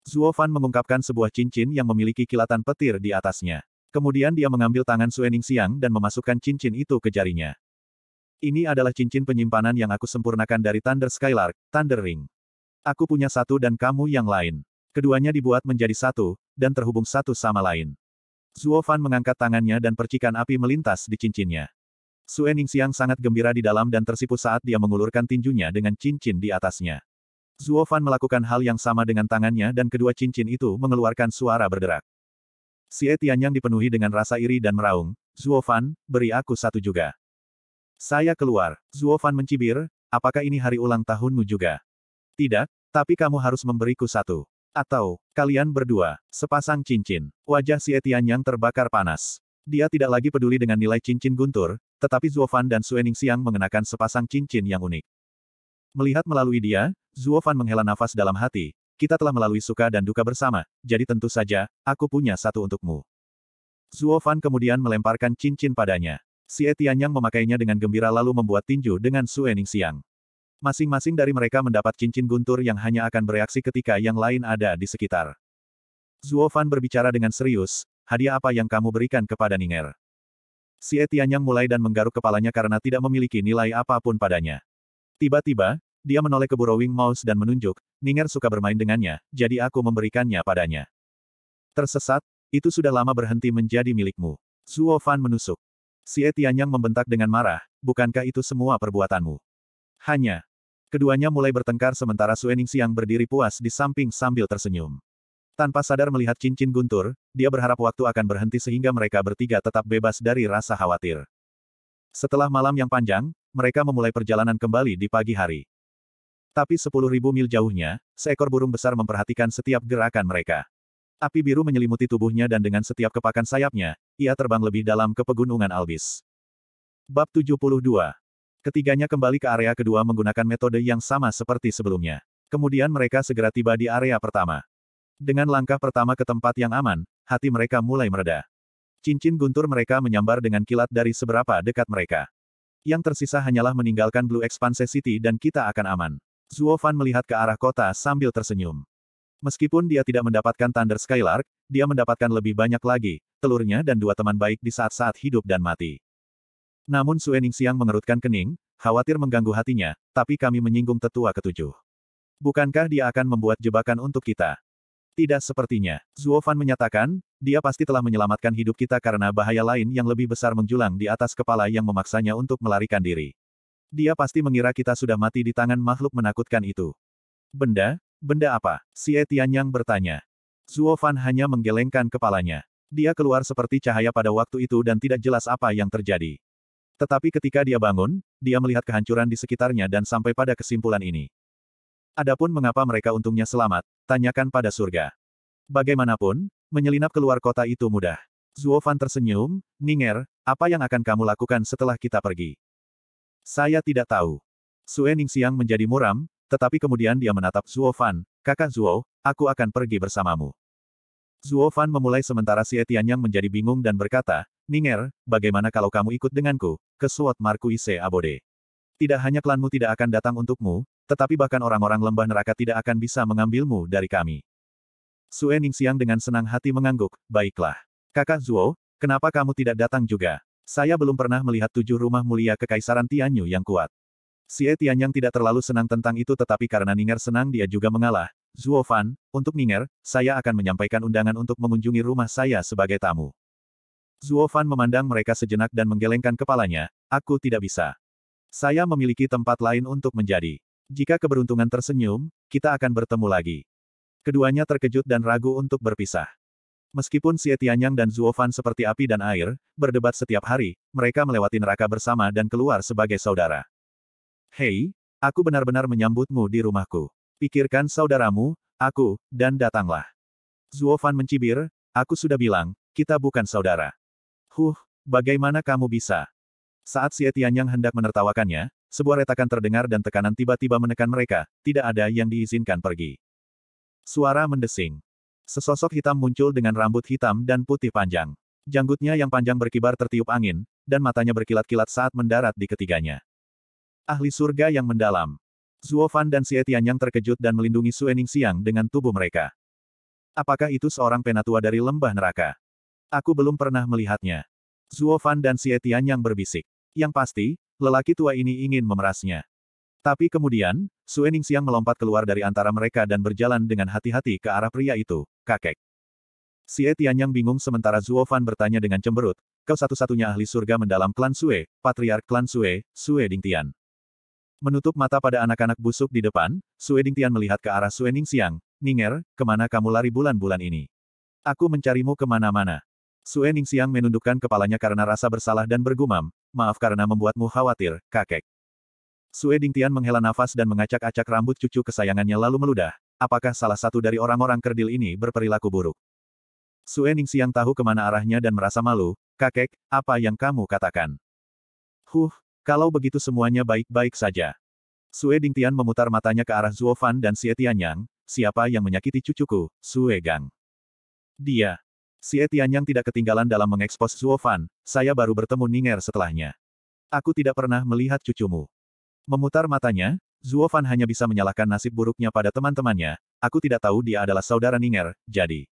Zuo Fan mengungkapkan sebuah cincin yang memiliki kilatan petir di atasnya. Kemudian dia mengambil tangan Suening Siang dan memasukkan cincin itu ke jarinya. Ini adalah cincin penyimpanan yang aku sempurnakan dari Thunder Skylark, Thunder Ring. Aku punya satu dan kamu yang lain. Keduanya dibuat menjadi satu, dan terhubung satu sama lain. Zuo Fan mengangkat tangannya dan percikan api melintas di cincinnya. Suening Siang sangat gembira di dalam dan tersipu saat dia mengulurkan tinjunya dengan cincin di atasnya. Zuo Fan melakukan hal yang sama dengan tangannya dan kedua cincin itu mengeluarkan suara berderak. Si Etian yang dipenuhi dengan rasa iri dan meraung, Zuo Fan, beri aku satu juga. Saya keluar, Zuo Fan mencibir, apakah ini hari ulang tahunmu juga? Tidak, tapi kamu harus memberiku satu. Atau, kalian berdua, sepasang cincin. Wajah si Etian yang terbakar panas. Dia tidak lagi peduli dengan nilai cincin guntur, tetapi Zuofan dan Suening Siang mengenakan sepasang cincin yang unik. Melihat melalui dia, Zuo Fan menghela nafas dalam hati, kita telah melalui suka dan duka bersama, jadi tentu saja, aku punya satu untukmu. Zuo Fan kemudian melemparkan cincin padanya. Si Yang memakainya dengan gembira lalu membuat tinju dengan Suening Siang. Masing-masing dari mereka mendapat cincin guntur yang hanya akan bereaksi ketika yang lain ada di sekitar. Zuo Fan berbicara dengan serius, hadiah apa yang kamu berikan kepada Ninger? Si Yang mulai dan menggaruk kepalanya karena tidak memiliki nilai apapun padanya. Tiba-tiba, dia menoleh ke Burrowing Mouse dan menunjuk, Ninger suka bermain dengannya, jadi aku memberikannya padanya. Tersesat, itu sudah lama berhenti menjadi milikmu. Zuo Fan menusuk. Si Etianyang membentak dengan marah, bukankah itu semua perbuatanmu? Hanya. Keduanya mulai bertengkar sementara Suening Siang berdiri puas di samping sambil tersenyum. Tanpa sadar melihat cincin guntur, dia berharap waktu akan berhenti sehingga mereka bertiga tetap bebas dari rasa khawatir. Setelah malam yang panjang, mereka memulai perjalanan kembali di pagi hari. Tapi sepuluh ribu mil jauhnya, seekor burung besar memperhatikan setiap gerakan mereka. Api biru menyelimuti tubuhnya dan dengan setiap kepakan sayapnya, ia terbang lebih dalam ke pegunungan Albis. Bab 72. Ketiganya kembali ke area kedua menggunakan metode yang sama seperti sebelumnya. Kemudian mereka segera tiba di area pertama. Dengan langkah pertama ke tempat yang aman, hati mereka mulai mereda. Cincin guntur mereka menyambar dengan kilat dari seberapa dekat mereka. Yang tersisa hanyalah meninggalkan Blue Expanse City dan kita akan aman. Zuo Fan melihat ke arah kota sambil tersenyum. Meskipun dia tidak mendapatkan Thunder Skylark, dia mendapatkan lebih banyak lagi, telurnya dan dua teman baik di saat-saat hidup dan mati. Namun Suening Siang mengerutkan kening, khawatir mengganggu hatinya, tapi kami menyinggung tetua ketujuh. Bukankah dia akan membuat jebakan untuk kita? Tidak sepertinya. Zuofan menyatakan, dia pasti telah menyelamatkan hidup kita karena bahaya lain yang lebih besar menjulang di atas kepala yang memaksanya untuk melarikan diri. Dia pasti mengira kita sudah mati di tangan makhluk menakutkan itu. Benda? Benda apa? Si Etian yang bertanya. Zuofan hanya menggelengkan kepalanya. Dia keluar seperti cahaya pada waktu itu dan tidak jelas apa yang terjadi. Tetapi ketika dia bangun, dia melihat kehancuran di sekitarnya dan sampai pada kesimpulan ini. Adapun mengapa mereka untungnya selamat, tanyakan pada surga. Bagaimanapun, menyelinap keluar kota itu mudah. Zuo Fan tersenyum, Ninger, apa yang akan kamu lakukan setelah kita pergi? Saya tidak tahu. Sue Ningxiang menjadi muram, tetapi kemudian dia menatap Zuo Fan, kakak Zuo, aku akan pergi bersamamu. Zuo Fan memulai sementara si yang menjadi bingung dan berkata, Ninger, bagaimana kalau kamu ikut denganku, ke Suot Markuise Abode? Tidak hanya klanmu tidak akan datang untukmu, tetapi bahkan orang-orang lembah neraka tidak akan bisa mengambilmu dari kami. Sue siang dengan senang hati mengangguk, baiklah. Kakak Zuo, kenapa kamu tidak datang juga? Saya belum pernah melihat tujuh rumah mulia kekaisaran Tianyu yang kuat. Xie Tianyang tidak terlalu senang tentang itu tetapi karena Ninger senang dia juga mengalah. Zuo Fan, untuk Ninger, saya akan menyampaikan undangan untuk mengunjungi rumah saya sebagai tamu. Zuo Fan memandang mereka sejenak dan menggelengkan kepalanya, aku tidak bisa. Saya memiliki tempat lain untuk menjadi. Jika keberuntungan tersenyum, kita akan bertemu lagi. Keduanya terkejut dan ragu untuk berpisah. Meskipun Xie Tianyang dan Zuofan seperti api dan air, berdebat setiap hari, mereka melewati neraka bersama dan keluar sebagai saudara. Hei, aku benar-benar menyambutmu di rumahku. Pikirkan saudaramu, aku, dan datanglah. Zuofan mencibir, aku sudah bilang, kita bukan saudara. Huh, bagaimana kamu bisa? Saat Xie Tianyang hendak menertawakannya, sebuah retakan terdengar dan tekanan tiba-tiba menekan mereka, tidak ada yang diizinkan pergi. Suara mendesing. Sesosok hitam muncul dengan rambut hitam dan putih panjang. Janggutnya yang panjang berkibar tertiup angin, dan matanya berkilat-kilat saat mendarat di ketiganya. Ahli surga yang mendalam. Zuo Fan dan Xie yang terkejut dan melindungi Suening Siang dengan tubuh mereka. Apakah itu seorang penatua dari lembah neraka? Aku belum pernah melihatnya. Zuo Fan dan Xie yang berbisik. Yang pasti, lelaki tua ini ingin memerasnya. Tapi kemudian, Suening Siang melompat keluar dari antara mereka dan berjalan dengan hati-hati ke arah pria itu, kakek. Si Tianyang bingung sementara Zuo Fan bertanya dengan cemberut, kau satu-satunya ahli surga mendalam klan Sue, patriark klan Sue, Sue Tian." Menutup mata pada anak-anak busuk di depan, Sue Tian melihat ke arah Sue Siang, Ninger, kemana kamu lari bulan-bulan ini? Aku mencarimu kemana-mana. Sue Siang menundukkan kepalanya karena rasa bersalah dan bergumam, maaf karena membuatmu khawatir, kakek. Sue Dingtian menghela nafas dan mengacak-acak rambut cucu kesayangannya lalu meludah. Apakah salah satu dari orang-orang kerdil ini berperilaku buruk? Sue Ningxiang tahu kemana arahnya dan merasa malu, kakek, apa yang kamu katakan? Huh, kalau begitu semuanya baik-baik saja. Sue Dingtian memutar matanya ke arah Zuo Fan dan Xie Tianyang, siapa yang menyakiti cucuku, Sue Gang. Dia, Si Etian yang tidak ketinggalan dalam mengekspos Zuo Fan, saya baru bertemu Ninger setelahnya. Aku tidak pernah melihat cucumu. Memutar matanya, Zuo Fan hanya bisa menyalahkan nasib buruknya pada teman-temannya, aku tidak tahu dia adalah saudara Ninger, jadi.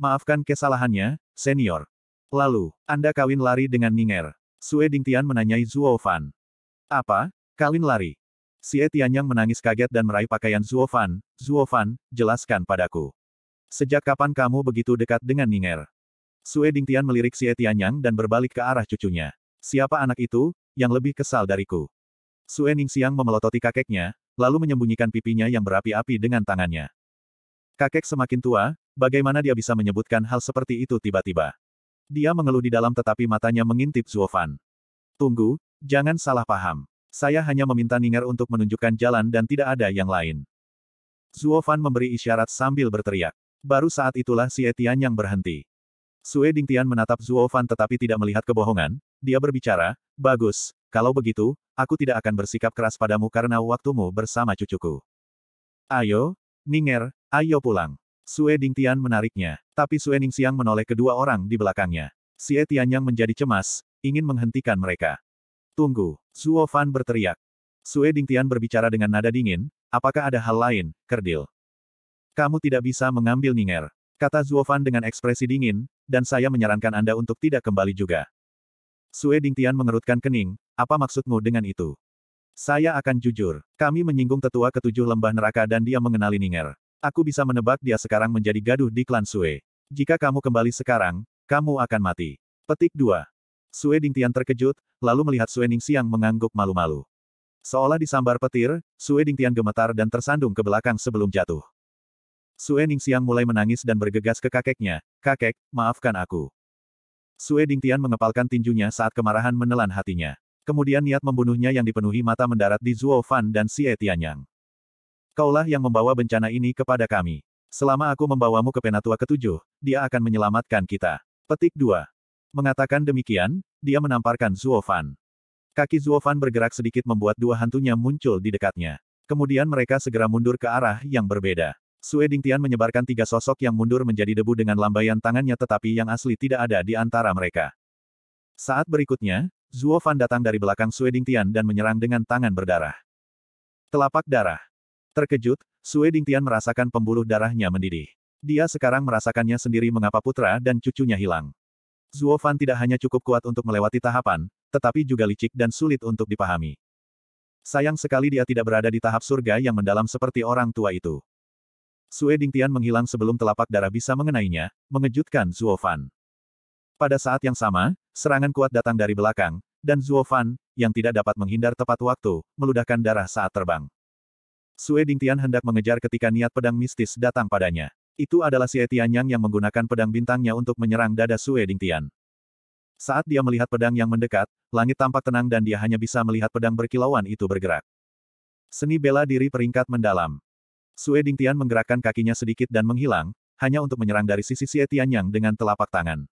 Maafkan kesalahannya, senior. Lalu, Anda kawin lari dengan Ninger. Sue Dingtian menanyai Zuo Fan. Apa? Kawin lari? Si Etian yang menangis kaget dan meraih pakaian Zuo Fan. Zuo Fan, jelaskan padaku. Sejak kapan kamu begitu dekat dengan Ninger? Sue Dingtian melirik si Etianyang dan berbalik ke arah cucunya. Siapa anak itu, yang lebih kesal dariku? Sue Siang memelototi kakeknya, lalu menyembunyikan pipinya yang berapi-api dengan tangannya. Kakek semakin tua, bagaimana dia bisa menyebutkan hal seperti itu tiba-tiba? Dia mengeluh di dalam tetapi matanya mengintip Zuo Fan. Tunggu, jangan salah paham. Saya hanya meminta Ninger untuk menunjukkan jalan dan tidak ada yang lain. Zuo Fan memberi isyarat sambil berteriak. Baru saat itulah si Etian yang berhenti. Sue Tian menatap Zuo Fan tetapi tidak melihat kebohongan, dia berbicara, Bagus, kalau begitu, aku tidak akan bersikap keras padamu karena waktumu bersama cucuku. Ayo, Ninger, ayo pulang. Sue Tian menariknya, tapi Sue Xiang menoleh kedua orang di belakangnya. Si Etian yang menjadi cemas, ingin menghentikan mereka. Tunggu, Zuo Fan berteriak. Sue Tian berbicara dengan nada dingin, apakah ada hal lain, kerdil? Kamu tidak bisa mengambil Ninger. Kata Zuofan dengan ekspresi dingin, dan saya menyarankan Anda untuk tidak kembali juga. Sue Dingtian mengerutkan kening, apa maksudmu dengan itu? Saya akan jujur. Kami menyinggung tetua ketujuh lembah neraka dan dia mengenali Ninger. Aku bisa menebak dia sekarang menjadi gaduh di klan Sue. Jika kamu kembali sekarang, kamu akan mati. Petik 2. Sue Dingtian terkejut, lalu melihat Sue Siang mengangguk malu-malu. Seolah disambar petir, Sue Dingtian gemetar dan tersandung ke belakang sebelum jatuh. Sue Ningxiang mulai menangis dan bergegas ke kakeknya, kakek, maafkan aku. Sue Dingtian mengepalkan tinjunya saat kemarahan menelan hatinya. Kemudian niat membunuhnya yang dipenuhi mata mendarat di Zhuo Fan dan Xie Tianyang. Kaulah yang membawa bencana ini kepada kami. Selama aku membawamu ke Penatua ketujuh, dia akan menyelamatkan kita. Petik 2. Mengatakan demikian, dia menamparkan Zhuo Fan. Kaki Zhuo Fan bergerak sedikit membuat dua hantunya muncul di dekatnya. Kemudian mereka segera mundur ke arah yang berbeda. Sue Dingtian menyebarkan tiga sosok yang mundur menjadi debu dengan lambaian tangannya tetapi yang asli tidak ada di antara mereka. Saat berikutnya, Zuo Fan datang dari belakang Sue Dingtian dan menyerang dengan tangan berdarah. Telapak darah. Terkejut, Sue Dingtian merasakan pembuluh darahnya mendidih. Dia sekarang merasakannya sendiri mengapa putra dan cucunya hilang. Zuo Fan tidak hanya cukup kuat untuk melewati tahapan, tetapi juga licik dan sulit untuk dipahami. Sayang sekali dia tidak berada di tahap surga yang mendalam seperti orang tua itu. Sue Dingtian menghilang sebelum telapak darah bisa mengenainya, mengejutkan Zuo Fan. Pada saat yang sama, serangan kuat datang dari belakang, dan Zuo Fan, yang tidak dapat menghindar tepat waktu, meludahkan darah saat terbang. Sue Dingtian hendak mengejar ketika niat pedang mistis datang padanya. Itu adalah si Etianyang yang menggunakan pedang bintangnya untuk menyerang dada Sue Dingtian. Saat dia melihat pedang yang mendekat, langit tampak tenang dan dia hanya bisa melihat pedang berkilauan itu bergerak. Seni bela diri peringkat mendalam. Sue Dingtian menggerakkan kakinya sedikit dan menghilang, hanya untuk menyerang dari sisi Xie Tianyang dengan telapak tangan.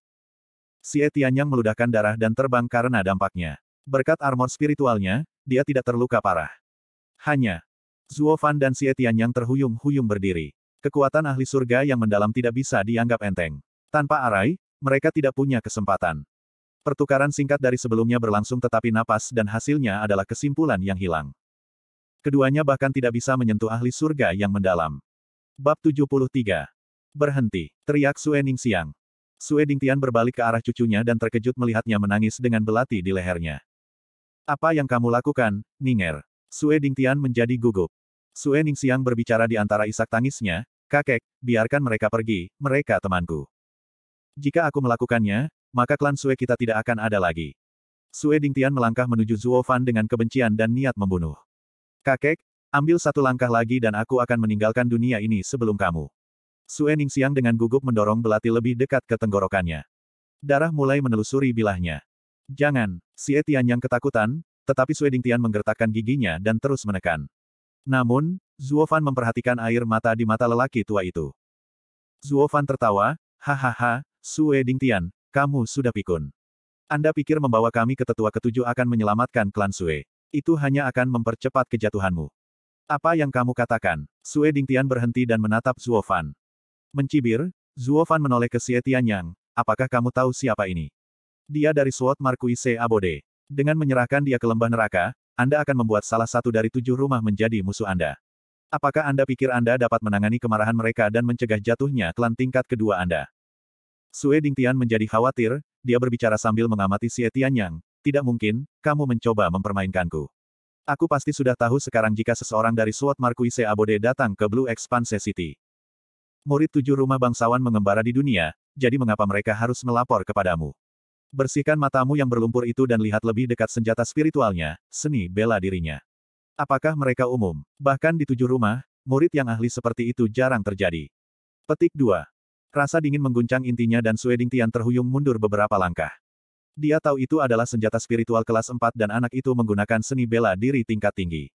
Xie Tianyang meludahkan darah dan terbang karena dampaknya. Berkat armor spiritualnya, dia tidak terluka parah. Hanya, Zuo Fan dan Xie Tianyang terhuyung-huyung berdiri. Kekuatan ahli surga yang mendalam tidak bisa dianggap enteng. Tanpa arai, mereka tidak punya kesempatan. Pertukaran singkat dari sebelumnya berlangsung tetapi napas dan hasilnya adalah kesimpulan yang hilang. Keduanya bahkan tidak bisa menyentuh ahli surga yang mendalam. Bab 73. Berhenti, teriak Sue Siang. Sue Tian berbalik ke arah cucunya dan terkejut melihatnya menangis dengan belati di lehernya. Apa yang kamu lakukan, Ninger? Sue Tian menjadi gugup. Sue Siang berbicara di antara isak tangisnya, Kakek, biarkan mereka pergi, mereka temanku. Jika aku melakukannya, maka klan Sue kita tidak akan ada lagi. Sue Tian melangkah menuju Zuo Fan dengan kebencian dan niat membunuh. Kakek, ambil satu langkah lagi dan aku akan meninggalkan dunia ini sebelum kamu. Sue Ningxiang dengan gugup mendorong belati lebih dekat ke tenggorokannya. Darah mulai menelusuri bilahnya. Jangan, si Etian yang ketakutan, tetapi Sue Dingtian menggertakkan giginya dan terus menekan. Namun, Zuofan memperhatikan air mata di mata lelaki tua itu. Zuofan tertawa, hahaha, Sue Dingtian, kamu sudah pikun. Anda pikir membawa kami ke tetua ketujuh akan menyelamatkan klan Sue itu hanya akan mempercepat kejatuhanmu. Apa yang kamu katakan? Sue Dingtian berhenti dan menatap Zhuo Fan. Mencibir, Zhuo Fan menoleh ke Xie Tianyang, apakah kamu tahu siapa ini? Dia dari SWAT Markuise Abode. Dengan menyerahkan dia ke lembah neraka, Anda akan membuat salah satu dari tujuh rumah menjadi musuh Anda. Apakah Anda pikir Anda dapat menangani kemarahan mereka dan mencegah jatuhnya klan tingkat kedua Anda? Sue Dingtian menjadi khawatir, dia berbicara sambil mengamati Xie Tianyang, tidak mungkin, kamu mencoba mempermainkanku. Aku pasti sudah tahu sekarang jika seseorang dari Suat Markuise Abode datang ke Blue Expanse City. Murid tujuh rumah bangsawan mengembara di dunia, jadi mengapa mereka harus melapor kepadamu? Bersihkan matamu yang berlumpur itu dan lihat lebih dekat senjata spiritualnya, seni bela dirinya. Apakah mereka umum? Bahkan di tujuh rumah, murid yang ahli seperti itu jarang terjadi. Petik 2. Rasa dingin mengguncang intinya dan Sueding Tian terhuyung mundur beberapa langkah. Dia tahu itu adalah senjata spiritual kelas 4 dan anak itu menggunakan seni bela diri tingkat tinggi.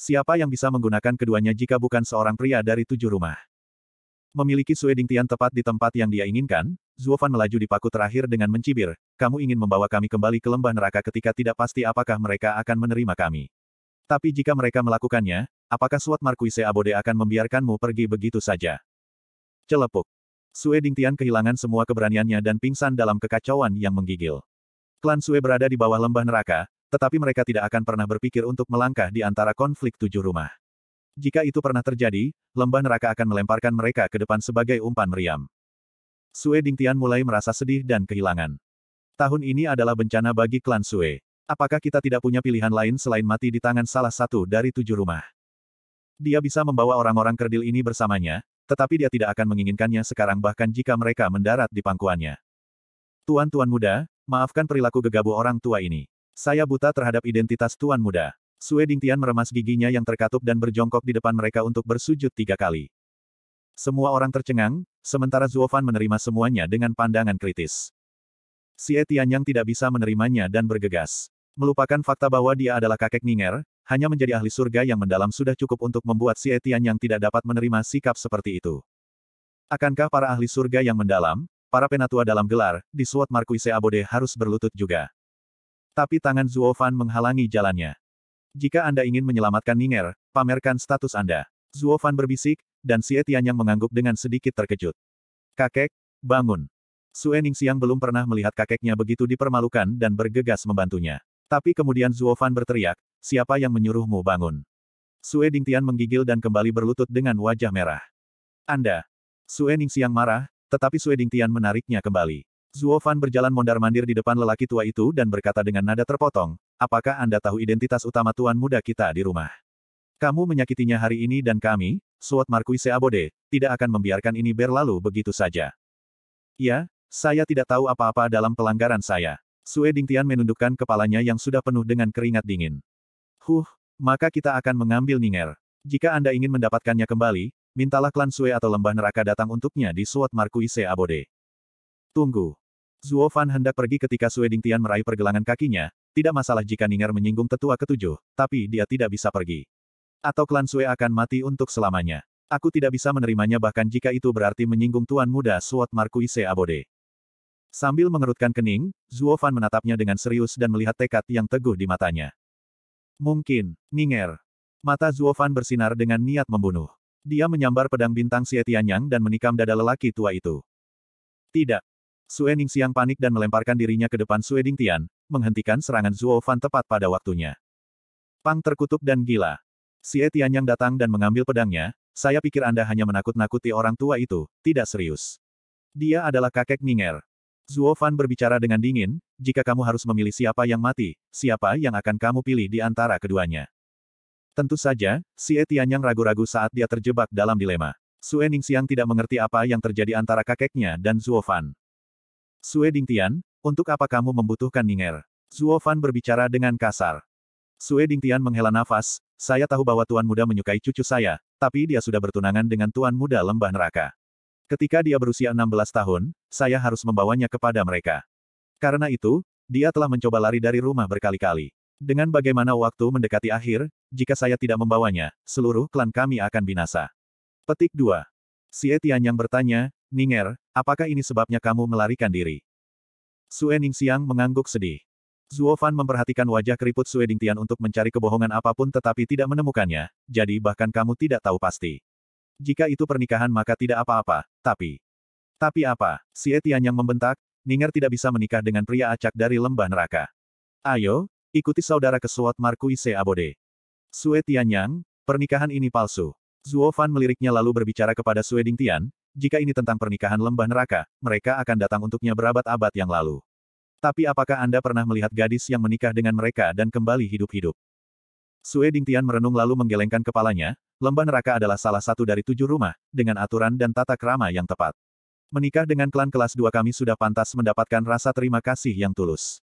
Siapa yang bisa menggunakan keduanya jika bukan seorang pria dari tujuh rumah? Memiliki Sueding Tian tepat di tempat yang dia inginkan, Zuofan melaju di paku terakhir dengan mencibir, kamu ingin membawa kami kembali ke lembah neraka ketika tidak pasti apakah mereka akan menerima kami. Tapi jika mereka melakukannya, apakah Suat Markuise Abode akan membiarkanmu pergi begitu saja? Celepuk. Sueding Tian kehilangan semua keberaniannya dan pingsan dalam kekacauan yang menggigil. Klan Sue berada di bawah lembah neraka, tetapi mereka tidak akan pernah berpikir untuk melangkah di antara konflik tujuh rumah. Jika itu pernah terjadi, lembah neraka akan melemparkan mereka ke depan sebagai umpan meriam. Sue Dingtian mulai merasa sedih dan kehilangan. Tahun ini adalah bencana bagi klan Sue. Apakah kita tidak punya pilihan lain selain mati di tangan salah satu dari tujuh rumah? Dia bisa membawa orang-orang kerdil ini bersamanya, tetapi dia tidak akan menginginkannya sekarang bahkan jika mereka mendarat di pangkuannya. Tuan-tuan muda, Maafkan perilaku gegabah orang tua ini. Saya buta terhadap identitas tuan muda. Sue Dingtian meremas giginya yang terkatup dan berjongkok di depan mereka untuk bersujud tiga kali. Semua orang tercengang, sementara Zuofan menerima semuanya dengan pandangan kritis. Xie yang tidak bisa menerimanya dan bergegas. Melupakan fakta bahwa dia adalah kakek Ninger, hanya menjadi ahli surga yang mendalam sudah cukup untuk membuat Xie yang tidak dapat menerima sikap seperti itu. Akankah para ahli surga yang mendalam, para penatua dalam gelar, di suat Markuise Abode harus berlutut juga. Tapi tangan Zuofan menghalangi jalannya. Jika Anda ingin menyelamatkan Ninger, pamerkan status Anda. Zuofan berbisik, dan Xie Tianyang mengangguk dengan sedikit terkejut. Kakek, bangun. Sue Ningxiang belum pernah melihat kakeknya begitu dipermalukan dan bergegas membantunya. Tapi kemudian Zuofan berteriak, siapa yang menyuruhmu bangun? Sue Dingtian menggigil dan kembali berlutut dengan wajah merah. Anda. Sue Ningxiang marah, tetapi Sue Tian menariknya kembali. Zuo Fan berjalan mondar-mandir di depan lelaki tua itu dan berkata dengan nada terpotong, apakah Anda tahu identitas utama tuan muda kita di rumah? Kamu menyakitinya hari ini dan kami, Suot Markuise Abode, tidak akan membiarkan ini berlalu begitu saja. Ya, saya tidak tahu apa-apa dalam pelanggaran saya. Sue Tian menundukkan kepalanya yang sudah penuh dengan keringat dingin. Huh, maka kita akan mengambil Ninger. Jika Anda ingin mendapatkannya kembali, mintalah klan Sue atau lembah neraka datang untuknya di Suat Markuise Abode. Tunggu. Zuo Fan hendak pergi ketika Sue Dingtian meraih pergelangan kakinya, tidak masalah jika Ninger menyinggung tetua ketujuh, tapi dia tidak bisa pergi. Atau klan Sue akan mati untuk selamanya. Aku tidak bisa menerimanya bahkan jika itu berarti menyinggung tuan muda Suat Markuise Abode. Sambil mengerutkan kening, Zuo Fan menatapnya dengan serius dan melihat tekad yang teguh di matanya. Mungkin, Ninger. Mata Zuofan bersinar dengan niat membunuh. Dia menyambar pedang bintang Sietianyang dan menikam dada lelaki tua itu. Tidak. Sue Siang panik dan melemparkan dirinya ke depan Sue Dingtian, menghentikan serangan Zuo Fan tepat pada waktunya. Pang terkutuk dan gila. Xie Tianyang datang dan mengambil pedangnya, saya pikir Anda hanya menakut-nakuti orang tua itu, tidak serius. Dia adalah kakek Ninger. Zuo Fan berbicara dengan dingin, jika kamu harus memilih siapa yang mati, siapa yang akan kamu pilih di antara keduanya. Tentu saja, si Etianyang ragu-ragu saat dia terjebak dalam dilema. Sue Ningxiang tidak mengerti apa yang terjadi antara kakeknya dan Zuofan. Fan. Sue Dingtian, untuk apa kamu membutuhkan Ninger? Zuo Fan berbicara dengan kasar. Sue Dingtian menghela nafas, saya tahu bahwa Tuan Muda menyukai cucu saya, tapi dia sudah bertunangan dengan Tuan Muda Lembah Neraka. Ketika dia berusia 16 tahun, saya harus membawanya kepada mereka. Karena itu, dia telah mencoba lari dari rumah berkali-kali. Dengan bagaimana waktu mendekati akhir, jika saya tidak membawanya, seluruh klan kami akan binasa. Petik 2. Si Etian yang bertanya, Ninger, apakah ini sebabnya kamu melarikan diri? Sue Siang mengangguk sedih. Zuo Fan memperhatikan wajah keriput Sue Tian untuk mencari kebohongan apapun tetapi tidak menemukannya, jadi bahkan kamu tidak tahu pasti. Jika itu pernikahan maka tidak apa-apa, tapi... Tapi apa? Si Etian yang membentak, Ninger tidak bisa menikah dengan pria acak dari lembah neraka. Ayo, Ikuti saudara ke Suat Markuise Abode. Sue Tianyang, pernikahan ini palsu. Zuo Fan meliriknya lalu berbicara kepada Sue Tian, jika ini tentang pernikahan lembah neraka, mereka akan datang untuknya berabad-abad yang lalu. Tapi apakah Anda pernah melihat gadis yang menikah dengan mereka dan kembali hidup-hidup? Sue Tian merenung lalu menggelengkan kepalanya, lembah neraka adalah salah satu dari tujuh rumah, dengan aturan dan tata kerama yang tepat. Menikah dengan klan kelas dua kami sudah pantas mendapatkan rasa terima kasih yang tulus.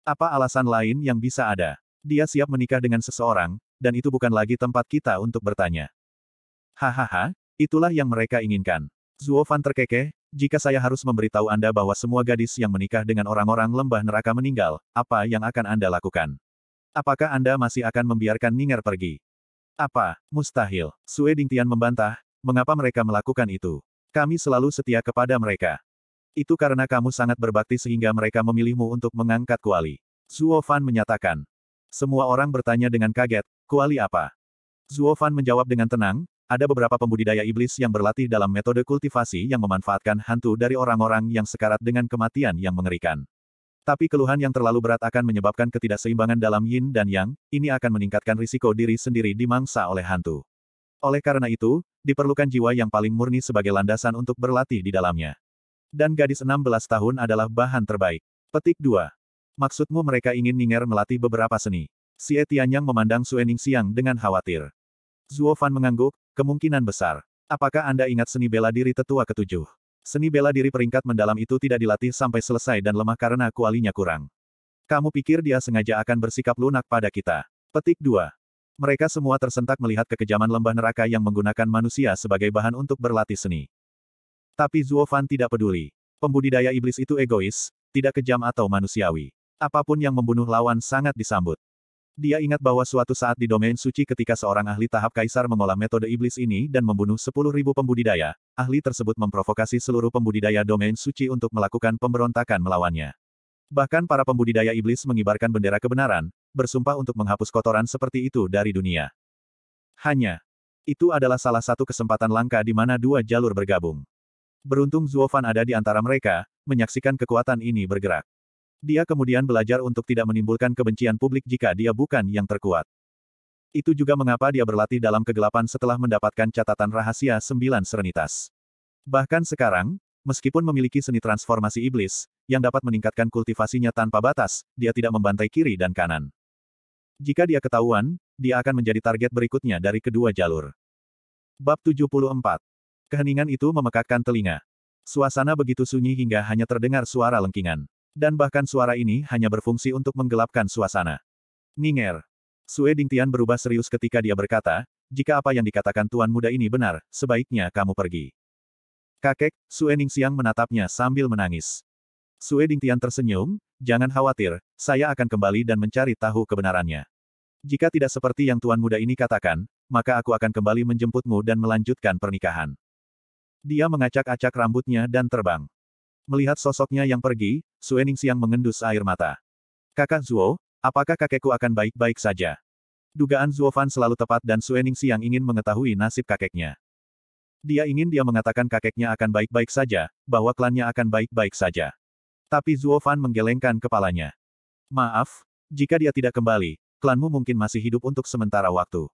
Apa alasan lain yang bisa ada? Dia siap menikah dengan seseorang, dan itu bukan lagi tempat kita untuk bertanya. Hahaha, itulah yang mereka inginkan. Zuo Fan terkekeh, jika saya harus memberitahu Anda bahwa semua gadis yang menikah dengan orang-orang lembah neraka meninggal, apa yang akan Anda lakukan? Apakah Anda masih akan membiarkan Ninger pergi? Apa? Mustahil. Sue Dingtian membantah, mengapa mereka melakukan itu? Kami selalu setia kepada mereka. Itu karena kamu sangat berbakti sehingga mereka memilihmu untuk mengangkat kuali. Zuo Fan menyatakan. Semua orang bertanya dengan kaget, kuali apa? Zuo Fan menjawab dengan tenang, ada beberapa pembudidaya iblis yang berlatih dalam metode kultivasi yang memanfaatkan hantu dari orang-orang yang sekarat dengan kematian yang mengerikan. Tapi keluhan yang terlalu berat akan menyebabkan ketidakseimbangan dalam yin dan yang, ini akan meningkatkan risiko diri sendiri dimangsa oleh hantu. Oleh karena itu, diperlukan jiwa yang paling murni sebagai landasan untuk berlatih di dalamnya. Dan gadis 16 tahun adalah bahan terbaik. Petik 2. Maksudmu mereka ingin Ninger melatih beberapa seni. Si Etianyang memandang Suening Siang dengan khawatir. Zuo Fan mengangguk, kemungkinan besar. Apakah Anda ingat seni bela diri tetua ketujuh? Seni bela diri peringkat mendalam itu tidak dilatih sampai selesai dan lemah karena kualinya kurang. Kamu pikir dia sengaja akan bersikap lunak pada kita. Petik 2. Mereka semua tersentak melihat kekejaman lembah neraka yang menggunakan manusia sebagai bahan untuk berlatih seni. Tapi Zuo Fan tidak peduli. Pembudidaya iblis itu egois, tidak kejam atau manusiawi. Apapun yang membunuh lawan sangat disambut. Dia ingat bahwa suatu saat di domain suci ketika seorang ahli tahap kaisar mengolah metode iblis ini dan membunuh 10.000 pembudidaya, ahli tersebut memprovokasi seluruh pembudidaya domain suci untuk melakukan pemberontakan melawannya. Bahkan para pembudidaya iblis mengibarkan bendera kebenaran, bersumpah untuk menghapus kotoran seperti itu dari dunia. Hanya, itu adalah salah satu kesempatan langka di mana dua jalur bergabung. Beruntung Zuofan ada di antara mereka, menyaksikan kekuatan ini bergerak. Dia kemudian belajar untuk tidak menimbulkan kebencian publik jika dia bukan yang terkuat. Itu juga mengapa dia berlatih dalam kegelapan setelah mendapatkan catatan rahasia sembilan serenitas. Bahkan sekarang, meskipun memiliki seni transformasi iblis, yang dapat meningkatkan kultivasinya tanpa batas, dia tidak membantai kiri dan kanan. Jika dia ketahuan, dia akan menjadi target berikutnya dari kedua jalur. Bab 74 Keheningan itu memekakkan telinga. Suasana begitu sunyi hingga hanya terdengar suara lengkingan. Dan bahkan suara ini hanya berfungsi untuk menggelapkan suasana. Ninger. Sue Dingtian berubah serius ketika dia berkata, jika apa yang dikatakan tuan muda ini benar, sebaiknya kamu pergi. Kakek, Sue Ningxiang menatapnya sambil menangis. Sue Dingtian tersenyum, jangan khawatir, saya akan kembali dan mencari tahu kebenarannya. Jika tidak seperti yang tuan muda ini katakan, maka aku akan kembali menjemputmu dan melanjutkan pernikahan. Dia mengacak-acak rambutnya dan terbang. Melihat sosoknya yang pergi, Suening Siang mengendus air mata. Kakak Zuo, apakah kakekku akan baik-baik saja? Dugaan Zuo Fan selalu tepat dan Suening Siang ingin mengetahui nasib kakeknya. Dia ingin dia mengatakan kakeknya akan baik-baik saja, bahwa klannya akan baik-baik saja. Tapi Zuo Fan menggelengkan kepalanya. Maaf, jika dia tidak kembali, klanmu mungkin masih hidup untuk sementara waktu.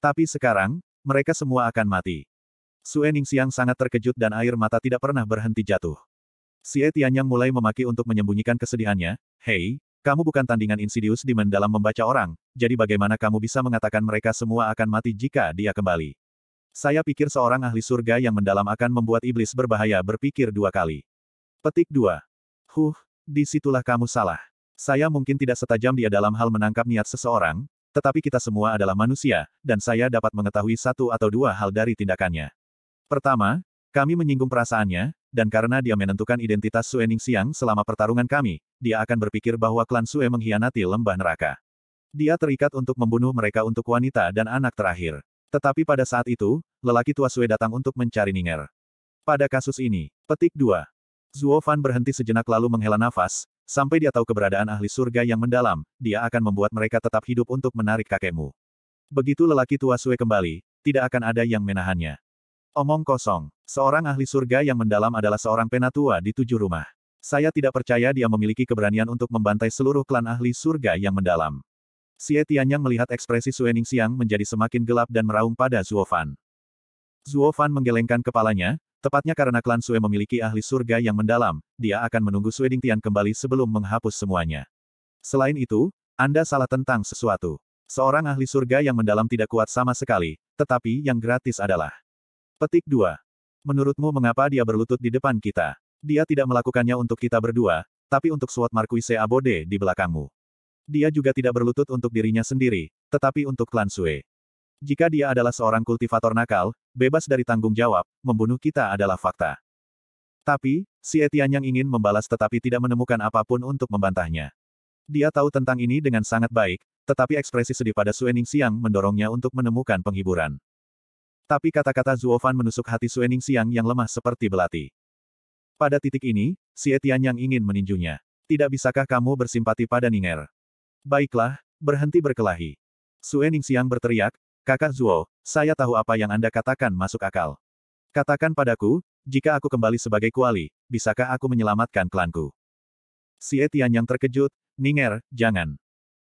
Tapi sekarang, mereka semua akan mati. Suening Siang sangat terkejut dan air mata tidak pernah berhenti jatuh. Xie Tianyang mulai memaki untuk menyembunyikan kesedihannya, Hei, kamu bukan tandingan Insidious di mendalam membaca orang, jadi bagaimana kamu bisa mengatakan mereka semua akan mati jika dia kembali? Saya pikir seorang ahli surga yang mendalam akan membuat iblis berbahaya berpikir dua kali. Petik dua. Huh, disitulah kamu salah. Saya mungkin tidak setajam dia dalam hal menangkap niat seseorang, tetapi kita semua adalah manusia, dan saya dapat mengetahui satu atau dua hal dari tindakannya. Pertama, kami menyinggung perasaannya, dan karena dia menentukan identitas Sue Siang selama pertarungan kami, dia akan berpikir bahwa klan Sue mengkhianati lembah neraka. Dia terikat untuk membunuh mereka untuk wanita dan anak terakhir. Tetapi pada saat itu, lelaki tua Sue datang untuk mencari Ninger. Pada kasus ini, petik 2. Zuo Fan berhenti sejenak lalu menghela nafas, sampai dia tahu keberadaan ahli surga yang mendalam, dia akan membuat mereka tetap hidup untuk menarik kakekmu. Begitu lelaki tua Sue kembali, tidak akan ada yang menahannya. Omong kosong. Seorang ahli surga yang mendalam adalah seorang penatua di tujuh rumah. Saya tidak percaya dia memiliki keberanian untuk membantai seluruh klan ahli surga yang mendalam. Xie Tianyang melihat ekspresi Suening Siang menjadi semakin gelap dan meraung pada Zuofan. Fan. menggelengkan kepalanya, tepatnya karena klan Sue memiliki ahli surga yang mendalam, dia akan menunggu Sue Tian kembali sebelum menghapus semuanya. Selain itu, Anda salah tentang sesuatu. Seorang ahli surga yang mendalam tidak kuat sama sekali, tetapi yang gratis adalah Petik 2. Menurutmu mengapa dia berlutut di depan kita? Dia tidak melakukannya untuk kita berdua, tapi untuk Suat Marquise Abode di belakangmu. Dia juga tidak berlutut untuk dirinya sendiri, tetapi untuk klan Sue. Jika dia adalah seorang kultivator nakal, bebas dari tanggung jawab, membunuh kita adalah fakta. Tapi, si Etian yang ingin membalas tetapi tidak menemukan apapun untuk membantahnya. Dia tahu tentang ini dengan sangat baik, tetapi ekspresi sedih pada Suening Siang mendorongnya untuk menemukan penghiburan. Tapi kata-kata Zuofan menusuk hati Suening Siang yang lemah seperti belati. Pada titik ini, si Etian yang ingin meninjunya. Tidak bisakah kamu bersimpati pada Ninger? Baiklah, berhenti berkelahi. Suening Siang berteriak, Kakak Zuo, saya tahu apa yang Anda katakan masuk akal. Katakan padaku, jika aku kembali sebagai kuali, bisakah aku menyelamatkan klanku? Si Etian yang terkejut, Ninger, jangan.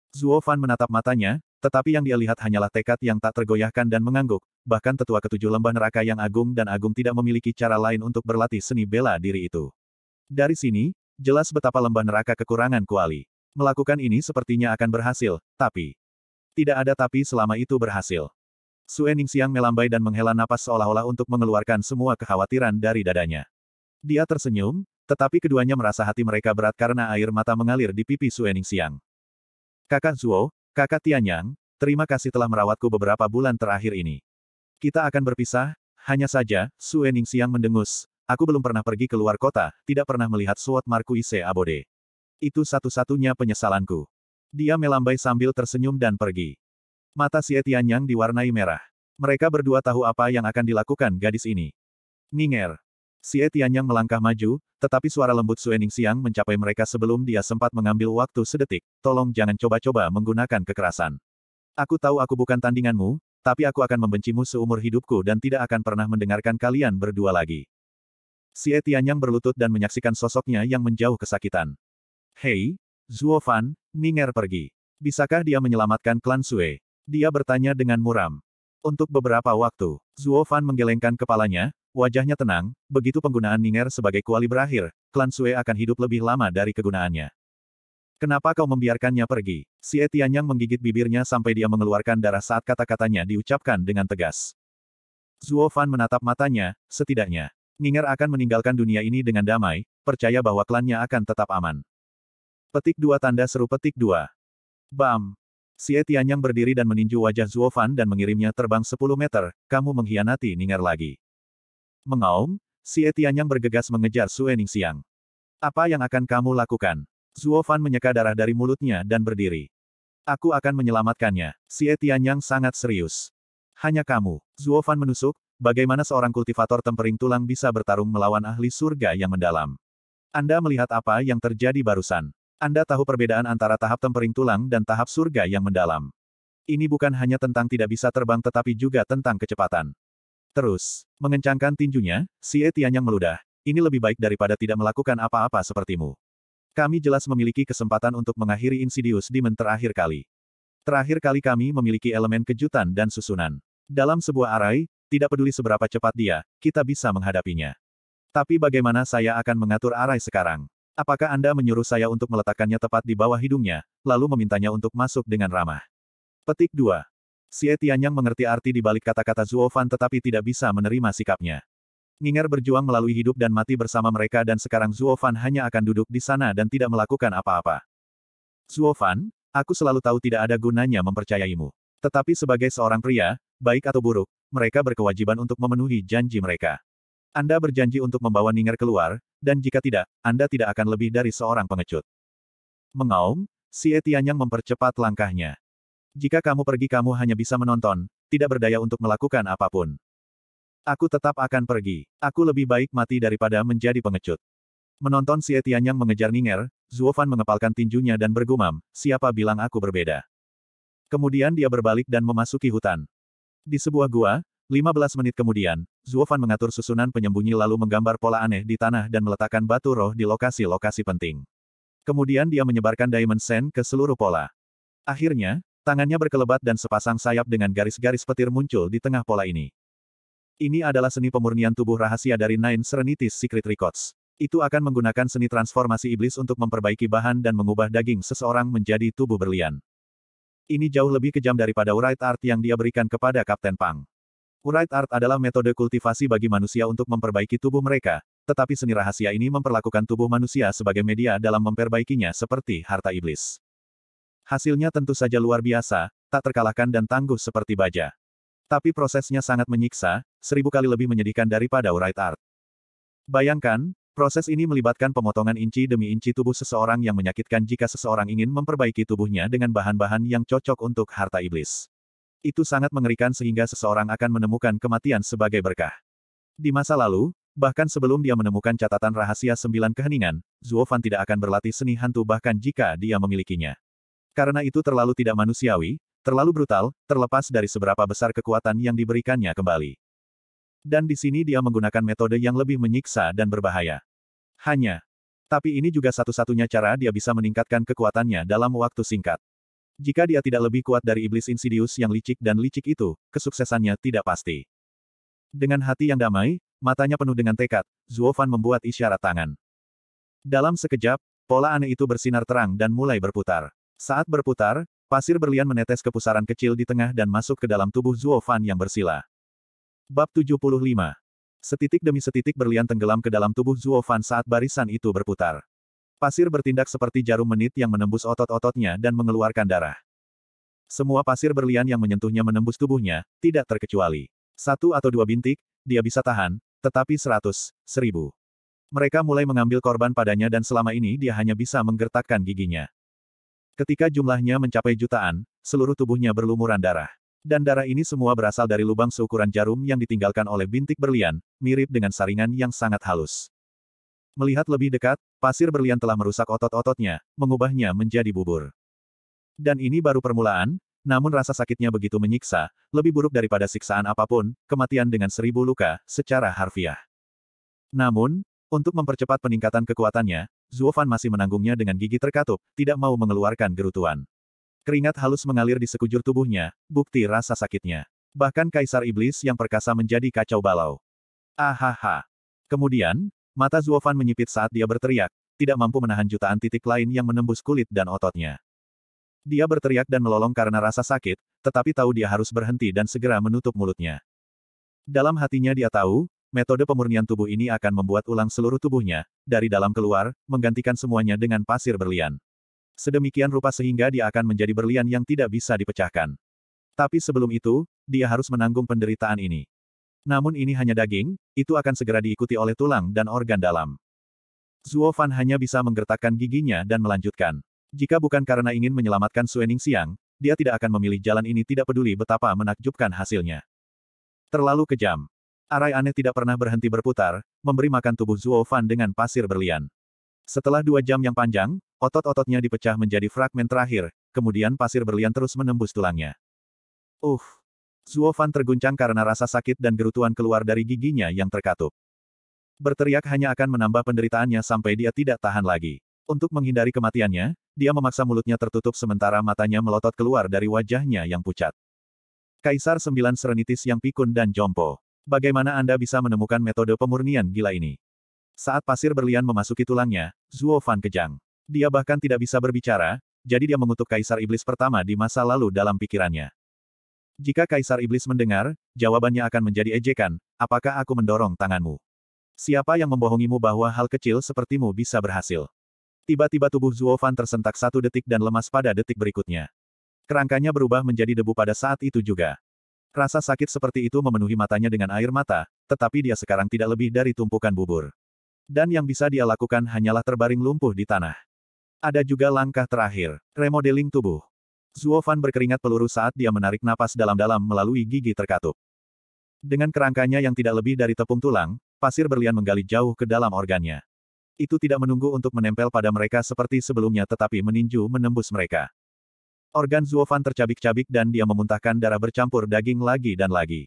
Zuo Fan menatap matanya, tetapi yang dia lihat hanyalah tekad yang tak tergoyahkan dan mengangguk, bahkan tetua ketujuh lembah neraka yang agung dan agung tidak memiliki cara lain untuk berlatih seni bela diri itu. Dari sini, jelas betapa lembah neraka kekurangan kuali. Melakukan ini sepertinya akan berhasil, tapi... Tidak ada tapi selama itu berhasil. Suening Siang melambai dan menghela napas seolah-olah untuk mengeluarkan semua kekhawatiran dari dadanya. Dia tersenyum, tetapi keduanya merasa hati mereka berat karena air mata mengalir di pipi Suening Siang. Kakak Zuo, Kakak Tianyang, terima kasih telah merawatku beberapa bulan terakhir ini. Kita akan berpisah, hanya saja, Sue siang mendengus. Aku belum pernah pergi ke luar kota, tidak pernah melihat suat Markuise Abode. Itu satu-satunya penyesalanku. Dia melambai sambil tersenyum dan pergi. Mata si Etianyang diwarnai merah. Mereka berdua tahu apa yang akan dilakukan gadis ini. Ninger, Si Etianyang melangkah maju, tetapi suara lembut Suening Siang mencapai mereka sebelum dia sempat mengambil waktu sedetik. Tolong jangan coba-coba menggunakan kekerasan. Aku tahu aku bukan tandinganmu, tapi aku akan membencimu seumur hidupku dan tidak akan pernah mendengarkan kalian berdua lagi. Si Etianyang berlutut dan menyaksikan sosoknya yang menjauh kesakitan. Hei, Zuofan, Ninger pergi. Bisakah dia menyelamatkan klan Sue? Dia bertanya dengan muram. Untuk beberapa waktu, Zuofan menggelengkan kepalanya, Wajahnya tenang, begitu penggunaan Ninger sebagai kuali berakhir, klan Sue akan hidup lebih lama dari kegunaannya. Kenapa kau membiarkannya pergi? Si yang menggigit bibirnya sampai dia mengeluarkan darah saat kata-katanya diucapkan dengan tegas. Zuo Fan menatap matanya, setidaknya. Ninger akan meninggalkan dunia ini dengan damai, percaya bahwa klannya akan tetap aman. Petik dua tanda seru petik dua. Bam! Si Etianyang berdiri dan meninju wajah Zuo Fan dan mengirimnya terbang 10 meter, kamu mengkhianati Ninger lagi. Mengaum, si Etianyang bergegas mengejar Suening Siang. Apa yang akan kamu lakukan? Zuo Fan menyeka darah dari mulutnya dan berdiri. Aku akan menyelamatkannya. Si Etianyang sangat serius. Hanya kamu. Zuo Fan menusuk, bagaimana seorang kultivator tempering tulang bisa bertarung melawan ahli surga yang mendalam. Anda melihat apa yang terjadi barusan. Anda tahu perbedaan antara tahap tempering tulang dan tahap surga yang mendalam. Ini bukan hanya tentang tidak bisa terbang tetapi juga tentang kecepatan. Terus, mengencangkan tinjunya, si Etian yang meludah, ini lebih baik daripada tidak melakukan apa-apa sepertimu. Kami jelas memiliki kesempatan untuk mengakhiri Insidious Demon terakhir kali. Terakhir kali kami memiliki elemen kejutan dan susunan. Dalam sebuah arai, tidak peduli seberapa cepat dia, kita bisa menghadapinya. Tapi bagaimana saya akan mengatur arai sekarang? Apakah Anda menyuruh saya untuk meletakkannya tepat di bawah hidungnya, lalu memintanya untuk masuk dengan ramah? Petik 2. Si Etianyang mengerti arti di balik kata-kata Zuofan tetapi tidak bisa menerima sikapnya. Ninger berjuang melalui hidup dan mati bersama mereka dan sekarang Zuofan hanya akan duduk di sana dan tidak melakukan apa-apa. Zuofan, aku selalu tahu tidak ada gunanya mempercayaimu. Tetapi sebagai seorang pria, baik atau buruk, mereka berkewajiban untuk memenuhi janji mereka. Anda berjanji untuk membawa Ninger keluar, dan jika tidak, Anda tidak akan lebih dari seorang pengecut. Mengaum, si Etianyang mempercepat langkahnya. Jika kamu pergi kamu hanya bisa menonton, tidak berdaya untuk melakukan apapun. Aku tetap akan pergi. Aku lebih baik mati daripada menjadi pengecut. Menonton Xie Tianyang mengejar Ninger, Zuofan mengepalkan tinjunya dan bergumam, siapa bilang aku berbeda. Kemudian dia berbalik dan memasuki hutan. Di sebuah gua, 15 menit kemudian, Zuofan mengatur susunan penyembunyi lalu menggambar pola aneh di tanah dan meletakkan batu roh di lokasi-lokasi penting. Kemudian dia menyebarkan Diamond Sand ke seluruh pola. Akhirnya, Tangannya berkelebat dan sepasang sayap dengan garis-garis petir muncul di tengah pola ini. Ini adalah seni pemurnian tubuh rahasia dari Nine Serenitis Secret Records. Itu akan menggunakan seni transformasi iblis untuk memperbaiki bahan dan mengubah daging seseorang menjadi tubuh berlian. Ini jauh lebih kejam daripada Wright Art yang dia berikan kepada Kapten Pang. Wright Art adalah metode kultivasi bagi manusia untuk memperbaiki tubuh mereka, tetapi seni rahasia ini memperlakukan tubuh manusia sebagai media dalam memperbaikinya seperti harta iblis. Hasilnya tentu saja luar biasa, tak terkalahkan dan tangguh seperti baja. Tapi prosesnya sangat menyiksa, seribu kali lebih menyedihkan daripada Wright Art. Bayangkan, proses ini melibatkan pemotongan inci demi inci tubuh seseorang yang menyakitkan jika seseorang ingin memperbaiki tubuhnya dengan bahan-bahan yang cocok untuk harta iblis. Itu sangat mengerikan sehingga seseorang akan menemukan kematian sebagai berkah. Di masa lalu, bahkan sebelum dia menemukan catatan rahasia sembilan keheningan, Zuo Fan tidak akan berlatih seni hantu bahkan jika dia memilikinya. Karena itu terlalu tidak manusiawi, terlalu brutal, terlepas dari seberapa besar kekuatan yang diberikannya kembali. Dan di sini dia menggunakan metode yang lebih menyiksa dan berbahaya. Hanya. Tapi ini juga satu-satunya cara dia bisa meningkatkan kekuatannya dalam waktu singkat. Jika dia tidak lebih kuat dari iblis insidius yang licik dan licik itu, kesuksesannya tidak pasti. Dengan hati yang damai, matanya penuh dengan tekad, Zuofan membuat isyarat tangan. Dalam sekejap, pola aneh itu bersinar terang dan mulai berputar. Saat berputar, pasir berlian menetes ke pusaran kecil di tengah dan masuk ke dalam tubuh Zuo Fan yang bersila. Bab 75 Setitik demi setitik berlian tenggelam ke dalam tubuh Zuo Fan saat barisan itu berputar. Pasir bertindak seperti jarum menit yang menembus otot-ototnya dan mengeluarkan darah. Semua pasir berlian yang menyentuhnya menembus tubuhnya, tidak terkecuali. Satu atau dua bintik, dia bisa tahan, tetapi seratus, seribu. Mereka mulai mengambil korban padanya dan selama ini dia hanya bisa menggertakkan giginya. Ketika jumlahnya mencapai jutaan, seluruh tubuhnya berlumuran darah. Dan darah ini semua berasal dari lubang seukuran jarum yang ditinggalkan oleh bintik berlian, mirip dengan saringan yang sangat halus. Melihat lebih dekat, pasir berlian telah merusak otot-ototnya, mengubahnya menjadi bubur. Dan ini baru permulaan, namun rasa sakitnya begitu menyiksa, lebih buruk daripada siksaan apapun, kematian dengan seribu luka, secara harfiah. Namun, untuk mempercepat peningkatan kekuatannya, Zuofan masih menanggungnya dengan gigi terkatup, tidak mau mengeluarkan gerutuan. Keringat halus mengalir di sekujur tubuhnya, bukti rasa sakitnya. Bahkan Kaisar Iblis yang perkasa menjadi kacau balau. Ahaha. Kemudian, mata Zuofan menyipit saat dia berteriak, tidak mampu menahan jutaan titik lain yang menembus kulit dan ototnya. Dia berteriak dan melolong karena rasa sakit, tetapi tahu dia harus berhenti dan segera menutup mulutnya. Dalam hatinya dia tahu, metode pemurnian tubuh ini akan membuat ulang seluruh tubuhnya, dari dalam keluar, menggantikan semuanya dengan pasir berlian. Sedemikian rupa sehingga dia akan menjadi berlian yang tidak bisa dipecahkan. Tapi sebelum itu, dia harus menanggung penderitaan ini. Namun ini hanya daging, itu akan segera diikuti oleh tulang dan organ dalam. Zuo Fan hanya bisa menggertakkan giginya dan melanjutkan. Jika bukan karena ingin menyelamatkan Suening Siang, dia tidak akan memilih jalan ini tidak peduli betapa menakjubkan hasilnya. Terlalu kejam. Arai aneh tidak pernah berhenti berputar, memberi makan tubuh Zuo Fan dengan pasir berlian. Setelah dua jam yang panjang, otot-ototnya dipecah menjadi fragmen terakhir, kemudian pasir berlian terus menembus tulangnya. Uh! Zuo Fan terguncang karena rasa sakit dan gerutuan keluar dari giginya yang terkatup. Berteriak hanya akan menambah penderitaannya sampai dia tidak tahan lagi. Untuk menghindari kematiannya, dia memaksa mulutnya tertutup sementara matanya melotot keluar dari wajahnya yang pucat. Kaisar Sembilan Serenitis yang pikun dan jompo bagaimana Anda bisa menemukan metode pemurnian gila ini? Saat pasir berlian memasuki tulangnya, Zuo Fan kejang. Dia bahkan tidak bisa berbicara, jadi dia mengutuk Kaisar Iblis pertama di masa lalu dalam pikirannya. Jika Kaisar Iblis mendengar, jawabannya akan menjadi ejekan, apakah aku mendorong tanganmu? Siapa yang membohongimu bahwa hal kecil sepertimu bisa berhasil? Tiba-tiba tubuh Zuo Fan tersentak satu detik dan lemas pada detik berikutnya. Kerangkanya berubah menjadi debu pada saat itu juga. Rasa sakit seperti itu memenuhi matanya dengan air mata, tetapi dia sekarang tidak lebih dari tumpukan bubur. Dan yang bisa dia lakukan hanyalah terbaring lumpuh di tanah. Ada juga langkah terakhir, remodeling tubuh. Zuo Fan berkeringat peluru saat dia menarik napas dalam-dalam melalui gigi terkatup. Dengan kerangkanya yang tidak lebih dari tepung tulang, pasir berlian menggali jauh ke dalam organnya. Itu tidak menunggu untuk menempel pada mereka seperti sebelumnya tetapi meninju menembus mereka. Organ Zuofan tercabik-cabik dan dia memuntahkan darah bercampur daging lagi dan lagi.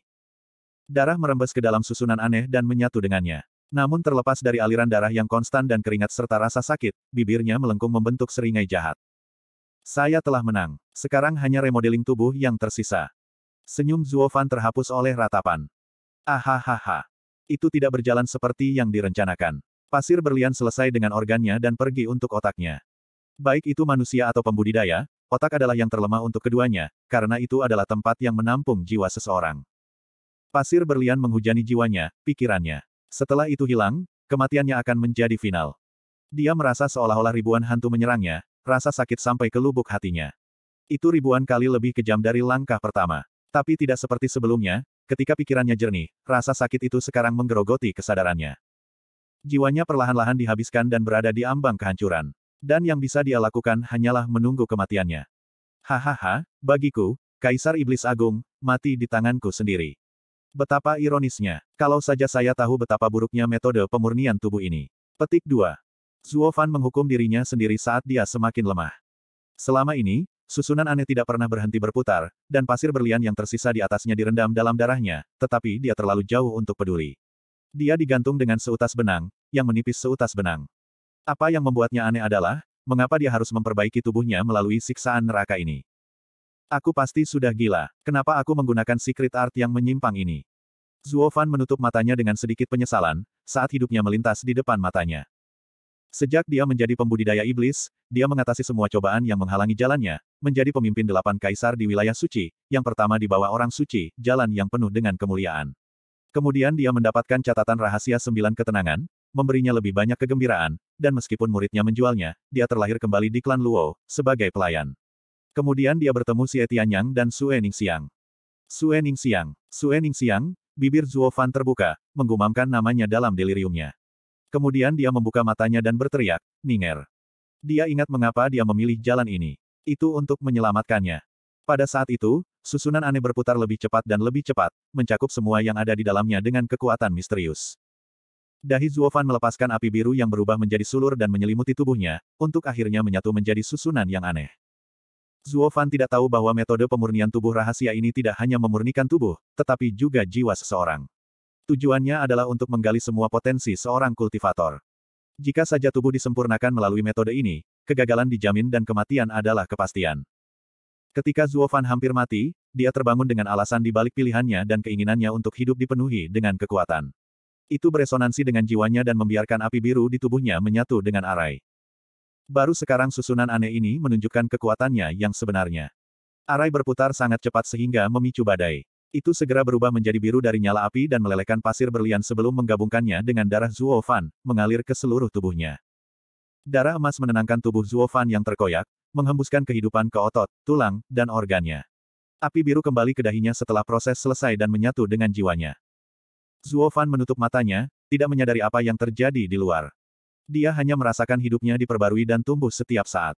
Darah merembes ke dalam susunan aneh dan menyatu dengannya. Namun terlepas dari aliran darah yang konstan dan keringat serta rasa sakit, bibirnya melengkung membentuk seringai jahat. Saya telah menang. Sekarang hanya remodeling tubuh yang tersisa. Senyum Zuofan terhapus oleh ratapan. Ahahaha. Itu tidak berjalan seperti yang direncanakan. Pasir berlian selesai dengan organnya dan pergi untuk otaknya. Baik itu manusia atau pembudidaya, Otak adalah yang terlemah untuk keduanya, karena itu adalah tempat yang menampung jiwa seseorang. Pasir berlian menghujani jiwanya, pikirannya. Setelah itu hilang, kematiannya akan menjadi final. Dia merasa seolah-olah ribuan hantu menyerangnya, rasa sakit sampai ke lubuk hatinya. Itu ribuan kali lebih kejam dari langkah pertama. Tapi tidak seperti sebelumnya, ketika pikirannya jernih, rasa sakit itu sekarang menggerogoti kesadarannya. Jiwanya perlahan-lahan dihabiskan dan berada di ambang kehancuran. Dan yang bisa dia lakukan hanyalah menunggu kematiannya. Hahaha, bagiku, Kaisar Iblis Agung, mati di tanganku sendiri. Betapa ironisnya, kalau saja saya tahu betapa buruknya metode pemurnian tubuh ini. Petik 2. Zuo Fan menghukum dirinya sendiri saat dia semakin lemah. Selama ini, susunan aneh tidak pernah berhenti berputar, dan pasir berlian yang tersisa di atasnya direndam dalam darahnya, tetapi dia terlalu jauh untuk peduli. Dia digantung dengan seutas benang, yang menipis seutas benang. Apa yang membuatnya aneh adalah, mengapa dia harus memperbaiki tubuhnya melalui siksaan neraka ini. Aku pasti sudah gila. Kenapa aku menggunakan secret art yang menyimpang ini? Zuo Fan menutup matanya dengan sedikit penyesalan, saat hidupnya melintas di depan matanya. Sejak dia menjadi pembudidaya iblis, dia mengatasi semua cobaan yang menghalangi jalannya, menjadi pemimpin delapan kaisar di wilayah suci, yang pertama di bawah orang suci, jalan yang penuh dengan kemuliaan. Kemudian dia mendapatkan catatan rahasia sembilan ketenangan, memberinya lebih banyak kegembiraan, dan meskipun muridnya menjualnya, dia terlahir kembali di klan Luo, sebagai pelayan. Kemudian dia bertemu Xie Tianyang dan Sue Ningxiang. Sue Ningxiang, Sue Ningxiang, bibir Zuo Fan terbuka, menggumamkan namanya dalam deliriumnya. Kemudian dia membuka matanya dan berteriak, Ninger. Dia ingat mengapa dia memilih jalan ini. Itu untuk menyelamatkannya. Pada saat itu, susunan aneh berputar lebih cepat dan lebih cepat, mencakup semua yang ada di dalamnya dengan kekuatan misterius. Dahi Zuofan melepaskan api biru yang berubah menjadi sulur dan menyelimuti tubuhnya, untuk akhirnya menyatu menjadi susunan yang aneh. Zuofan tidak tahu bahwa metode pemurnian tubuh rahasia ini tidak hanya memurnikan tubuh, tetapi juga jiwa seseorang. Tujuannya adalah untuk menggali semua potensi seorang kultivator. Jika saja tubuh disempurnakan melalui metode ini, kegagalan dijamin dan kematian adalah kepastian. Ketika Zuofan hampir mati, dia terbangun dengan alasan di balik pilihannya dan keinginannya untuk hidup dipenuhi dengan kekuatan. Itu beresonansi dengan jiwanya dan membiarkan api biru di tubuhnya menyatu dengan Arai. Baru sekarang susunan aneh ini menunjukkan kekuatannya yang sebenarnya. Arai berputar sangat cepat sehingga memicu badai. Itu segera berubah menjadi biru dari nyala api dan melelehkan pasir berlian sebelum menggabungkannya dengan darah Zuo Fan, mengalir ke seluruh tubuhnya. Darah emas menenangkan tubuh Zuo Fan yang terkoyak, menghembuskan kehidupan ke otot, tulang, dan organnya. Api biru kembali ke dahinya setelah proses selesai dan menyatu dengan jiwanya. Zuo Fan menutup matanya, tidak menyadari apa yang terjadi di luar. Dia hanya merasakan hidupnya diperbarui dan tumbuh setiap saat.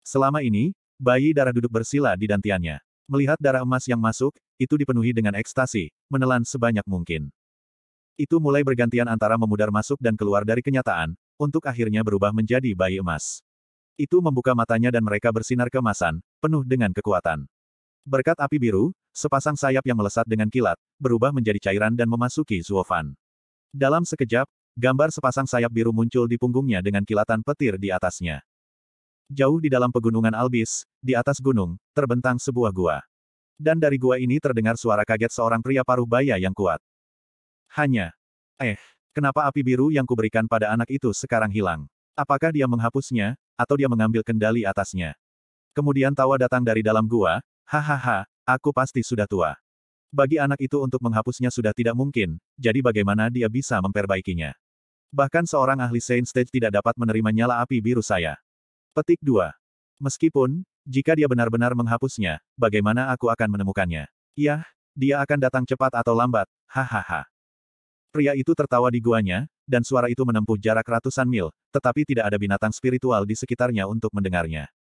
Selama ini, bayi darah duduk bersila di dantiannya. Melihat darah emas yang masuk, itu dipenuhi dengan ekstasi, menelan sebanyak mungkin. Itu mulai bergantian antara memudar masuk dan keluar dari kenyataan, untuk akhirnya berubah menjadi bayi emas. Itu membuka matanya dan mereka bersinar kemasan, penuh dengan kekuatan. Berkat api biru, sepasang sayap yang melesat dengan kilat, berubah menjadi cairan dan memasuki Zuofan. Dalam sekejap, gambar sepasang sayap biru muncul di punggungnya dengan kilatan petir di atasnya. Jauh di dalam pegunungan Albis, di atas gunung, terbentang sebuah gua. Dan dari gua ini terdengar suara kaget seorang pria paruh baya yang kuat. Hanya, eh, kenapa api biru yang kuberikan pada anak itu sekarang hilang? Apakah dia menghapusnya, atau dia mengambil kendali atasnya? Kemudian tawa datang dari dalam gua, Hahaha, aku pasti sudah tua. Bagi anak itu untuk menghapusnya sudah tidak mungkin, jadi bagaimana dia bisa memperbaikinya? Bahkan seorang ahli Saint Stage tidak dapat menerima nyala api biru saya. Petik 2. Meskipun, jika dia benar-benar menghapusnya, bagaimana aku akan menemukannya? Yah, dia akan datang cepat atau lambat, hahaha. Pria itu tertawa di guanya, dan suara itu menempuh jarak ratusan mil, tetapi tidak ada binatang spiritual di sekitarnya untuk mendengarnya.